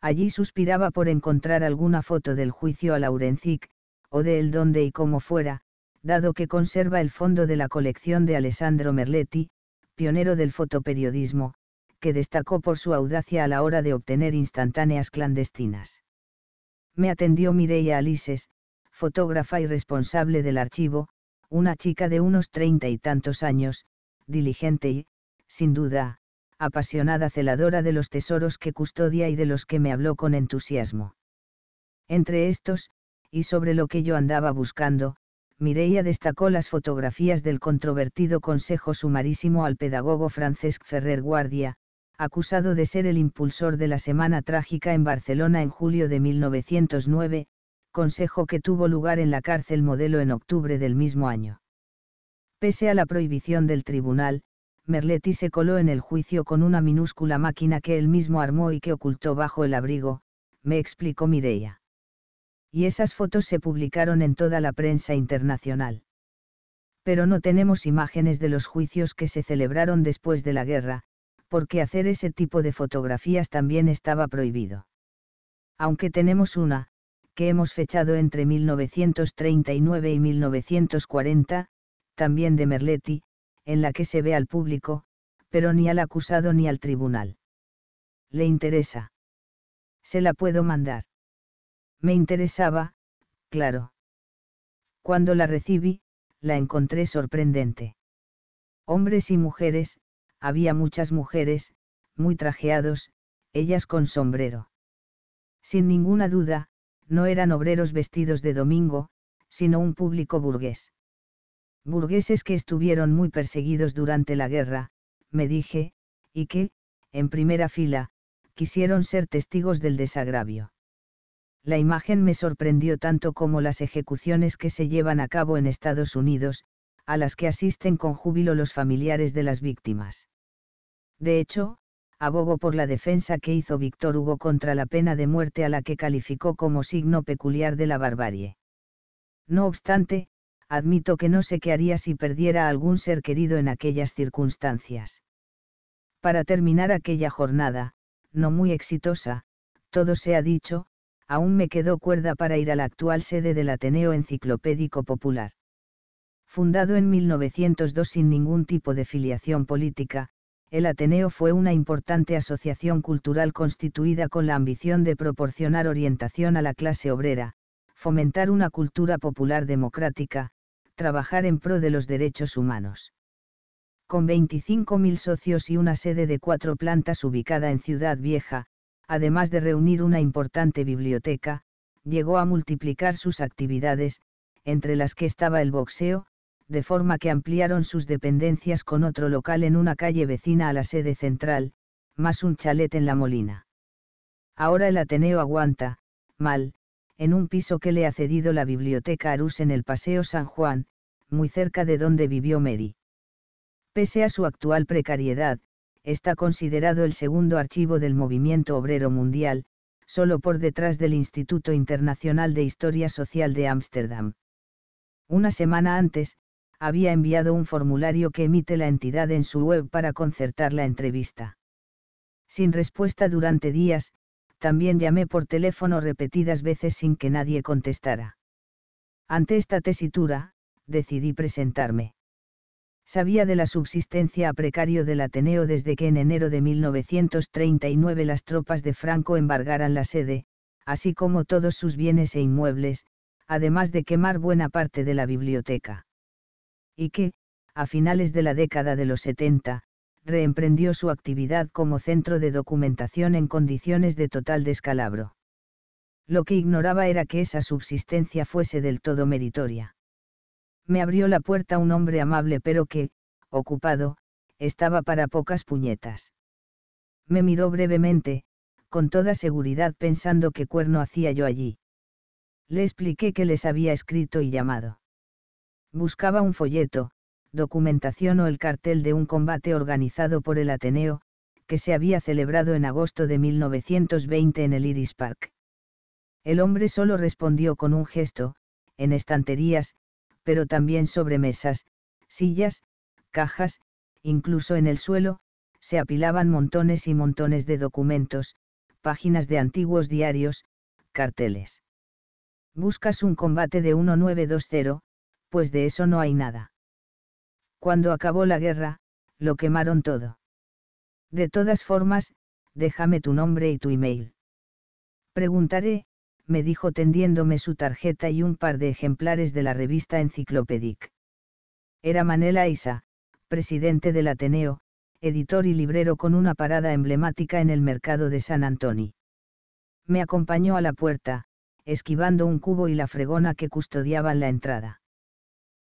Speaker 1: Allí suspiraba por encontrar alguna foto del juicio a Laurencic, o de el donde y cómo fuera, dado que conserva el fondo de la colección de Alessandro Merletti, pionero del fotoperiodismo, que destacó por su audacia a la hora de obtener instantáneas clandestinas. Me atendió Mireia Alises, fotógrafa y responsable del archivo, una chica de unos treinta y tantos años, diligente y, sin duda, apasionada celadora de los tesoros que custodia y de los que me habló con entusiasmo. Entre estos, y sobre lo que yo andaba buscando, Mireia destacó las fotografías del controvertido Consejo Sumarísimo al pedagogo Francesc Ferrer Guardia, acusado de ser el impulsor de la Semana Trágica en Barcelona en julio de 1909, consejo que tuvo lugar en la cárcel modelo en octubre del mismo año. Pese a la prohibición del tribunal, Merletti se coló en el juicio con una minúscula máquina que él mismo armó y que ocultó bajo el abrigo, me explicó Mireia y esas fotos se publicaron en toda la prensa internacional. Pero no tenemos imágenes de los juicios que se celebraron después de la guerra, porque hacer ese tipo de fotografías también estaba prohibido. Aunque tenemos una, que hemos fechado entre 1939 y 1940, también de Merletti, en la que se ve al público, pero ni al acusado ni al tribunal. ¿Le interesa? Se la puedo mandar. Me interesaba, claro. Cuando la recibí, la encontré sorprendente. Hombres y mujeres, había muchas mujeres, muy trajeados, ellas con sombrero. Sin ninguna duda, no eran obreros vestidos de domingo, sino un público burgués. Burgueses que estuvieron muy perseguidos durante la guerra, me dije, y que, en primera fila, quisieron ser testigos del desagravio. La imagen me sorprendió tanto como las ejecuciones que se llevan a cabo en Estados Unidos, a las que asisten con júbilo los familiares de las víctimas. De hecho, abogo por la defensa que hizo Víctor Hugo contra la pena de muerte a la que calificó como signo peculiar de la barbarie. No obstante, admito que no sé qué haría si perdiera algún ser querido en aquellas circunstancias. Para terminar aquella jornada, no muy exitosa, todo se ha dicho, aún me quedó cuerda para ir a la actual sede del Ateneo Enciclopédico Popular. Fundado en 1902 sin ningún tipo de filiación política, el Ateneo fue una importante asociación cultural constituida con la ambición de proporcionar orientación a la clase obrera, fomentar una cultura popular democrática, trabajar en pro de los derechos humanos. Con 25.000 socios y una sede de cuatro plantas ubicada en Ciudad Vieja, además de reunir una importante biblioteca, llegó a multiplicar sus actividades, entre las que estaba el boxeo, de forma que ampliaron sus dependencias con otro local en una calle vecina a la sede central, más un chalet en la Molina. Ahora el Ateneo aguanta, mal, en un piso que le ha cedido la biblioteca Arús en el Paseo San Juan, muy cerca de donde vivió Mary. Pese a su actual precariedad, está considerado el segundo archivo del movimiento obrero mundial, solo por detrás del Instituto Internacional de Historia Social de Ámsterdam. Una semana antes, había enviado un formulario que emite la entidad en su web para concertar la entrevista. Sin respuesta durante días, también llamé por teléfono repetidas veces sin que nadie contestara. Ante esta tesitura, decidí presentarme sabía de la subsistencia a precario del Ateneo desde que en enero de 1939 las tropas de Franco embargaran la sede, así como todos sus bienes e inmuebles, además de quemar buena parte de la biblioteca. Y que, a finales de la década de los 70, reemprendió su actividad como centro de documentación en condiciones de total descalabro. Lo que ignoraba era que esa subsistencia fuese del todo meritoria me abrió la puerta un hombre amable pero que, ocupado, estaba para pocas puñetas. Me miró brevemente, con toda seguridad pensando qué cuerno hacía yo allí. Le expliqué que les había escrito y llamado. Buscaba un folleto, documentación o el cartel de un combate organizado por el Ateneo, que se había celebrado en agosto de 1920 en el Iris Park. El hombre solo respondió con un gesto, en estanterías, pero también sobre mesas, sillas, cajas, incluso en el suelo, se apilaban montones y montones de documentos, páginas de antiguos diarios, carteles. Buscas un combate de 1920, pues de eso no hay nada. Cuando acabó la guerra, lo quemaron todo. De todas formas, déjame tu nombre y tu email. Preguntaré, me dijo tendiéndome su tarjeta y un par de ejemplares de la revista Encyclopedic. Era Manela Isa, presidente del Ateneo, editor y librero con una parada emblemática en el mercado de San Antonio. Me acompañó a la puerta, esquivando un cubo y la fregona que custodiaban la entrada.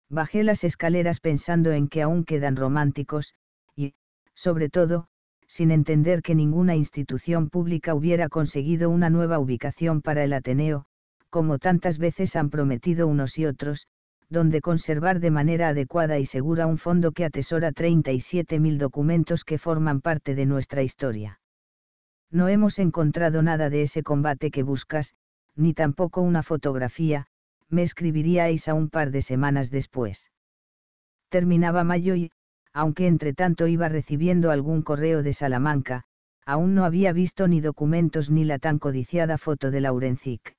Speaker 1: Bajé las escaleras pensando en que aún quedan románticos, y, sobre todo, sin entender que ninguna institución pública hubiera conseguido una nueva ubicación para el Ateneo, como tantas veces han prometido unos y otros, donde conservar de manera adecuada y segura un fondo que atesora 37.000 documentos que forman parte de nuestra historia. No hemos encontrado nada de ese combate que buscas, ni tampoco una fotografía, me escribiríais a un par de semanas después. Terminaba mayo y, aunque entre tanto iba recibiendo algún correo de Salamanca, aún no había visto ni documentos ni la tan codiciada foto de Laurencic.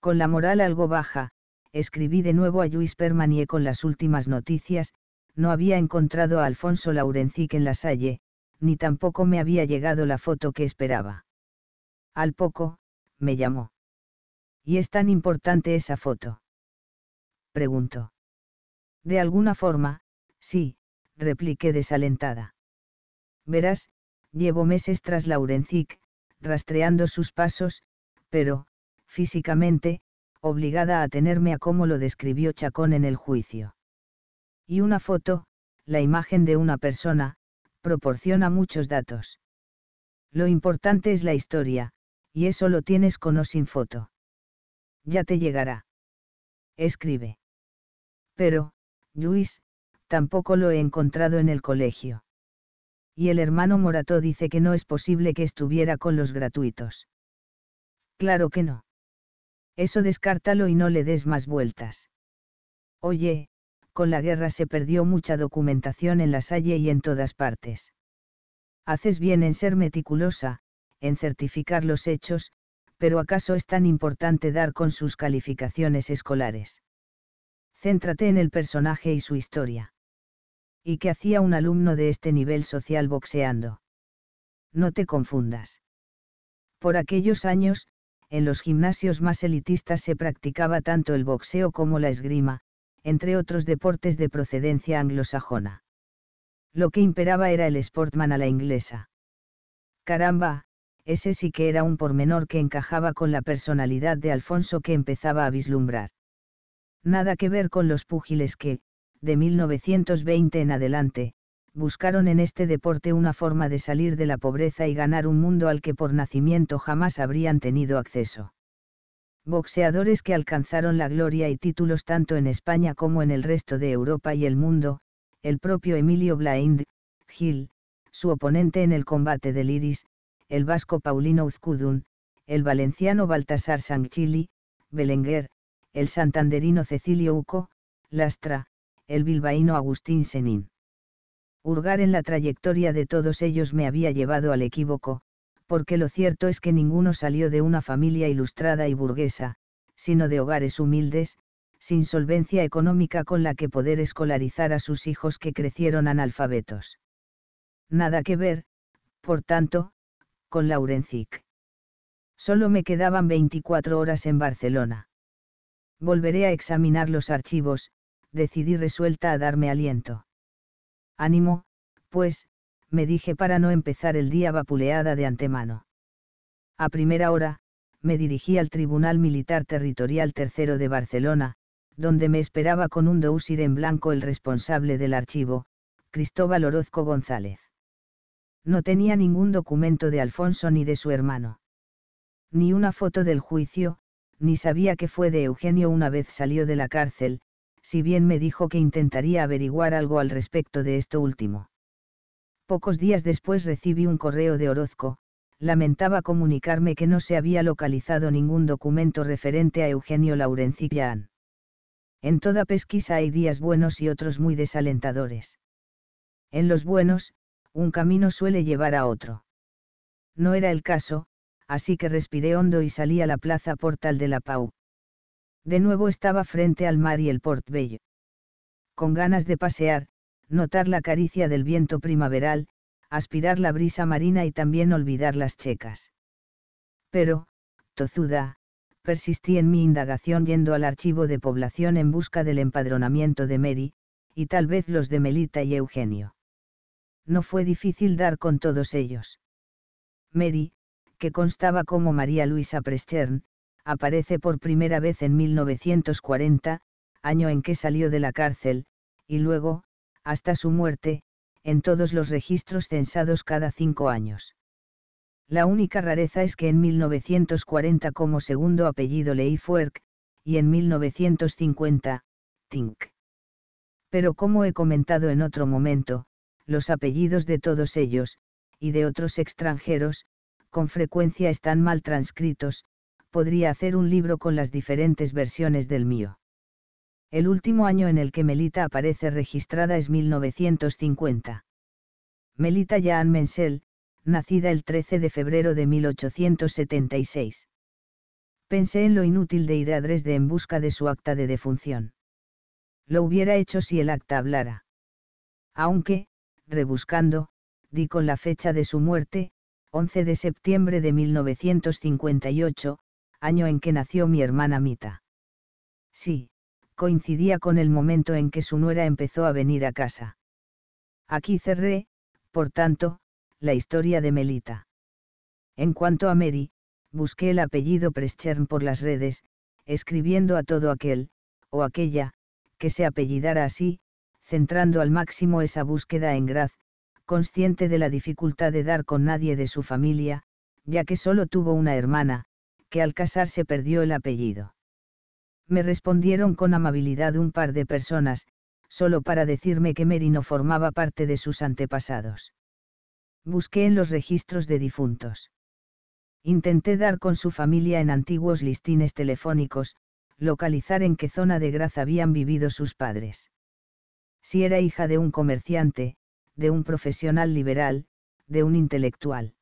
Speaker 1: Con la moral algo baja, escribí de nuevo a Luis Permanier con las últimas noticias, no había encontrado a Alfonso Laurencic en la Salle, ni tampoco me había llegado la foto que esperaba. Al poco, me llamó. ¿Y es tan importante esa foto? Preguntó. De alguna forma, sí, repliqué desalentada. Verás, llevo meses tras Laurencic, rastreando sus pasos, pero, físicamente, obligada a tenerme a como lo describió Chacón en el juicio. Y una foto, la imagen de una persona, proporciona muchos datos. Lo importante es la historia, y eso lo tienes con o sin foto. Ya te llegará. Escribe. Pero, Luis, tampoco lo he encontrado en el colegio. Y el hermano Morato dice que no es posible que estuviera con los gratuitos. Claro que no. Eso descártalo y no le des más vueltas. Oye, con la guerra se perdió mucha documentación en la Salle y en todas partes. Haces bien en ser meticulosa, en certificar los hechos, pero ¿acaso es tan importante dar con sus calificaciones escolares? Céntrate en el personaje y su historia. ¿Y que hacía un alumno de este nivel social boxeando? No te confundas. Por aquellos años, en los gimnasios más elitistas se practicaba tanto el boxeo como la esgrima, entre otros deportes de procedencia anglosajona. Lo que imperaba era el sportman a la inglesa. Caramba, ese sí que era un pormenor que encajaba con la personalidad de Alfonso que empezaba a vislumbrar. Nada que ver con los púgiles que, de 1920 en adelante, buscaron en este deporte una forma de salir de la pobreza y ganar un mundo al que por nacimiento jamás habrían tenido acceso. Boxeadores que alcanzaron la gloria y títulos tanto en España como en el resto de Europa y el mundo, el propio Emilio Blind, Gil, su oponente en el combate del Iris, el vasco Paulino Uzcudun, el valenciano Baltasar Sanchili, Belenguer, el santanderino Cecilio Uco, Lastra, el bilbaíno Agustín Senín. Hurgar en la trayectoria de todos ellos me había llevado al equívoco, porque lo cierto es que ninguno salió de una familia ilustrada y burguesa, sino de hogares humildes, sin solvencia económica con la que poder escolarizar a sus hijos que crecieron analfabetos. Nada que ver, por tanto, con Laurencic. Solo me quedaban 24 horas en Barcelona. Volveré a examinar los archivos, decidí resuelta a darme aliento. Ánimo, pues, me dije para no empezar el día vapuleada de antemano. A primera hora, me dirigí al Tribunal Militar Territorial Tercero de Barcelona, donde me esperaba con un dousir en blanco el responsable del archivo, Cristóbal Orozco González. No tenía ningún documento de Alfonso ni de su hermano. Ni una foto del juicio, ni sabía que fue de Eugenio una vez salió de la cárcel, si bien me dijo que intentaría averiguar algo al respecto de esto último. Pocos días después recibí un correo de Orozco, lamentaba comunicarme que no se había localizado ningún documento referente a Eugenio Laurencillán. En toda pesquisa hay días buenos y otros muy desalentadores. En los buenos, un camino suele llevar a otro. No era el caso, así que respiré hondo y salí a la plaza Portal de la Pau. De nuevo estaba frente al mar y el Port Bello. Con ganas de pasear, notar la caricia del viento primaveral, aspirar la brisa marina y también olvidar las checas. Pero, tozuda, persistí en mi indagación yendo al archivo de población en busca del empadronamiento de Mary, y tal vez los de Melita y Eugenio. No fue difícil dar con todos ellos. Mary, que constaba como María Luisa Preschern, aparece por primera vez en 1940, año en que salió de la cárcel, y luego, hasta su muerte, en todos los registros censados cada cinco años. La única rareza es que en 1940 como segundo apellido leí Fuerc, y en 1950, Tink. Pero como he comentado en otro momento, los apellidos de todos ellos, y de otros extranjeros, con frecuencia están mal transcritos, podría hacer un libro con las diferentes versiones del mío. El último año en el que Melita aparece registrada es 1950. Melita Jean Menzel, nacida el 13 de febrero de 1876. Pensé en lo inútil de ir a Dresde en busca de su acta de defunción. Lo hubiera hecho si el acta hablara. Aunque, rebuscando, di con la fecha de su muerte, 11 de septiembre de 1958, año en que nació mi hermana Mita. Sí, coincidía con el momento en que su nuera empezó a venir a casa. Aquí cerré, por tanto, la historia de Melita. En cuanto a Mary, busqué el apellido Preschern por las redes, escribiendo a todo aquel, o aquella, que se apellidara así, centrando al máximo esa búsqueda en Graz, consciente de la dificultad de dar con nadie de su familia, ya que solo tuvo una hermana, que al casarse perdió el apellido. Me respondieron con amabilidad un par de personas, solo para decirme que Merino formaba parte de sus antepasados. Busqué en los registros de difuntos. Intenté dar con su familia en antiguos listines telefónicos, localizar en qué zona de Graz habían vivido sus padres. Si era hija de un comerciante, de un profesional liberal, de un intelectual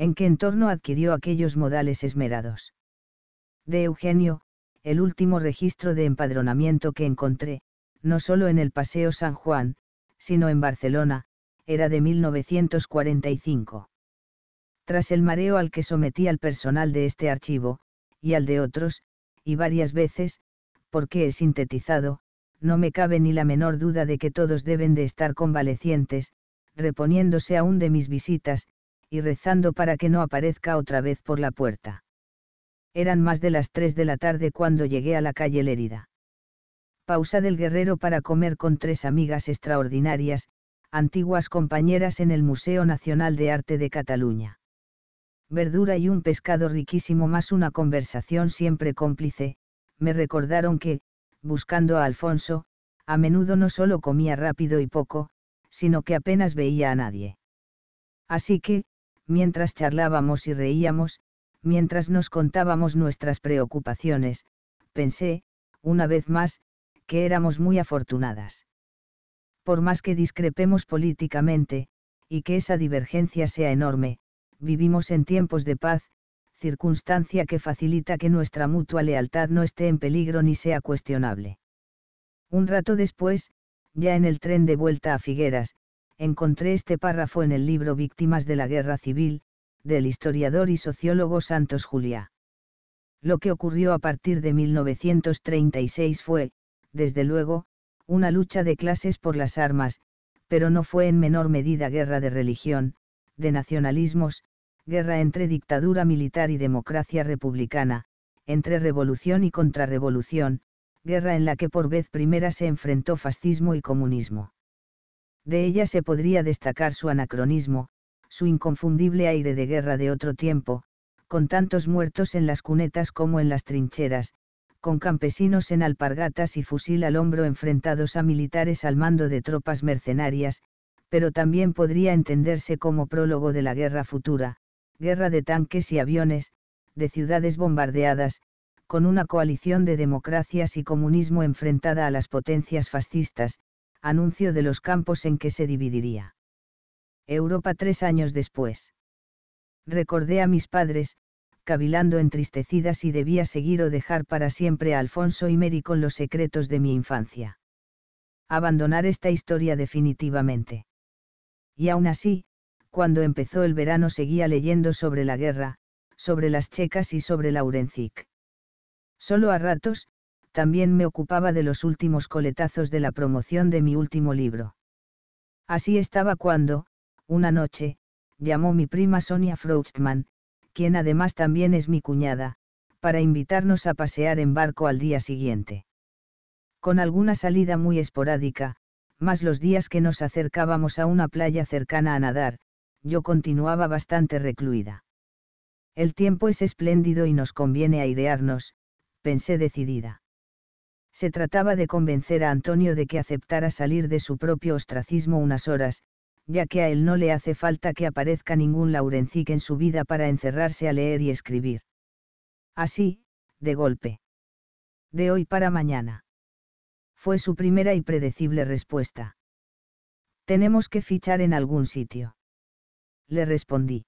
Speaker 1: en qué entorno adquirió aquellos modales esmerados. De Eugenio, el último registro de empadronamiento que encontré, no solo en el Paseo San Juan, sino en Barcelona, era de 1945. Tras el mareo al que sometí al personal de este archivo, y al de otros, y varias veces, porque he sintetizado, no me cabe ni la menor duda de que todos deben de estar convalecientes, reponiéndose aún de mis visitas, y rezando para que no aparezca otra vez por la puerta. Eran más de las tres de la tarde cuando llegué a la calle Lérida. Pausa del guerrero para comer con tres amigas extraordinarias, antiguas compañeras en el Museo Nacional de Arte de Cataluña. Verdura y un pescado riquísimo más una conversación siempre cómplice, me recordaron que, buscando a Alfonso, a menudo no solo comía rápido y poco, sino que apenas veía a nadie. Así que, mientras charlábamos y reíamos, mientras nos contábamos nuestras preocupaciones, pensé, una vez más, que éramos muy afortunadas. Por más que discrepemos políticamente, y que esa divergencia sea enorme, vivimos en tiempos de paz, circunstancia que facilita que nuestra mutua lealtad no esté en peligro ni sea cuestionable. Un rato después, ya en el tren de vuelta a Figueras, encontré este párrafo en el libro Víctimas de la Guerra Civil, del historiador y sociólogo Santos Julia. Lo que ocurrió a partir de 1936 fue, desde luego, una lucha de clases por las armas, pero no fue en menor medida guerra de religión, de nacionalismos, guerra entre dictadura militar y democracia republicana, entre revolución y contrarrevolución, guerra en la que por vez primera se enfrentó fascismo y comunismo. De ella se podría destacar su anacronismo, su inconfundible aire de guerra de otro tiempo, con tantos muertos en las cunetas como en las trincheras, con campesinos en alpargatas y fusil al hombro enfrentados a militares al mando de tropas mercenarias, pero también podría entenderse como prólogo de la guerra futura, guerra de tanques y aviones, de ciudades bombardeadas, con una coalición de democracias y comunismo enfrentada a las potencias fascistas, anuncio de los campos en que se dividiría. Europa tres años después. Recordé a mis padres, cavilando entristecidas si debía seguir o dejar para siempre a Alfonso y Mary con los secretos de mi infancia. Abandonar esta historia definitivamente. Y aún así, cuando empezó el verano seguía leyendo sobre la guerra, sobre las checas y sobre Laurencic. Solo a ratos, también me ocupaba de los últimos coletazos de la promoción de mi último libro. Así estaba cuando, una noche, llamó mi prima Sonia Frochtman, quien además también es mi cuñada, para invitarnos a pasear en barco al día siguiente. Con alguna salida muy esporádica, más los días que nos acercábamos a una playa cercana a nadar, yo continuaba bastante recluida. El tiempo es espléndido y nos conviene airearnos, pensé decidida se trataba de convencer a Antonio de que aceptara salir de su propio ostracismo unas horas, ya que a él no le hace falta que aparezca ningún Laurencic en su vida para encerrarse a leer y escribir. Así, de golpe. De hoy para mañana. Fue su primera y predecible respuesta. Tenemos que fichar en algún sitio. Le respondí.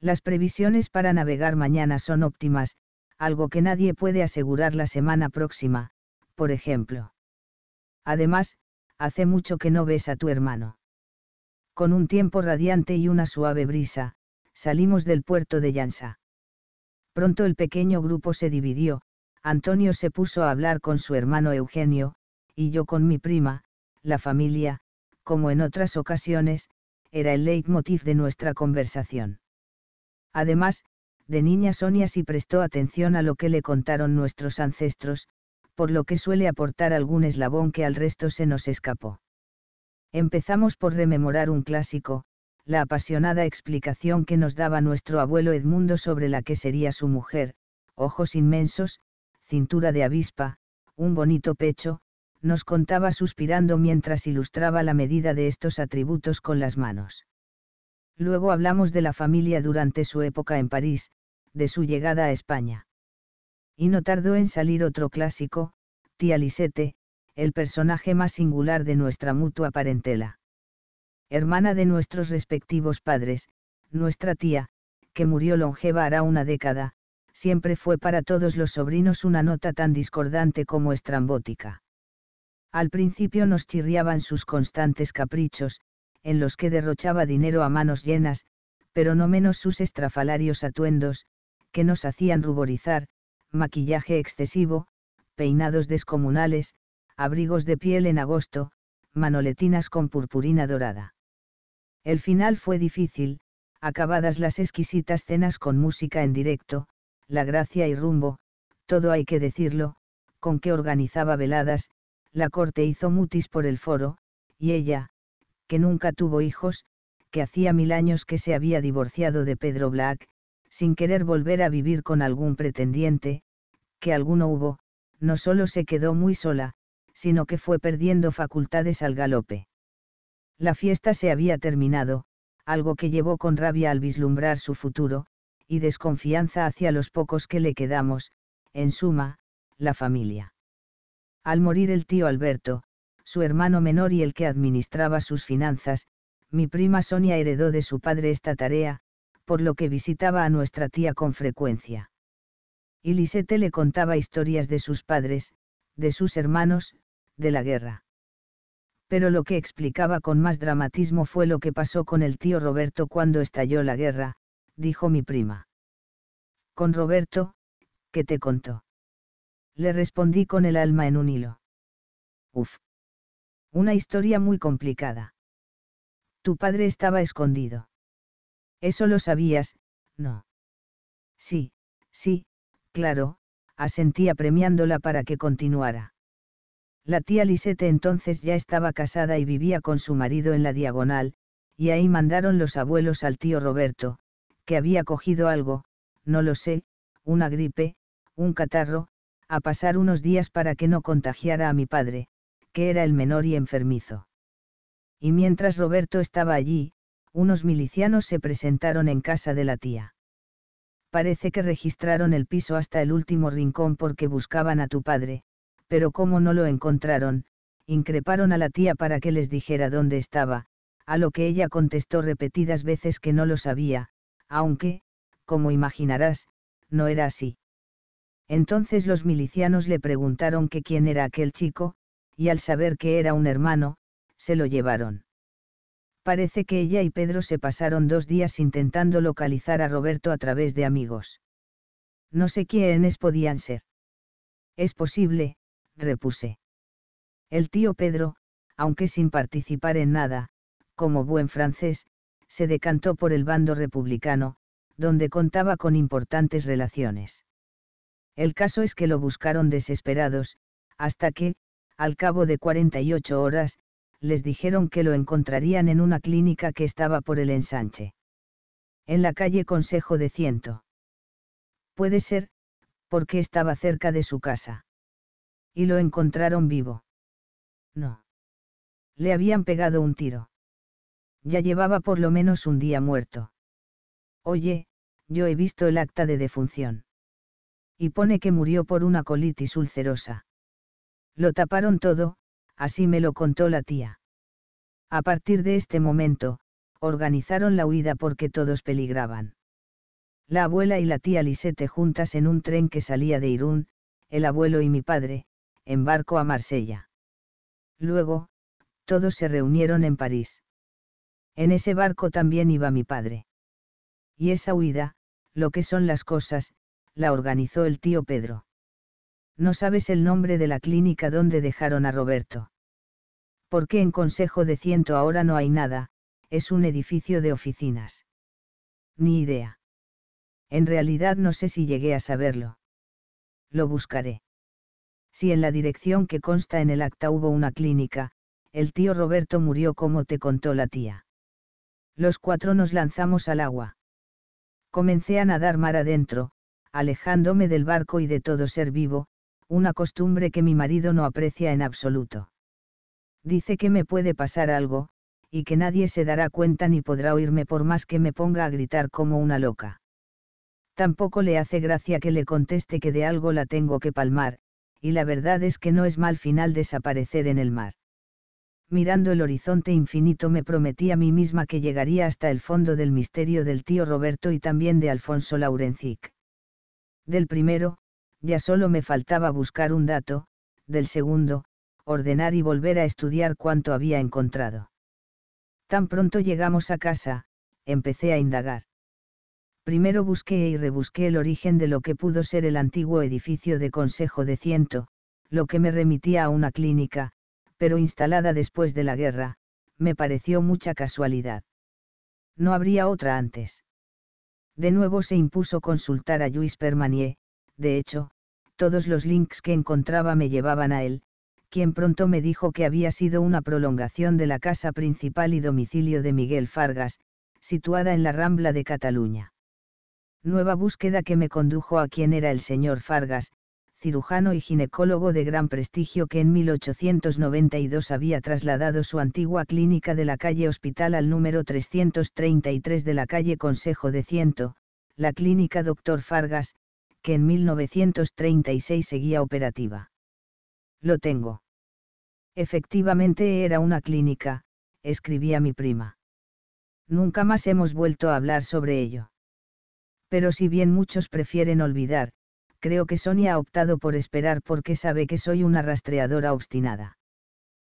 Speaker 1: Las previsiones para navegar mañana son óptimas, algo que nadie puede asegurar la semana próxima, por ejemplo. Además, hace mucho que no ves a tu hermano. Con un tiempo radiante y una suave brisa, salimos del puerto de Yansa. Pronto el pequeño grupo se dividió, Antonio se puso a hablar con su hermano Eugenio, y yo con mi prima, la familia, como en otras ocasiones, era el leitmotiv de nuestra conversación. Además, de niña Sonia sí prestó atención a lo que le contaron nuestros ancestros, por lo que suele aportar algún eslabón que al resto se nos escapó. Empezamos por rememorar un clásico, la apasionada explicación que nos daba nuestro abuelo Edmundo sobre la que sería su mujer, ojos inmensos, cintura de avispa, un bonito pecho, nos contaba suspirando mientras ilustraba la medida de estos atributos con las manos. Luego hablamos de la familia durante su época en París, de su llegada a España y no tardó en salir otro clásico, Tía Lisete, el personaje más singular de nuestra mutua parentela. Hermana de nuestros respectivos padres, nuestra tía, que murió longeva hará una década, siempre fue para todos los sobrinos una nota tan discordante como estrambótica. Al principio nos chirriaban sus constantes caprichos, en los que derrochaba dinero a manos llenas, pero no menos sus estrafalarios atuendos, que nos hacían ruborizar, maquillaje excesivo, peinados descomunales, abrigos de piel en agosto, manoletinas con purpurina dorada. El final fue difícil, acabadas las exquisitas cenas con música en directo, la gracia y rumbo, todo hay que decirlo, con que organizaba veladas, la corte hizo mutis por el foro, y ella, que nunca tuvo hijos, que hacía mil años que se había divorciado de Pedro Black, sin querer volver a vivir con algún pretendiente, que alguno hubo, no solo se quedó muy sola, sino que fue perdiendo facultades al galope. La fiesta se había terminado, algo que llevó con rabia al vislumbrar su futuro, y desconfianza hacia los pocos que le quedamos, en suma, la familia. Al morir el tío Alberto, su hermano menor y el que administraba sus finanzas, mi prima Sonia heredó de su padre esta tarea, por lo que visitaba a nuestra tía con frecuencia. Y Lisete le contaba historias de sus padres, de sus hermanos, de la guerra. Pero lo que explicaba con más dramatismo fue lo que pasó con el tío Roberto cuando estalló la guerra, dijo mi prima. Con Roberto, ¿qué te contó? Le respondí con el alma en un hilo. Uf. Una historia muy complicada. Tu padre estaba escondido. Eso lo sabías, ¿no? Sí, sí, claro, asentía premiándola para que continuara. La tía Lisette entonces ya estaba casada y vivía con su marido en la diagonal, y ahí mandaron los abuelos al tío Roberto, que había cogido algo, no lo sé, una gripe, un catarro, a pasar unos días para que no contagiara a mi padre, que era el menor y enfermizo. Y mientras Roberto estaba allí, unos milicianos se presentaron en casa de la tía. Parece que registraron el piso hasta el último rincón porque buscaban a tu padre, pero como no lo encontraron, increparon a la tía para que les dijera dónde estaba, a lo que ella contestó repetidas veces que no lo sabía, aunque, como imaginarás, no era así. Entonces los milicianos le preguntaron que quién era aquel chico, y al saber que era un hermano, se lo llevaron parece que ella y Pedro se pasaron dos días intentando localizar a Roberto a través de amigos. No sé quiénes podían ser. Es posible, repuse. El tío Pedro, aunque sin participar en nada, como buen francés, se decantó por el bando republicano, donde contaba con importantes relaciones. El caso es que lo buscaron desesperados, hasta que, al cabo de 48 horas, les dijeron que lo encontrarían en una clínica que estaba por el ensanche. En la calle Consejo de Ciento. Puede ser, porque estaba cerca de su casa. Y lo encontraron vivo. No. Le habían pegado un tiro. Ya llevaba por lo menos un día muerto. Oye, yo he visto el acta de defunción. Y pone que murió por una colitis ulcerosa. Lo taparon todo, así me lo contó la tía. A partir de este momento, organizaron la huida porque todos peligraban. La abuela y la tía Lisette juntas en un tren que salía de Irún, el abuelo y mi padre, en barco a Marsella. Luego, todos se reunieron en París. En ese barco también iba mi padre. Y esa huida, lo que son las cosas, la organizó el tío Pedro no sabes el nombre de la clínica donde dejaron a Roberto. ¿Por qué en Consejo de Ciento ahora no hay nada, es un edificio de oficinas. Ni idea. En realidad no sé si llegué a saberlo. Lo buscaré. Si en la dirección que consta en el acta hubo una clínica, el tío Roberto murió como te contó la tía. Los cuatro nos lanzamos al agua. Comencé a nadar mar adentro, alejándome del barco y de todo ser vivo, una costumbre que mi marido no aprecia en absoluto. Dice que me puede pasar algo, y que nadie se dará cuenta ni podrá oírme por más que me ponga a gritar como una loca. Tampoco le hace gracia que le conteste que de algo la tengo que palmar, y la verdad es que no es mal final desaparecer en el mar. Mirando el horizonte infinito me prometí a mí misma que llegaría hasta el fondo del misterio del tío Roberto y también de Alfonso Laurencic. Del primero, ya solo me faltaba buscar un dato, del segundo, ordenar y volver a estudiar cuanto había encontrado. Tan pronto llegamos a casa, empecé a indagar. Primero busqué y rebusqué el origen de lo que pudo ser el antiguo edificio de Consejo de Ciento, lo que me remitía a una clínica, pero instalada después de la guerra, me pareció mucha casualidad. No habría otra antes. De nuevo se impuso consultar a Luis Permanier, de hecho, todos los links que encontraba me llevaban a él, quien pronto me dijo que había sido una prolongación de la casa principal y domicilio de Miguel Fargas, situada en la Rambla de Cataluña. Nueva búsqueda que me condujo a quien era el señor Fargas, cirujano y ginecólogo de gran prestigio que en 1892 había trasladado su antigua clínica de la calle Hospital al número 333 de la calle Consejo de Ciento, la clínica Dr. Fargas, que en 1936 seguía operativa. Lo tengo. Efectivamente era una clínica, escribía mi prima. Nunca más hemos vuelto a hablar sobre ello. Pero si bien muchos prefieren olvidar, creo que Sonia ha optado por esperar porque sabe que soy una rastreadora obstinada.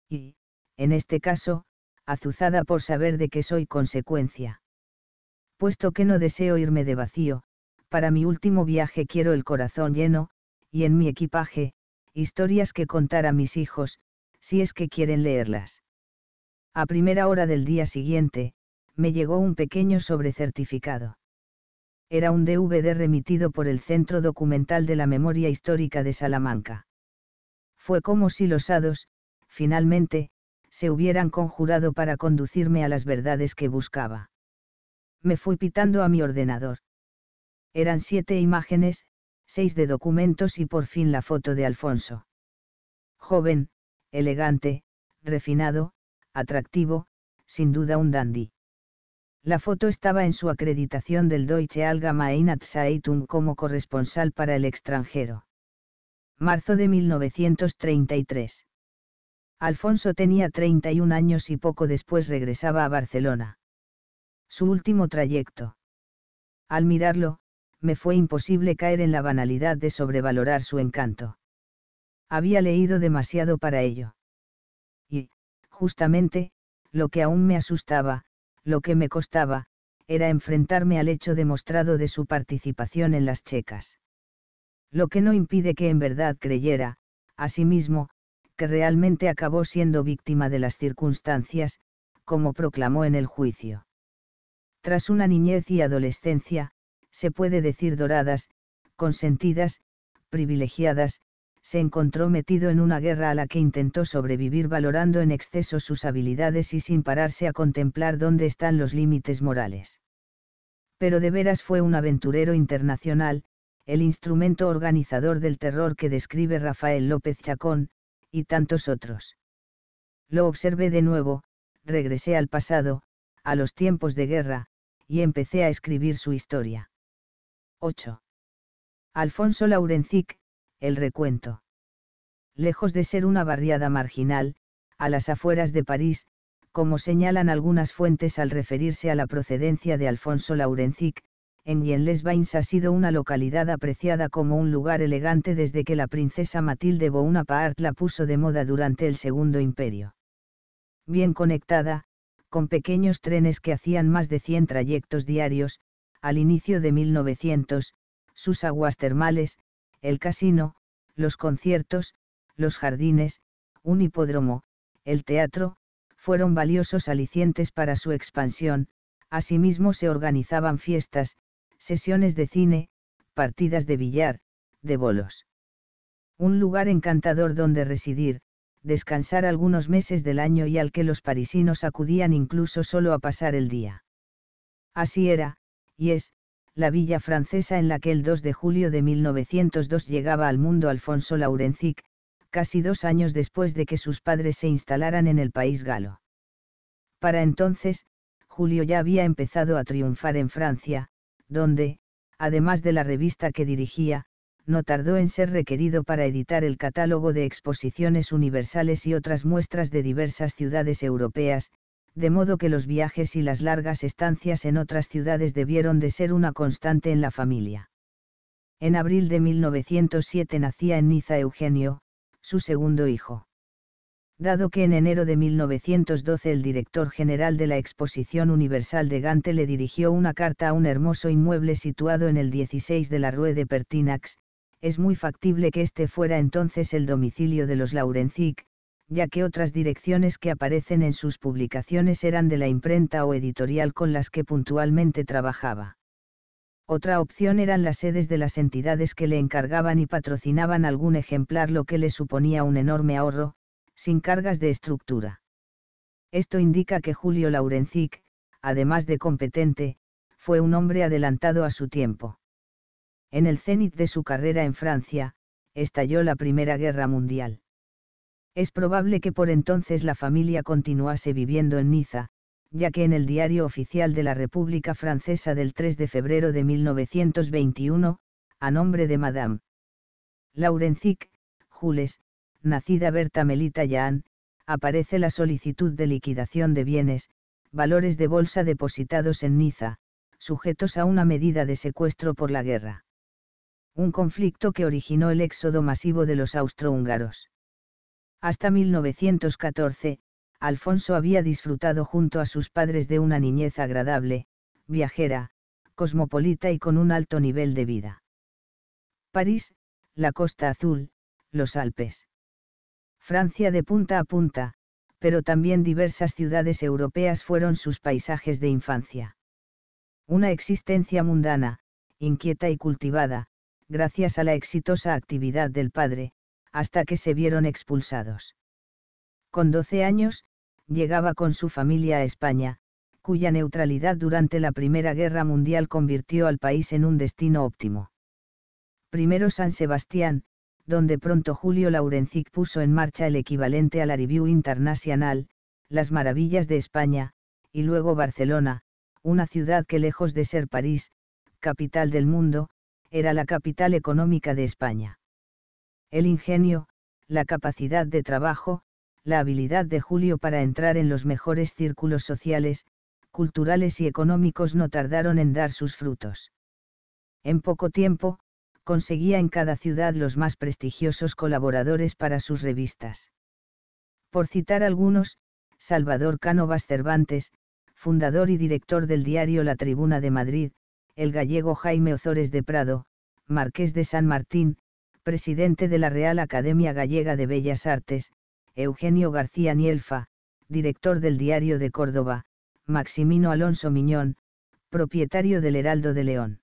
Speaker 1: Y, en este caso, azuzada por saber de que soy consecuencia. Puesto que no deseo irme de vacío, para mi último viaje quiero el corazón lleno, y en mi equipaje, historias que contar a mis hijos, si es que quieren leerlas. A primera hora del día siguiente, me llegó un pequeño sobrecertificado. Era un DVD remitido por el Centro Documental de la Memoria Histórica de Salamanca. Fue como si los hados, finalmente, se hubieran conjurado para conducirme a las verdades que buscaba. Me fui pitando a mi ordenador. Eran siete imágenes, seis de documentos y por fin la foto de Alfonso. Joven, elegante, refinado, atractivo, sin duda un dandy. La foto estaba en su acreditación del Deutsche Allgemeine Zeitung como corresponsal para el extranjero. Marzo de 1933. Alfonso tenía 31 años y poco después regresaba a Barcelona. Su último trayecto. Al mirarlo, me fue imposible caer en la banalidad de sobrevalorar su encanto. Había leído demasiado para ello. Y, justamente, lo que aún me asustaba, lo que me costaba, era enfrentarme al hecho demostrado de su participación en las checas. Lo que no impide que en verdad creyera, asimismo, que realmente acabó siendo víctima de las circunstancias, como proclamó en el juicio. Tras una niñez y adolescencia, se puede decir doradas, consentidas, privilegiadas, se encontró metido en una guerra a la que intentó sobrevivir valorando en exceso sus habilidades y sin pararse a contemplar dónde están los límites morales. Pero de veras fue un aventurero internacional, el instrumento organizador del terror que describe Rafael López Chacón, y tantos otros. Lo observé de nuevo, regresé al pasado, a los tiempos de guerra, y empecé a escribir su historia. 8. Alfonso Laurencic, El recuento. Lejos de ser una barriada marginal, a las afueras de París, como señalan algunas fuentes al referirse a la procedencia de Alfonso Laurencic, en Yenles bains ha sido una localidad apreciada como un lugar elegante desde que la princesa Matilde Bonaparte la puso de moda durante el Segundo Imperio. Bien conectada, con pequeños trenes que hacían más de 100 trayectos diarios, al inicio de 1900, sus aguas termales, el casino, los conciertos, los jardines, un hipódromo, el teatro, fueron valiosos alicientes para su expansión, asimismo se organizaban fiestas, sesiones de cine, partidas de billar, de bolos. Un lugar encantador donde residir, descansar algunos meses del año y al que los parisinos acudían incluso solo a pasar el día. Así era, y es, la villa francesa en la que el 2 de julio de 1902 llegaba al mundo Alfonso Laurencic, casi dos años después de que sus padres se instalaran en el país galo. Para entonces, Julio ya había empezado a triunfar en Francia, donde, además de la revista que dirigía, no tardó en ser requerido para editar el catálogo de exposiciones universales y otras muestras de diversas ciudades europeas, de modo que los viajes y las largas estancias en otras ciudades debieron de ser una constante en la familia. En abril de 1907 nacía en Niza Eugenio, su segundo hijo. Dado que en enero de 1912 el director general de la Exposición Universal de Gante le dirigió una carta a un hermoso inmueble situado en el 16 de la Rue de Pertinax, es muy factible que este fuera entonces el domicilio de los Laurencic, ya que otras direcciones que aparecen en sus publicaciones eran de la imprenta o editorial con las que puntualmente trabajaba. Otra opción eran las sedes de las entidades que le encargaban y patrocinaban algún ejemplar, lo que le suponía un enorme ahorro, sin cargas de estructura. Esto indica que Julio Laurencic, además de competente, fue un hombre adelantado a su tiempo. En el cenit de su carrera en Francia, estalló la Primera Guerra Mundial. Es probable que por entonces la familia continuase viviendo en Niza, ya que en el Diario Oficial de la República Francesa del 3 de febrero de 1921, a nombre de Madame Laurencic, Jules, nacida Berta Melita aparece la solicitud de liquidación de bienes, valores de bolsa depositados en Niza, sujetos a una medida de secuestro por la guerra. Un conflicto que originó el éxodo masivo de los austrohúngaros. Hasta 1914, Alfonso había disfrutado junto a sus padres de una niñez agradable, viajera, cosmopolita y con un alto nivel de vida. París, la Costa Azul, los Alpes. Francia de punta a punta, pero también diversas ciudades europeas fueron sus paisajes de infancia. Una existencia mundana, inquieta y cultivada, gracias a la exitosa actividad del padre, hasta que se vieron expulsados. Con 12 años, llegaba con su familia a España, cuya neutralidad durante la Primera Guerra Mundial convirtió al país en un destino óptimo. Primero San Sebastián, donde pronto Julio Laurencic puso en marcha el equivalente a la Review Internacional, Las Maravillas de España, y luego Barcelona, una ciudad que lejos de ser París, capital del mundo, era la capital económica de España el ingenio, la capacidad de trabajo, la habilidad de Julio para entrar en los mejores círculos sociales, culturales y económicos no tardaron en dar sus frutos. En poco tiempo, conseguía en cada ciudad los más prestigiosos colaboradores para sus revistas. Por citar algunos, Salvador Cánovas Cervantes, fundador y director del diario La Tribuna de Madrid, el gallego Jaime Ozores de Prado, marqués de San Martín, presidente de la Real Academia Gallega de Bellas Artes, Eugenio García Nielfa, director del Diario de Córdoba, Maximino Alonso Miñón, propietario del Heraldo de León.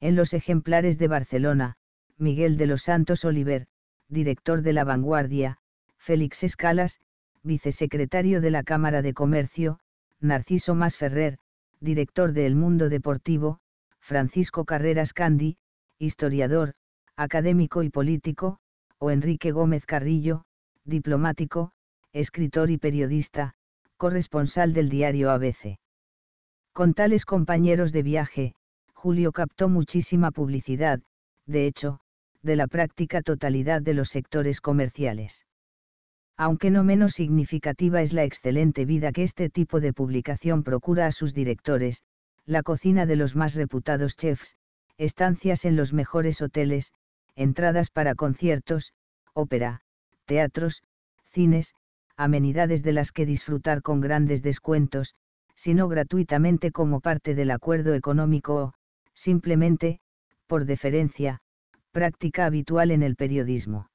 Speaker 1: En los ejemplares de Barcelona, Miguel de los Santos Oliver, director de La Vanguardia, Félix Escalas, vicesecretario de la Cámara de Comercio, Narciso Mas Ferrer, director de El Mundo Deportivo, Francisco Carreras Candi, historiador, académico y político, o Enrique Gómez Carrillo, diplomático, escritor y periodista, corresponsal del diario ABC. Con tales compañeros de viaje, Julio captó muchísima publicidad, de hecho, de la práctica totalidad de los sectores comerciales. Aunque no menos significativa es la excelente vida que este tipo de publicación procura a sus directores, la cocina de los más reputados chefs, estancias en los mejores hoteles, entradas para conciertos, ópera, teatros, cines, amenidades de las que disfrutar con grandes descuentos, sino gratuitamente como parte del acuerdo económico o, simplemente, por deferencia, práctica habitual en el periodismo.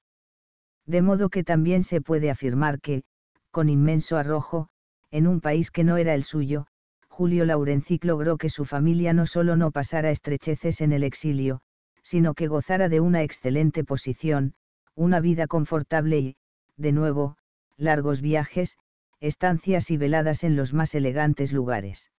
Speaker 1: De modo que también se puede afirmar que, con inmenso arrojo, en un país que no era el suyo, Julio Laurencic logró que su familia no solo no pasara estrecheces en el exilio, sino que gozara de una excelente posición, una vida confortable y, de nuevo, largos viajes, estancias y veladas en los más elegantes lugares.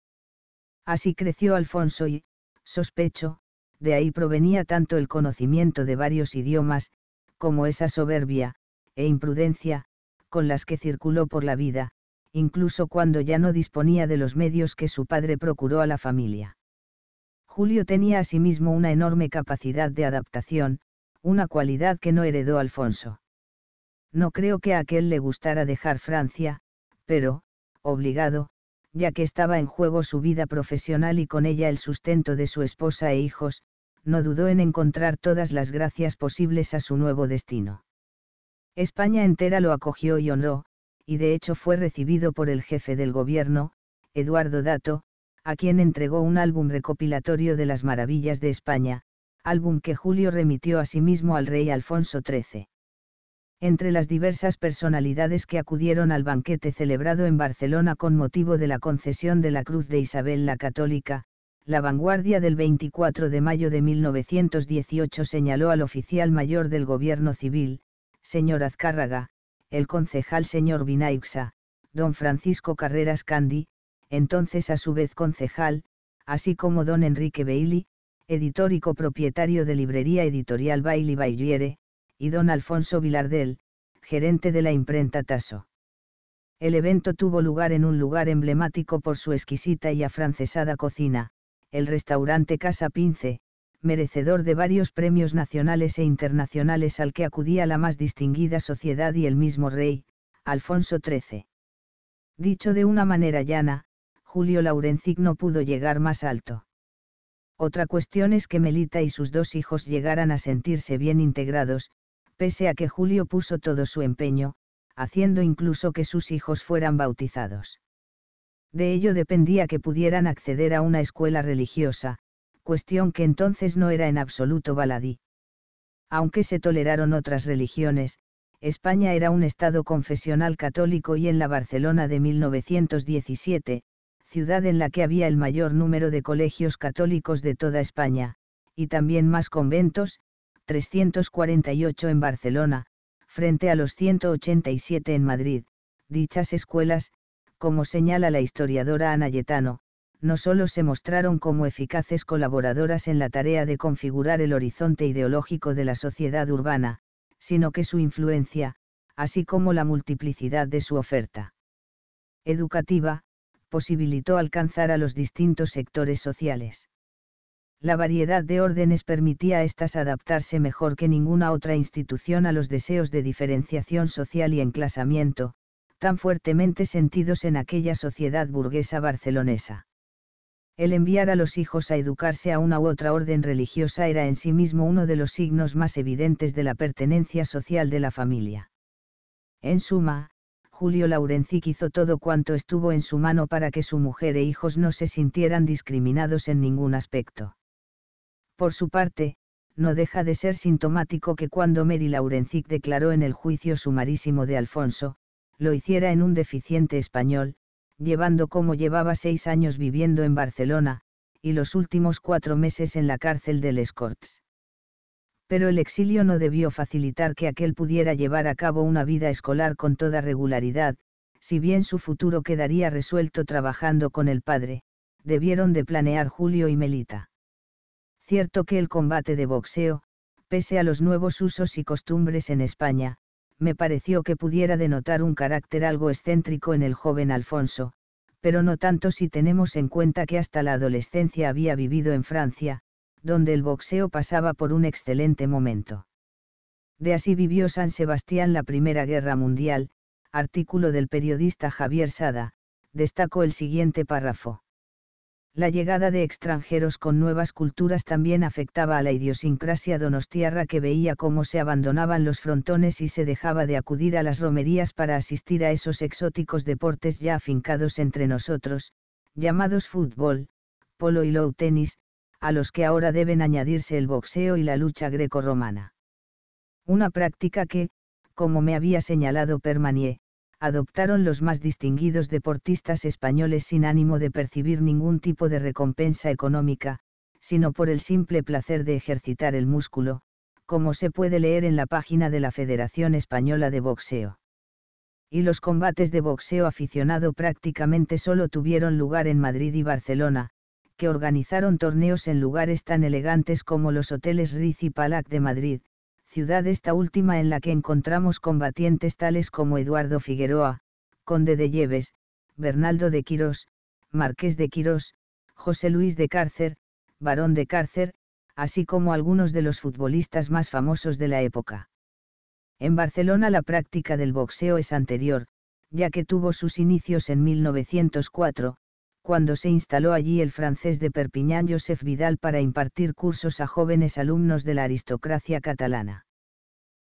Speaker 1: Así creció Alfonso y, sospecho, de ahí provenía tanto el conocimiento de varios idiomas, como esa soberbia, e imprudencia, con las que circuló por la vida, incluso cuando ya no disponía de los medios que su padre procuró a la familia. Julio tenía asimismo una enorme capacidad de adaptación, una cualidad que no heredó Alfonso. No creo que a aquel le gustara dejar Francia, pero, obligado, ya que estaba en juego su vida profesional y con ella el sustento de su esposa e hijos, no dudó en encontrar todas las gracias posibles a su nuevo destino. España entera lo acogió y honró, y de hecho fue recibido por el jefe del gobierno, Eduardo Dato, a quien entregó un álbum recopilatorio de las maravillas de España, álbum que Julio remitió a sí al rey Alfonso XIII. Entre las diversas personalidades que acudieron al banquete celebrado en Barcelona con motivo de la concesión de la Cruz de Isabel la Católica, la vanguardia del 24 de mayo de 1918 señaló al oficial mayor del gobierno civil, señor Azcárraga, el concejal señor Vinaixa, don Francisco Carreras Candy entonces a su vez concejal, así como don Enrique Bailey, editor y copropietario de librería editorial Bailey Bailiere, y don Alfonso Vilardel, gerente de la imprenta Tasso. El evento tuvo lugar en un lugar emblemático por su exquisita y afrancesada cocina, el restaurante Casa Pince, merecedor de varios premios nacionales e internacionales al que acudía la más distinguida sociedad y el mismo rey, Alfonso XIII. Dicho de una manera llana, Julio Laurencic no pudo llegar más alto. Otra cuestión es que Melita y sus dos hijos llegaran a sentirse bien integrados, pese a que Julio puso todo su empeño, haciendo incluso que sus hijos fueran bautizados. De ello dependía que pudieran acceder a una escuela religiosa, cuestión que entonces no era en absoluto baladí. Aunque se toleraron otras religiones, España era un estado confesional católico y en la Barcelona de 1917, ciudad en la que había el mayor número de colegios católicos de toda España, y también más conventos, 348 en Barcelona, frente a los 187 en Madrid. Dichas escuelas, como señala la historiadora Ana Yetano, no solo se mostraron como eficaces colaboradoras en la tarea de configurar el horizonte ideológico de la sociedad urbana, sino que su influencia, así como la multiplicidad de su oferta educativa, posibilitó alcanzar a los distintos sectores sociales. La variedad de órdenes permitía a estas adaptarse mejor que ninguna otra institución a los deseos de diferenciación social y enclasamiento, tan fuertemente sentidos en aquella sociedad burguesa barcelonesa. El enviar a los hijos a educarse a una u otra orden religiosa era en sí mismo uno de los signos más evidentes de la pertenencia social de la familia. En suma, Julio Laurencic hizo todo cuanto estuvo en su mano para que su mujer e hijos no se sintieran discriminados en ningún aspecto. Por su parte, no deja de ser sintomático que cuando Mary Laurencic declaró en el juicio sumarísimo de Alfonso, lo hiciera en un deficiente español, llevando como llevaba seis años viviendo en Barcelona, y los últimos cuatro meses en la cárcel Les Corts pero el exilio no debió facilitar que aquel pudiera llevar a cabo una vida escolar con toda regularidad, si bien su futuro quedaría resuelto trabajando con el padre, debieron de planear Julio y Melita. Cierto que el combate de boxeo, pese a los nuevos usos y costumbres en España, me pareció que pudiera denotar un carácter algo excéntrico en el joven Alfonso, pero no tanto si tenemos en cuenta que hasta la adolescencia había vivido en Francia, donde el boxeo pasaba por un excelente momento. De así vivió San Sebastián la Primera Guerra Mundial, artículo del periodista Javier Sada, destacó el siguiente párrafo. La llegada de extranjeros con nuevas culturas también afectaba a la idiosincrasia donostiarra que veía cómo se abandonaban los frontones y se dejaba de acudir a las romerías para asistir a esos exóticos deportes ya afincados entre nosotros, llamados fútbol, polo y low tenis, a los que ahora deben añadirse el boxeo y la lucha greco-romana. Una práctica que, como me había señalado Permanier, adoptaron los más distinguidos deportistas españoles sin ánimo de percibir ningún tipo de recompensa económica, sino por el simple placer de ejercitar el músculo, como se puede leer en la página de la Federación Española de Boxeo. Y los combates de boxeo aficionado prácticamente solo tuvieron lugar en Madrid y Barcelona, que organizaron torneos en lugares tan elegantes como los hoteles Riz y Palac de Madrid, ciudad esta última en la que encontramos combatientes tales como Eduardo Figueroa, conde de Lleves, Bernaldo de Quirós, marqués de Quirós, José Luis de Cárcer, barón de Cárcer, así como algunos de los futbolistas más famosos de la época. En Barcelona la práctica del boxeo es anterior, ya que tuvo sus inicios en 1904, cuando se instaló allí el francés de Perpiñán Joseph Vidal para impartir cursos a jóvenes alumnos de la aristocracia catalana.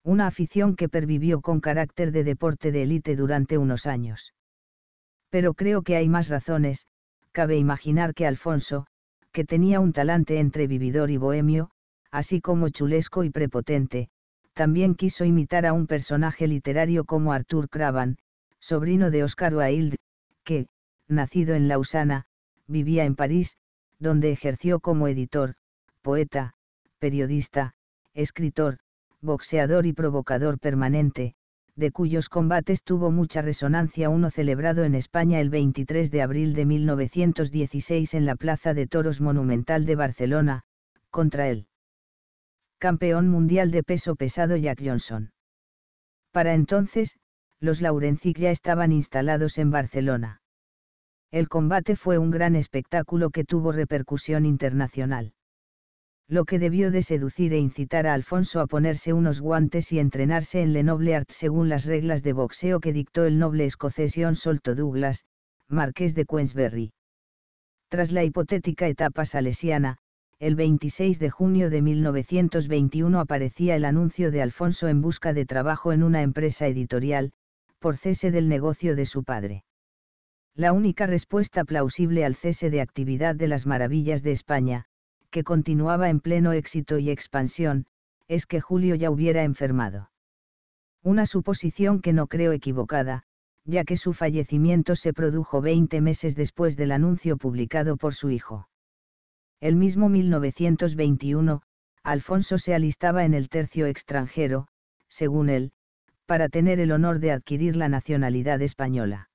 Speaker 1: Una afición que pervivió con carácter de deporte de élite durante unos años. Pero creo que hay más razones, cabe imaginar que Alfonso, que tenía un talante entre vividor y bohemio, así como chulesco y prepotente, también quiso imitar a un personaje literario como Arthur Cravan, sobrino de Oscar Wilde, que, nacido en Lausana, vivía en París, donde ejerció como editor, poeta, periodista, escritor, boxeador y provocador permanente, de cuyos combates tuvo mucha resonancia uno celebrado en España el 23 de abril de 1916 en la Plaza de Toros Monumental de Barcelona, contra el campeón mundial de peso pesado Jack Johnson. Para entonces, los Laurencic ya estaban instalados en Barcelona. El combate fue un gran espectáculo que tuvo repercusión internacional. Lo que debió de seducir e incitar a Alfonso a ponerse unos guantes y entrenarse en Le Noble Art según las reglas de boxeo que dictó el noble escocés John Solto Douglas, marqués de Queensberry. Tras la hipotética etapa salesiana, el 26 de junio de 1921 aparecía el anuncio de Alfonso en busca de trabajo en una empresa editorial, por cese del negocio de su padre la única respuesta plausible al cese de actividad de las maravillas de España, que continuaba en pleno éxito y expansión, es que Julio ya hubiera enfermado. Una suposición que no creo equivocada, ya que su fallecimiento se produjo 20 meses después del anuncio publicado por su hijo. El mismo 1921, Alfonso se alistaba en el tercio extranjero, según él, para tener el honor de adquirir la nacionalidad española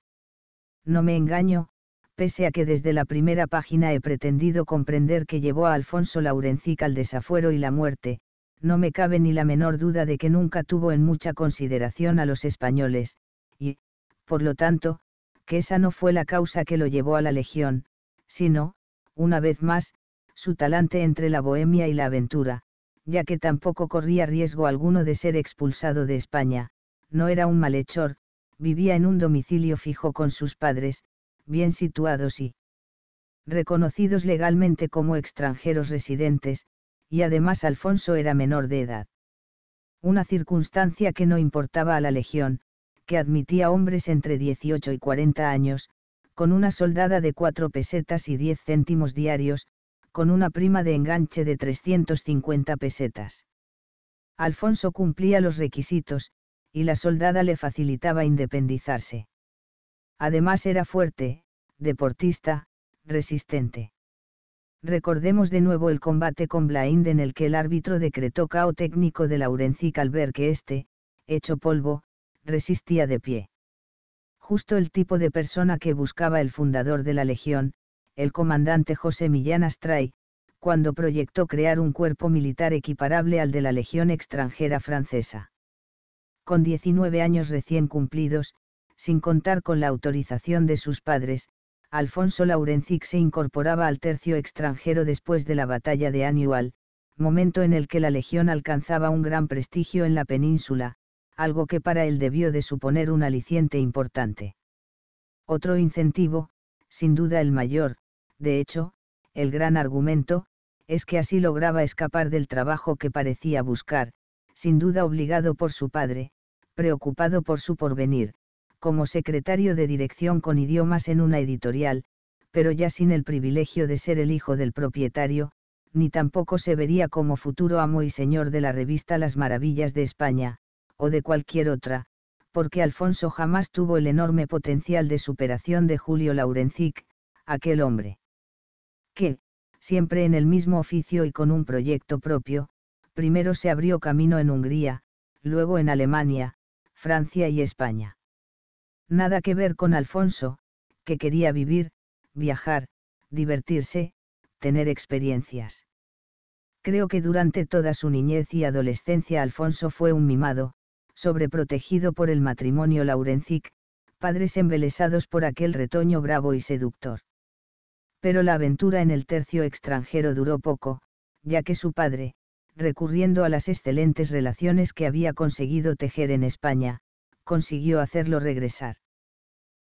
Speaker 1: no me engaño, pese a que desde la primera página he pretendido comprender que llevó a Alfonso Laurencic al desafuero y la muerte, no me cabe ni la menor duda de que nunca tuvo en mucha consideración a los españoles, y, por lo tanto, que esa no fue la causa que lo llevó a la Legión, sino, una vez más, su talante entre la bohemia y la aventura, ya que tampoco corría riesgo alguno de ser expulsado de España, no era un malhechor, vivía en un domicilio fijo con sus padres, bien situados y reconocidos legalmente como extranjeros residentes, y además Alfonso era menor de edad. Una circunstancia que no importaba a la Legión, que admitía hombres entre 18 y 40 años, con una soldada de 4 pesetas y 10 céntimos diarios, con una prima de enganche de 350 pesetas. Alfonso cumplía los requisitos, y la soldada le facilitaba independizarse. Además era fuerte, deportista, resistente. Recordemos de nuevo el combate con Blind en el que el árbitro decretó cao técnico de Laurencic al ver que éste, hecho polvo, resistía de pie. Justo el tipo de persona que buscaba el fundador de la Legión, el comandante José Millán Astray, cuando proyectó crear un cuerpo militar equiparable al de la Legión extranjera francesa con 19 años recién cumplidos, sin contar con la autorización de sus padres, Alfonso Laurencic se incorporaba al tercio extranjero después de la batalla de Anual, momento en el que la legión alcanzaba un gran prestigio en la península, algo que para él debió de suponer un aliciente importante. Otro incentivo, sin duda el mayor, de hecho, el gran argumento, es que así lograba escapar del trabajo que parecía buscar, sin duda obligado por su padre, preocupado por su porvenir, como secretario de dirección con idiomas en una editorial, pero ya sin el privilegio de ser el hijo del propietario, ni tampoco se vería como futuro amo y señor de la revista Las Maravillas de España, o de cualquier otra, porque Alfonso jamás tuvo el enorme potencial de superación de Julio Laurencic, aquel hombre. Que, siempre en el mismo oficio y con un proyecto propio, primero se abrió camino en Hungría, luego en Alemania, Francia y España. Nada que ver con Alfonso, que quería vivir, viajar, divertirse, tener experiencias. Creo que durante toda su niñez y adolescencia Alfonso fue un mimado, sobreprotegido por el matrimonio Laurencic, padres embelesados por aquel retoño bravo y seductor. Pero la aventura en el tercio extranjero duró poco, ya que su padre, recurriendo a las excelentes relaciones que había conseguido tejer en España, consiguió hacerlo regresar.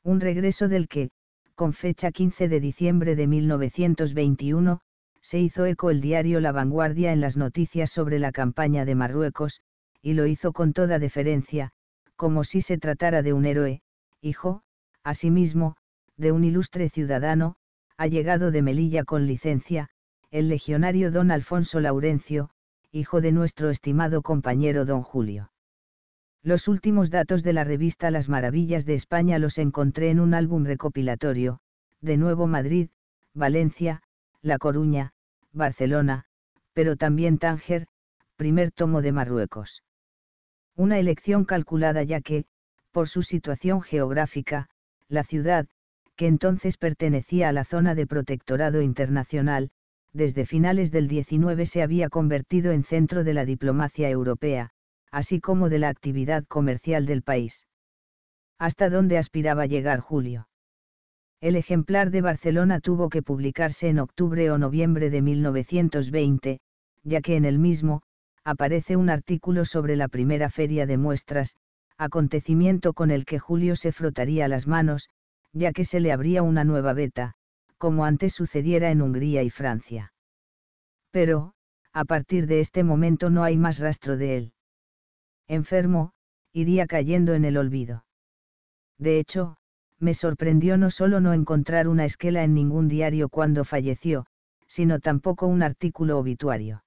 Speaker 1: Un regreso del que, con fecha 15 de diciembre de 1921, se hizo eco el diario La Vanguardia en las noticias sobre la campaña de Marruecos, y lo hizo con toda deferencia, como si se tratara de un héroe, hijo, asimismo, de un ilustre ciudadano, allegado de Melilla con licencia, el legionario don Alfonso Laurencio, hijo de nuestro estimado compañero don Julio. Los últimos datos de la revista Las Maravillas de España los encontré en un álbum recopilatorio, de nuevo Madrid, Valencia, La Coruña, Barcelona, pero también Tánger, primer tomo de Marruecos. Una elección calculada ya que, por su situación geográfica, la ciudad, que entonces pertenecía a la zona de protectorado internacional, desde finales del 19 se había convertido en centro de la diplomacia europea, así como de la actividad comercial del país. ¿Hasta dónde aspiraba llegar Julio? El ejemplar de Barcelona tuvo que publicarse en octubre o noviembre de 1920, ya que en el mismo, aparece un artículo sobre la primera feria de muestras, acontecimiento con el que Julio se frotaría las manos, ya que se le abría una nueva beta, como antes sucediera en Hungría y Francia. Pero, a partir de este momento no hay más rastro de él. Enfermo, iría cayendo en el olvido. De hecho, me sorprendió no solo no encontrar una esquela en ningún diario cuando falleció, sino tampoco un artículo obituario.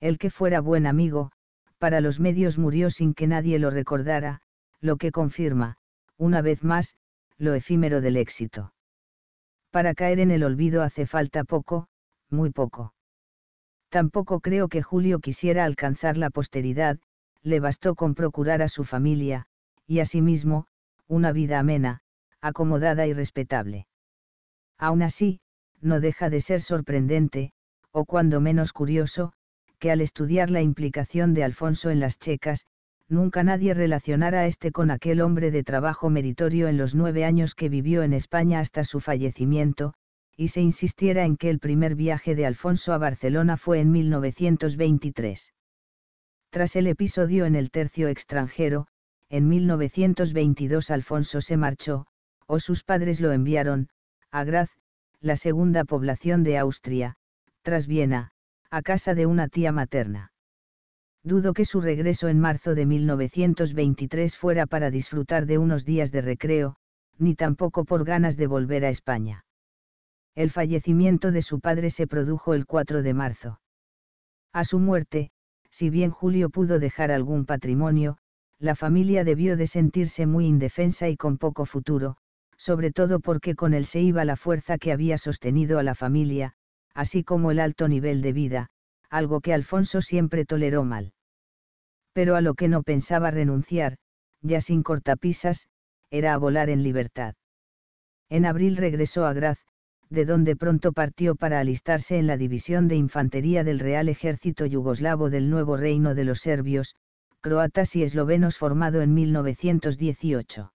Speaker 1: El que fuera buen amigo, para los medios murió sin que nadie lo recordara, lo que confirma, una vez más, lo efímero del éxito. Para caer en el olvido hace falta poco, muy poco. Tampoco creo que Julio quisiera alcanzar la posteridad, le bastó con procurar a su familia, y a sí mismo, una vida amena, acomodada y respetable. Aún así, no deja de ser sorprendente, o cuando menos curioso, que al estudiar la implicación de Alfonso en las checas, nunca nadie relacionara este con aquel hombre de trabajo meritorio en los nueve años que vivió en España hasta su fallecimiento, y se insistiera en que el primer viaje de Alfonso a Barcelona fue en 1923. Tras el episodio en el tercio extranjero, en 1922 Alfonso se marchó, o sus padres lo enviaron, a Graz, la segunda población de Austria, tras Viena, a casa de una tía materna dudo que su regreso en marzo de 1923 fuera para disfrutar de unos días de recreo, ni tampoco por ganas de volver a España. El fallecimiento de su padre se produjo el 4 de marzo. A su muerte, si bien Julio pudo dejar algún patrimonio, la familia debió de sentirse muy indefensa y con poco futuro, sobre todo porque con él se iba la fuerza que había sostenido a la familia, así como el alto nivel de vida, algo que Alfonso siempre toleró mal pero a lo que no pensaba renunciar, ya sin cortapisas, era a volar en libertad. En abril regresó a Graz, de donde pronto partió para alistarse en la División de Infantería del Real Ejército Yugoslavo del Nuevo Reino de los Serbios, croatas y eslovenos formado en 1918.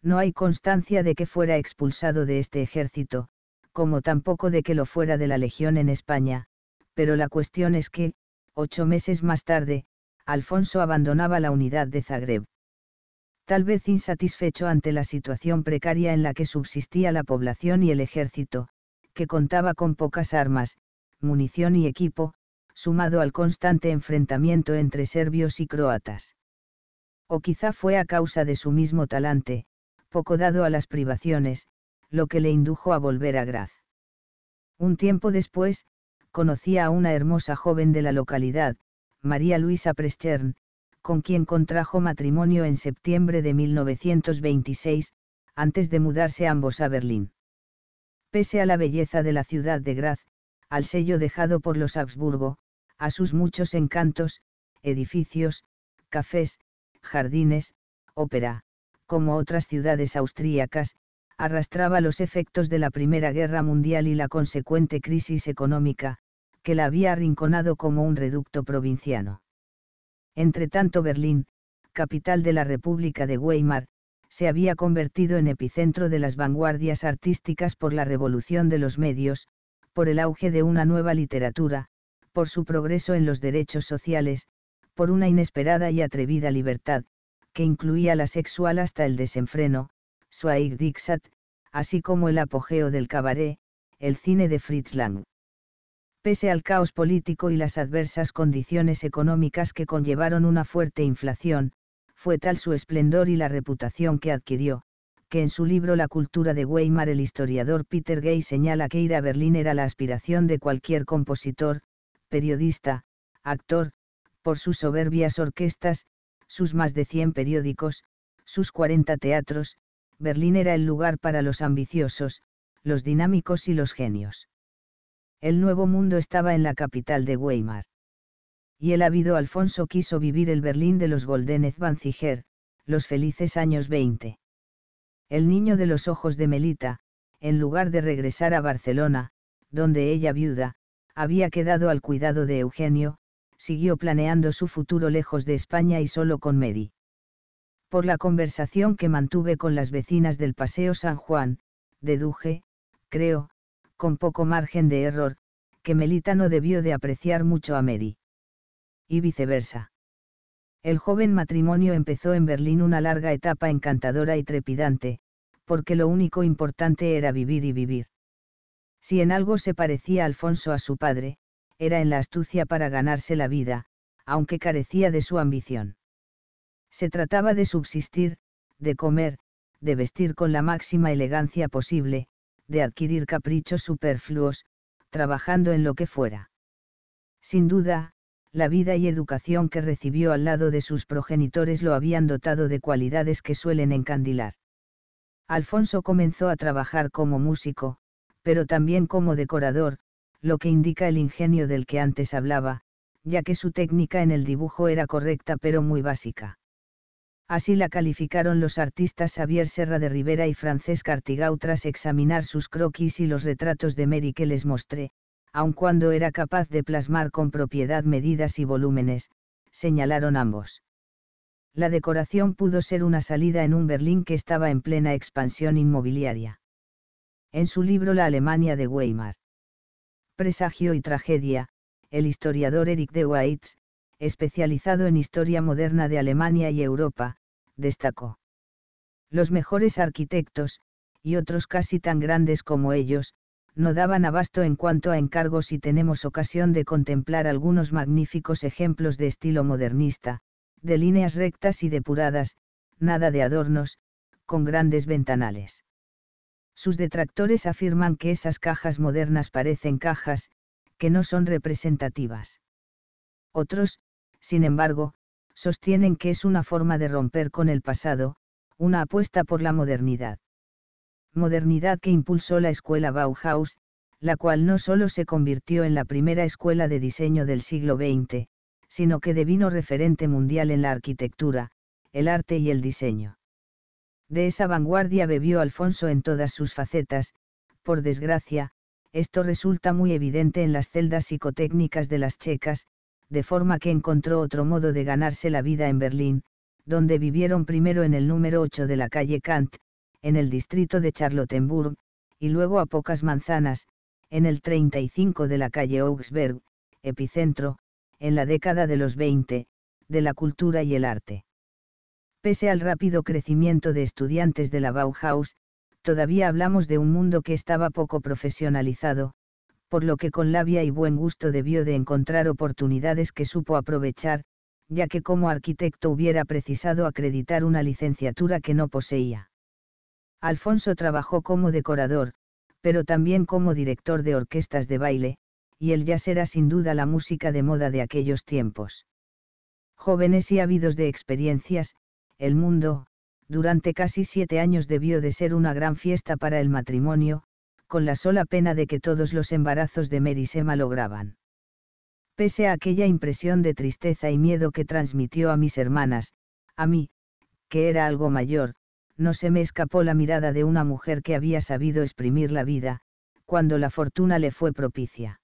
Speaker 1: No hay constancia de que fuera expulsado de este ejército, como tampoco de que lo fuera de la Legión en España, pero la cuestión es que, ocho meses más tarde, Alfonso abandonaba la unidad de Zagreb. Tal vez insatisfecho ante la situación precaria en la que subsistía la población y el ejército, que contaba con pocas armas, munición y equipo, sumado al constante enfrentamiento entre serbios y croatas. O quizá fue a causa de su mismo talante, poco dado a las privaciones, lo que le indujo a volver a Graz. Un tiempo después, conocía a una hermosa joven de la localidad, María Luisa Prestern, con quien contrajo matrimonio en septiembre de 1926, antes de mudarse ambos a Berlín. Pese a la belleza de la ciudad de Graz, al sello dejado por los Habsburgo, a sus muchos encantos, edificios, cafés, jardines, ópera, como otras ciudades austríacas, arrastraba los efectos de la Primera Guerra Mundial y la consecuente crisis económica, que la había arrinconado como un reducto provinciano. Entretanto Berlín, capital de la República de Weimar, se había convertido en epicentro de las vanguardias artísticas por la revolución de los medios, por el auge de una nueva literatura, por su progreso en los derechos sociales, por una inesperada y atrevida libertad, que incluía la sexual hasta el desenfreno, su Dixat, así como el apogeo del cabaret, el cine de Fritz Lang pese al caos político y las adversas condiciones económicas que conllevaron una fuerte inflación, fue tal su esplendor y la reputación que adquirió, que en su libro La cultura de Weimar el historiador Peter Gay señala que ir a Berlín era la aspiración de cualquier compositor, periodista, actor, por sus soberbias orquestas, sus más de 100 periódicos, sus 40 teatros, Berlín era el lugar para los ambiciosos, los dinámicos y los genios. El nuevo mundo estaba en la capital de Weimar. Y el ávido Alfonso quiso vivir el Berlín de los goldene Banziger, los felices años 20. El niño de los ojos de Melita, en lugar de regresar a Barcelona, donde ella viuda, había quedado al cuidado de Eugenio, siguió planeando su futuro lejos de España y solo con Mary. Por la conversación que mantuve con las vecinas del Paseo San Juan, deduje, creo, con poco margen de error, que Melita no debió de apreciar mucho a Mary. Y viceversa. El joven matrimonio empezó en Berlín una larga etapa encantadora y trepidante, porque lo único importante era vivir y vivir. Si en algo se parecía Alfonso a su padre, era en la astucia para ganarse la vida, aunque carecía de su ambición. Se trataba de subsistir, de comer, de vestir con la máxima elegancia posible, de adquirir caprichos superfluos, trabajando en lo que fuera. Sin duda, la vida y educación que recibió al lado de sus progenitores lo habían dotado de cualidades que suelen encandilar. Alfonso comenzó a trabajar como músico, pero también como decorador, lo que indica el ingenio del que antes hablaba, ya que su técnica en el dibujo era correcta pero muy básica. Así la calificaron los artistas Xavier Serra de Rivera y Francesc Artigau tras examinar sus croquis y los retratos de Mary que les mostré, aun cuando era capaz de plasmar con propiedad medidas y volúmenes, señalaron ambos. La decoración pudo ser una salida en un Berlín que estaba en plena expansión inmobiliaria. En su libro La Alemania de Weimar. Presagio y Tragedia, el historiador Eric de Weitz, especializado en historia moderna de Alemania y Europa, destacó. Los mejores arquitectos, y otros casi tan grandes como ellos, no daban abasto en cuanto a encargos y tenemos ocasión de contemplar algunos magníficos ejemplos de estilo modernista, de líneas rectas y depuradas, nada de adornos, con grandes ventanales. Sus detractores afirman que esas cajas modernas parecen cajas, que no son representativas. Otros, sin embargo, sostienen que es una forma de romper con el pasado, una apuesta por la modernidad. Modernidad que impulsó la escuela Bauhaus, la cual no solo se convirtió en la primera escuela de diseño del siglo XX, sino que devino referente mundial en la arquitectura, el arte y el diseño. De esa vanguardia bebió Alfonso en todas sus facetas, por desgracia, esto resulta muy evidente en las celdas psicotécnicas de las checas, de forma que encontró otro modo de ganarse la vida en Berlín, donde vivieron primero en el número 8 de la calle Kant, en el distrito de Charlottenburg, y luego a pocas manzanas, en el 35 de la calle Augsburg, epicentro, en la década de los 20, de la cultura y el arte. Pese al rápido crecimiento de estudiantes de la Bauhaus, todavía hablamos de un mundo que estaba poco profesionalizado, por lo que con labia y buen gusto debió de encontrar oportunidades que supo aprovechar, ya que como arquitecto hubiera precisado acreditar una licenciatura que no poseía. Alfonso trabajó como decorador, pero también como director de orquestas de baile, y él ya será sin duda la música de moda de aquellos tiempos. Jóvenes y ávidos de experiencias, el mundo, durante casi siete años debió de ser una gran fiesta para el matrimonio, con la sola pena de que todos los embarazos de Mary se malograban. Pese a aquella impresión de tristeza y miedo que transmitió a mis hermanas, a mí, que era algo mayor, no se me escapó la mirada de una mujer que había sabido exprimir la vida, cuando la fortuna le fue propicia.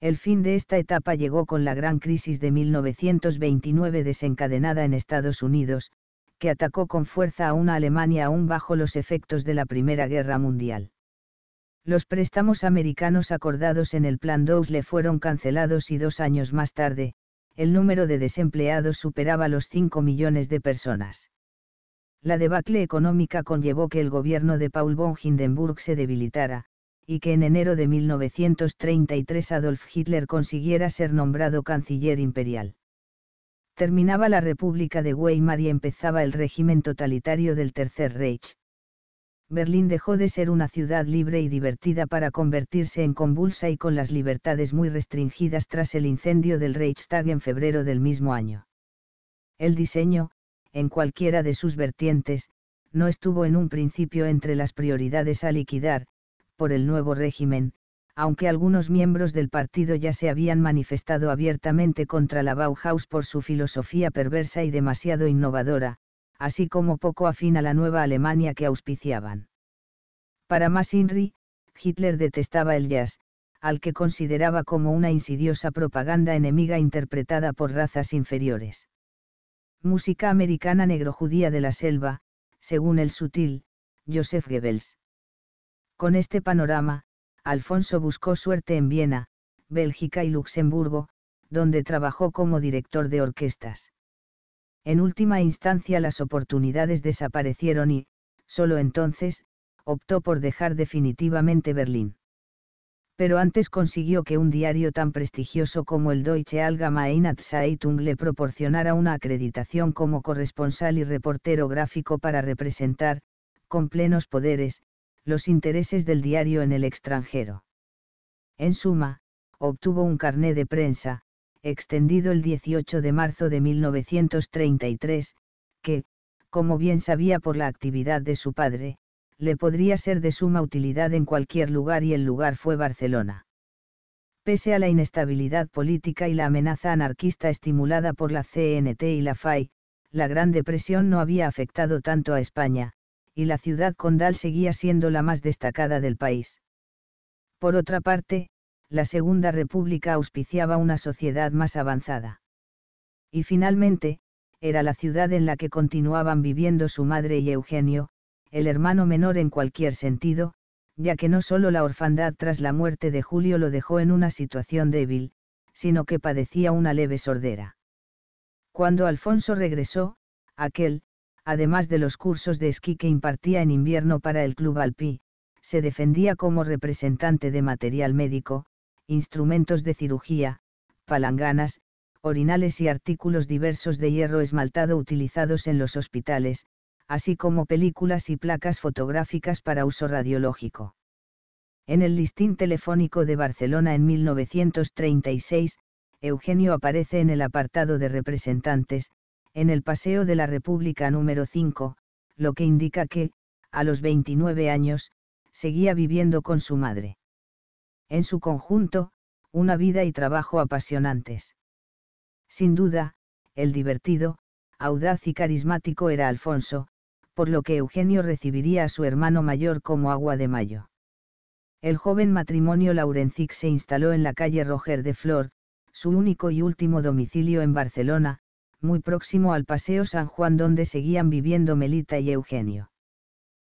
Speaker 1: El fin de esta etapa llegó con la gran crisis de 1929 desencadenada en Estados Unidos, que atacó con fuerza a una Alemania aún bajo los efectos de la Primera Guerra Mundial. Los préstamos americanos acordados en el Plan Dawes le fueron cancelados y dos años más tarde, el número de desempleados superaba los 5 millones de personas. La debacle económica conllevó que el gobierno de Paul von Hindenburg se debilitara, y que en enero de 1933 Adolf Hitler consiguiera ser nombrado canciller imperial. Terminaba la República de Weimar y empezaba el régimen totalitario del Tercer Reich. Berlín dejó de ser una ciudad libre y divertida para convertirse en convulsa y con las libertades muy restringidas tras el incendio del Reichstag en febrero del mismo año. El diseño, en cualquiera de sus vertientes, no estuvo en un principio entre las prioridades a liquidar, por el nuevo régimen, aunque algunos miembros del partido ya se habían manifestado abiertamente contra la Bauhaus por su filosofía perversa y demasiado innovadora, así como poco afín a la nueva Alemania que auspiciaban. Para más Inri, Hitler detestaba el jazz, al que consideraba como una insidiosa propaganda enemiga interpretada por razas inferiores. Música americana negrojudía de la selva, según el sutil, Josef Goebbels. Con este panorama, Alfonso buscó suerte en Viena, Bélgica y Luxemburgo, donde trabajó como director de orquestas. En última instancia las oportunidades desaparecieron y, solo entonces, optó por dejar definitivamente Berlín. Pero antes consiguió que un diario tan prestigioso como el Deutsche Allgemeine Zeitung le proporcionara una acreditación como corresponsal y reportero gráfico para representar, con plenos poderes, los intereses del diario en el extranjero. En suma, obtuvo un carné de prensa, extendido el 18 de marzo de 1933, que, como bien sabía por la actividad de su padre, le podría ser de suma utilidad en cualquier lugar y el lugar fue Barcelona. Pese a la inestabilidad política y la amenaza anarquista estimulada por la CNT y la FAI, la Gran Depresión no había afectado tanto a España, y la ciudad condal seguía siendo la más destacada del país. Por otra parte, la Segunda República auspiciaba una sociedad más avanzada. Y finalmente, era la ciudad en la que continuaban viviendo su madre y Eugenio, el hermano menor en cualquier sentido, ya que no solo la orfandad tras la muerte de Julio lo dejó en una situación débil, sino que padecía una leve sordera. Cuando Alfonso regresó, aquel, además de los cursos de esquí que impartía en invierno para el Club Alpí, se defendía como representante de material médico, instrumentos de cirugía, palanganas, orinales y artículos diversos de hierro esmaltado utilizados en los hospitales, así como películas y placas fotográficas para uso radiológico. En el listín telefónico de Barcelona en 1936, Eugenio aparece en el apartado de representantes, en el Paseo de la República número 5, lo que indica que, a los 29 años, seguía viviendo con su madre en su conjunto, una vida y trabajo apasionantes. Sin duda, el divertido, audaz y carismático era Alfonso, por lo que Eugenio recibiría a su hermano mayor como agua de mayo. El joven matrimonio Laurencic se instaló en la calle Roger de Flor, su único y último domicilio en Barcelona, muy próximo al Paseo San Juan donde seguían viviendo Melita y Eugenio.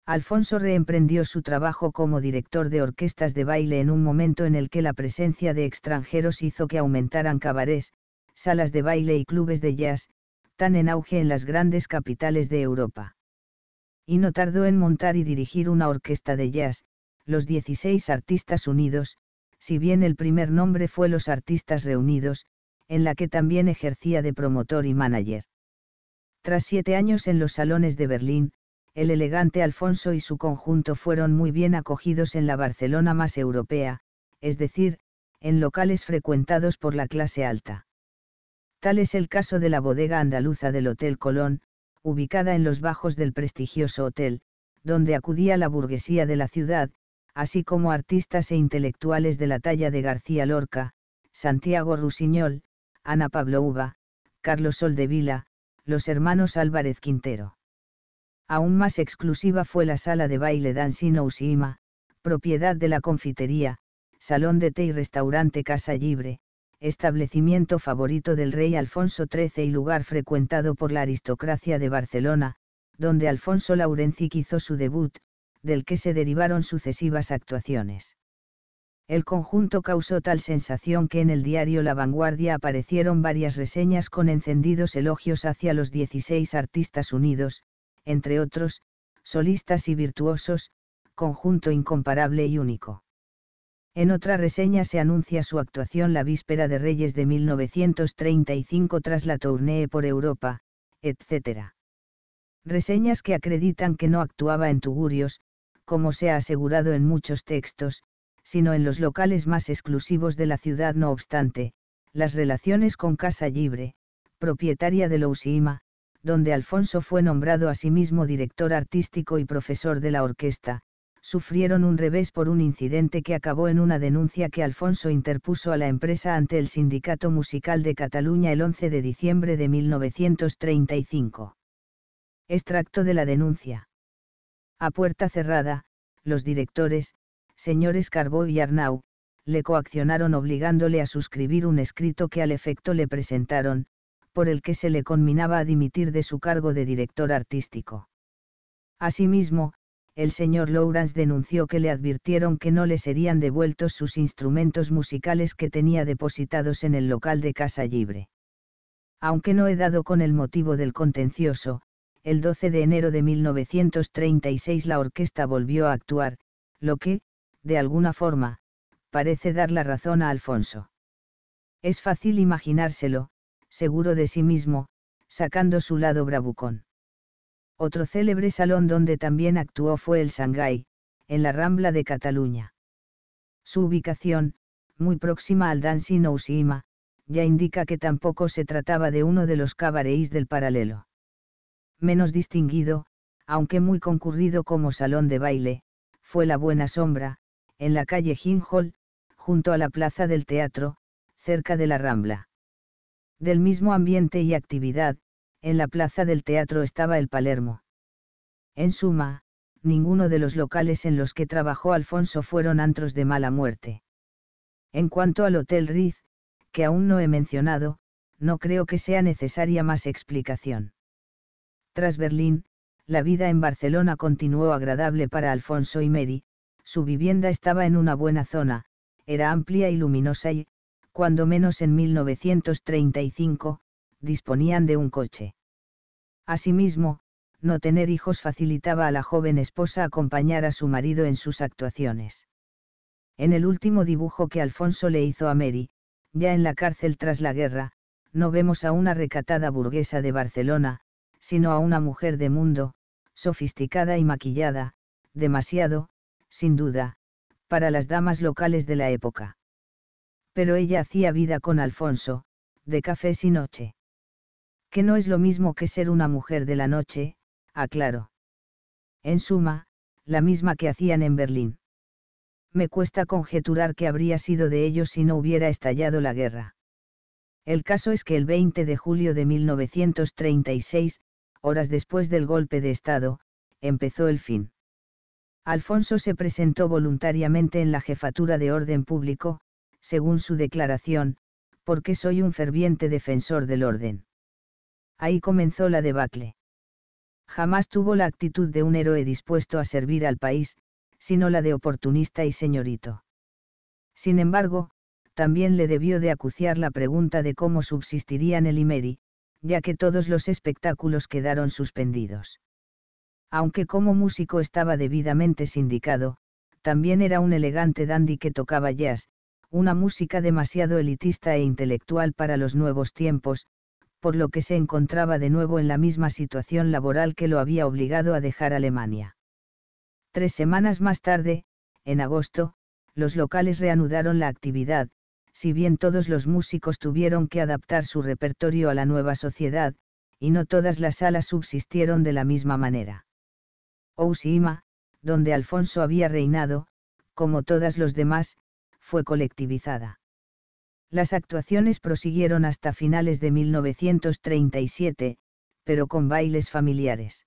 Speaker 1: Alfonso reemprendió su trabajo como director de orquestas de baile en un momento en el que la presencia de extranjeros hizo que aumentaran cabarets, salas de baile y clubes de jazz, tan en auge en las grandes capitales de Europa. Y no tardó en montar y dirigir una orquesta de jazz, los 16 Artistas Unidos, si bien el primer nombre fue Los Artistas Reunidos, en la que también ejercía de promotor y manager. Tras siete años en los salones de Berlín, el elegante Alfonso y su conjunto fueron muy bien acogidos en la Barcelona más europea, es decir, en locales frecuentados por la clase alta. Tal es el caso de la bodega andaluza del Hotel Colón, ubicada en los bajos del prestigioso hotel, donde acudía la burguesía de la ciudad, así como artistas e intelectuales de la talla de García Lorca, Santiago Rusiñol, Ana Pablo Uva, Carlos Soldevila, los hermanos Álvarez Quintero. Aún más exclusiva fue la sala de baile Dancino Ousima, propiedad de la confitería, salón de té y restaurante Casa Libre, establecimiento favorito del rey Alfonso XIII y lugar frecuentado por la aristocracia de Barcelona, donde Alfonso Laurencic hizo su debut, del que se derivaron sucesivas actuaciones. El conjunto causó tal sensación que en el diario La Vanguardia aparecieron varias reseñas con encendidos elogios hacia los 16 artistas unidos, entre otros, solistas y virtuosos, conjunto incomparable y único. En otra reseña se anuncia su actuación la víspera de Reyes de 1935 tras la tournée por Europa, etc. Reseñas que acreditan que no actuaba en Tugurios, como se ha asegurado en muchos textos, sino en los locales más exclusivos de la ciudad. No obstante, las relaciones con Casa Libre, propietaria de Lousima, donde Alfonso fue nombrado a sí mismo director artístico y profesor de la orquesta, sufrieron un revés por un incidente que acabó en una denuncia que Alfonso interpuso a la empresa ante el Sindicato Musical de Cataluña el 11 de diciembre de 1935. Extracto de la denuncia. A puerta cerrada, los directores, señores Carbó y Arnau, le coaccionaron obligándole a suscribir un escrito que al efecto le presentaron, por el que se le conminaba a dimitir de su cargo de director artístico. Asimismo, el señor Lawrence denunció que le advirtieron que no le serían devueltos sus instrumentos musicales que tenía depositados en el local de Casa Libre. Aunque no he dado con el motivo del contencioso, el 12 de enero de 1936 la orquesta volvió a actuar, lo que, de alguna forma, parece dar la razón a Alfonso. Es fácil imaginárselo, seguro de sí mismo, sacando su lado bravucón. Otro célebre salón donde también actuó fue el Shanghai, en la Rambla de Cataluña. Su ubicación, muy próxima al Dancing Ousima, ya indica que tampoco se trataba de uno de los cabarets del paralelo. Menos distinguido, aunque muy concurrido como salón de baile, fue la Buena Sombra, en la calle Ginhol, junto a la plaza del teatro, cerca de la Rambla. Del mismo ambiente y actividad, en la plaza del teatro estaba el Palermo. En suma, ninguno de los locales en los que trabajó Alfonso fueron antros de mala muerte. En cuanto al Hotel Riz, que aún no he mencionado, no creo que sea necesaria más explicación. Tras Berlín, la vida en Barcelona continuó agradable para Alfonso y Mary, su vivienda estaba en una buena zona, era amplia y luminosa y, cuando menos en 1935, disponían de un coche. Asimismo, no tener hijos facilitaba a la joven esposa acompañar a su marido en sus actuaciones. En el último dibujo que Alfonso le hizo a Mary, ya en la cárcel tras la guerra, no vemos a una recatada burguesa de Barcelona, sino a una mujer de mundo, sofisticada y maquillada, demasiado, sin duda, para las damas locales de la época pero ella hacía vida con Alfonso, de café sin noche. Que no es lo mismo que ser una mujer de la noche, aclaro. En suma, la misma que hacían en Berlín. Me cuesta conjeturar qué habría sido de ellos si no hubiera estallado la guerra. El caso es que el 20 de julio de 1936, horas después del golpe de Estado, empezó el fin. Alfonso se presentó voluntariamente en la jefatura de orden público, según su declaración, porque soy un ferviente defensor del orden. Ahí comenzó la debacle. Jamás tuvo la actitud de un héroe dispuesto a servir al país, sino la de oportunista y señorito. Sin embargo, también le debió de acuciar la pregunta de cómo subsistirían el Imeri, ya que todos los espectáculos quedaron suspendidos. Aunque como músico estaba debidamente sindicado, también era un elegante dandy que tocaba jazz, una música demasiado elitista e intelectual para los nuevos tiempos, por lo que se encontraba de nuevo en la misma situación laboral que lo había obligado a dejar Alemania. Tres semanas más tarde, en agosto, los locales reanudaron la actividad, si bien todos los músicos tuvieron que adaptar su repertorio a la nueva sociedad, y no todas las salas subsistieron de la misma manera. Ousima, donde Alfonso había reinado, como todas los demás, fue colectivizada. Las actuaciones prosiguieron hasta finales de 1937, pero con bailes familiares.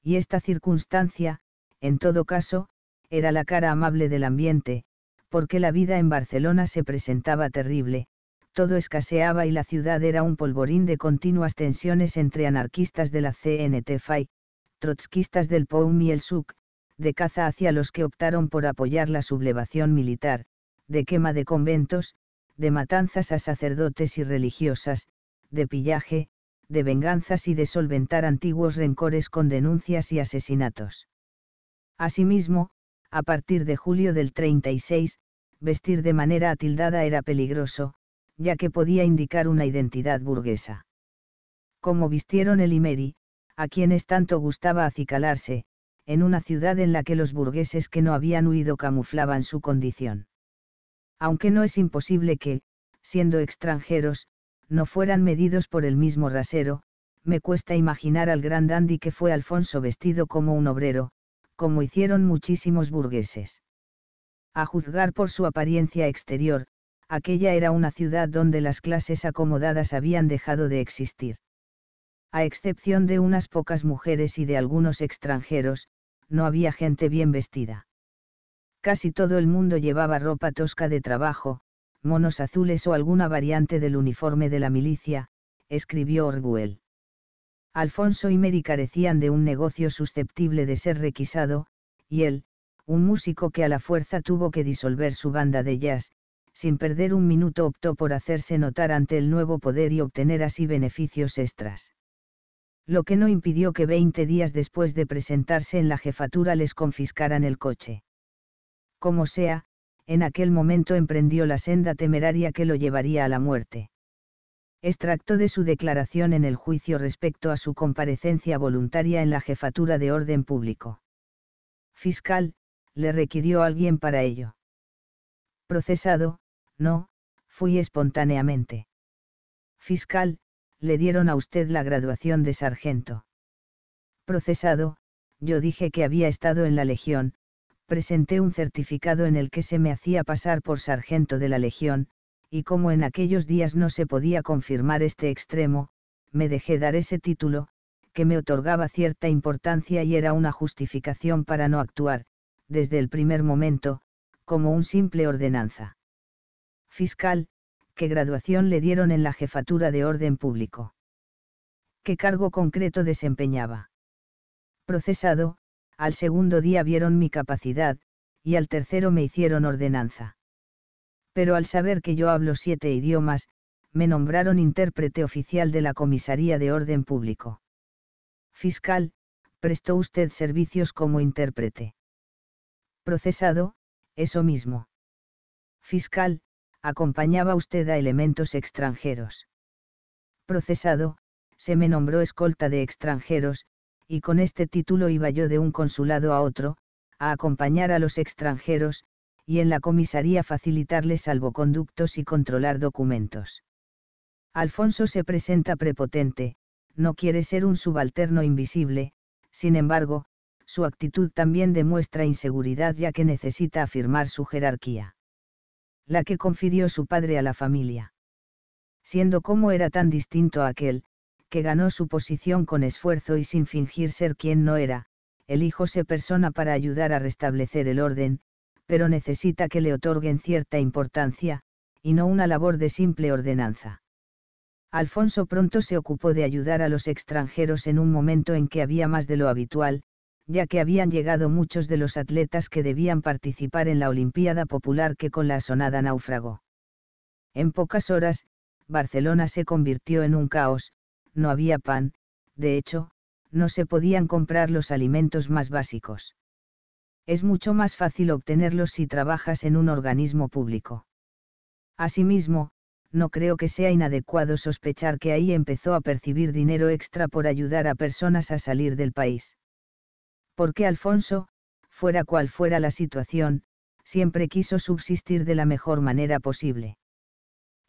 Speaker 1: Y esta circunstancia, en todo caso, era la cara amable del ambiente, porque la vida en Barcelona se presentaba terrible, todo escaseaba y la ciudad era un polvorín de continuas tensiones entre anarquistas de la CNT-FAI, trotskistas del POUM y el SUC, de caza hacia los que optaron por apoyar la sublevación militar, de quema de conventos, de matanzas a sacerdotes y religiosas, de pillaje, de venganzas y de solventar antiguos rencores con denuncias y asesinatos. Asimismo, a partir de julio del 36, vestir de manera atildada era peligroso, ya que podía indicar una identidad burguesa. Como vistieron el Imeri, a quienes tanto gustaba acicalarse, en una ciudad en la que los burgueses que no habían huido camuflaban su condición aunque no es imposible que, siendo extranjeros, no fueran medidos por el mismo rasero, me cuesta imaginar al gran dandy que fue Alfonso vestido como un obrero, como hicieron muchísimos burgueses. A juzgar por su apariencia exterior, aquella era una ciudad donde las clases acomodadas habían dejado de existir. A excepción de unas pocas mujeres y de algunos extranjeros, no había gente bien vestida. Casi todo el mundo llevaba ropa tosca de trabajo, monos azules o alguna variante del uniforme de la milicia, escribió Orwell. Alfonso y Mary carecían de un negocio susceptible de ser requisado, y él, un músico que a la fuerza tuvo que disolver su banda de jazz, sin perder un minuto optó por hacerse notar ante el nuevo poder y obtener así beneficios extras. Lo que no impidió que 20 días después de presentarse en la jefatura les confiscaran el coche. Como sea, en aquel momento emprendió la senda temeraria que lo llevaría a la muerte. Extracto de su declaración en el juicio respecto a su comparecencia voluntaria en la jefatura de orden público. Fiscal, le requirió alguien para ello. Procesado, no, fui espontáneamente. Fiscal, le dieron a usted la graduación de sargento. Procesado, yo dije que había estado en la Legión, presenté un certificado en el que se me hacía pasar por sargento de la Legión, y como en aquellos días no se podía confirmar este extremo, me dejé dar ese título, que me otorgaba cierta importancia y era una justificación para no actuar, desde el primer momento, como un simple ordenanza. Fiscal, ¿qué graduación le dieron en la jefatura de orden público? ¿Qué cargo concreto desempeñaba? Procesado, al segundo día vieron mi capacidad, y al tercero me hicieron ordenanza. Pero al saber que yo hablo siete idiomas, me nombraron intérprete oficial de la Comisaría de Orden Público. Fiscal, prestó usted servicios como intérprete. Procesado, eso mismo. Fiscal, acompañaba usted a elementos extranjeros. Procesado, se me nombró escolta de extranjeros, y con este título iba yo de un consulado a otro, a acompañar a los extranjeros, y en la comisaría facilitarles salvoconductos y controlar documentos. Alfonso se presenta prepotente, no quiere ser un subalterno invisible, sin embargo, su actitud también demuestra inseguridad ya que necesita afirmar su jerarquía. La que confirió su padre a la familia. Siendo como era tan distinto a aquel, que ganó su posición con esfuerzo y sin fingir ser quien no era, se persona para ayudar a restablecer el orden, pero necesita que le otorguen cierta importancia, y no una labor de simple ordenanza. Alfonso pronto se ocupó de ayudar a los extranjeros en un momento en que había más de lo habitual, ya que habían llegado muchos de los atletas que debían participar en la Olimpiada Popular que con la asonada náufrago. En pocas horas, Barcelona se convirtió en un caos, no había pan, de hecho, no se podían comprar los alimentos más básicos. Es mucho más fácil obtenerlos si trabajas en un organismo público. Asimismo, no creo que sea inadecuado sospechar que ahí empezó a percibir dinero extra por ayudar a personas a salir del país. Porque Alfonso, fuera cual fuera la situación, siempre quiso subsistir de la mejor manera posible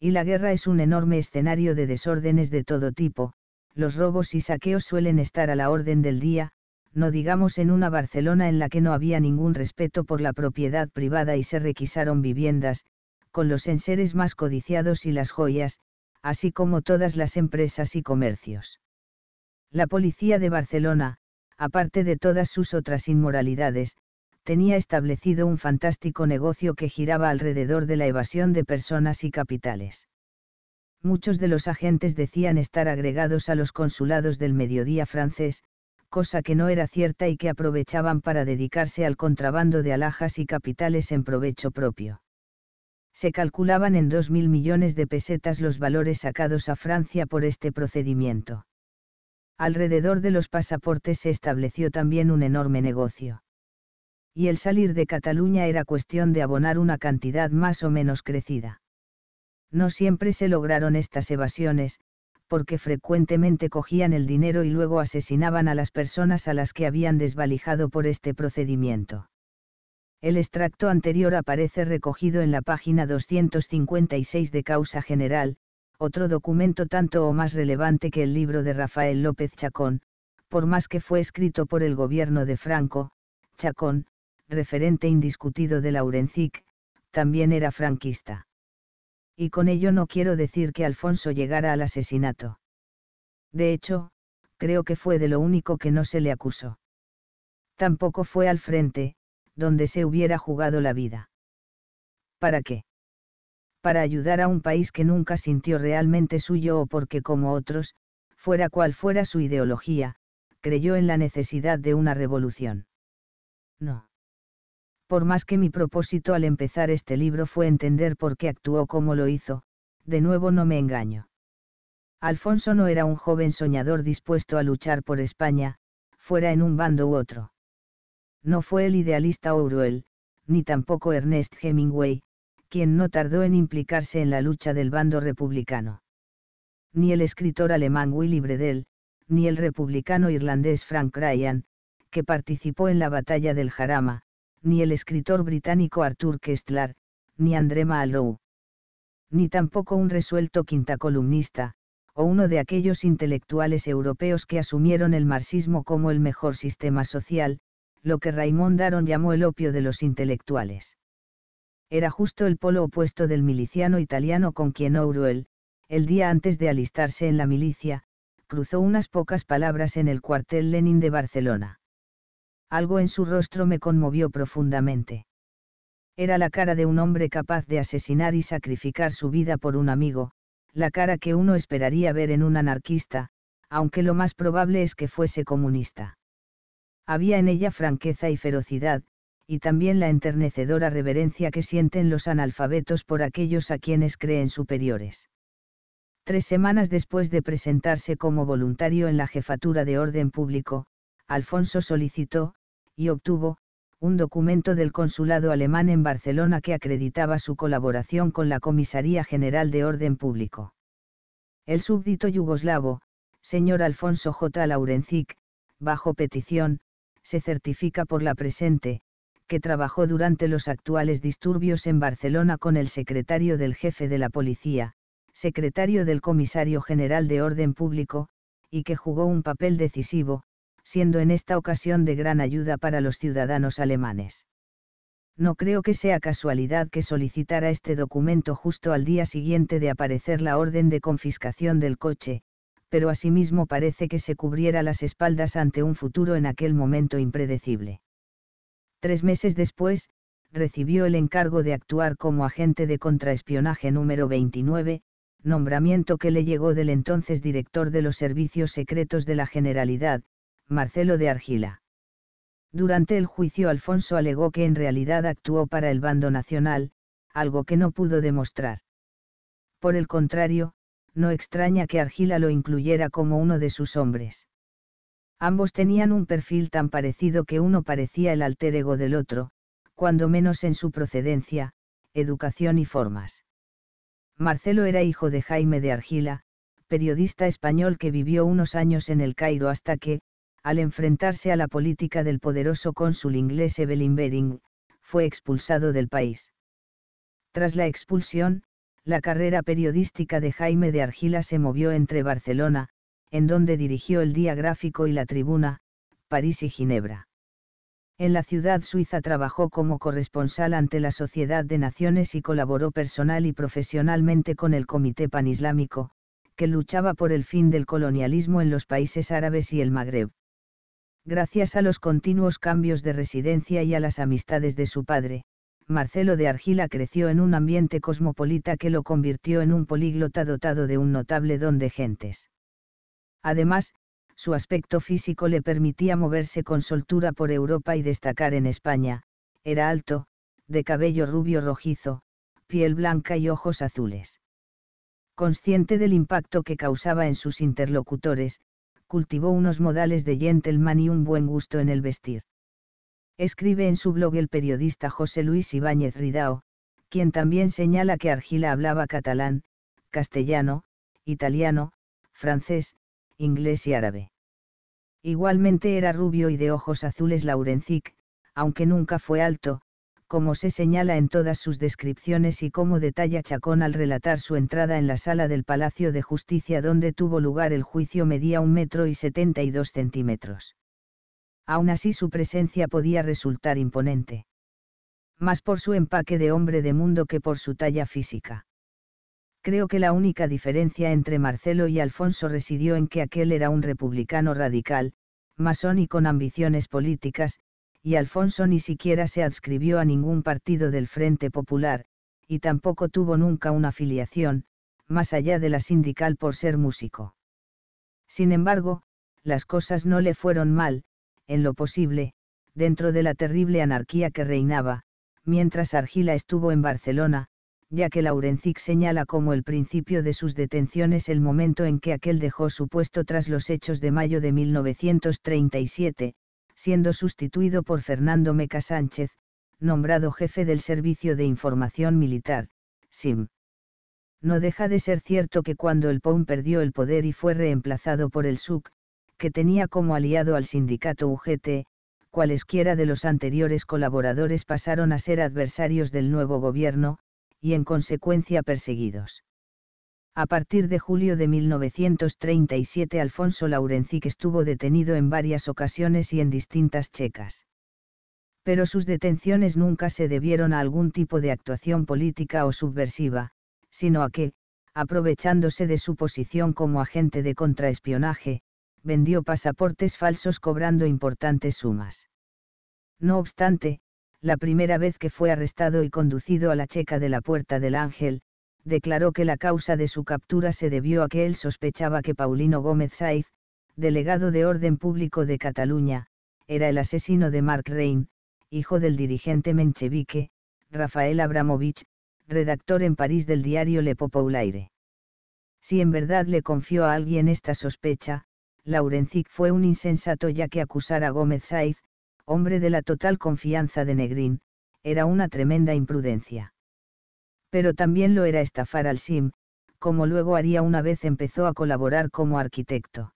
Speaker 1: y la guerra es un enorme escenario de desórdenes de todo tipo, los robos y saqueos suelen estar a la orden del día, no digamos en una Barcelona en la que no había ningún respeto por la propiedad privada y se requisaron viviendas, con los enseres más codiciados y las joyas, así como todas las empresas y comercios. La policía de Barcelona, aparte de todas sus otras inmoralidades, tenía establecido un fantástico negocio que giraba alrededor de la evasión de personas y capitales. Muchos de los agentes decían estar agregados a los consulados del mediodía francés, cosa que no era cierta y que aprovechaban para dedicarse al contrabando de alhajas y capitales en provecho propio. Se calculaban en 2.000 millones de pesetas los valores sacados a Francia por este procedimiento. Alrededor de los pasaportes se estableció también un enorme negocio y el salir de Cataluña era cuestión de abonar una cantidad más o menos crecida. No siempre se lograron estas evasiones, porque frecuentemente cogían el dinero y luego asesinaban a las personas a las que habían desvalijado por este procedimiento. El extracto anterior aparece recogido en la página 256 de Causa General, otro documento tanto o más relevante que el libro de Rafael López Chacón, por más que fue escrito por el gobierno de Franco, Chacón, referente indiscutido de Laurencic, también era franquista. Y con ello no quiero decir que Alfonso llegara al asesinato. De hecho, creo que fue de lo único que no se le acusó. Tampoco fue al frente, donde se hubiera jugado la vida. ¿Para qué? Para ayudar a un país que nunca sintió realmente suyo o porque como otros, fuera cual fuera su ideología, creyó en la necesidad de una revolución. No. Por más que mi propósito al empezar este libro fue entender por qué actuó como lo hizo, de nuevo no me engaño. Alfonso no era un joven soñador dispuesto a luchar por España, fuera en un bando u otro. No fue el idealista Orwell, ni tampoco Ernest Hemingway, quien no tardó en implicarse en la lucha del bando republicano. Ni el escritor alemán Willy Bredel, ni el republicano irlandés Frank Ryan, que participó en la batalla del Jarama, ni el escritor británico Arthur Kestlar, ni André Malraux. Ni tampoco un resuelto quintacolumnista, o uno de aquellos intelectuales europeos que asumieron el marxismo como el mejor sistema social, lo que Raymond Aron llamó el opio de los intelectuales. Era justo el polo opuesto del miliciano italiano con quien Orwell, el día antes de alistarse en la milicia, cruzó unas pocas palabras en el cuartel Lenin de Barcelona. Algo en su rostro me conmovió profundamente. Era la cara de un hombre capaz de asesinar y sacrificar su vida por un amigo, la cara que uno esperaría ver en un anarquista, aunque lo más probable es que fuese comunista. Había en ella franqueza y ferocidad, y también la enternecedora reverencia que sienten los analfabetos por aquellos a quienes creen superiores. Tres semanas después de presentarse como voluntario en la jefatura de orden público, Alfonso solicitó, y obtuvo, un documento del Consulado alemán en Barcelona que acreditaba su colaboración con la Comisaría General de Orden Público. El súbdito yugoslavo, señor Alfonso J. Laurencic, bajo petición, se certifica por la presente, que trabajó durante los actuales disturbios en Barcelona con el secretario del jefe de la policía, secretario del comisario general de orden público, y que jugó un papel decisivo, siendo en esta ocasión de gran ayuda para los ciudadanos alemanes. No creo que sea casualidad que solicitara este documento justo al día siguiente de aparecer la orden de confiscación del coche, pero asimismo parece que se cubriera las espaldas ante un futuro en aquel momento impredecible. Tres meses después, recibió el encargo de actuar como agente de contraespionaje número 29, nombramiento que le llegó del entonces director de los servicios secretos de la Generalidad, Marcelo de Argila. Durante el juicio Alfonso alegó que en realidad actuó para el bando nacional, algo que no pudo demostrar. Por el contrario, no extraña que Argila lo incluyera como uno de sus hombres. Ambos tenían un perfil tan parecido que uno parecía el alter ego del otro, cuando menos en su procedencia, educación y formas. Marcelo era hijo de Jaime de Argila, periodista español que vivió unos años en el Cairo hasta que, al enfrentarse a la política del poderoso cónsul inglés Evelyn Bering, fue expulsado del país. Tras la expulsión, la carrera periodística de Jaime de Argila se movió entre Barcelona, en donde dirigió el Día Gráfico y la Tribuna, París y Ginebra. En la ciudad suiza trabajó como corresponsal ante la Sociedad de Naciones y colaboró personal y profesionalmente con el Comité Panislámico, que luchaba por el fin del colonialismo en los países árabes y el Magreb. Gracias a los continuos cambios de residencia y a las amistades de su padre, Marcelo de Argila creció en un ambiente cosmopolita que lo convirtió en un políglota dotado de un notable don de gentes. Además, su aspecto físico le permitía moverse con soltura por Europa y destacar en España, era alto, de cabello rubio rojizo, piel blanca y ojos azules. Consciente del impacto que causaba en sus interlocutores, cultivó unos modales de gentleman y un buen gusto en el vestir. Escribe en su blog el periodista José Luis Ibáñez Ridao, quien también señala que Argila hablaba catalán, castellano, italiano, francés, inglés y árabe. Igualmente era rubio y de ojos azules Laurencic, aunque nunca fue alto, como se señala en todas sus descripciones y como detalla Chacón al relatar su entrada en la sala del Palacio de Justicia donde tuvo lugar el juicio medía un metro y setenta y dos centímetros. Aún así su presencia podía resultar imponente. Más por su empaque de hombre de mundo que por su talla física. Creo que la única diferencia entre Marcelo y Alfonso residió en que aquel era un republicano radical, masón y con ambiciones políticas, y Alfonso ni siquiera se adscribió a ningún partido del Frente Popular, y tampoco tuvo nunca una afiliación, más allá de la sindical por ser músico. Sin embargo, las cosas no le fueron mal, en lo posible, dentro de la terrible anarquía que reinaba, mientras Argila estuvo en Barcelona, ya que Laurencic señala como el principio de sus detenciones el momento en que aquel dejó su puesto tras los hechos de mayo de 1937, siendo sustituido por Fernando Meca Sánchez, nombrado jefe del Servicio de Información Militar, SIM. No deja de ser cierto que cuando el POUM perdió el poder y fue reemplazado por el SUC, que tenía como aliado al sindicato UGT, cualesquiera de los anteriores colaboradores pasaron a ser adversarios del nuevo gobierno, y en consecuencia perseguidos. A partir de julio de 1937 Alfonso Laurencic estuvo detenido en varias ocasiones y en distintas checas. Pero sus detenciones nunca se debieron a algún tipo de actuación política o subversiva, sino a que, aprovechándose de su posición como agente de contraespionaje, vendió pasaportes falsos cobrando importantes sumas. No obstante, la primera vez que fue arrestado y conducido a la checa de la Puerta del Ángel, declaró que la causa de su captura se debió a que él sospechaba que Paulino Gómez Saiz, delegado de Orden Público de Cataluña, era el asesino de Mark Rein, hijo del dirigente menchevique, Rafael Abramovich, redactor en París del diario Le Populaire. Si en verdad le confió a alguien esta sospecha, Laurencic fue un insensato ya que acusar a Gómez Saiz, hombre de la total confianza de Negrín, era una tremenda imprudencia pero también lo era estafar al SIM, como luego haría una vez empezó a colaborar como arquitecto.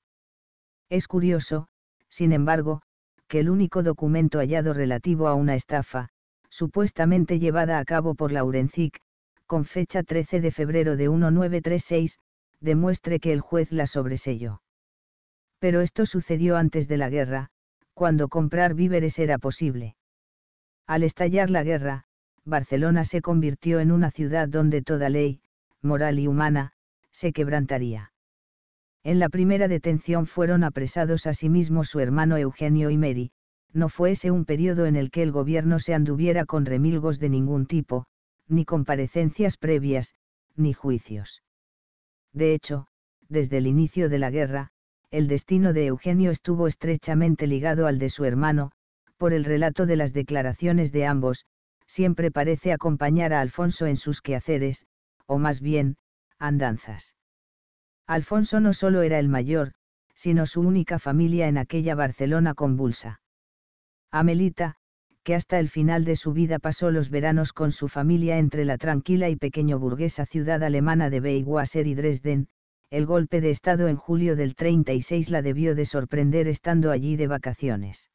Speaker 1: Es curioso, sin embargo, que el único documento hallado relativo a una estafa, supuestamente llevada a cabo por Laurencic, con fecha 13 de febrero de 1936, demuestre que el juez la sobreselló. Pero esto sucedió antes de la guerra, cuando comprar víveres era posible. Al estallar la guerra, Barcelona se convirtió en una ciudad donde toda ley, moral y humana, se quebrantaría. En la primera detención fueron apresados asimismo sí su hermano Eugenio y Mary, no fuese un periodo en el que el gobierno se anduviera con remilgos de ningún tipo, ni comparecencias previas, ni juicios. De hecho, desde el inicio de la guerra, el destino de Eugenio estuvo estrechamente ligado al de su hermano, por el relato de las declaraciones de ambos, siempre parece acompañar a Alfonso en sus quehaceres, o más bien, andanzas. Alfonso no solo era el mayor, sino su única familia en aquella Barcelona convulsa. Amelita, que hasta el final de su vida pasó los veranos con su familia entre la tranquila y pequeño burguesa ciudad alemana de Beiwasser y Dresden, el golpe de Estado en julio del 36 la debió de sorprender estando allí de vacaciones.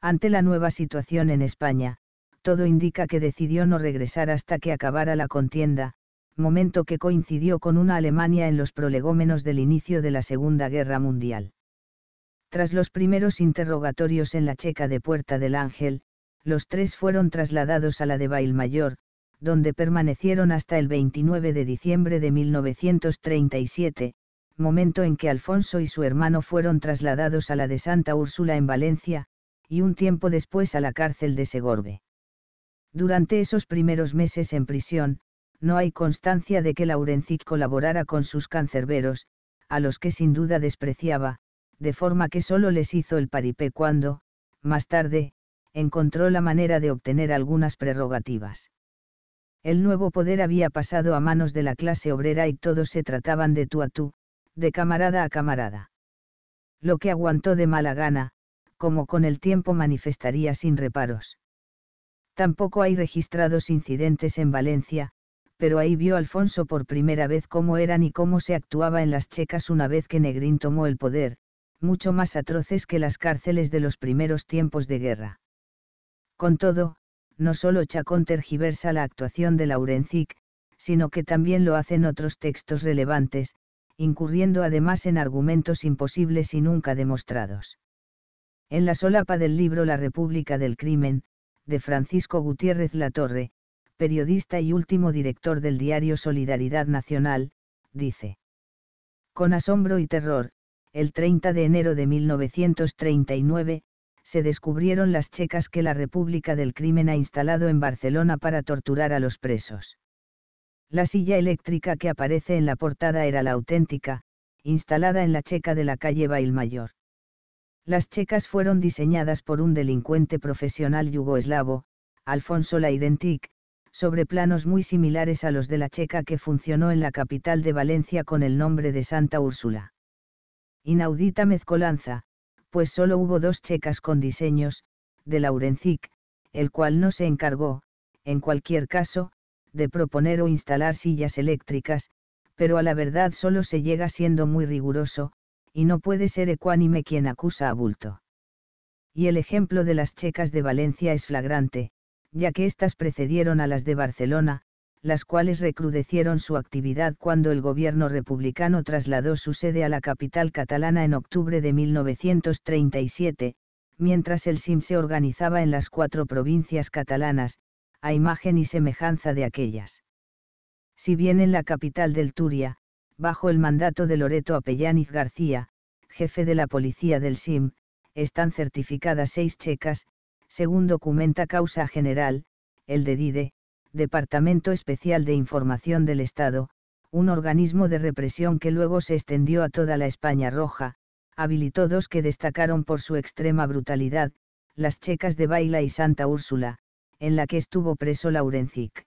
Speaker 1: Ante la nueva situación en España, todo indica que decidió no regresar hasta que acabara la contienda, momento que coincidió con una Alemania en los prolegómenos del inicio de la Segunda Guerra Mundial. Tras los primeros interrogatorios en la checa de Puerta del Ángel, los tres fueron trasladados a la de Bailmayor, donde permanecieron hasta el 29 de diciembre de 1937, momento en que Alfonso y su hermano fueron trasladados a la de Santa Úrsula en Valencia, y un tiempo después a la cárcel de Segorbe. Durante esos primeros meses en prisión, no hay constancia de que Laurencic colaborara con sus cancerberos, a los que sin duda despreciaba, de forma que solo les hizo el paripé cuando, más tarde, encontró la manera de obtener algunas prerrogativas. El nuevo poder había pasado a manos de la clase obrera y todos se trataban de tú a tú, de camarada a camarada. Lo que aguantó de mala gana, como con el tiempo manifestaría sin reparos. Tampoco hay registrados incidentes en Valencia, pero ahí vio Alfonso por primera vez cómo eran y cómo se actuaba en las checas una vez que Negrín tomó el poder, mucho más atroces que las cárceles de los primeros tiempos de guerra. Con todo, no solo Chacón tergiversa la actuación de Laurencic, sino que también lo hacen otros textos relevantes, incurriendo además en argumentos imposibles y nunca demostrados. En la solapa del libro La República del Crimen, de Francisco Gutiérrez Latorre, periodista y último director del diario Solidaridad Nacional, dice. Con asombro y terror, el 30 de enero de 1939, se descubrieron las checas que la República del Crimen ha instalado en Barcelona para torturar a los presos. La silla eléctrica que aparece en la portada era la auténtica, instalada en la checa de la calle Bailmayor. Las checas fueron diseñadas por un delincuente profesional yugoslavo, Alfonso Laidentic, sobre planos muy similares a los de la checa que funcionó en la capital de Valencia con el nombre de Santa Úrsula. Inaudita mezcolanza, pues solo hubo dos checas con diseños, de Laurencic, el cual no se encargó, en cualquier caso, de proponer o instalar sillas eléctricas, pero a la verdad solo se llega siendo muy riguroso, y no puede ser ecuánime quien acusa a bulto. Y el ejemplo de las checas de Valencia es flagrante, ya que éstas precedieron a las de Barcelona, las cuales recrudecieron su actividad cuando el gobierno republicano trasladó su sede a la capital catalana en octubre de 1937, mientras el SIM se organizaba en las cuatro provincias catalanas, a imagen y semejanza de aquellas. Si bien en la capital del Turia, bajo el mandato de Loreto Apellániz García, jefe de la policía del SIM, están certificadas seis checas, según documenta causa general, el de DIDE, Departamento Especial de Información del Estado, un organismo de represión que luego se extendió a toda la España Roja, habilitó dos que destacaron por su extrema brutalidad, las checas de Baila y Santa Úrsula, en la que estuvo preso Laurencic.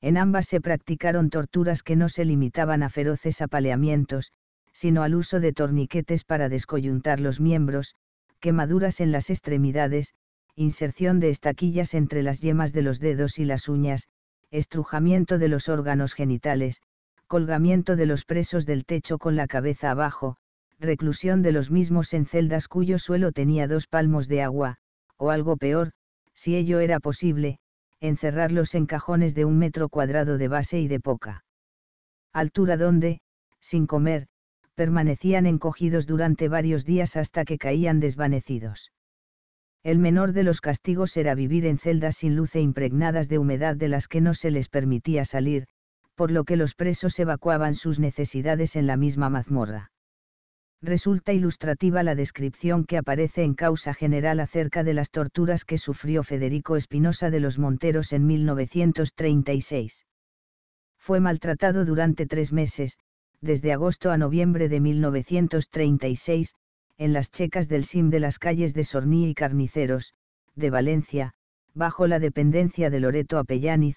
Speaker 1: En ambas se practicaron torturas que no se limitaban a feroces apaleamientos, sino al uso de torniquetes para descoyuntar los miembros, quemaduras en las extremidades, inserción de estaquillas entre las yemas de los dedos y las uñas, estrujamiento de los órganos genitales, colgamiento de los presos del techo con la cabeza abajo, reclusión de los mismos en celdas cuyo suelo tenía dos palmos de agua, o algo peor, si ello era posible, encerrarlos en cajones de un metro cuadrado de base y de poca altura donde, sin comer, permanecían encogidos durante varios días hasta que caían desvanecidos. El menor de los castigos era vivir en celdas sin luz e impregnadas de humedad de las que no se les permitía salir, por lo que los presos evacuaban sus necesidades en la misma mazmorra resulta ilustrativa la descripción que aparece en Causa General acerca de las torturas que sufrió Federico Espinosa de los Monteros en 1936. Fue maltratado durante tres meses, desde agosto a noviembre de 1936, en las checas del SIM de las calles de Sorní y Carniceros, de Valencia, bajo la dependencia de Loreto Apellániz,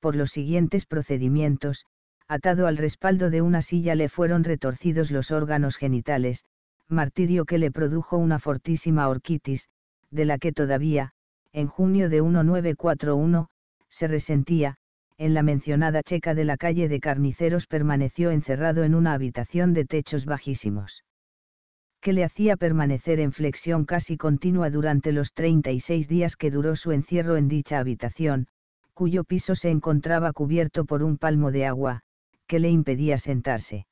Speaker 1: por los siguientes procedimientos, atado al respaldo de una silla le fueron retorcidos los órganos genitales, martirio que le produjo una fortísima orquitis, de la que todavía, en junio de 1941, se resentía, en la mencionada checa de la calle de Carniceros permaneció encerrado en una habitación de techos bajísimos que le hacía permanecer en flexión casi continua durante los 36 días que duró su encierro en dicha habitación, cuyo piso se encontraba cubierto por un palmo de agua, que le impedía sentarse.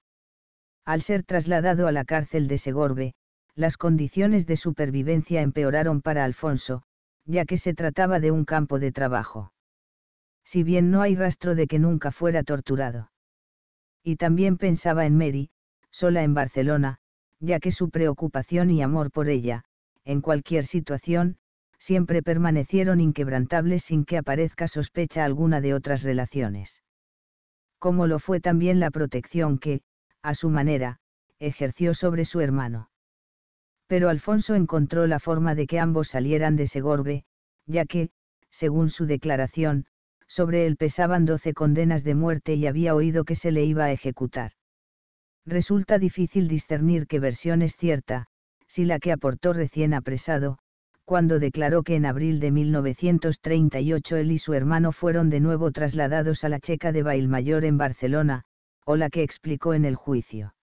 Speaker 1: Al ser trasladado a la cárcel de Segorbe, las condiciones de supervivencia empeoraron para Alfonso, ya que se trataba de un campo de trabajo. Si bien no hay rastro de que nunca fuera torturado. Y también pensaba en Mary, sola en Barcelona, ya que su preocupación y amor por ella, en cualquier situación, siempre permanecieron inquebrantables sin que aparezca sospecha alguna de otras relaciones como lo fue también la protección que, a su manera, ejerció sobre su hermano. Pero Alfonso encontró la forma de que ambos salieran de Segorbe, ya que, según su declaración, sobre él pesaban doce condenas de muerte y había oído que se le iba a ejecutar. Resulta difícil discernir qué versión es cierta, si la que aportó recién apresado, cuando declaró que en abril de 1938 él y su hermano fueron de nuevo trasladados a la Checa de Bailmayor en Barcelona, o la que explicó en el juicio.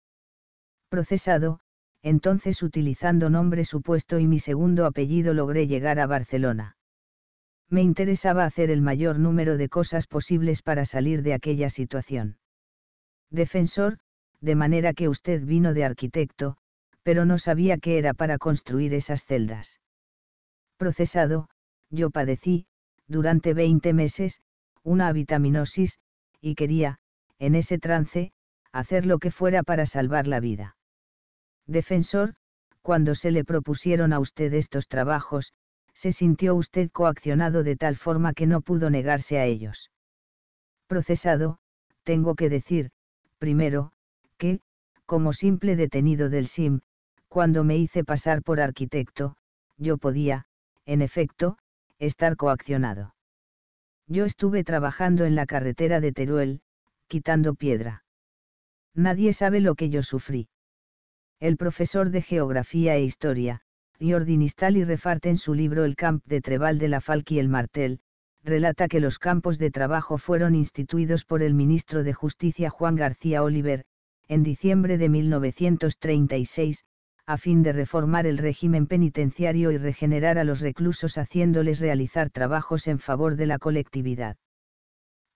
Speaker 1: Procesado, entonces utilizando nombre supuesto y mi segundo apellido logré llegar a Barcelona. Me interesaba hacer el mayor número de cosas posibles para salir de aquella situación. Defensor, de manera que usted vino de arquitecto, pero no sabía qué era para construir esas celdas procesado, yo padecí, durante 20 meses, una vitaminosis y quería, en ese trance, hacer lo que fuera para salvar la vida. Defensor, cuando se le propusieron a usted estos trabajos, se sintió usted coaccionado de tal forma que no pudo negarse a ellos. Procesado, tengo que decir, primero, que, como simple detenido del SIM, cuando me hice pasar por arquitecto, yo podía, en efecto, estar coaccionado. Yo estuve trabajando en la carretera de Teruel, quitando piedra. Nadie sabe lo que yo sufrí. El profesor de Geografía e Historia, Jordi Nistal y en su libro El Camp de Treval de la Falqui y el Martel, relata que los campos de trabajo fueron instituidos por el ministro de Justicia Juan García Oliver, en diciembre de 1936, a fin de reformar el régimen penitenciario y regenerar a los reclusos haciéndoles realizar trabajos en favor de la colectividad.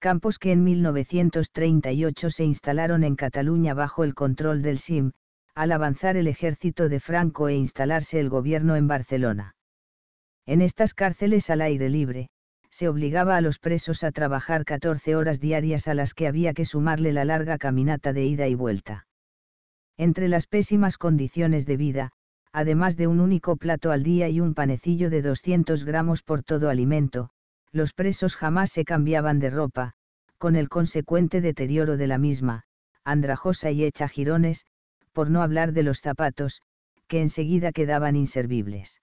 Speaker 1: Campos que en 1938 se instalaron en Cataluña bajo el control del SIM, al avanzar el ejército de Franco e instalarse el gobierno en Barcelona. En estas cárceles al aire libre, se obligaba a los presos a trabajar 14 horas diarias a las que había que sumarle la larga caminata de ida y vuelta entre las pésimas condiciones de vida, además de un único plato al día y un panecillo de 200 gramos por todo alimento, los presos jamás se cambiaban de ropa, con el consecuente deterioro de la misma, andrajosa y hecha jirones, por no hablar de los zapatos, que enseguida quedaban inservibles.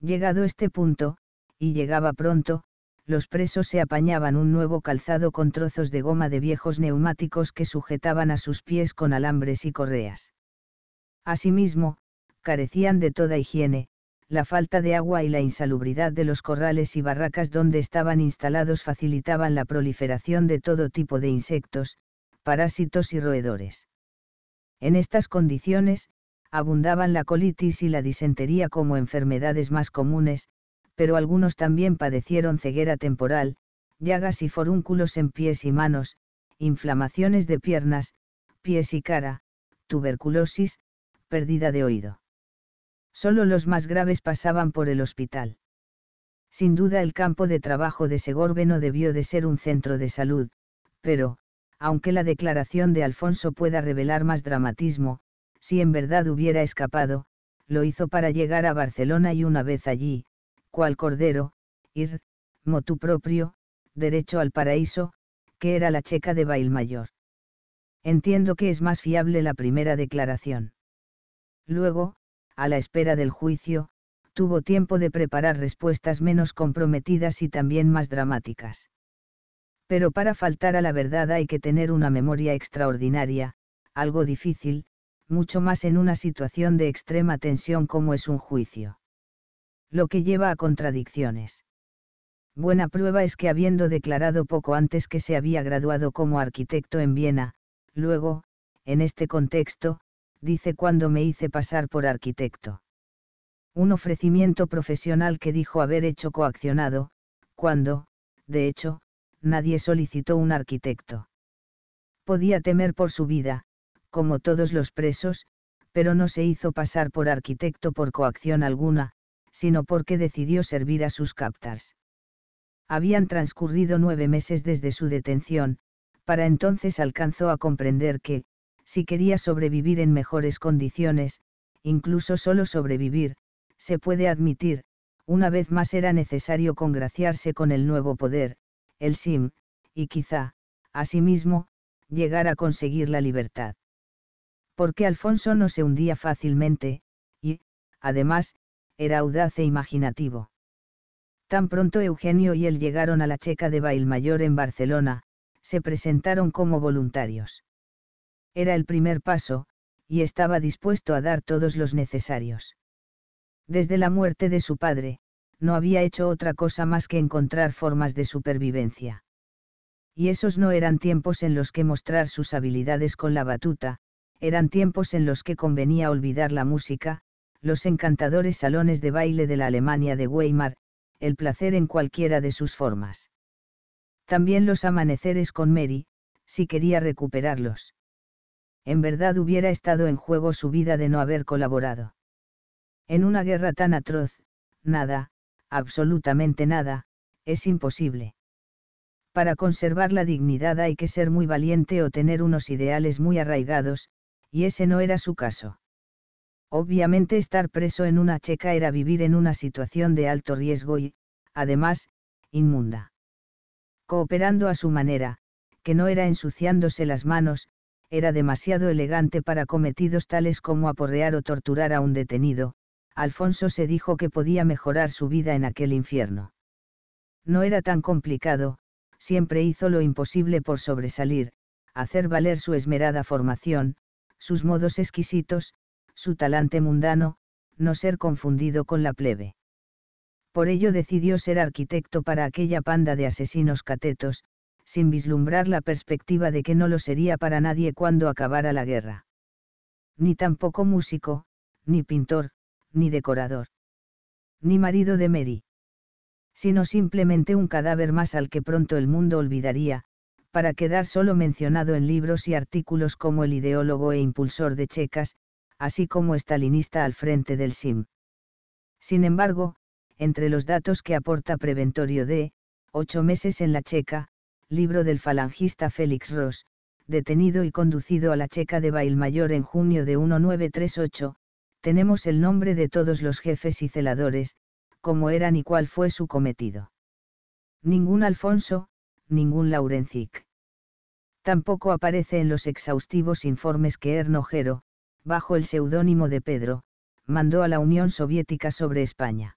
Speaker 1: Llegado este punto, y llegaba pronto, los presos se apañaban un nuevo calzado con trozos de goma de viejos neumáticos que sujetaban a sus pies con alambres y correas. Asimismo, carecían de toda higiene, la falta de agua y la insalubridad de los corrales y barracas donde estaban instalados facilitaban la proliferación de todo tipo de insectos, parásitos y roedores. En estas condiciones, abundaban la colitis y la disentería como enfermedades más comunes, pero algunos también padecieron ceguera temporal, llagas y forúnculos en pies y manos, inflamaciones de piernas, pies y cara, tuberculosis, pérdida de oído. Solo los más graves pasaban por el hospital. Sin duda el campo de trabajo de Segorbe no debió de ser un centro de salud, pero, aunque la declaración de Alfonso pueda revelar más dramatismo, si en verdad hubiera escapado, lo hizo para llegar a Barcelona y una vez allí, cual cordero, ir, motu propio, derecho al paraíso, que era la checa de Bailmayor. Entiendo que es más fiable la primera declaración. Luego, a la espera del juicio, tuvo tiempo de preparar respuestas menos comprometidas y también más dramáticas. Pero para faltar a la verdad hay que tener una memoria extraordinaria, algo difícil, mucho más en una situación de extrema tensión como es un juicio lo que lleva a contradicciones. Buena prueba es que habiendo declarado poco antes que se había graduado como arquitecto en Viena, luego, en este contexto, dice cuando me hice pasar por arquitecto. Un ofrecimiento profesional que dijo haber hecho coaccionado, cuando, de hecho, nadie solicitó un arquitecto. Podía temer por su vida, como todos los presos, pero no se hizo pasar por arquitecto por coacción alguna, sino porque decidió servir a sus captars. Habían transcurrido nueve meses desde su detención, para entonces alcanzó a comprender que, si quería sobrevivir en mejores condiciones, incluso solo sobrevivir, se puede admitir, una vez más era necesario congraciarse con el nuevo poder, el SIM, y quizá, asimismo, llegar a conseguir la libertad. Porque Alfonso no se hundía fácilmente, y, además, era audaz e imaginativo. Tan pronto Eugenio y él llegaron a la Checa de Bailmayor en Barcelona, se presentaron como voluntarios. Era el primer paso, y estaba dispuesto a dar todos los necesarios. Desde la muerte de su padre, no había hecho otra cosa más que encontrar formas de supervivencia. Y esos no eran tiempos en los que mostrar sus habilidades con la batuta, eran tiempos en los que convenía olvidar la música, los encantadores salones de baile de la Alemania de Weimar, el placer en cualquiera de sus formas. También los amaneceres con Mary, si quería recuperarlos. En verdad hubiera estado en juego su vida de no haber colaborado. En una guerra tan atroz, nada, absolutamente nada, es imposible. Para conservar la dignidad hay que ser muy valiente o tener unos ideales muy arraigados, y ese no era su caso. Obviamente estar preso en una checa era vivir en una situación de alto riesgo y, además, inmunda. Cooperando a su manera, que no era ensuciándose las manos, era demasiado elegante para cometidos tales como aporrear o torturar a un detenido, Alfonso se dijo que podía mejorar su vida en aquel infierno. No era tan complicado, siempre hizo lo imposible por sobresalir, hacer valer su esmerada formación, sus modos exquisitos, su talante mundano, no ser confundido con la plebe. Por ello decidió ser arquitecto para aquella panda de asesinos catetos, sin vislumbrar la perspectiva de que no lo sería para nadie cuando acabara la guerra. Ni tampoco músico, ni pintor, ni decorador. Ni marido de Mary. Sino simplemente un cadáver más al que pronto el mundo olvidaría, para quedar solo mencionado en libros y artículos como el ideólogo e impulsor de checas, así como estalinista al frente del SIM. Sin embargo, entre los datos que aporta Preventorio de, ocho meses en la Checa, libro del falangista Félix Ross, detenido y conducido a la Checa de Bailmayor en junio de 1938, tenemos el nombre de todos los jefes y celadores, cómo eran y cuál fue su cometido. Ningún Alfonso, ningún Laurencic. Tampoco aparece en los exhaustivos informes que Jero, bajo el seudónimo de Pedro, mandó a la Unión Soviética sobre España.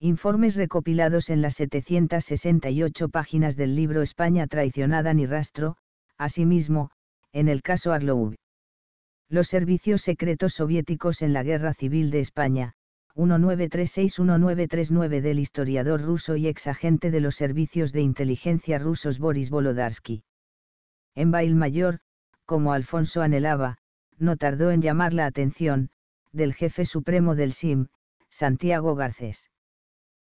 Speaker 1: Informes recopilados en las 768 páginas del libro España traicionada ni rastro, asimismo, en el caso Arloub. Los servicios secretos soviéticos en la Guerra Civil de España, 1936-1939 del historiador ruso y exagente de los servicios de inteligencia rusos Boris Volodarsky. En mayor, como Alfonso anhelaba, no tardó en llamar la atención, del jefe supremo del SIM, Santiago Garcés.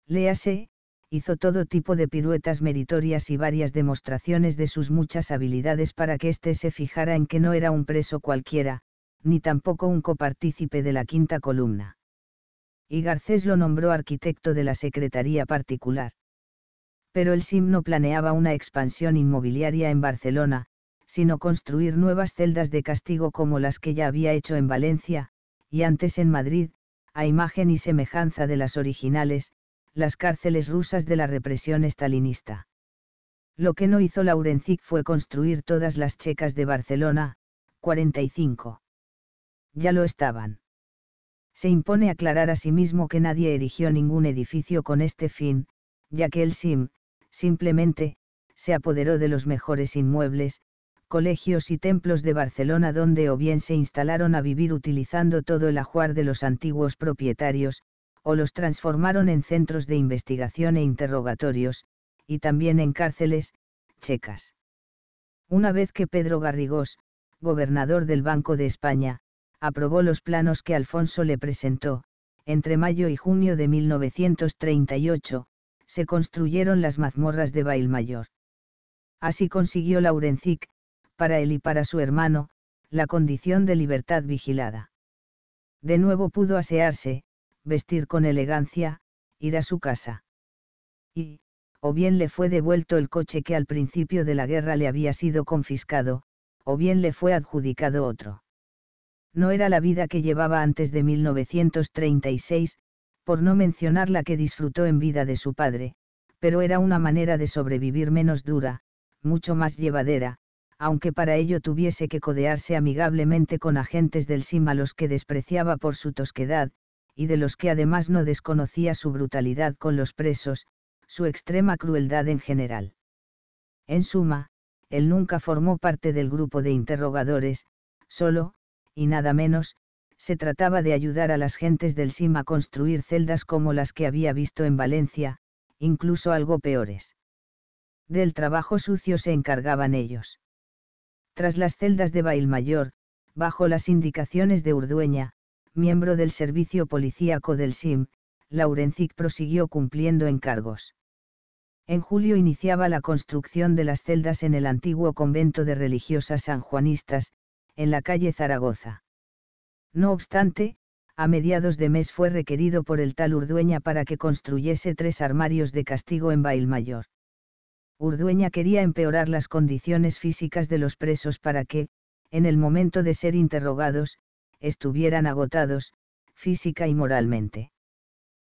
Speaker 1: Léase, hizo todo tipo de piruetas meritorias y varias demostraciones de sus muchas habilidades para que éste se fijara en que no era un preso cualquiera, ni tampoco un copartícipe de la quinta columna. Y Garcés lo nombró arquitecto de la Secretaría Particular. Pero el SIM no planeaba una expansión inmobiliaria en Barcelona, sino construir nuevas celdas de castigo como las que ya había hecho en Valencia, y antes en Madrid, a imagen y semejanza de las originales, las cárceles rusas de la represión estalinista. Lo que no hizo Laurencic fue construir todas las checas de Barcelona, 45. Ya lo estaban. Se impone aclarar a sí mismo que nadie erigió ningún edificio con este fin, ya que el SIM, simplemente, se apoderó de los mejores inmuebles, colegios y templos de Barcelona donde o bien se instalaron a vivir utilizando todo el ajuar de los antiguos propietarios, o los transformaron en centros de investigación e interrogatorios, y también en cárceles, checas. Una vez que Pedro Garrigós, gobernador del Banco de España, aprobó los planos que Alfonso le presentó, entre mayo y junio de 1938, se construyeron las mazmorras de Bailmayor. Así consiguió Laurencic, para él y para su hermano, la condición de libertad vigilada. De nuevo pudo asearse, vestir con elegancia, ir a su casa. Y, o bien le fue devuelto el coche que al principio de la guerra le había sido confiscado, o bien le fue adjudicado otro. No era la vida que llevaba antes de 1936, por no mencionar la que disfrutó en vida de su padre, pero era una manera de sobrevivir menos dura, mucho más llevadera, aunque para ello tuviese que codearse amigablemente con agentes del Sima los que despreciaba por su tosquedad, y de los que además no desconocía su brutalidad con los presos, su extrema crueldad en general. En suma, él nunca formó parte del grupo de interrogadores, solo, y nada menos, se trataba de ayudar a las gentes del SIM a construir celdas como las que había visto en Valencia, incluso algo peores. Del trabajo sucio se encargaban ellos tras las celdas de Bailmayor, bajo las indicaciones de Urdueña, miembro del servicio policíaco del SIM, Laurencic prosiguió cumpliendo encargos. En julio iniciaba la construcción de las celdas en el antiguo convento de religiosas sanjuanistas, en la calle Zaragoza. No obstante, a mediados de mes fue requerido por el tal Urdueña para que construyese tres armarios de castigo en Bailmayor. Urdueña quería empeorar las condiciones físicas de los presos para que, en el momento de ser interrogados, estuvieran agotados, física y moralmente.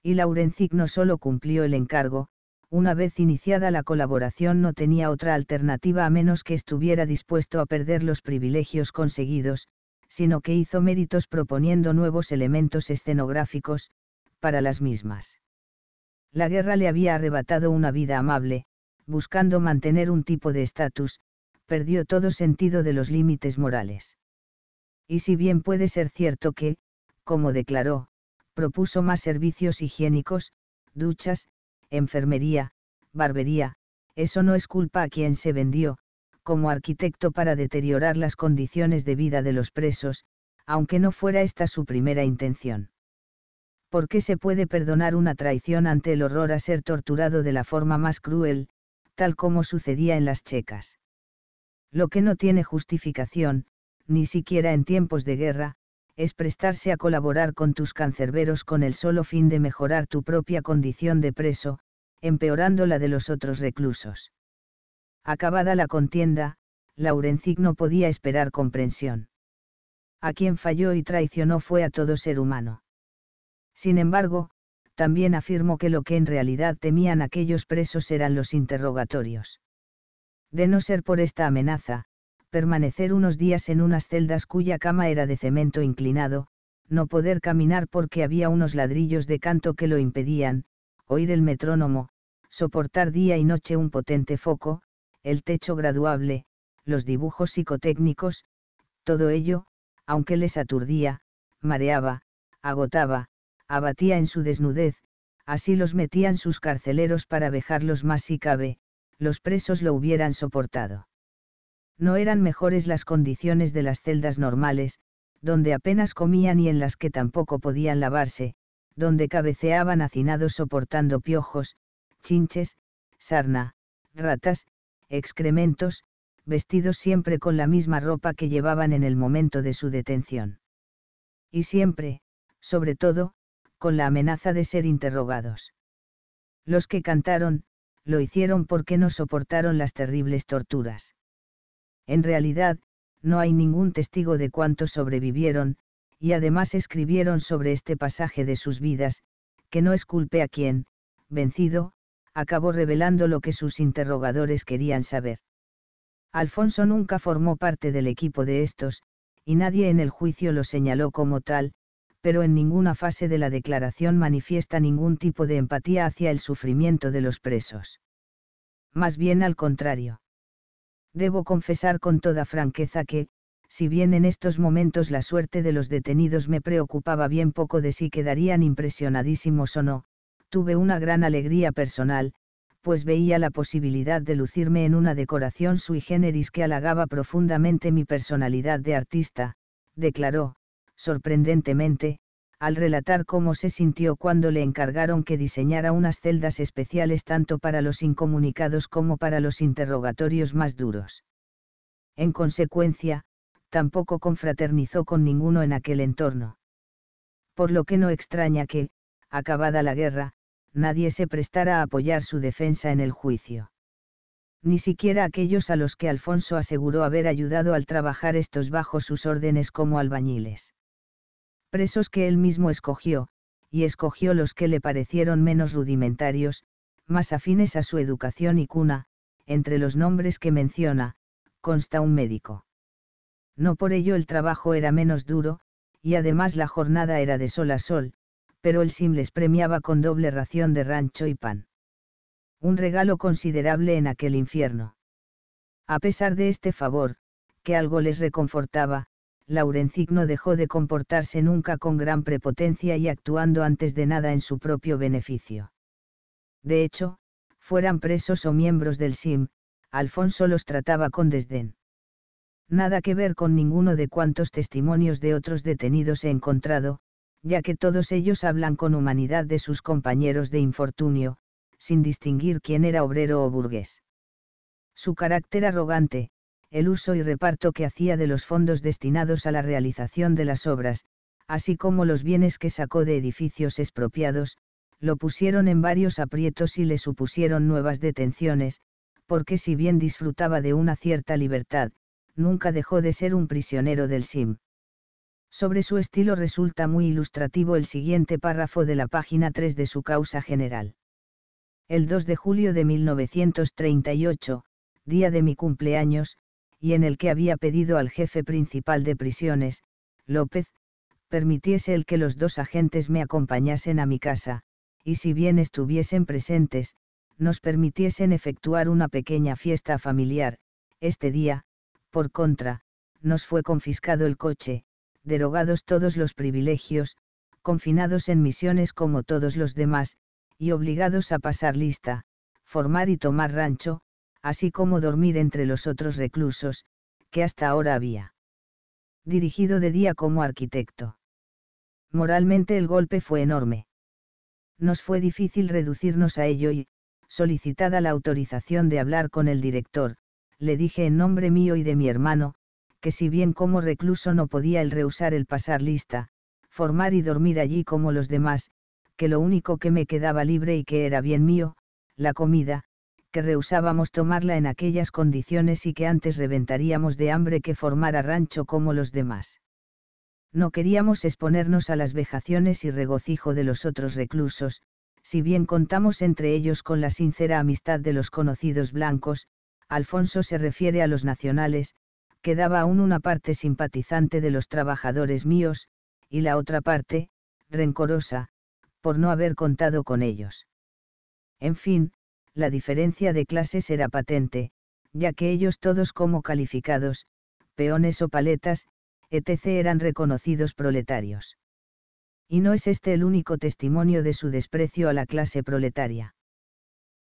Speaker 1: Y Laurencic no solo cumplió el encargo, una vez iniciada la colaboración no tenía otra alternativa a menos que estuviera dispuesto a perder los privilegios conseguidos, sino que hizo méritos proponiendo nuevos elementos escenográficos, para las mismas. La guerra le había arrebatado una vida amable, buscando mantener un tipo de estatus, perdió todo sentido de los límites morales. Y si bien puede ser cierto que, como declaró, propuso más servicios higiénicos, duchas, enfermería, barbería, eso no es culpa a quien se vendió, como arquitecto para deteriorar las condiciones de vida de los presos, aunque no fuera esta su primera intención. ¿Por qué se puede perdonar una traición ante el horror a ser torturado de la forma más cruel, tal como sucedía en las checas. Lo que no tiene justificación, ni siquiera en tiempos de guerra, es prestarse a colaborar con tus cancerberos con el solo fin de mejorar tu propia condición de preso, empeorando la de los otros reclusos. Acabada la contienda, Laurencic no podía esperar comprensión. A quien falló y traicionó fue a todo ser humano. Sin embargo, también afirmó que lo que en realidad temían aquellos presos eran los interrogatorios. De no ser por esta amenaza, permanecer unos días en unas celdas cuya cama era de cemento inclinado, no poder caminar porque había unos ladrillos de canto que lo impedían, oír el metrónomo, soportar día y noche un potente foco, el techo graduable, los dibujos psicotécnicos, todo ello, aunque les aturdía, mareaba, agotaba, abatía en su desnudez, así los metían sus carceleros para vejarlos más si cabe, los presos lo hubieran soportado. No eran mejores las condiciones de las celdas normales, donde apenas comían y en las que tampoco podían lavarse, donde cabeceaban hacinados soportando piojos, chinches, sarna, ratas, excrementos, vestidos siempre con la misma ropa que llevaban en el momento de su detención. Y siempre, sobre todo, con la amenaza de ser interrogados. Los que cantaron, lo hicieron porque no soportaron las terribles torturas. En realidad, no hay ningún testigo de cuántos sobrevivieron, y además escribieron sobre este pasaje de sus vidas, que no es culpe a quien, vencido, acabó revelando lo que sus interrogadores querían saber. Alfonso nunca formó parte del equipo de estos, y nadie en el juicio lo señaló como tal, pero en ninguna fase de la declaración manifiesta ningún tipo de empatía hacia el sufrimiento de los presos. Más bien al contrario. Debo confesar con toda franqueza que, si bien en estos momentos la suerte de los detenidos me preocupaba bien poco de si quedarían impresionadísimos o no, tuve una gran alegría personal, pues veía la posibilidad de lucirme en una decoración sui generis que halagaba profundamente mi personalidad de artista, declaró, sorprendentemente, al relatar cómo se sintió cuando le encargaron que diseñara unas celdas especiales tanto para los incomunicados como para los interrogatorios más duros. En consecuencia, tampoco confraternizó con ninguno en aquel entorno. Por lo que no extraña que, acabada la guerra, nadie se prestara a apoyar su defensa en el juicio. Ni siquiera aquellos a los que Alfonso aseguró haber ayudado al trabajar estos bajo sus órdenes como albañiles presos que él mismo escogió, y escogió los que le parecieron menos rudimentarios, más afines a su educación y cuna, entre los nombres que menciona, consta un médico. No por ello el trabajo era menos duro, y además la jornada era de sol a sol, pero el Sim les premiaba con doble ración de rancho y pan. Un regalo considerable en aquel infierno. A pesar de este favor, que algo les reconfortaba, Laurencic no dejó de comportarse nunca con gran prepotencia y actuando antes de nada en su propio beneficio. De hecho, fueran presos o miembros del SIM, Alfonso los trataba con desdén. Nada que ver con ninguno de cuantos testimonios de otros detenidos he encontrado, ya que todos ellos hablan con humanidad de sus compañeros de infortunio, sin distinguir quién era obrero o burgués. Su carácter arrogante, el uso y reparto que hacía de los fondos destinados a la realización de las obras, así como los bienes que sacó de edificios expropiados, lo pusieron en varios aprietos y le supusieron nuevas detenciones, porque si bien disfrutaba de una cierta libertad, nunca dejó de ser un prisionero del SIM. Sobre su estilo resulta muy ilustrativo el siguiente párrafo de la página 3 de su causa general. El 2 de julio de 1938, día de mi cumpleaños, y en el que había pedido al jefe principal de prisiones, López, permitiese el que los dos agentes me acompañasen a mi casa, y si bien estuviesen presentes, nos permitiesen efectuar una pequeña fiesta familiar. Este día, por contra, nos fue confiscado el coche, derogados todos los privilegios, confinados en misiones como todos los demás, y obligados a pasar lista, formar y tomar rancho, así como dormir entre los otros reclusos, que hasta ahora había dirigido de día como arquitecto. Moralmente el golpe fue enorme. Nos fue difícil reducirnos a ello y, solicitada la autorización de hablar con el director, le dije en nombre mío y de mi hermano, que si bien como recluso no podía el rehusar el pasar lista, formar y dormir allí como los demás, que lo único que me quedaba libre y que era bien mío, la comida, que rehusábamos tomarla en aquellas condiciones y que antes reventaríamos de hambre que formara rancho como los demás. No queríamos exponernos a las vejaciones y regocijo de los otros reclusos, si bien contamos entre ellos con la sincera amistad de los conocidos blancos, Alfonso se refiere a los nacionales, quedaba aún una parte simpatizante de los trabajadores míos, y la otra parte, rencorosa, por no haber contado con ellos. En fin, la diferencia de clases era patente, ya que ellos todos como calificados, peones o paletas, etc. eran reconocidos proletarios. Y no es este el único testimonio de su desprecio a la clase proletaria.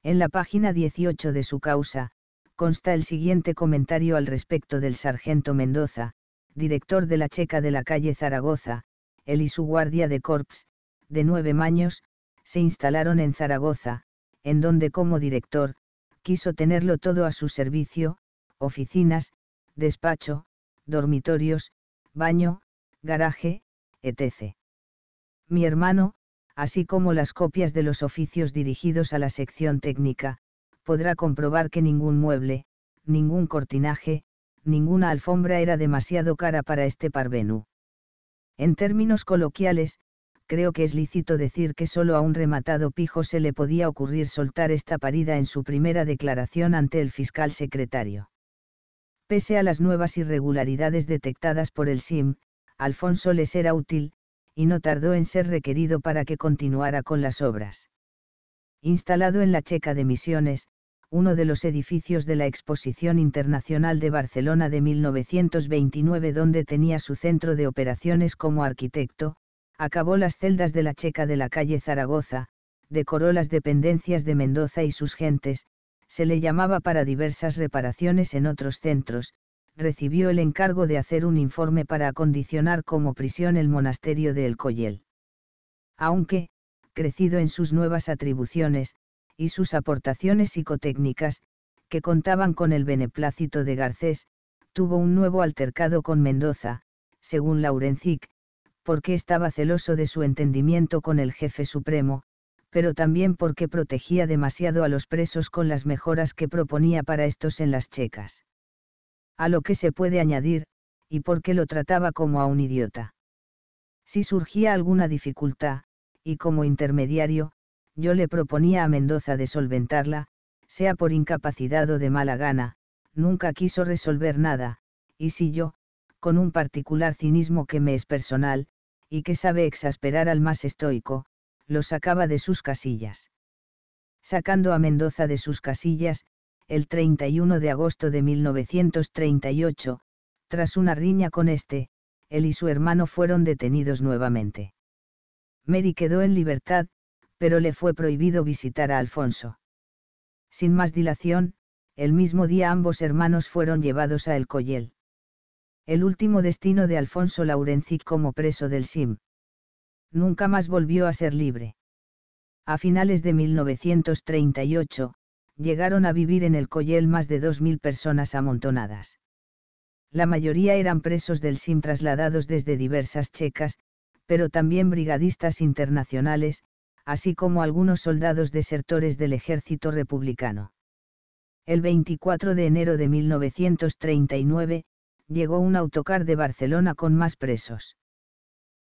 Speaker 1: En la página 18 de su causa, consta el siguiente comentario al respecto del sargento Mendoza, director de la Checa de la calle Zaragoza, él y su guardia de corps, de nueve maños, se instalaron en Zaragoza, en donde como director, quiso tenerlo todo a su servicio, oficinas, despacho, dormitorios, baño, garaje, etc. Mi hermano, así como las copias de los oficios dirigidos a la sección técnica, podrá comprobar que ningún mueble, ningún cortinaje, ninguna alfombra era demasiado cara para este parvenu. En términos coloquiales, creo que es lícito decir que solo a un rematado pijo se le podía ocurrir soltar esta parida en su primera declaración ante el fiscal secretario. Pese a las nuevas irregularidades detectadas por el SIM, Alfonso les era útil, y no tardó en ser requerido para que continuara con las obras. Instalado en la Checa de Misiones, uno de los edificios de la Exposición Internacional de Barcelona de 1929 donde tenía su centro de operaciones como arquitecto, acabó las celdas de la Checa de la calle Zaragoza, decoró las dependencias de Mendoza y sus gentes, se le llamaba para diversas reparaciones en otros centros, recibió el encargo de hacer un informe para acondicionar como prisión el monasterio de El Coyel. Aunque, crecido en sus nuevas atribuciones, y sus aportaciones psicotécnicas, que contaban con el beneplácito de Garcés, tuvo un nuevo altercado con Mendoza, según Laurencic, porque estaba celoso de su entendimiento con el jefe supremo, pero también porque protegía demasiado a los presos con las mejoras que proponía para estos en las checas. A lo que se puede añadir, y porque lo trataba como a un idiota. Si surgía alguna dificultad, y como intermediario, yo le proponía a Mendoza de solventarla, sea por incapacidad o de mala gana, nunca quiso resolver nada, y si yo, con un particular cinismo que me es personal, y que sabe exasperar al más estoico, lo sacaba de sus casillas. Sacando a Mendoza de sus casillas, el 31 de agosto de 1938, tras una riña con este, él y su hermano fueron detenidos nuevamente. Mary quedó en libertad, pero le fue prohibido visitar a Alfonso. Sin más dilación, el mismo día ambos hermanos fueron llevados a El Coyel el último destino de Alfonso laurencic como preso del SIM. Nunca más volvió a ser libre. A finales de 1938, llegaron a vivir en el Coyel más de 2.000 personas amontonadas. La mayoría eran presos del SIM trasladados desde diversas checas, pero también brigadistas internacionales, así como algunos soldados desertores del ejército republicano. El 24 de enero de 1939, llegó un autocar de Barcelona con más presos.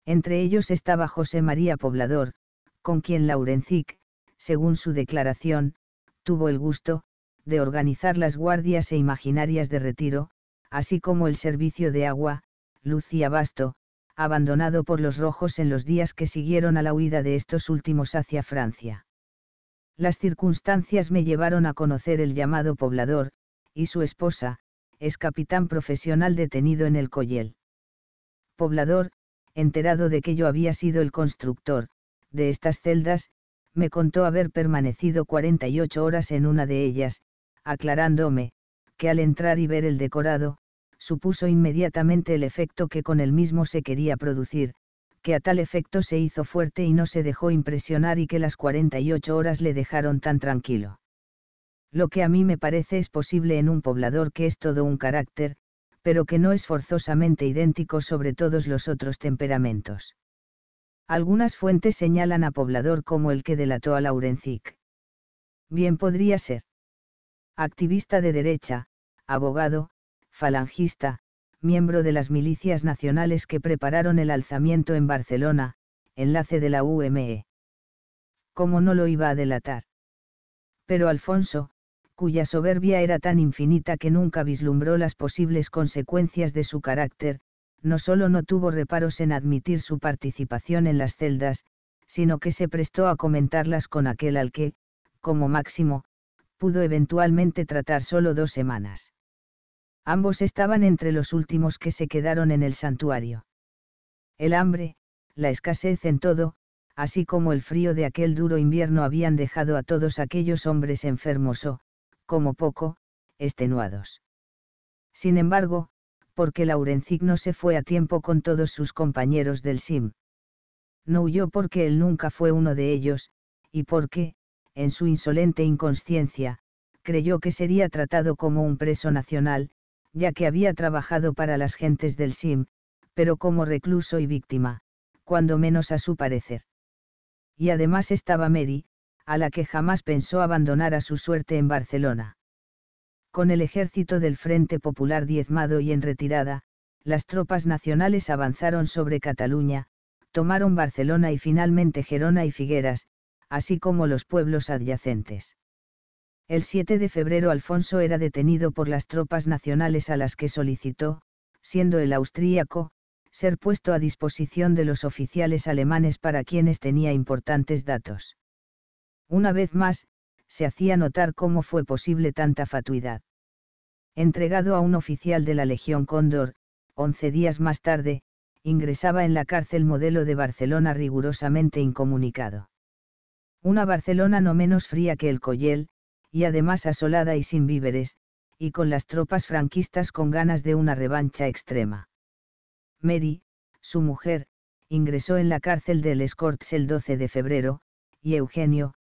Speaker 1: Entre ellos estaba José María Poblador, con quien Laurencic, según su declaración, tuvo el gusto, de organizar las guardias e imaginarias de retiro, así como el servicio de agua, Lucía Basto, abandonado por los rojos en los días que siguieron a la huida de estos últimos hacia Francia. Las circunstancias me llevaron a conocer el llamado poblador, y su esposa, es capitán profesional detenido en el Coyel. Poblador, enterado de que yo había sido el constructor, de estas celdas, me contó haber permanecido 48 horas en una de ellas, aclarándome, que al entrar y ver el decorado, supuso inmediatamente el efecto que con el mismo se quería producir, que a tal efecto se hizo fuerte y no se dejó impresionar y que las 48 horas le dejaron tan tranquilo. Lo que a mí me parece es posible en un poblador que es todo un carácter, pero que no es forzosamente idéntico sobre todos los otros temperamentos. Algunas fuentes señalan a poblador como el que delató a Laurencic. Bien podría ser. Activista de derecha, abogado, falangista, miembro de las milicias nacionales que prepararon el alzamiento en Barcelona, enlace de la UME. ¿Cómo no lo iba a delatar? Pero Alfonso, cuya soberbia era tan infinita que nunca vislumbró las posibles consecuencias de su carácter, no solo no tuvo reparos en admitir su participación en las celdas, sino que se prestó a comentarlas con aquel al que, como máximo, pudo eventualmente tratar solo dos semanas. Ambos estaban entre los últimos que se quedaron en el santuario. El hambre, la escasez en todo, así como el frío de aquel duro invierno habían dejado a todos aquellos hombres enfermos o, como poco, extenuados. Sin embargo, porque no se fue a tiempo con todos sus compañeros del SIM. No huyó porque él nunca fue uno de ellos, y porque, en su insolente inconsciencia, creyó que sería tratado como un preso nacional, ya que había trabajado para las gentes del SIM, pero como recluso y víctima, cuando menos a su parecer. Y además estaba Mary, a la que jamás pensó abandonar a su suerte en Barcelona. Con el ejército del Frente Popular diezmado y en retirada, las tropas nacionales avanzaron sobre Cataluña, tomaron Barcelona y finalmente Gerona y Figueras, así como los pueblos adyacentes. El 7 de febrero Alfonso era detenido por las tropas nacionales a las que solicitó, siendo el austríaco, ser puesto a disposición de los oficiales alemanes para quienes tenía importantes datos. Una vez más, se hacía notar cómo fue posible tanta fatuidad. Entregado a un oficial de la Legión Cóndor, once días más tarde, ingresaba en la cárcel modelo de Barcelona rigurosamente incomunicado. Una Barcelona no menos fría que el Coyel, y además asolada y sin víveres, y con las tropas franquistas con ganas de una revancha extrema. Mary, su mujer, ingresó en la cárcel Les Corts el 12 de febrero, y Eugenio,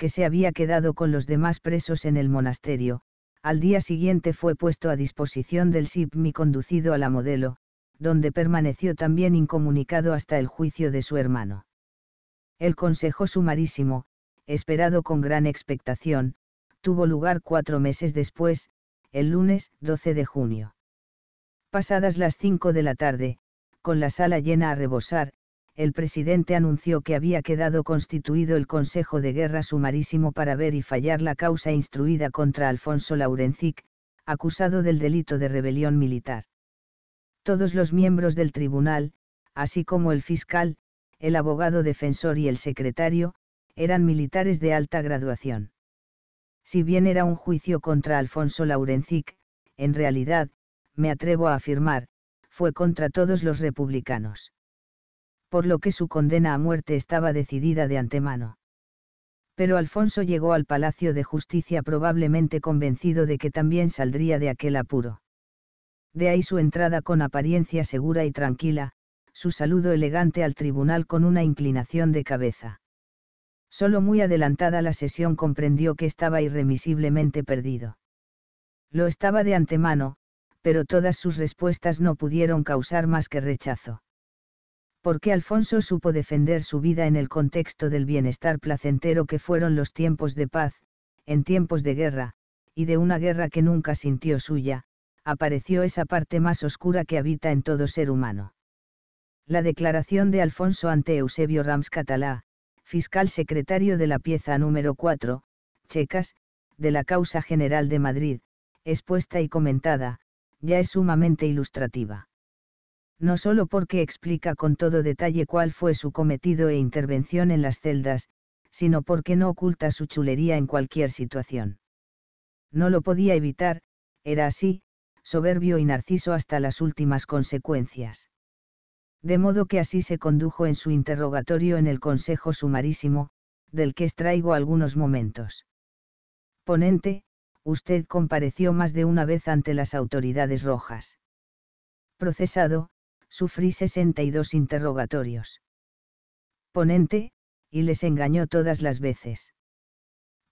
Speaker 1: que se había quedado con los demás presos en el monasterio, al día siguiente fue puesto a disposición del SIPMI conducido a la modelo, donde permaneció también incomunicado hasta el juicio de su hermano. El consejo sumarísimo, esperado con gran expectación, tuvo lugar cuatro meses después, el lunes 12 de junio. Pasadas las cinco de la tarde, con la sala llena a rebosar, el presidente anunció que había quedado constituido el Consejo de Guerra Sumarísimo para ver y fallar la causa instruida contra Alfonso Laurencic, acusado del delito de rebelión militar. Todos los miembros del tribunal, así como el fiscal, el abogado defensor y el secretario, eran militares de alta graduación. Si bien era un juicio contra Alfonso Laurencic, en realidad, me atrevo a afirmar, fue contra todos los republicanos por lo que su condena a muerte estaba decidida de antemano. Pero Alfonso llegó al Palacio de Justicia probablemente convencido de que también saldría de aquel apuro. De ahí su entrada con apariencia segura y tranquila, su saludo elegante al tribunal con una inclinación de cabeza. Solo muy adelantada la sesión comprendió que estaba irremisiblemente perdido. Lo estaba de antemano, pero todas sus respuestas no pudieron causar más que rechazo porque Alfonso supo defender su vida en el contexto del bienestar placentero que fueron los tiempos de paz, en tiempos de guerra, y de una guerra que nunca sintió suya, apareció esa parte más oscura que habita en todo ser humano. La declaración de Alfonso ante Eusebio Rams Catalá, fiscal secretario de la pieza número 4, Checas, de la Causa General de Madrid, expuesta y comentada, ya es sumamente ilustrativa no solo porque explica con todo detalle cuál fue su cometido e intervención en las celdas, sino porque no oculta su chulería en cualquier situación. No lo podía evitar, era así, soberbio y narciso hasta las últimas consecuencias. De modo que así se condujo en su interrogatorio en el Consejo Sumarísimo, del que extraigo algunos momentos. Ponente, usted compareció más de una vez ante las autoridades rojas. Procesado, sufrí 62 interrogatorios. Ponente, y les engañó todas las veces.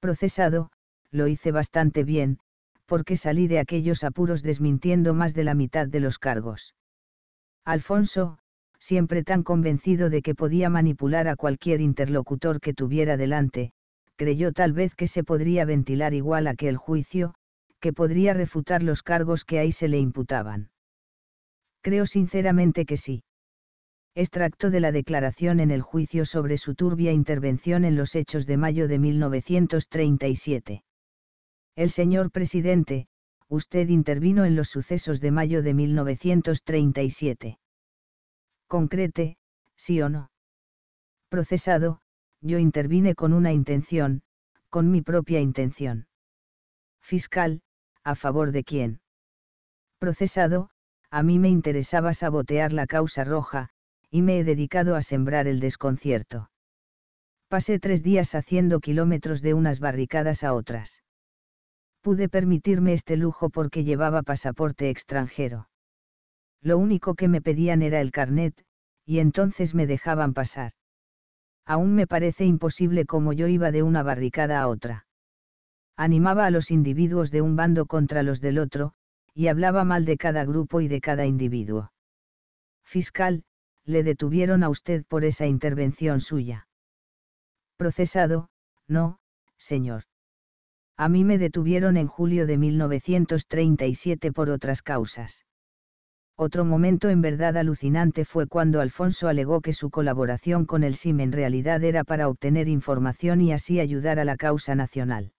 Speaker 1: Procesado, lo hice bastante bien, porque salí de aquellos apuros desmintiendo más de la mitad de los cargos. Alfonso, siempre tan convencido de que podía manipular a cualquier interlocutor que tuviera delante, creyó tal vez que se podría ventilar igual a aquel juicio, que podría refutar los cargos que ahí se le imputaban. Creo sinceramente que sí. Extracto de la declaración en el juicio sobre su turbia intervención en los hechos de mayo de 1937. El señor presidente, usted intervino en los sucesos de mayo de 1937. Concrete, sí o no. Procesado, yo intervine con una intención, con mi propia intención. Fiscal, a favor de quién. Procesado, a mí me interesaba sabotear la causa roja, y me he dedicado a sembrar el desconcierto. Pasé tres días haciendo kilómetros de unas barricadas a otras. Pude permitirme este lujo porque llevaba pasaporte extranjero. Lo único que me pedían era el carnet, y entonces me dejaban pasar. Aún me parece imposible como yo iba de una barricada a otra. Animaba a los individuos de un bando contra los del otro, y hablaba mal de cada grupo y de cada individuo. Fiscal, le detuvieron a usted por esa intervención suya. Procesado, no, señor. A mí me detuvieron en julio de 1937 por otras causas. Otro momento en verdad alucinante fue cuando Alfonso alegó que su colaboración con el SIM en realidad era para obtener información y así ayudar a la causa nacional.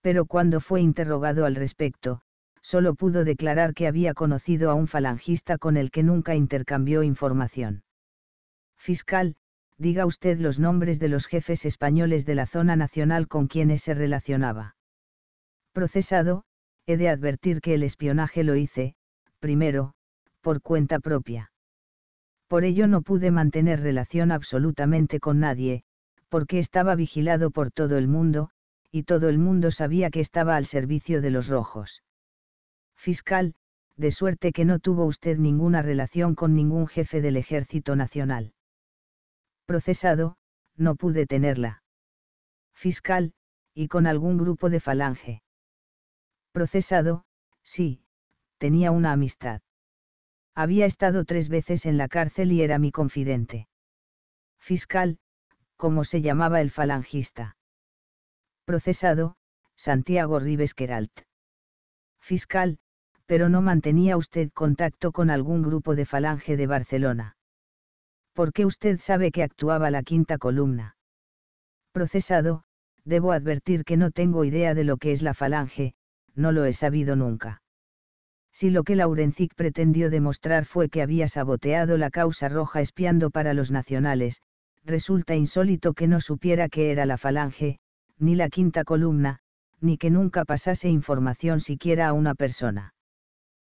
Speaker 1: Pero cuando fue interrogado al respecto, solo pudo declarar que había conocido a un falangista con el que nunca intercambió información. Fiscal, diga usted los nombres de los jefes españoles de la zona nacional con quienes se relacionaba. Procesado, he de advertir que el espionaje lo hice, primero, por cuenta propia. Por ello no pude mantener relación absolutamente con nadie, porque estaba vigilado por todo el mundo, y todo el mundo sabía que estaba al servicio de los rojos fiscal, de suerte que no tuvo usted ninguna relación con ningún jefe del Ejército Nacional. Procesado, no pude tenerla. Fiscal, y con algún grupo de falange. Procesado, sí, tenía una amistad. Había estado tres veces en la cárcel y era mi confidente. Fiscal, ¿cómo se llamaba el falangista. Procesado, Santiago Rives Queralt. Fiscal, pero no mantenía usted contacto con algún grupo de Falange de Barcelona. ¿Por qué usted sabe que actuaba la quinta columna? Procesado, debo advertir que no tengo idea de lo que es la Falange, no lo he sabido nunca. Si lo que Laurencic pretendió demostrar fue que había saboteado la causa roja espiando para los nacionales, resulta insólito que no supiera qué era la Falange, ni la quinta columna, ni que nunca pasase información siquiera a una persona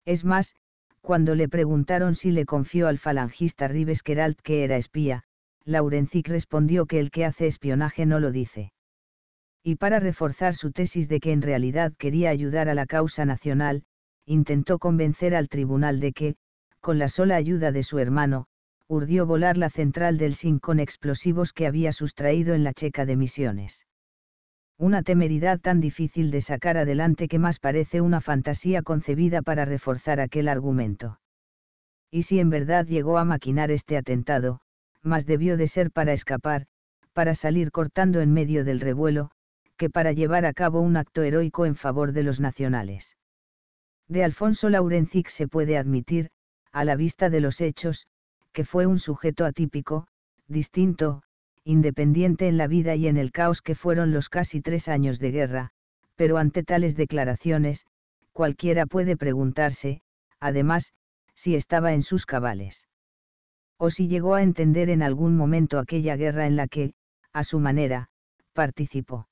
Speaker 1: es más, cuando le preguntaron si le confió al falangista Rives que era espía, Laurencic respondió que el que hace espionaje no lo dice. Y para reforzar su tesis de que en realidad quería ayudar a la causa nacional, intentó convencer al tribunal de que, con la sola ayuda de su hermano, urdió volar la central del SIM con explosivos que había sustraído en la checa de misiones una temeridad tan difícil de sacar adelante que más parece una fantasía concebida para reforzar aquel argumento. Y si en verdad llegó a maquinar este atentado, más debió de ser para escapar, para salir cortando en medio del revuelo, que para llevar a cabo un acto heroico en favor de los nacionales. De Alfonso Laurencic se puede admitir, a la vista de los hechos, que fue un sujeto atípico, distinto, independiente en la vida y en el caos que fueron los casi tres años de guerra, pero ante tales declaraciones, cualquiera puede preguntarse, además, si estaba en sus cabales. O si llegó a entender en algún momento aquella guerra en la que, a su manera, participó.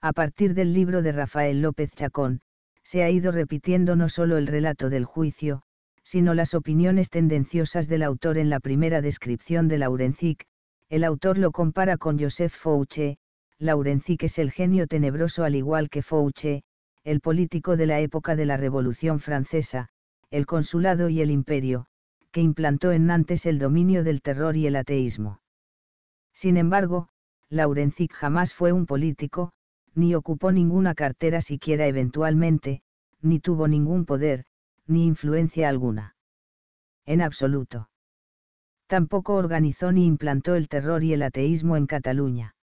Speaker 1: A partir del libro de Rafael López Chacón, se ha ido repitiendo no solo el relato del juicio, sino las opiniones tendenciosas del autor en la primera descripción de Laurencic, el autor lo compara con Joseph Fouché, Laurencic es el genio tenebroso al igual que Fouché, el político de la época de la Revolución Francesa, el consulado y el imperio, que implantó en Nantes el dominio del terror y el ateísmo. Sin embargo, Laurencic jamás fue un político, ni ocupó ninguna cartera siquiera eventualmente, ni tuvo ningún poder, ni influencia alguna. En absoluto tampoco organizó ni implantó el terror y el ateísmo en Cataluña.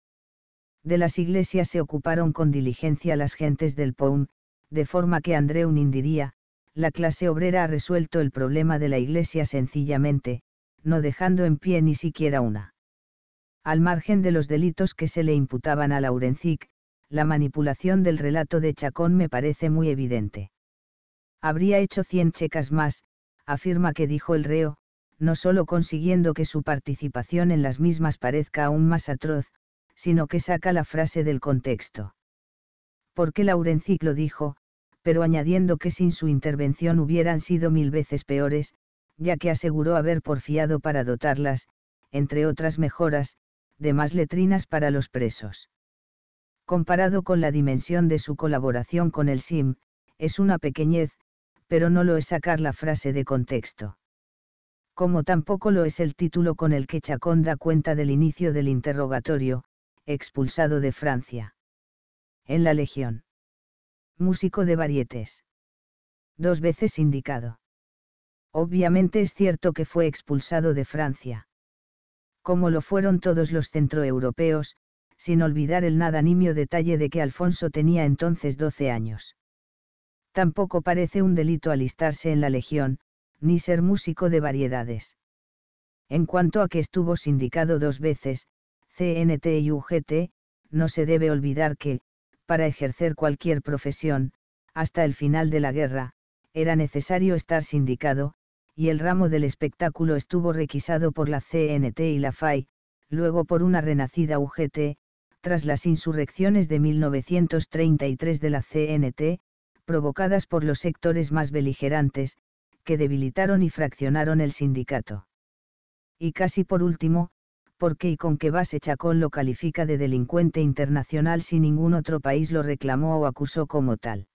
Speaker 1: De las iglesias se ocuparon con diligencia las gentes del POUM, de forma que Andreu diría, la clase obrera ha resuelto el problema de la iglesia sencillamente, no dejando en pie ni siquiera una. Al margen de los delitos que se le imputaban a Laurencic, la manipulación del relato de Chacón me parece muy evidente. Habría hecho cien checas más, afirma que dijo el reo, no solo consiguiendo que su participación en las mismas parezca aún más atroz, sino que saca la frase del contexto. Porque Laurencic lo dijo, pero añadiendo que sin su intervención hubieran sido mil veces peores, ya que aseguró haber porfiado para dotarlas, entre otras mejoras, de más letrinas para los presos. Comparado con la dimensión de su colaboración con el SIM, es una pequeñez, pero no lo es sacar la frase de contexto como tampoco lo es el título con el que Chacón da cuenta del inicio del interrogatorio, expulsado de Francia. En la Legión. Músico de varietes. Dos veces indicado. Obviamente es cierto que fue expulsado de Francia. Como lo fueron todos los centroeuropeos, sin olvidar el nada nimio detalle de que Alfonso tenía entonces 12 años. Tampoco parece un delito alistarse en la Legión, ni ser músico de variedades. En cuanto a que estuvo sindicado dos veces, CNT y UGT, no se debe olvidar que, para ejercer cualquier profesión, hasta el final de la guerra, era necesario estar sindicado, y el ramo del espectáculo estuvo requisado por la CNT y la FAI, luego por una renacida UGT, tras las insurrecciones de 1933 de la CNT, provocadas por los sectores más beligerantes, que debilitaron y fraccionaron el sindicato. Y casi por último, porque y con qué base Chacón lo califica de delincuente internacional si ningún otro país lo reclamó o acusó como tal.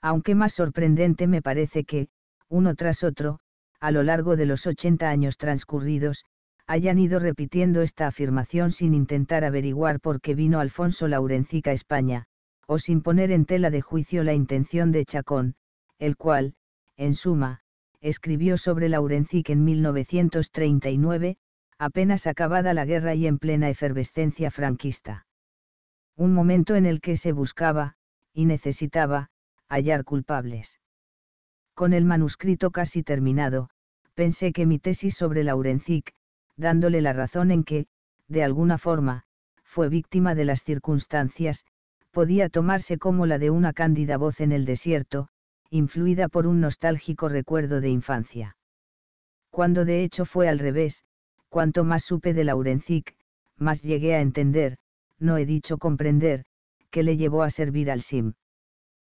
Speaker 1: Aunque más sorprendente me parece que, uno tras otro, a lo largo de los 80 años transcurridos, hayan ido repitiendo esta afirmación sin intentar averiguar por qué vino Alfonso Laurencica a España, o sin poner en tela de juicio la intención de Chacón, el cual, en suma, escribió sobre Laurencic en 1939, apenas acabada la guerra y en plena efervescencia franquista. Un momento en el que se buscaba, y necesitaba, hallar culpables. Con el manuscrito casi terminado, pensé que mi tesis sobre Laurencic, dándole la razón en que, de alguna forma, fue víctima de las circunstancias, podía tomarse como la de una cándida voz en el desierto, influida por un nostálgico recuerdo de infancia. Cuando de hecho fue al revés, cuanto más supe de Laurencic, más llegué a entender, no he dicho comprender, que le llevó a servir al SIM.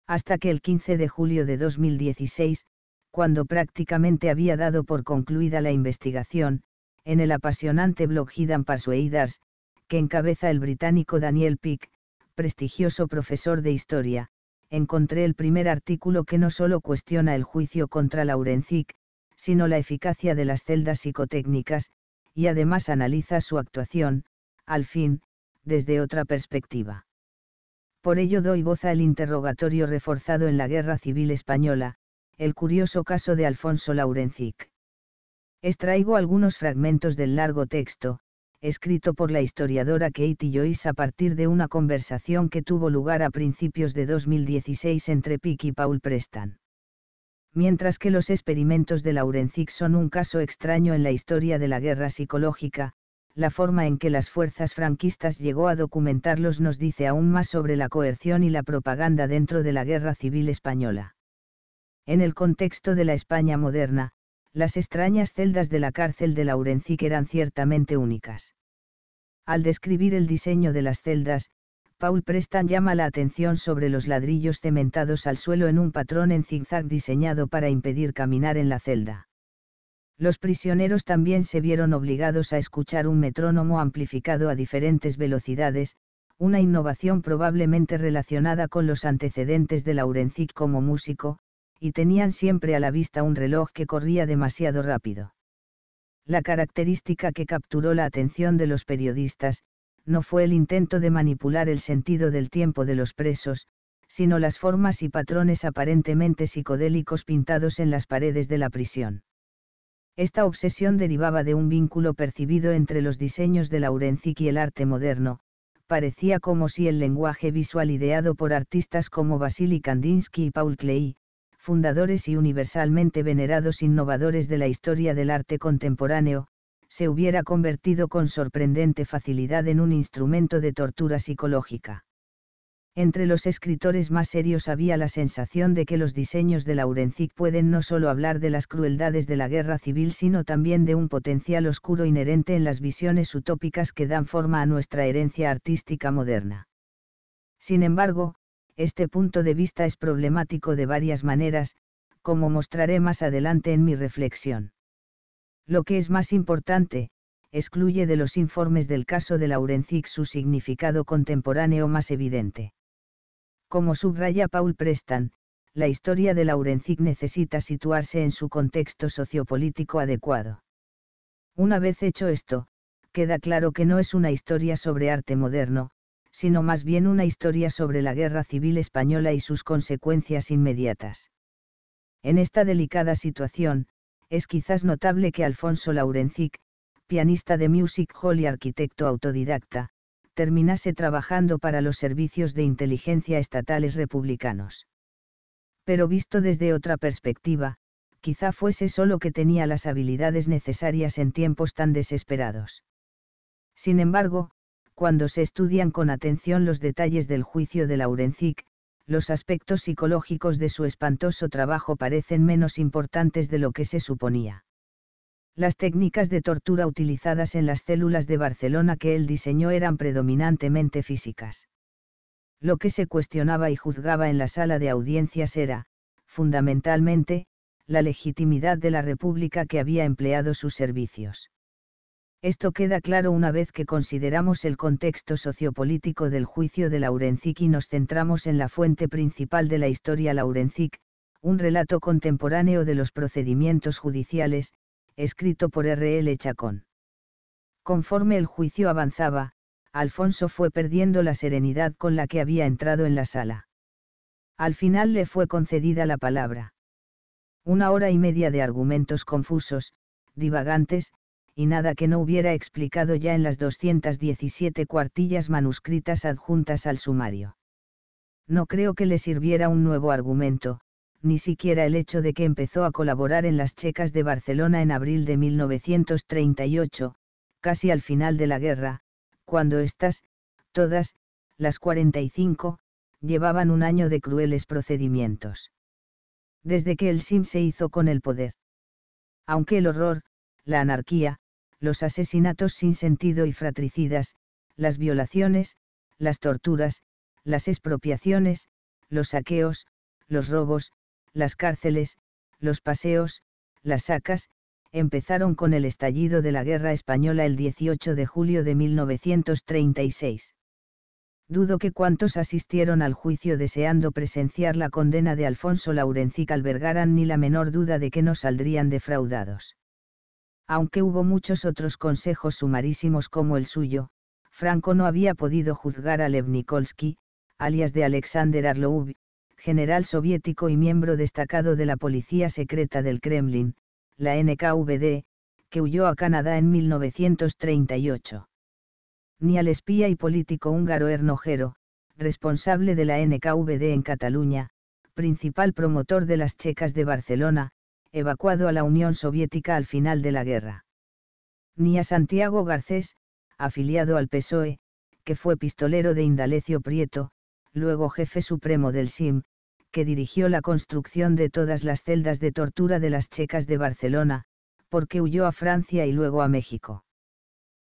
Speaker 1: Hasta que el 15 de julio de 2016, cuando prácticamente había dado por concluida la investigación, en el apasionante blog Hidden Persuaders, que encabeza el británico Daniel Pick, prestigioso profesor de historia, encontré el primer artículo que no solo cuestiona el juicio contra Laurencic, sino la eficacia de las celdas psicotécnicas, y además analiza su actuación, al fin, desde otra perspectiva. Por ello doy voz al interrogatorio reforzado en la Guerra Civil Española, el curioso caso de Alfonso Laurencic. Extraigo algunos fragmentos del largo texto, escrito por la historiadora Katie Joyce a partir de una conversación que tuvo lugar a principios de 2016 entre Pick y Paul Preston. Mientras que los experimentos de Laurencic son un caso extraño en la historia de la guerra psicológica, la forma en que las fuerzas franquistas llegó a documentarlos nos dice aún más sobre la coerción y la propaganda dentro de la guerra civil española. En el contexto de la España moderna, las extrañas celdas de la cárcel de Laurencic eran ciertamente únicas. Al describir el diseño de las celdas, Paul Preston llama la atención sobre los ladrillos cementados al suelo en un patrón en zigzag diseñado para impedir caminar en la celda. Los prisioneros también se vieron obligados a escuchar un metrónomo amplificado a diferentes velocidades, una innovación probablemente relacionada con los antecedentes de Laurencic como músico, y tenían siempre a la vista un reloj que corría demasiado rápido. La característica que capturó la atención de los periodistas, no fue el intento de manipular el sentido del tiempo de los presos, sino las formas y patrones aparentemente psicodélicos pintados en las paredes de la prisión. Esta obsesión derivaba de un vínculo percibido entre los diseños de Laurencic y el arte moderno, parecía como si el lenguaje visual ideado por artistas como Vasily Kandinsky y Paul Klee, fundadores y universalmente venerados innovadores de la historia del arte contemporáneo, se hubiera convertido con sorprendente facilidad en un instrumento de tortura psicológica. Entre los escritores más serios había la sensación de que los diseños de Laurencic pueden no solo hablar de las crueldades de la guerra civil, sino también de un potencial oscuro inherente en las visiones utópicas que dan forma a nuestra herencia artística moderna. Sin embargo, este punto de vista es problemático de varias maneras, como mostraré más adelante en mi reflexión. Lo que es más importante, excluye de los informes del caso de Laurencic su significado contemporáneo más evidente. Como subraya Paul Preston, la historia de Laurencic necesita situarse en su contexto sociopolítico adecuado. Una vez hecho esto, queda claro que no es una historia sobre arte moderno, sino más bien una historia sobre la guerra civil española y sus consecuencias inmediatas. En esta delicada situación, es quizás notable que Alfonso Laurencic, pianista de Music Hall y arquitecto autodidacta, terminase trabajando para los servicios de inteligencia estatales republicanos. Pero visto desde otra perspectiva, quizá fuese solo que tenía las habilidades necesarias en tiempos tan desesperados. Sin embargo, cuando se estudian con atención los detalles del juicio de Laurencic, los aspectos psicológicos de su espantoso trabajo parecen menos importantes de lo que se suponía. Las técnicas de tortura utilizadas en las células de Barcelona que él diseñó eran predominantemente físicas. Lo que se cuestionaba y juzgaba en la sala de audiencias era, fundamentalmente, la legitimidad de la República que había empleado sus servicios. Esto queda claro una vez que consideramos el contexto sociopolítico del juicio de Laurencic y nos centramos en la fuente principal de la historia Laurencic, un relato contemporáneo de los procedimientos judiciales, escrito por R. L. Chacón. Conforme el juicio avanzaba, Alfonso fue perdiendo la serenidad con la que había entrado en la sala. Al final le fue concedida la palabra. Una hora y media de argumentos confusos, divagantes, y nada que no hubiera explicado ya en las 217 cuartillas manuscritas adjuntas al sumario. No creo que le sirviera un nuevo argumento, ni siquiera el hecho de que empezó a colaborar en las checas de Barcelona en abril de 1938, casi al final de la guerra, cuando estas, todas, las 45, llevaban un año de crueles procedimientos. Desde que el SIM se hizo con el poder. Aunque el horror, la anarquía, los asesinatos sin sentido y fratricidas, las violaciones, las torturas, las expropiaciones, los saqueos, los robos, las cárceles, los paseos, las sacas, empezaron con el estallido de la Guerra Española el 18 de julio de 1936. Dudo que cuantos asistieron al juicio deseando presenciar la condena de Alfonso Laurencic albergaran ni la menor duda de que no saldrían defraudados aunque hubo muchos otros consejos sumarísimos como el suyo, Franco no había podido juzgar a Lev Nikolsky, alias de Alexander Arlov, general soviético y miembro destacado de la Policía Secreta del Kremlin, la NKVD, que huyó a Canadá en 1938. Ni al espía y político húngaro Ernojero, responsable de la NKVD en Cataluña, principal promotor de las checas de Barcelona, evacuado a la Unión Soviética al final de la guerra. Ni a Santiago Garcés, afiliado al PSOE, que fue pistolero de Indalecio Prieto, luego jefe supremo del SIM, que dirigió la construcción de todas las celdas de tortura de las checas de Barcelona, porque huyó a Francia y luego a México.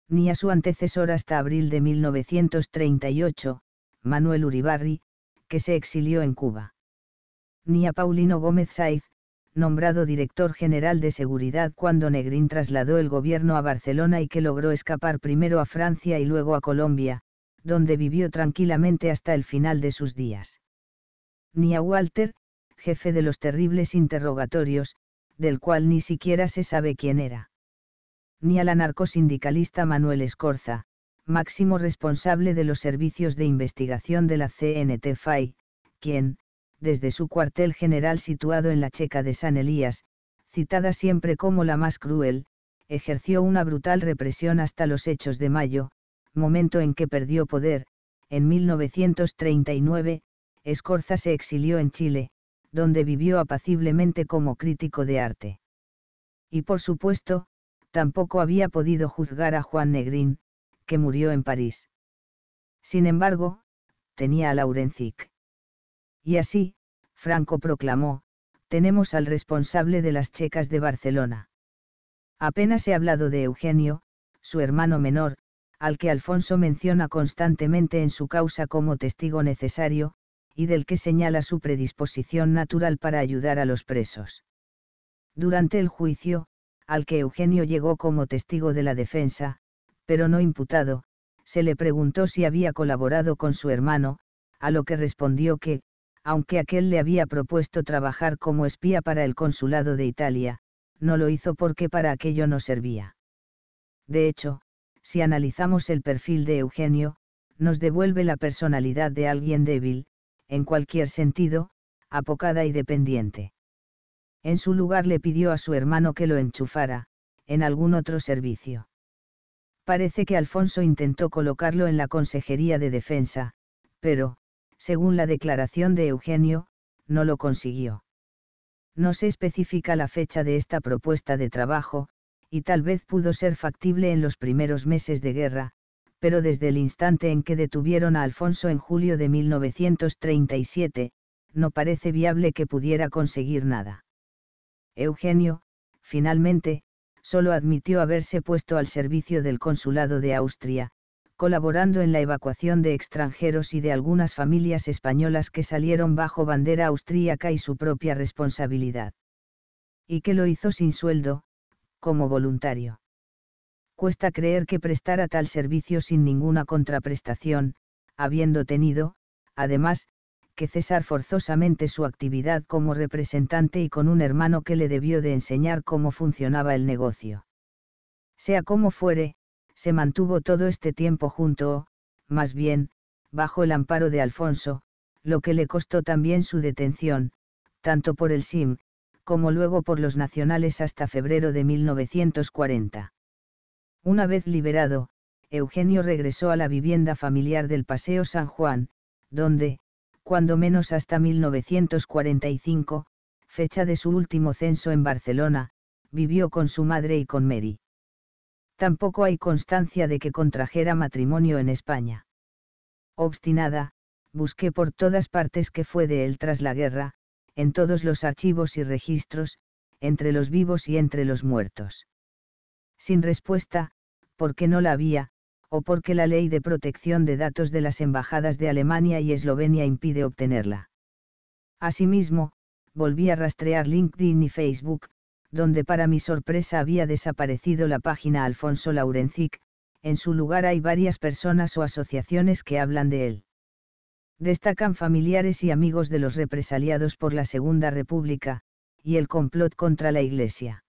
Speaker 1: Ni a su antecesor hasta abril de 1938, Manuel Uribarri, que se exilió en Cuba. Ni a Paulino Gómez Saiz, nombrado director general de seguridad cuando Negrín trasladó el gobierno a Barcelona y que logró escapar primero a Francia y luego a Colombia, donde vivió tranquilamente hasta el final de sus días. Ni a Walter, jefe de los terribles interrogatorios, del cual ni siquiera se sabe quién era. Ni al anarcosindicalista Manuel Escorza, máximo responsable de los servicios de investigación de la CNT-FAI, quien, desde su cuartel general situado en la Checa de San Elías, citada siempre como la más cruel, ejerció una brutal represión hasta los hechos de mayo, momento en que perdió poder. En 1939, Escorza se exilió en Chile, donde vivió apaciblemente como crítico de arte. Y por supuesto, tampoco había podido juzgar a Juan Negrín, que murió en París. Sin embargo, tenía a Laurencic. Y así, Franco proclamó, tenemos al responsable de las checas de Barcelona. Apenas he hablado de Eugenio, su hermano menor, al que Alfonso menciona constantemente en su causa como testigo necesario, y del que señala su predisposición natural para ayudar a los presos. Durante el juicio, al que Eugenio llegó como testigo de la defensa, pero no imputado, se le preguntó si había colaborado con su hermano, a lo que respondió que, aunque aquel le había propuesto trabajar como espía para el consulado de Italia, no lo hizo porque para aquello no servía. De hecho, si analizamos el perfil de Eugenio, nos devuelve la personalidad de alguien débil, en cualquier sentido, apocada y dependiente. En su lugar le pidió a su hermano que lo enchufara, en algún otro servicio. Parece que Alfonso intentó colocarlo en la Consejería de Defensa, pero, según la declaración de Eugenio, no lo consiguió. No se especifica la fecha de esta propuesta de trabajo, y tal vez pudo ser factible en los primeros meses de guerra, pero desde el instante en que detuvieron a Alfonso en julio de 1937, no parece viable que pudiera conseguir nada. Eugenio, finalmente, solo admitió haberse puesto al servicio del consulado de Austria, colaborando en la evacuación de extranjeros y de algunas familias españolas que salieron bajo bandera austríaca y su propia responsabilidad. Y que lo hizo sin sueldo, como voluntario. Cuesta creer que prestara tal servicio sin ninguna contraprestación, habiendo tenido, además, que cesar forzosamente su actividad como representante y con un hermano que le debió de enseñar cómo funcionaba el negocio. Sea como fuere, se mantuvo todo este tiempo junto o, más bien, bajo el amparo de Alfonso, lo que le costó también su detención, tanto por el SIM, como luego por los nacionales hasta febrero de 1940. Una vez liberado, Eugenio regresó a la vivienda familiar del Paseo San Juan, donde, cuando menos hasta 1945, fecha de su último censo en Barcelona, vivió con su madre y con Mary. Tampoco hay constancia de que contrajera matrimonio en España. Obstinada, busqué por todas partes que fue de él tras la guerra, en todos los archivos y registros, entre los vivos y entre los muertos. Sin respuesta, porque no la había, o porque la ley de protección de datos de las embajadas de Alemania y Eslovenia impide obtenerla. Asimismo, volví a rastrear LinkedIn y Facebook, donde para mi sorpresa había desaparecido la página Alfonso Laurencic, en su lugar hay varias personas o asociaciones que hablan de él. Destacan familiares y amigos de los represaliados por la Segunda República, y el complot contra la Iglesia.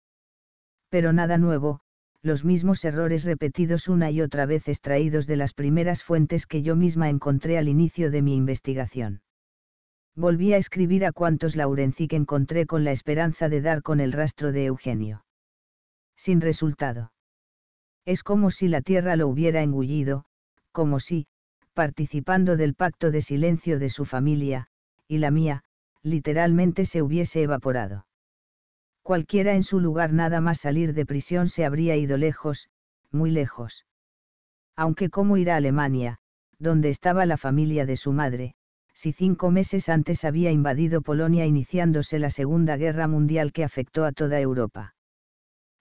Speaker 1: Pero nada nuevo, los mismos errores repetidos una y otra vez extraídos de las primeras fuentes que yo misma encontré al inicio de mi investigación. Volví a escribir a cuantos laurencí que encontré con la esperanza de dar con el rastro de Eugenio. Sin resultado. Es como si la tierra lo hubiera engullido, como si, participando del pacto de silencio de su familia, y la mía, literalmente se hubiese evaporado. Cualquiera en su lugar nada más salir de prisión se habría ido lejos, muy lejos. Aunque cómo ir a Alemania, donde estaba la familia de su madre, si cinco meses antes había invadido Polonia iniciándose la Segunda Guerra Mundial que afectó a toda Europa.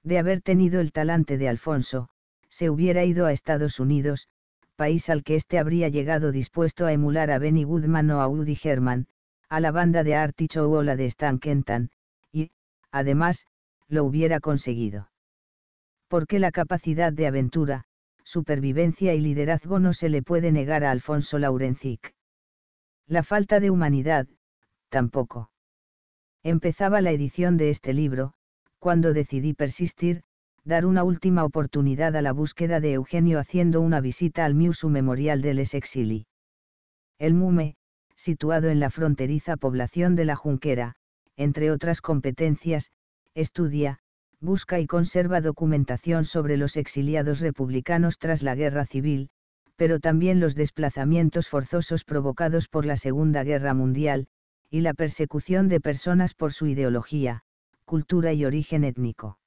Speaker 1: De haber tenido el talante de Alfonso, se hubiera ido a Estados Unidos, país al que éste habría llegado dispuesto a emular a Benny Goodman o a Woody Herman, a la banda de Artichow o la de Stan Kenton, y, además, lo hubiera conseguido. Porque la capacidad de aventura, supervivencia y liderazgo no se le puede negar a Alfonso Laurencic. La falta de humanidad, tampoco. Empezaba la edición de este libro, cuando decidí persistir, dar una última oportunidad a la búsqueda de Eugenio haciendo una visita al Museo Memorial de Les Exili. El MUME, situado en la fronteriza población de La Junquera, entre otras competencias, estudia, busca y conserva documentación sobre los exiliados republicanos tras la guerra civil, pero también los desplazamientos forzosos provocados por la Segunda Guerra Mundial, y la persecución de personas por su ideología, cultura y origen étnico.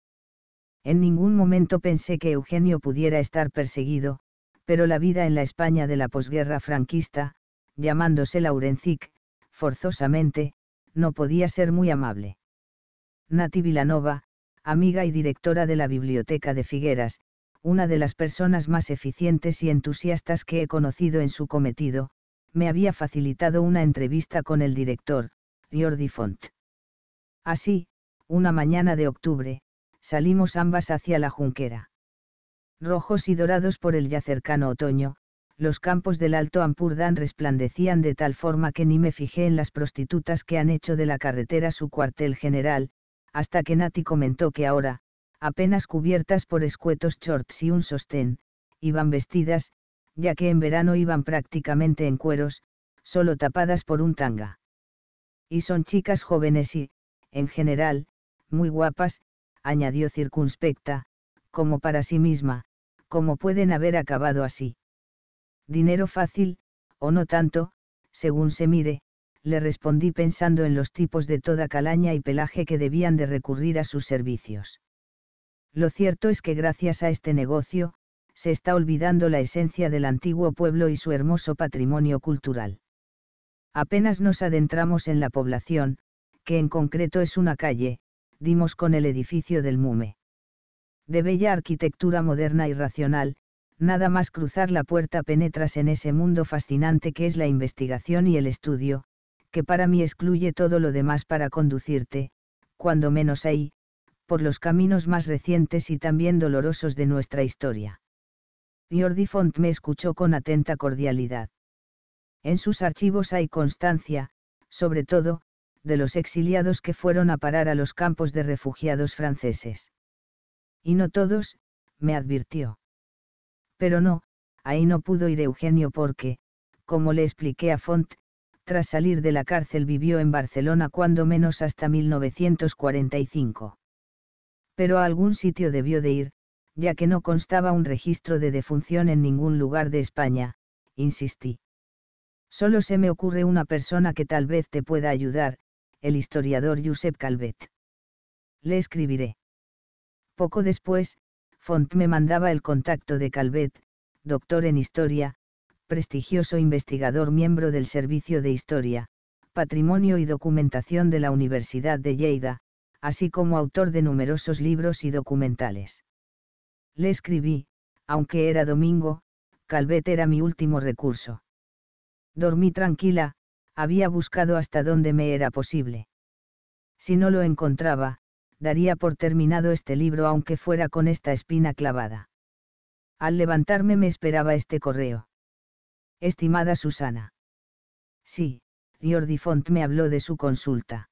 Speaker 1: En ningún momento pensé que Eugenio pudiera estar perseguido, pero la vida en la España de la posguerra franquista, llamándose Laurencic, forzosamente, no podía ser muy amable. Nati Vilanova, amiga y directora de la Biblioteca de Figueras, una de las personas más eficientes y entusiastas que he conocido en su cometido, me había facilitado una entrevista con el director, Jordi Font. Así, una mañana de octubre, salimos ambas hacia la junquera. Rojos y dorados por el ya cercano otoño, los campos del Alto Ampurdán resplandecían de tal forma que ni me fijé en las prostitutas que han hecho de la carretera su cuartel general, hasta que Nati comentó que ahora, apenas cubiertas por escuetos shorts y un sostén, iban vestidas, ya que en verano iban prácticamente en cueros, solo tapadas por un tanga. Y son chicas jóvenes y, en general, muy guapas, añadió circunspecta, como para sí misma, como pueden haber acabado así. Dinero fácil, o no tanto, según se mire, le respondí pensando en los tipos de toda calaña y pelaje que debían de recurrir a sus servicios. Lo cierto es que gracias a este negocio, se está olvidando la esencia del antiguo pueblo y su hermoso patrimonio cultural. Apenas nos adentramos en la población, que en concreto es una calle, dimos con el edificio del Mume. De bella arquitectura moderna y racional, nada más cruzar la puerta penetras en ese mundo fascinante que es la investigación y el estudio, que para mí excluye todo lo demás para conducirte, cuando menos ahí, por los caminos más recientes y también dolorosos de nuestra historia. Jordi Font me escuchó con atenta cordialidad. En sus archivos hay constancia, sobre todo, de los exiliados que fueron a parar a los campos de refugiados franceses. Y no todos, me advirtió. Pero no, ahí no pudo ir Eugenio porque, como le expliqué a Font, tras salir de la cárcel vivió en Barcelona cuando menos hasta 1945 pero a algún sitio debió de ir, ya que no constaba un registro de defunción en ningún lugar de España, insistí. Solo se me ocurre una persona que tal vez te pueda ayudar, el historiador Josep Calvet. Le escribiré. Poco después, Font me mandaba el contacto de Calvet, doctor en historia, prestigioso investigador miembro del Servicio de Historia, Patrimonio y Documentación de la Universidad de Lleida, así como autor de numerosos libros y documentales. Le escribí, aunque era domingo, Calvet era mi último recurso. Dormí tranquila, había buscado hasta donde me era posible. Si no lo encontraba, daría por terminado este libro aunque fuera con esta espina clavada. Al levantarme me esperaba este correo. Estimada Susana. Sí, Jordi Font me habló de su consulta.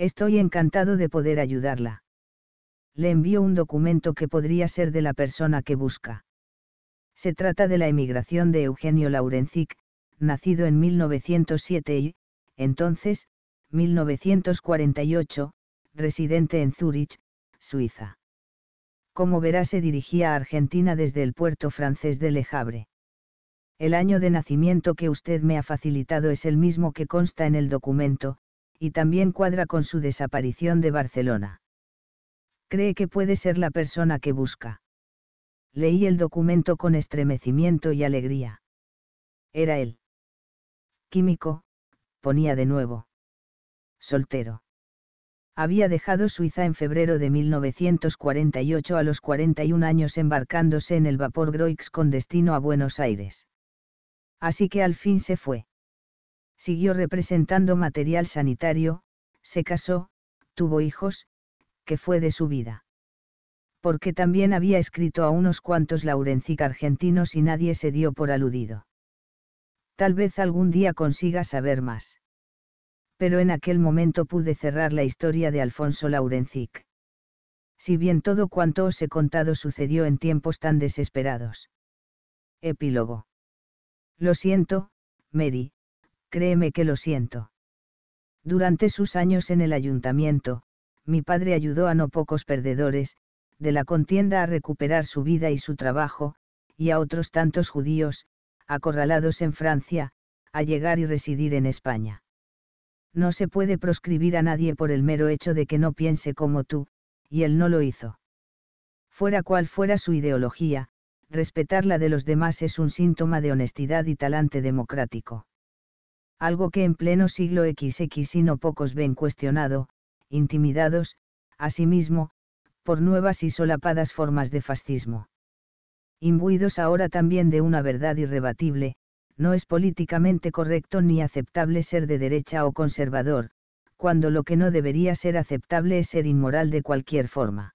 Speaker 1: Estoy encantado de poder ayudarla. Le envío un documento que podría ser de la persona que busca. Se trata de la emigración de Eugenio Laurencic, nacido en 1907 y, entonces, 1948, residente en Zúrich, Suiza. Como verá, se dirigía a Argentina desde el puerto francés de Lejabre. El año de nacimiento que usted me ha facilitado es el mismo que consta en el documento, y también cuadra con su desaparición de Barcelona. Cree que puede ser la persona que busca. Leí el documento con estremecimiento y alegría. Era él. Químico, ponía de nuevo. Soltero. Había dejado Suiza en febrero de 1948 a los 41 años embarcándose en el vapor Groix con destino a Buenos Aires. Así que al fin se fue siguió representando material sanitario, se casó, tuvo hijos, que fue de su vida. Porque también había escrito a unos cuantos Laurencic argentinos y nadie se dio por aludido. Tal vez algún día consiga saber más. Pero en aquel momento pude cerrar la historia de Alfonso Laurencic. Si bien todo cuanto os he contado sucedió en tiempos tan desesperados. Epílogo. Lo siento, Mary, créeme que lo siento. Durante sus años en el ayuntamiento, mi padre ayudó a no pocos perdedores, de la contienda a recuperar su vida y su trabajo, y a otros tantos judíos, acorralados en Francia, a llegar y residir en España. No se puede proscribir a nadie por el mero hecho de que no piense como tú, y él no lo hizo. Fuera cual fuera su ideología, respetar la de los demás es un síntoma de honestidad y talante democrático algo que en pleno siglo XX no pocos ven cuestionado, intimidados, asimismo, por nuevas y solapadas formas de fascismo. Imbuidos ahora también de una verdad irrebatible, no es políticamente correcto ni aceptable ser de derecha o conservador, cuando lo que no debería ser aceptable es ser inmoral de cualquier forma.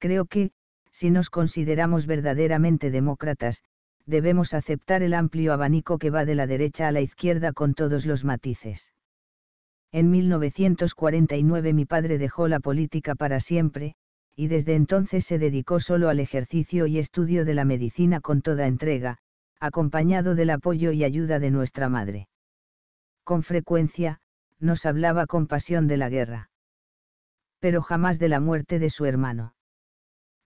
Speaker 1: Creo que, si nos consideramos verdaderamente demócratas, debemos aceptar el amplio abanico que va de la derecha a la izquierda con todos los matices. En 1949 mi padre dejó la política para siempre, y desde entonces se dedicó solo al ejercicio y estudio de la medicina con toda entrega, acompañado del apoyo y ayuda de nuestra madre. Con frecuencia, nos hablaba con pasión de la guerra. Pero jamás de la muerte de su hermano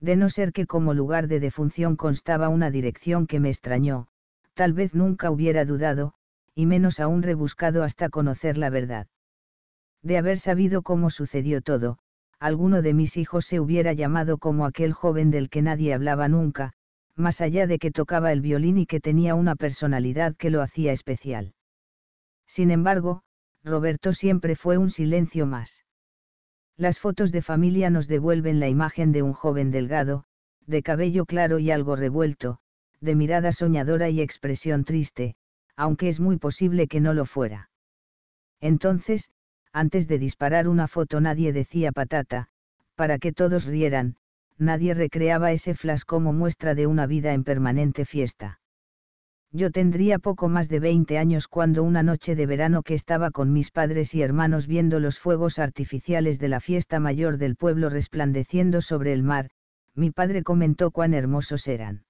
Speaker 1: de no ser que como lugar de defunción constaba una dirección que me extrañó, tal vez nunca hubiera dudado, y menos aún rebuscado hasta conocer la verdad. De haber sabido cómo sucedió todo, alguno de mis hijos se hubiera llamado como aquel joven del que nadie hablaba nunca, más allá de que tocaba el violín y que tenía una personalidad que lo hacía especial. Sin embargo, Roberto siempre fue un silencio más. Las fotos de familia nos devuelven la imagen de un joven delgado, de cabello claro y algo revuelto, de mirada soñadora y expresión triste, aunque es muy posible que no lo fuera. Entonces, antes de disparar una foto nadie decía patata, para que todos rieran, nadie recreaba ese flash como muestra de una vida en permanente fiesta. Yo tendría poco más de 20 años cuando una noche de verano que estaba con mis padres y hermanos viendo los fuegos artificiales de la fiesta mayor del pueblo resplandeciendo sobre el mar, mi padre comentó cuán hermosos eran.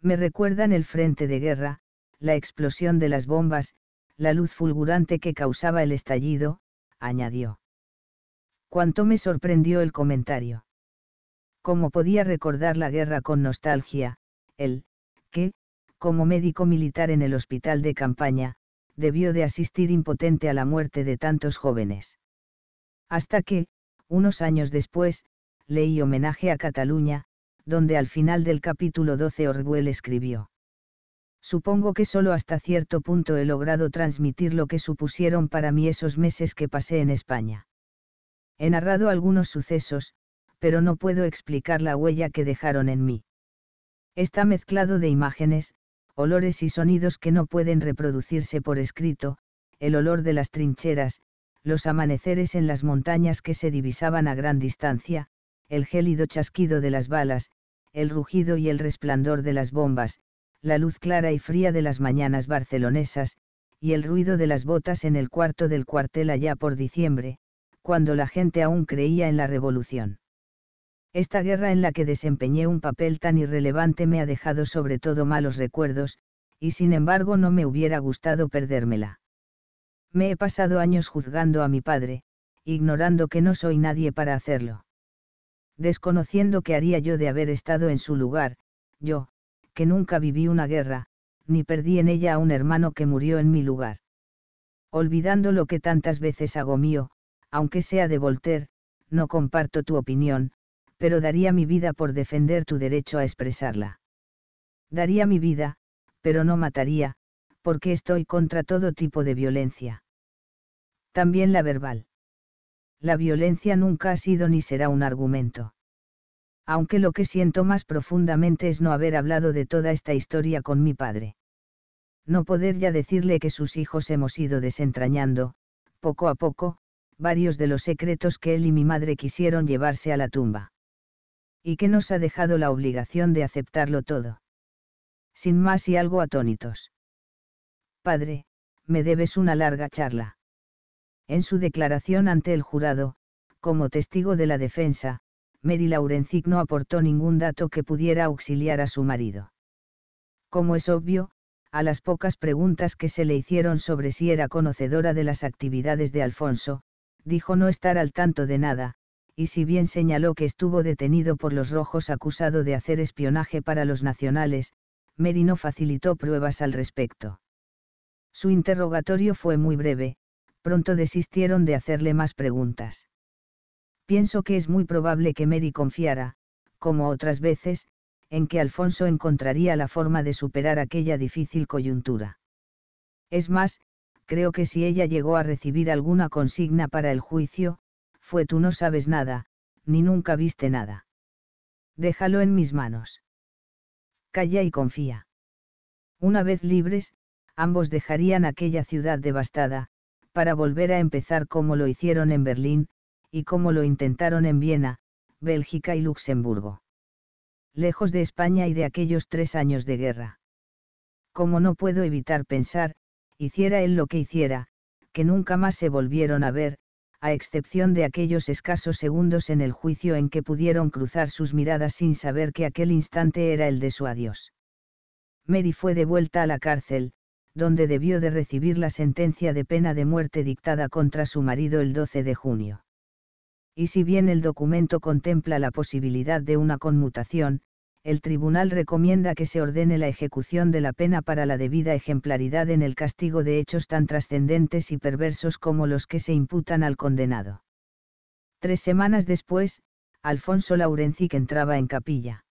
Speaker 1: Me recuerdan el frente de guerra, la explosión de las bombas, la luz fulgurante que causaba el estallido, añadió. Cuánto me sorprendió el comentario. Cómo podía recordar la guerra con nostalgia, el, ¿qué?, como médico militar en el hospital de campaña, debió de asistir impotente a la muerte de tantos jóvenes. Hasta que, unos años después, leí Homenaje a Cataluña, donde al final del capítulo 12 Orwell escribió. Supongo que solo hasta cierto punto he logrado transmitir lo que supusieron para mí esos meses que pasé en España. He narrado algunos sucesos, pero no puedo explicar la huella que dejaron en mí. Está mezclado de imágenes, olores y sonidos que no pueden reproducirse por escrito, el olor de las trincheras, los amaneceres en las montañas que se divisaban a gran distancia, el gélido chasquido de las balas, el rugido y el resplandor de las bombas, la luz clara y fría de las mañanas barcelonesas, y el ruido de las botas en el cuarto del cuartel allá por diciembre, cuando la gente aún creía en la revolución. Esta guerra en la que desempeñé un papel tan irrelevante me ha dejado sobre todo malos recuerdos, y sin embargo no me hubiera gustado perdérmela. Me he pasado años juzgando a mi padre, ignorando que no soy nadie para hacerlo. Desconociendo qué haría yo de haber estado en su lugar, yo, que nunca viví una guerra, ni perdí en ella a un hermano que murió en mi lugar. Olvidando lo que tantas veces hago mío, aunque sea de Voltaire, no comparto tu opinión, pero daría mi vida por defender tu derecho a expresarla. Daría mi vida, pero no mataría, porque estoy contra todo tipo de violencia. También la verbal. La violencia nunca ha sido ni será un argumento. Aunque lo que siento más profundamente es no haber hablado de toda esta historia con mi padre. No poder ya decirle que sus hijos hemos ido desentrañando, poco a poco, varios de los secretos que él y mi madre quisieron llevarse a la tumba y que nos ha dejado la obligación de aceptarlo todo. Sin más y algo atónitos. Padre, me debes una larga charla. En su declaración ante el jurado, como testigo de la defensa, Mary Laurencic no aportó ningún dato que pudiera auxiliar a su marido. Como es obvio, a las pocas preguntas que se le hicieron sobre si era conocedora de las actividades de Alfonso, dijo no estar al tanto de nada, y si bien señaló que estuvo detenido por los rojos acusado de hacer espionaje para los nacionales, Mary no facilitó pruebas al respecto. Su interrogatorio fue muy breve, pronto desistieron de hacerle más preguntas. Pienso que es muy probable que Mary confiara, como otras veces, en que Alfonso encontraría la forma de superar aquella difícil coyuntura. Es más, creo que si ella llegó a recibir alguna consigna para el juicio, fue tú no sabes nada, ni nunca viste nada. Déjalo en mis manos. Calla y confía. Una vez libres, ambos dejarían aquella ciudad devastada, para volver a empezar como lo hicieron en Berlín, y como lo intentaron en Viena, Bélgica y Luxemburgo. Lejos de España y de aquellos tres años de guerra. Como no puedo evitar pensar, hiciera él lo que hiciera, que nunca más se volvieron a ver, a excepción de aquellos escasos segundos en el juicio en que pudieron cruzar sus miradas sin saber que aquel instante era el de su adiós. Mary fue devuelta a la cárcel, donde debió de recibir la sentencia de pena de muerte dictada contra su marido el 12 de junio. Y si bien el documento contempla la posibilidad de una conmutación, el tribunal recomienda que se ordene la ejecución de la pena para la debida ejemplaridad en el castigo de hechos tan trascendentes y perversos como los que se imputan al condenado. Tres semanas después, Alfonso Laurencic entraba en capilla.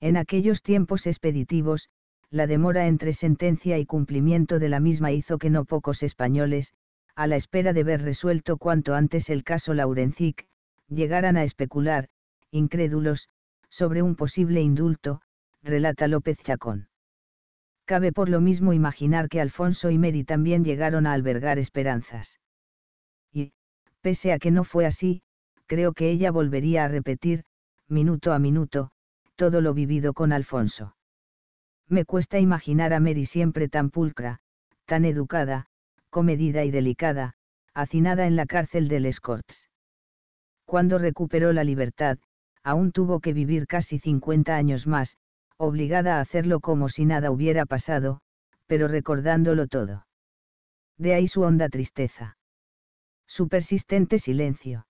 Speaker 1: En aquellos tiempos expeditivos, la demora entre sentencia y cumplimiento de la misma hizo que no pocos españoles, a la espera de ver resuelto cuanto antes el caso Laurencic, llegaran a especular, incrédulos, sobre un posible indulto, relata López Chacón. Cabe por lo mismo imaginar que Alfonso y Mary también llegaron a albergar esperanzas. Y, pese a que no fue así, creo que ella volvería a repetir, minuto a minuto, todo lo vivido con Alfonso. Me cuesta imaginar a Mary siempre tan pulcra, tan educada, comedida y delicada, hacinada en la cárcel del Escorts. Cuando recuperó la libertad, aún tuvo que vivir casi 50 años más, obligada a hacerlo como si nada hubiera pasado, pero recordándolo todo. De ahí su honda tristeza. Su persistente silencio.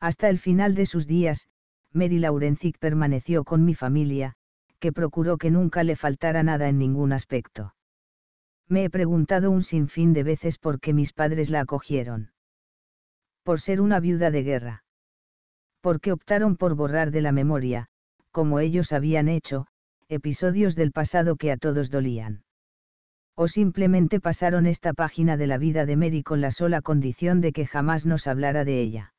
Speaker 1: Hasta el final de sus días, Mary Laurencic permaneció con mi familia, que procuró que nunca le faltara nada en ningún aspecto. Me he preguntado un sinfín de veces por qué mis padres la acogieron. Por ser una viuda de guerra porque optaron por borrar de la memoria, como ellos habían hecho, episodios del pasado que a todos dolían. O simplemente pasaron esta página de la vida de Mary con la sola condición de que jamás nos hablara de ella.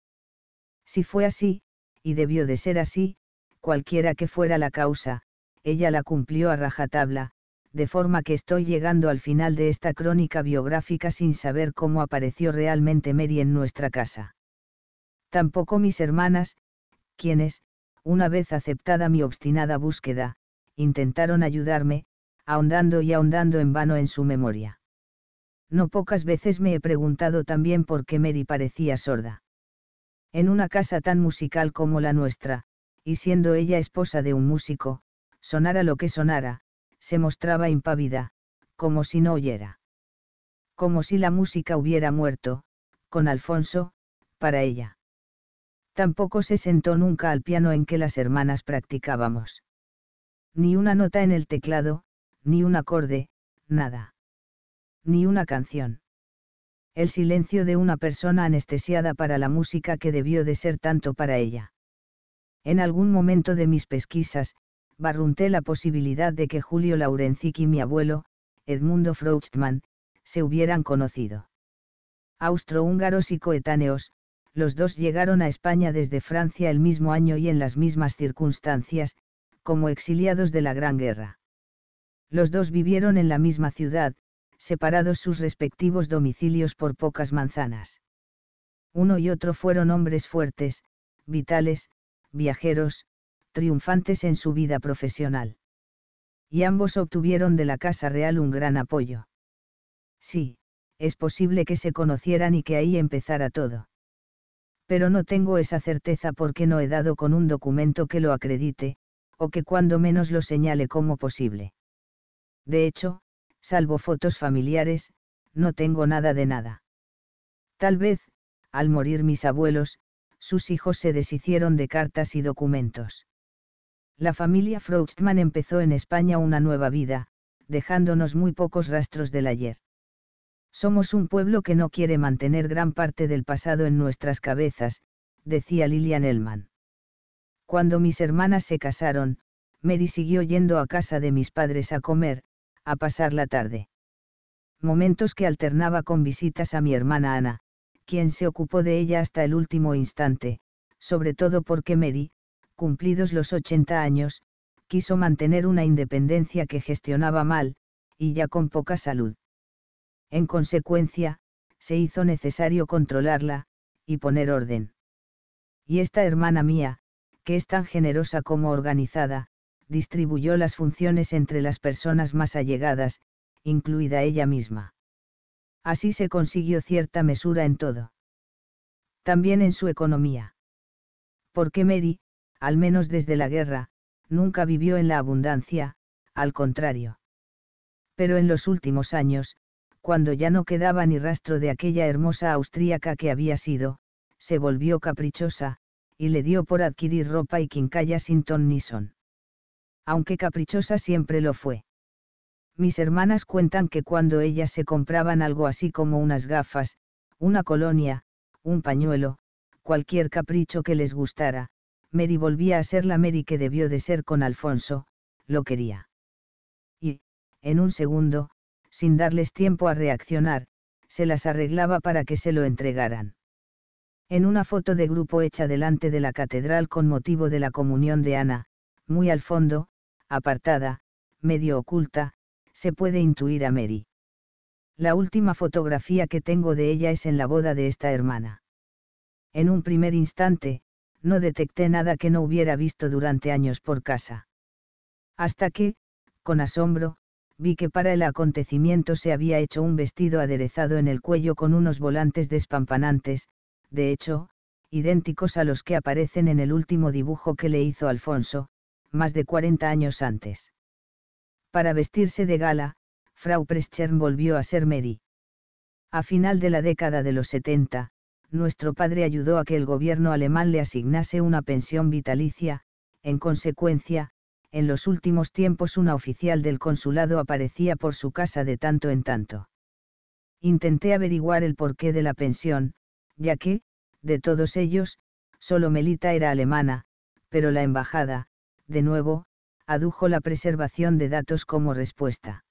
Speaker 1: Si fue así, y debió de ser así, cualquiera que fuera la causa, ella la cumplió a rajatabla, de forma que estoy llegando al final de esta crónica biográfica sin saber cómo apareció realmente Mary en nuestra casa tampoco mis hermanas, quienes, una vez aceptada mi obstinada búsqueda, intentaron ayudarme, ahondando y ahondando en vano en su memoria. No pocas veces me he preguntado también por qué Mary parecía sorda. En una casa tan musical como la nuestra, y siendo ella esposa de un músico, sonara lo que sonara, se mostraba impávida, como si no oyera. Como si la música hubiera muerto, con Alfonso, para ella. Tampoco se sentó nunca al piano en que las hermanas practicábamos. Ni una nota en el teclado, ni un acorde, nada. Ni una canción. El silencio de una persona anestesiada para la música que debió de ser tanto para ella. En algún momento de mis pesquisas, barrunté la posibilidad de que Julio Laurencik y mi abuelo, Edmundo Frouchtman, se hubieran conocido. Austrohúngaros y coetáneos, los dos llegaron a España desde Francia el mismo año y en las mismas circunstancias, como exiliados de la Gran Guerra. Los dos vivieron en la misma ciudad, separados sus respectivos domicilios por pocas manzanas. Uno y otro fueron hombres fuertes, vitales, viajeros, triunfantes en su vida profesional. Y ambos obtuvieron de la Casa Real un gran apoyo. Sí, es posible que se conocieran y que ahí empezara todo pero no tengo esa certeza porque no he dado con un documento que lo acredite, o que cuando menos lo señale como posible. De hecho, salvo fotos familiares, no tengo nada de nada. Tal vez, al morir mis abuelos, sus hijos se deshicieron de cartas y documentos. La familia frostman empezó en España una nueva vida, dejándonos muy pocos rastros del ayer. Somos un pueblo que no quiere mantener gran parte del pasado en nuestras cabezas, decía Lilian Elman. Cuando mis hermanas se casaron, Mary siguió yendo a casa de mis padres a comer, a pasar la tarde. Momentos que alternaba con visitas a mi hermana Ana, quien se ocupó de ella hasta el último instante, sobre todo porque Mary, cumplidos los 80 años, quiso mantener una independencia que gestionaba mal, y ya con poca salud en consecuencia, se hizo necesario controlarla, y poner orden. Y esta hermana mía, que es tan generosa como organizada, distribuyó las funciones entre las personas más allegadas, incluida ella misma. Así se consiguió cierta mesura en todo. También en su economía. Porque Mary, al menos desde la guerra, nunca vivió en la abundancia, al contrario. Pero en los últimos años, cuando ya no quedaba ni rastro de aquella hermosa austríaca que había sido, se volvió caprichosa, y le dio por adquirir ropa y quincalla sin ton ni son. Aunque caprichosa siempre lo fue. Mis hermanas cuentan que cuando ellas se compraban algo así como unas gafas, una colonia, un pañuelo, cualquier capricho que les gustara, Mary volvía a ser la Mary que debió de ser con Alfonso, lo quería. Y, en un segundo, sin darles tiempo a reaccionar, se las arreglaba para que se lo entregaran. En una foto de grupo hecha delante de la catedral con motivo de la comunión de Ana, muy al fondo, apartada, medio oculta, se puede intuir a Mary. La última fotografía que tengo de ella es en la boda de esta hermana. En un primer instante, no detecté nada que no hubiera visto durante años por casa. Hasta que, con asombro, vi que para el acontecimiento se había hecho un vestido aderezado en el cuello con unos volantes despampanantes, de hecho, idénticos a los que aparecen en el último dibujo que le hizo Alfonso, más de 40 años antes. Para vestirse de gala, Frau Preschern volvió a ser Mary. A final de la década de los 70, nuestro padre ayudó a que el gobierno alemán le asignase una pensión vitalicia, en consecuencia, en los últimos tiempos una oficial del consulado aparecía por su casa de tanto en tanto. Intenté averiguar el porqué de la pensión, ya que, de todos ellos, solo Melita era alemana, pero la embajada, de nuevo, adujo la preservación de datos como respuesta.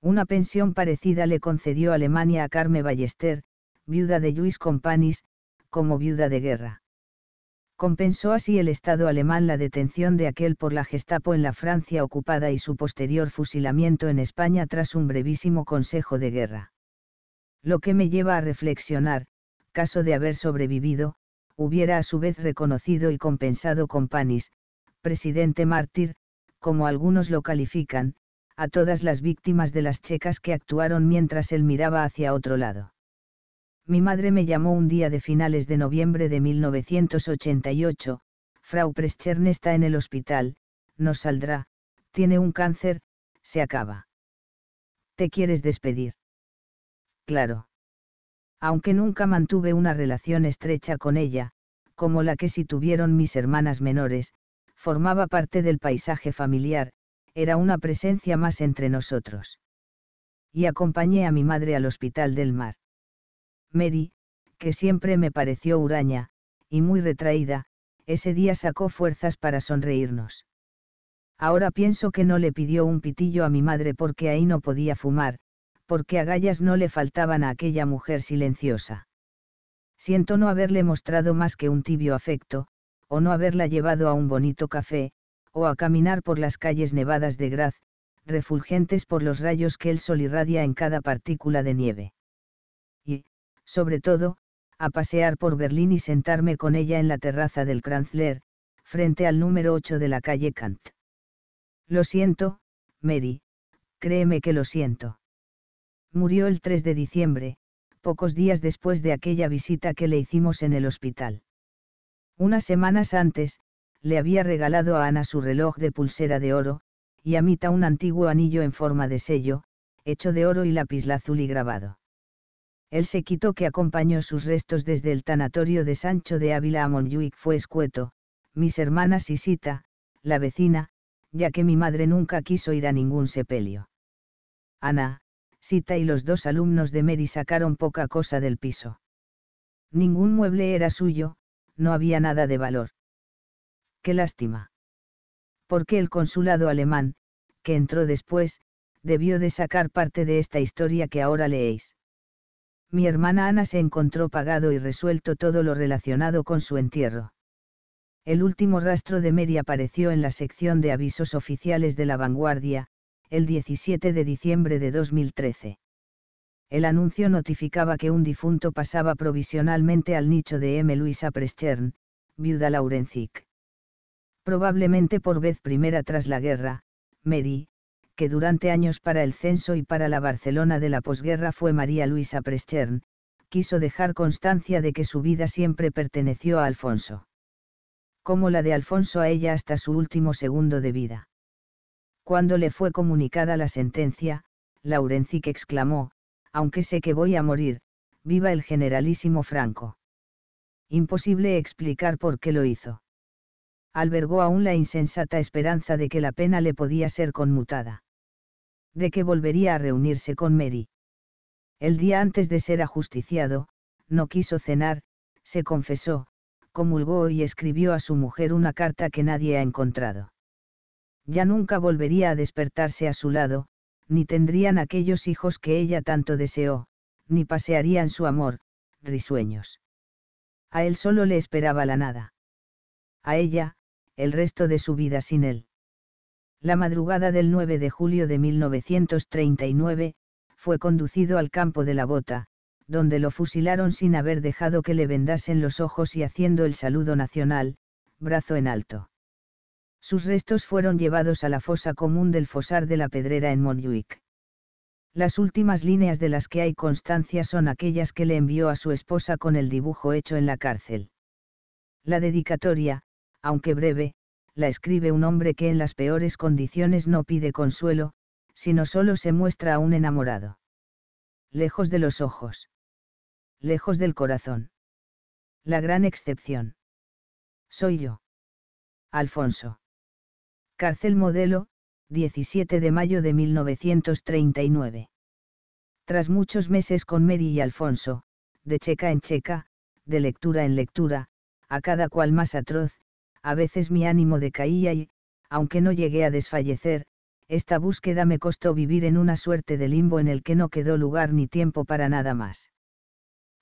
Speaker 1: Una pensión parecida le concedió Alemania a Carmen Ballester, viuda de Luis Companis, como viuda de guerra compensó así el Estado alemán la detención de aquel por la Gestapo en la Francia ocupada y su posterior fusilamiento en España tras un brevísimo consejo de guerra. Lo que me lleva a reflexionar, caso de haber sobrevivido, hubiera a su vez reconocido y compensado con Panis, presidente mártir, como algunos lo califican, a todas las víctimas de las checas que actuaron mientras él miraba hacia otro lado. Mi madre me llamó un día de finales de noviembre de 1988, Frau Preschern está en el hospital, no saldrá, tiene un cáncer, se acaba. ¿Te quieres despedir? Claro. Aunque nunca mantuve una relación estrecha con ella, como la que si tuvieron mis hermanas menores, formaba parte del paisaje familiar, era una presencia más entre nosotros. Y acompañé a mi madre al hospital del mar. Mary, que siempre me pareció huraña, y muy retraída, ese día sacó fuerzas para sonreírnos. Ahora pienso que no le pidió un pitillo a mi madre porque ahí no podía fumar, porque agallas no le faltaban a aquella mujer silenciosa. Siento no haberle mostrado más que un tibio afecto, o no haberla llevado a un bonito café, o a caminar por las calles nevadas de Graz, refulgentes por los rayos que el sol irradia en cada partícula de nieve sobre todo, a pasear por Berlín y sentarme con ella en la terraza del Kranzler, frente al número 8 de la calle Kant. Lo siento, Mary, créeme que lo siento. Murió el 3 de diciembre, pocos días después de aquella visita que le hicimos en el hospital. Unas semanas antes, le había regalado a Ana su reloj de pulsera de oro, y a Mita un antiguo anillo en forma de sello, hecho de oro y y grabado. El séquito que acompañó sus restos desde el tanatorio de Sancho de Ávila a Monjuic fue escueto, mis hermanas y Sita, la vecina, ya que mi madre nunca quiso ir a ningún sepelio. Ana, Sita y los dos alumnos de Mary sacaron poca cosa del piso. Ningún mueble era suyo, no había nada de valor. Qué lástima. Porque el consulado alemán, que entró después, debió de sacar parte de esta historia que ahora leéis mi hermana Ana se encontró pagado y resuelto todo lo relacionado con su entierro. El último rastro de Mary apareció en la sección de avisos oficiales de La Vanguardia, el 17 de diciembre de 2013. El anuncio notificaba que un difunto pasaba provisionalmente al nicho de M. Luisa Preschern, viuda Laurencic. Probablemente por vez primera tras la guerra, Mary, que durante años para el censo y para la Barcelona de la posguerra fue María Luisa Preschern, quiso dejar constancia de que su vida siempre perteneció a Alfonso. Como la de Alfonso a ella hasta su último segundo de vida. Cuando le fue comunicada la sentencia, Laurencic exclamó, aunque sé que voy a morir, viva el generalísimo Franco. Imposible explicar por qué lo hizo. Albergó aún la insensata esperanza de que la pena le podía ser conmutada de que volvería a reunirse con Mary. El día antes de ser ajusticiado, no quiso cenar, se confesó, comulgó y escribió a su mujer una carta que nadie ha encontrado. Ya nunca volvería a despertarse a su lado, ni tendrían aquellos hijos que ella tanto deseó, ni pasearían su amor, risueños. A él solo le esperaba la nada. A ella, el resto de su vida sin él la madrugada del 9 de julio de 1939, fue conducido al campo de la bota, donde lo fusilaron sin haber dejado que le vendasen los ojos y haciendo el saludo nacional, brazo en alto. Sus restos fueron llevados a la fosa común del Fosar de la Pedrera en Montjuic. Las últimas líneas de las que hay constancia son aquellas que le envió a su esposa con el dibujo hecho en la cárcel. La dedicatoria, aunque breve, la escribe un hombre que en las peores condiciones no pide consuelo, sino solo se muestra a un enamorado. Lejos de los ojos. Lejos del corazón. La gran excepción. Soy yo. Alfonso. Cárcel modelo, 17 de mayo de 1939. Tras muchos meses con Mary y Alfonso, de checa en checa, de lectura en lectura, a cada cual más atroz, a veces mi ánimo decaía y, aunque no llegué a desfallecer, esta búsqueda me costó vivir en una suerte de limbo en el que no quedó lugar ni tiempo para nada más.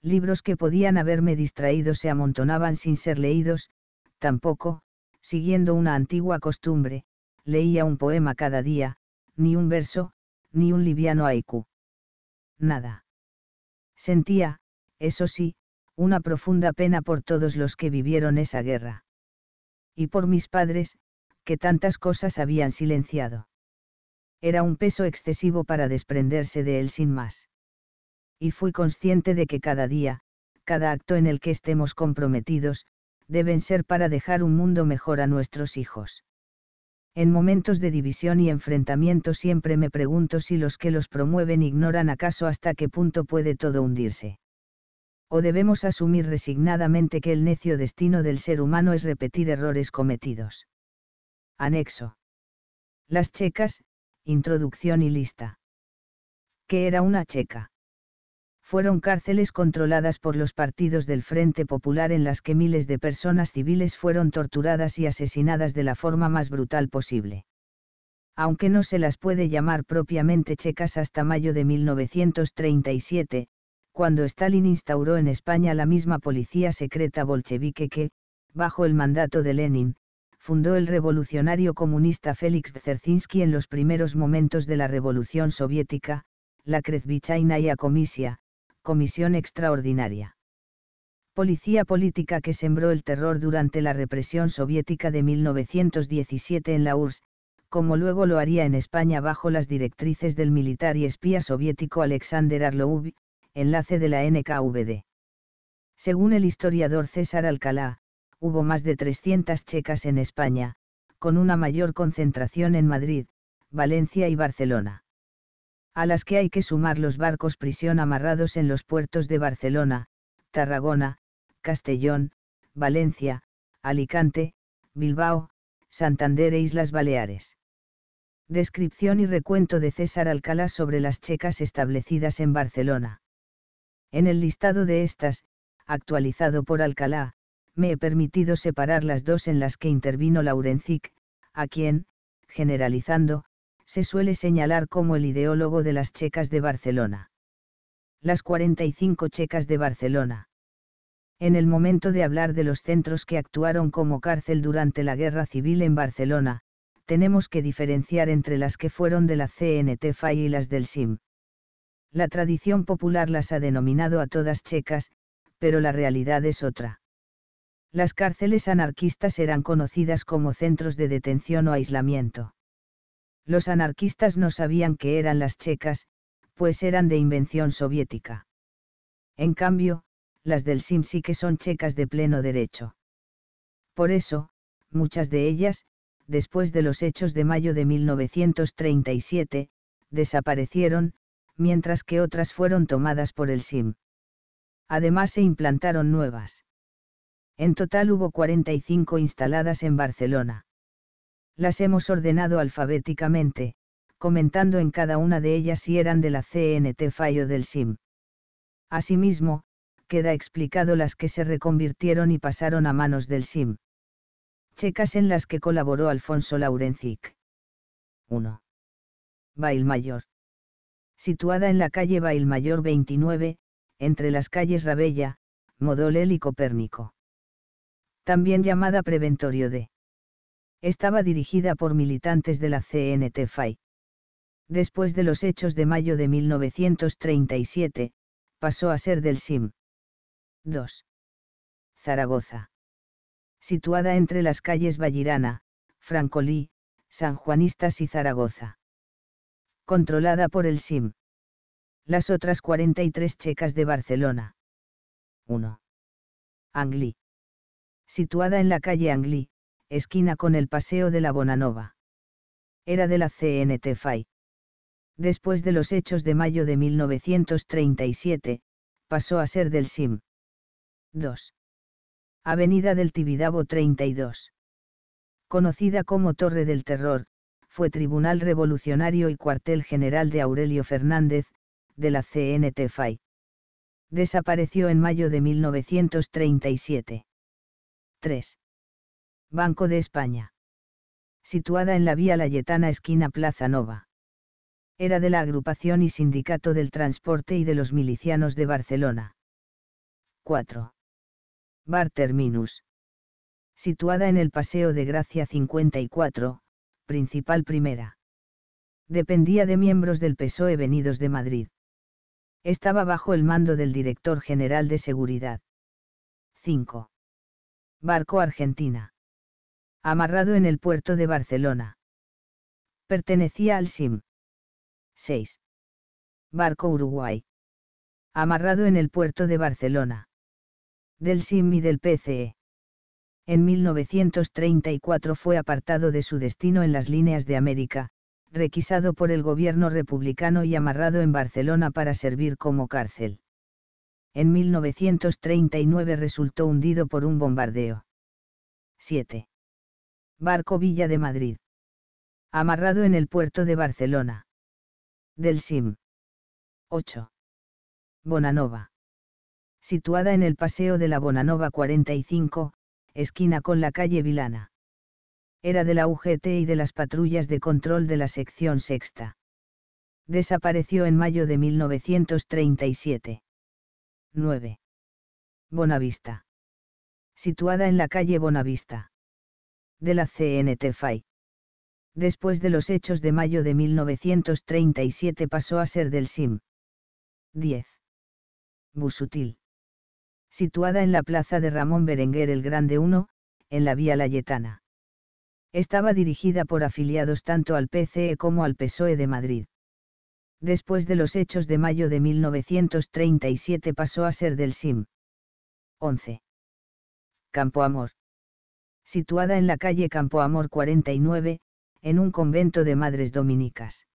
Speaker 1: Libros que podían haberme distraído se amontonaban sin ser leídos, tampoco, siguiendo una antigua costumbre, leía un poema cada día, ni un verso, ni un liviano haiku. Nada. Sentía, eso sí, una profunda pena por todos los que vivieron esa guerra y por mis padres, que tantas cosas habían silenciado. Era un peso excesivo para desprenderse de él sin más. Y fui consciente de que cada día, cada acto en el que estemos comprometidos, deben ser para dejar un mundo mejor a nuestros hijos. En momentos de división y enfrentamiento siempre me pregunto si los que los promueven ignoran acaso hasta qué punto puede todo hundirse o debemos asumir resignadamente que el necio destino del ser humano es repetir errores cometidos. Anexo. Las checas, introducción y lista. ¿Qué era una checa? Fueron cárceles controladas por los partidos del Frente Popular en las que miles de personas civiles fueron torturadas y asesinadas de la forma más brutal posible aunque no se las puede llamar propiamente checas hasta mayo de 1937, cuando Stalin instauró en España la misma policía secreta bolchevique que, bajo el mandato de Lenin, fundó el revolucionario comunista Félix Dzerzhinsky en los primeros momentos de la Revolución Soviética, la Krezbichaina y Comisión Extraordinaria. Policía política que sembró el terror durante la represión soviética de 1917 en la URSS, como luego lo haría en España bajo las directrices del militar y espía soviético Alexander Arlov, enlace de la NKVD. Según el historiador César Alcalá, hubo más de 300 checas en España, con una mayor concentración en Madrid, Valencia y Barcelona. A las que hay que sumar los barcos prisión amarrados en los puertos de Barcelona, Tarragona, Castellón, Valencia, Alicante, Bilbao, Santander e Islas Baleares. Descripción y recuento de César Alcalá sobre las checas establecidas en Barcelona. En el listado de estas, actualizado por Alcalá, me he permitido separar las dos en las que intervino Laurencic, a quien, generalizando, se suele señalar como el ideólogo de las checas de Barcelona. Las 45 checas de Barcelona. En el momento de hablar de los centros que actuaron como cárcel durante la guerra civil en Barcelona, tenemos que diferenciar entre las que fueron de la CNT FAI y las del SIM. La tradición popular las ha denominado a todas checas, pero la realidad es otra. Las cárceles anarquistas eran conocidas como centros de detención o aislamiento. Los anarquistas no sabían que eran las checas, pues eran de invención soviética. En cambio, las del SIM que son checas de pleno derecho. Por eso, muchas de ellas, después de los hechos de mayo de 1937, desaparecieron, mientras que otras fueron tomadas por el SIM. Además se implantaron nuevas. En total hubo 45 instaladas en Barcelona. Las hemos ordenado alfabéticamente, comentando en cada una de ellas si eran de la CNT fallo del SIM. Asimismo, queda explicado las que se reconvirtieron y pasaron a manos del SIM. Checas en las que colaboró Alfonso Laurencic. 1. Bail Mayor situada en la calle Mayor 29, entre las calles Rabella, Modolel y Copérnico. También llamada Preventorio de. Estaba dirigida por militantes de la CNT-FAI. Después de los hechos de mayo de 1937, pasó a ser del SIM. 2. Zaragoza. Situada entre las calles Vallirana, Francolí, San Juanistas y Zaragoza controlada por el SIM. Las otras 43 checas de Barcelona. 1. Anglí. Situada en la calle Anglí, esquina con el Paseo de la Bonanova. Era de la CNT FAI. Después de los hechos de mayo de 1937, pasó a ser del SIM. 2. Avenida del Tibidabo 32. Conocida como Torre del Terror, fue tribunal revolucionario y cuartel general de Aurelio Fernández, de la CNT-FAI. Desapareció en mayo de 1937. 3. Banco de España. Situada en la vía Layetana esquina Plaza Nova. Era de la agrupación y sindicato del transporte y de los milicianos de Barcelona. 4. Bar Terminus. Situada en el Paseo de Gracia 54, principal primera. Dependía de miembros del PSOE venidos de Madrid. Estaba bajo el mando del director general de seguridad. 5. Barco Argentina. Amarrado en el puerto de Barcelona. Pertenecía al SIM. 6. Barco Uruguay. Amarrado en el puerto de Barcelona. Del SIM y del PCE en 1934 fue apartado de su destino en las líneas de América, requisado por el gobierno republicano y amarrado en Barcelona para servir como cárcel. En 1939 resultó hundido por un bombardeo. 7. Barco Villa de Madrid. Amarrado en el puerto de Barcelona. Del SIM. 8. Bonanova. Situada en el Paseo de la Bonanova 45, esquina con la calle Vilana. Era de la UGT y de las patrullas de control de la sección sexta. Desapareció en mayo de 1937. 9. Bonavista. Situada en la calle Bonavista. De la CNT FAI. Después de los hechos de mayo de 1937 pasó a ser del SIM. 10. Busutil situada en la plaza de Ramón Berenguer el Grande 1, en la Vía Layetana. Estaba dirigida por afiliados tanto al PCE como al PSOE de Madrid. Después de los hechos de mayo de 1937 pasó a ser del SIM. 11. Amor. Situada en la calle Campo Amor 49, en un convento de madres dominicas.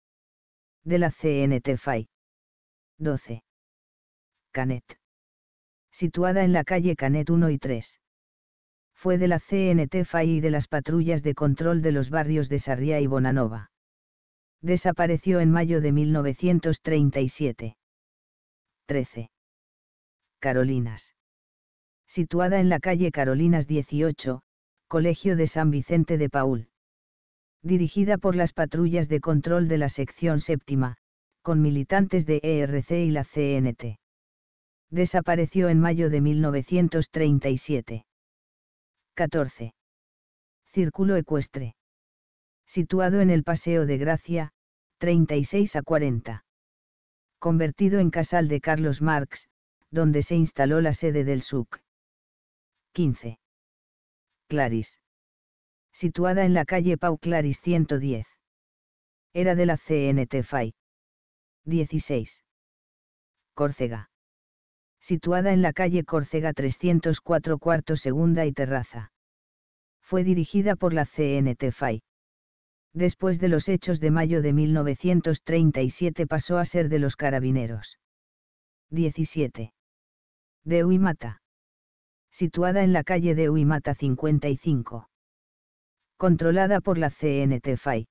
Speaker 1: De la CNT FAI. 12. Canet situada en la calle Canet 1 y 3. Fue de la CNT-FAI y de las patrullas de control de los barrios de Sarriá y Bonanova. Desapareció en mayo de 1937. 13. Carolinas. Situada en la calle Carolinas 18, Colegio de San Vicente de Paul. Dirigida por las patrullas de control de la sección séptima, con militantes de ERC y la CNT desapareció en mayo de 1937. 14. Círculo ecuestre. Situado en el Paseo de Gracia, 36 a 40. Convertido en casal de Carlos Marx, donde se instaló la sede del SUC. 15. Claris. Situada en la calle Pau Claris 110. Era de la CNT FAI. 16. Córcega situada en la calle Córcega 304 cuarto segunda y terraza. Fue dirigida por la CNT-FAI. Después de los hechos de mayo de 1937 pasó a ser de los carabineros. 17. De Uimata. Situada en la calle de Uimata 55. Controlada por la CNT-FAI.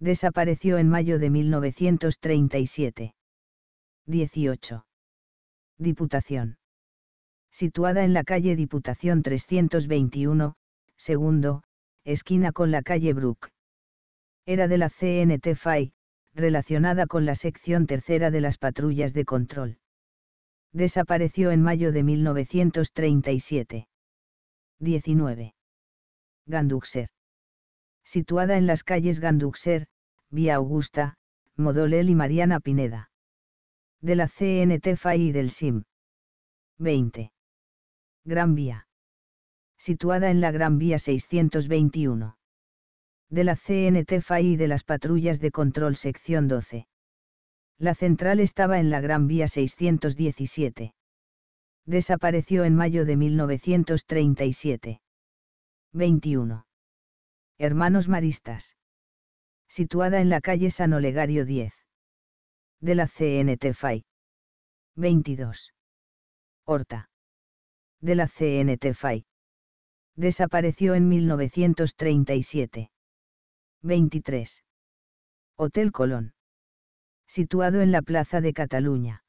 Speaker 1: Desapareció en mayo de 1937. 18. Diputación. Situada en la calle Diputación 321, segundo, esquina con la calle Brook. Era de la CNT FAI, relacionada con la sección tercera de las patrullas de control. Desapareció en mayo de 1937. 19. Ganduxer. Situada en las calles Ganduxer, Vía Augusta, Modolel y Mariana Pineda de la CNT-FAI y del SIM. 20. Gran Vía. Situada en la Gran Vía 621. De la CNT-FAI y de las patrullas de control sección 12. La central estaba en la Gran Vía 617. Desapareció en mayo de 1937. 21. Hermanos Maristas. Situada en la calle San Olegario 10 de la cnt fai 22. Horta. De la cnt fai Desapareció en 1937. 23. Hotel Colón. Situado en la Plaza de Cataluña.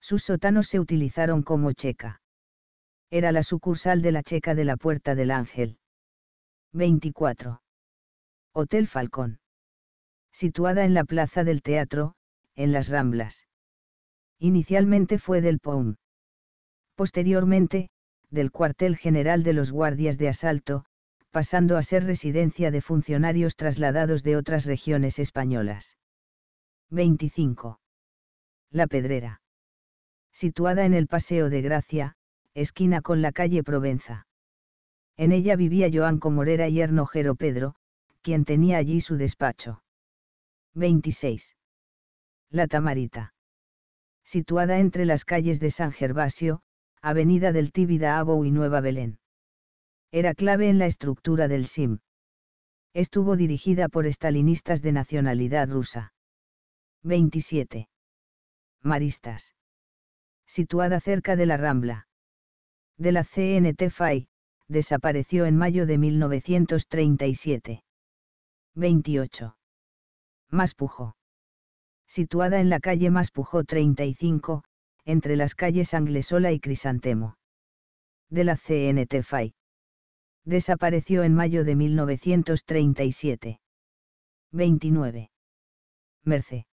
Speaker 1: Sus sótanos se utilizaron como checa. Era la sucursal de la checa de la Puerta del Ángel. 24. Hotel Falcón. Situada en la Plaza del Teatro, en las Ramblas. Inicialmente fue del POUM. Posteriormente, del cuartel general de los guardias de asalto, pasando a ser residencia de funcionarios trasladados de otras regiones españolas. 25. La Pedrera. Situada en el Paseo de Gracia, esquina con la calle Provenza. En ella vivía Joan Comorera y Hernojero Pedro, quien tenía allí su despacho. 26. La Tamarita. Situada entre las calles de San Gervasio, Avenida del Tíbida Abou y Nueva Belén. Era clave en la estructura del SIM. Estuvo dirigida por estalinistas de nacionalidad rusa. 27. Maristas. Situada cerca de la Rambla. De la CNT-FAI, desapareció en mayo de 1937. 28. Maspujo situada en la calle Maspujó 35, entre las calles Anglesola y Crisantemo. De la CNT FAI. Desapareció en mayo de 1937. 29. Merce.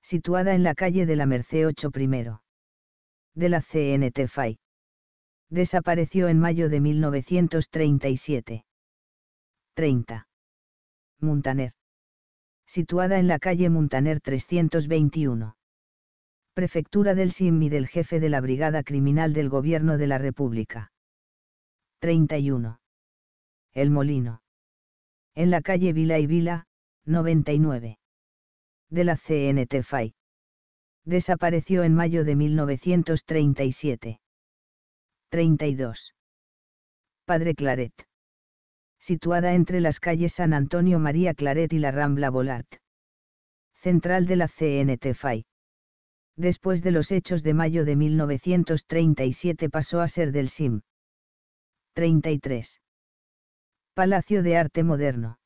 Speaker 1: Situada en la calle de la Merce 8 primero. De la CNT FAI. Desapareció en mayo de 1937. 30. Muntaner situada en la calle Muntaner 321. Prefectura del SIM y del jefe de la Brigada Criminal del Gobierno de la República. 31. El Molino. En la calle Vila y Vila, 99. De la CNT FAI. Desapareció en mayo de 1937. 32. Padre Claret situada entre las calles San Antonio María Claret y la Rambla Volart. Central de la CNT-FAI. Después de los hechos de mayo de 1937 pasó a ser del SIM. 33. Palacio de Arte Moderno.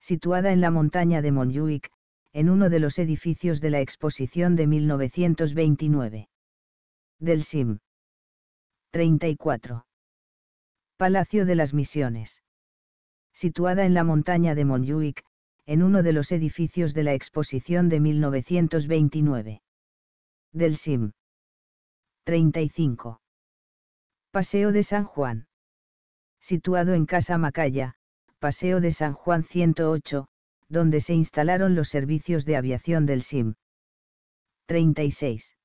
Speaker 1: Situada en la montaña de Montjuic, en uno de los edificios de la exposición de 1929. Del SIM. 34. Palacio de las Misiones situada en la montaña de Montjuic, en uno de los edificios de la exposición de 1929. Del SIM. 35. Paseo de San Juan. Situado en Casa Macaya, Paseo de San Juan 108, donde se instalaron los servicios de aviación del SIM. 36.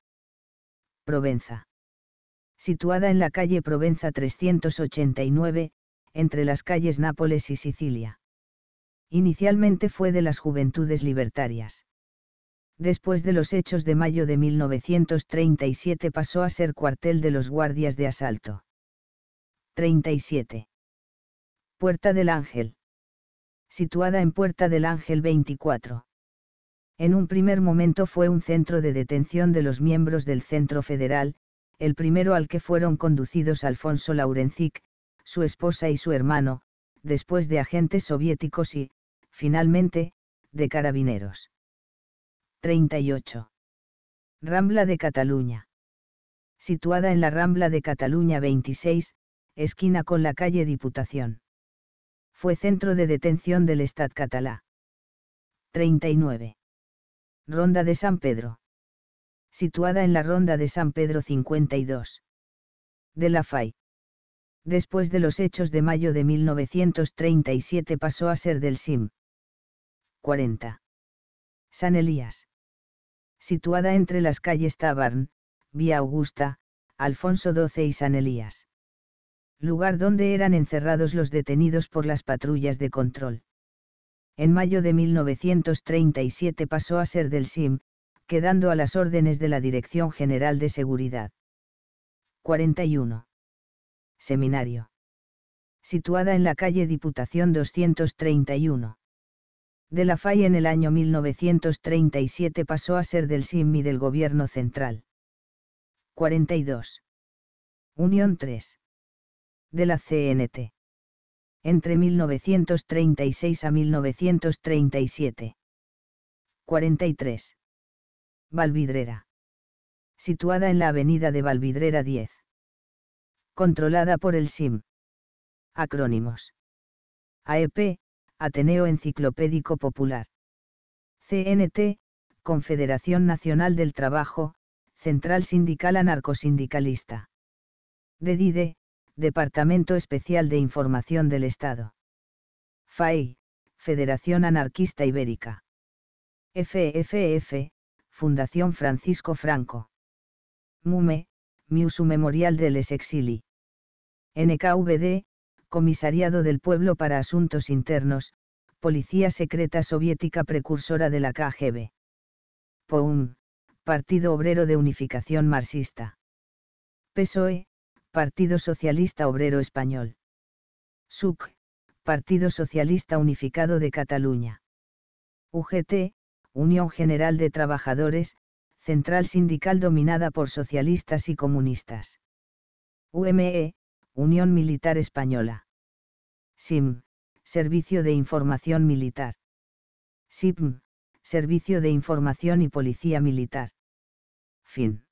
Speaker 1: Provenza. Situada en la calle Provenza 389, entre las calles Nápoles y Sicilia. Inicialmente fue de las Juventudes Libertarias. Después de los hechos de mayo de 1937 pasó a ser cuartel de los guardias de asalto. 37. Puerta del Ángel. Situada en Puerta del Ángel 24. En un primer momento fue un centro de detención de los miembros del Centro Federal, el primero al que fueron conducidos Alfonso Laurencic, su esposa y su hermano, después de agentes soviéticos y, finalmente, de carabineros. 38. Rambla de Cataluña. Situada en la Rambla de Cataluña 26, esquina con la calle Diputación. Fue centro de detención del estado catalá. 39. Ronda de San Pedro. Situada en la Ronda de San Pedro 52. De la FAI después de los hechos de mayo de 1937 pasó a ser del SIM. 40. San Elías. Situada entre las calles Tabarn, Vía Augusta, Alfonso XII y San Elías. Lugar donde eran encerrados los detenidos por las patrullas de control. En mayo de 1937 pasó a ser del SIM, quedando a las órdenes de la Dirección General de Seguridad. 41. Seminario. Situada en la calle Diputación 231. De la FAI en el año 1937 pasó a ser del y del Gobierno Central. 42. Unión 3. De la CNT. Entre 1936 a 1937. 43. Valvidrera. Situada en la avenida de Valvidrera 10 controlada por el SIM. Acrónimos. AEP, Ateneo Enciclopédico Popular. CNT, Confederación Nacional del Trabajo, Central Sindical Anarcosindicalista. DEDIDE, Departamento Especial de Información del Estado. FAI, Federación Anarquista Ibérica. FFF, Fundación Francisco Franco. MUME, Museo Memorial de les Exili. NKVD, Comisariado del Pueblo para Asuntos Internos, Policía Secreta Soviética precursora de la KGB. POUM, Partido Obrero de Unificación Marxista. PSOE, Partido Socialista Obrero Español. SUC, Partido Socialista Unificado de Cataluña. UGT, Unión General de Trabajadores, central sindical dominada por socialistas y comunistas. UME, Unión Militar Española. SIM, Servicio de Información Militar. SIPM, Servicio de Información y Policía Militar. Fin.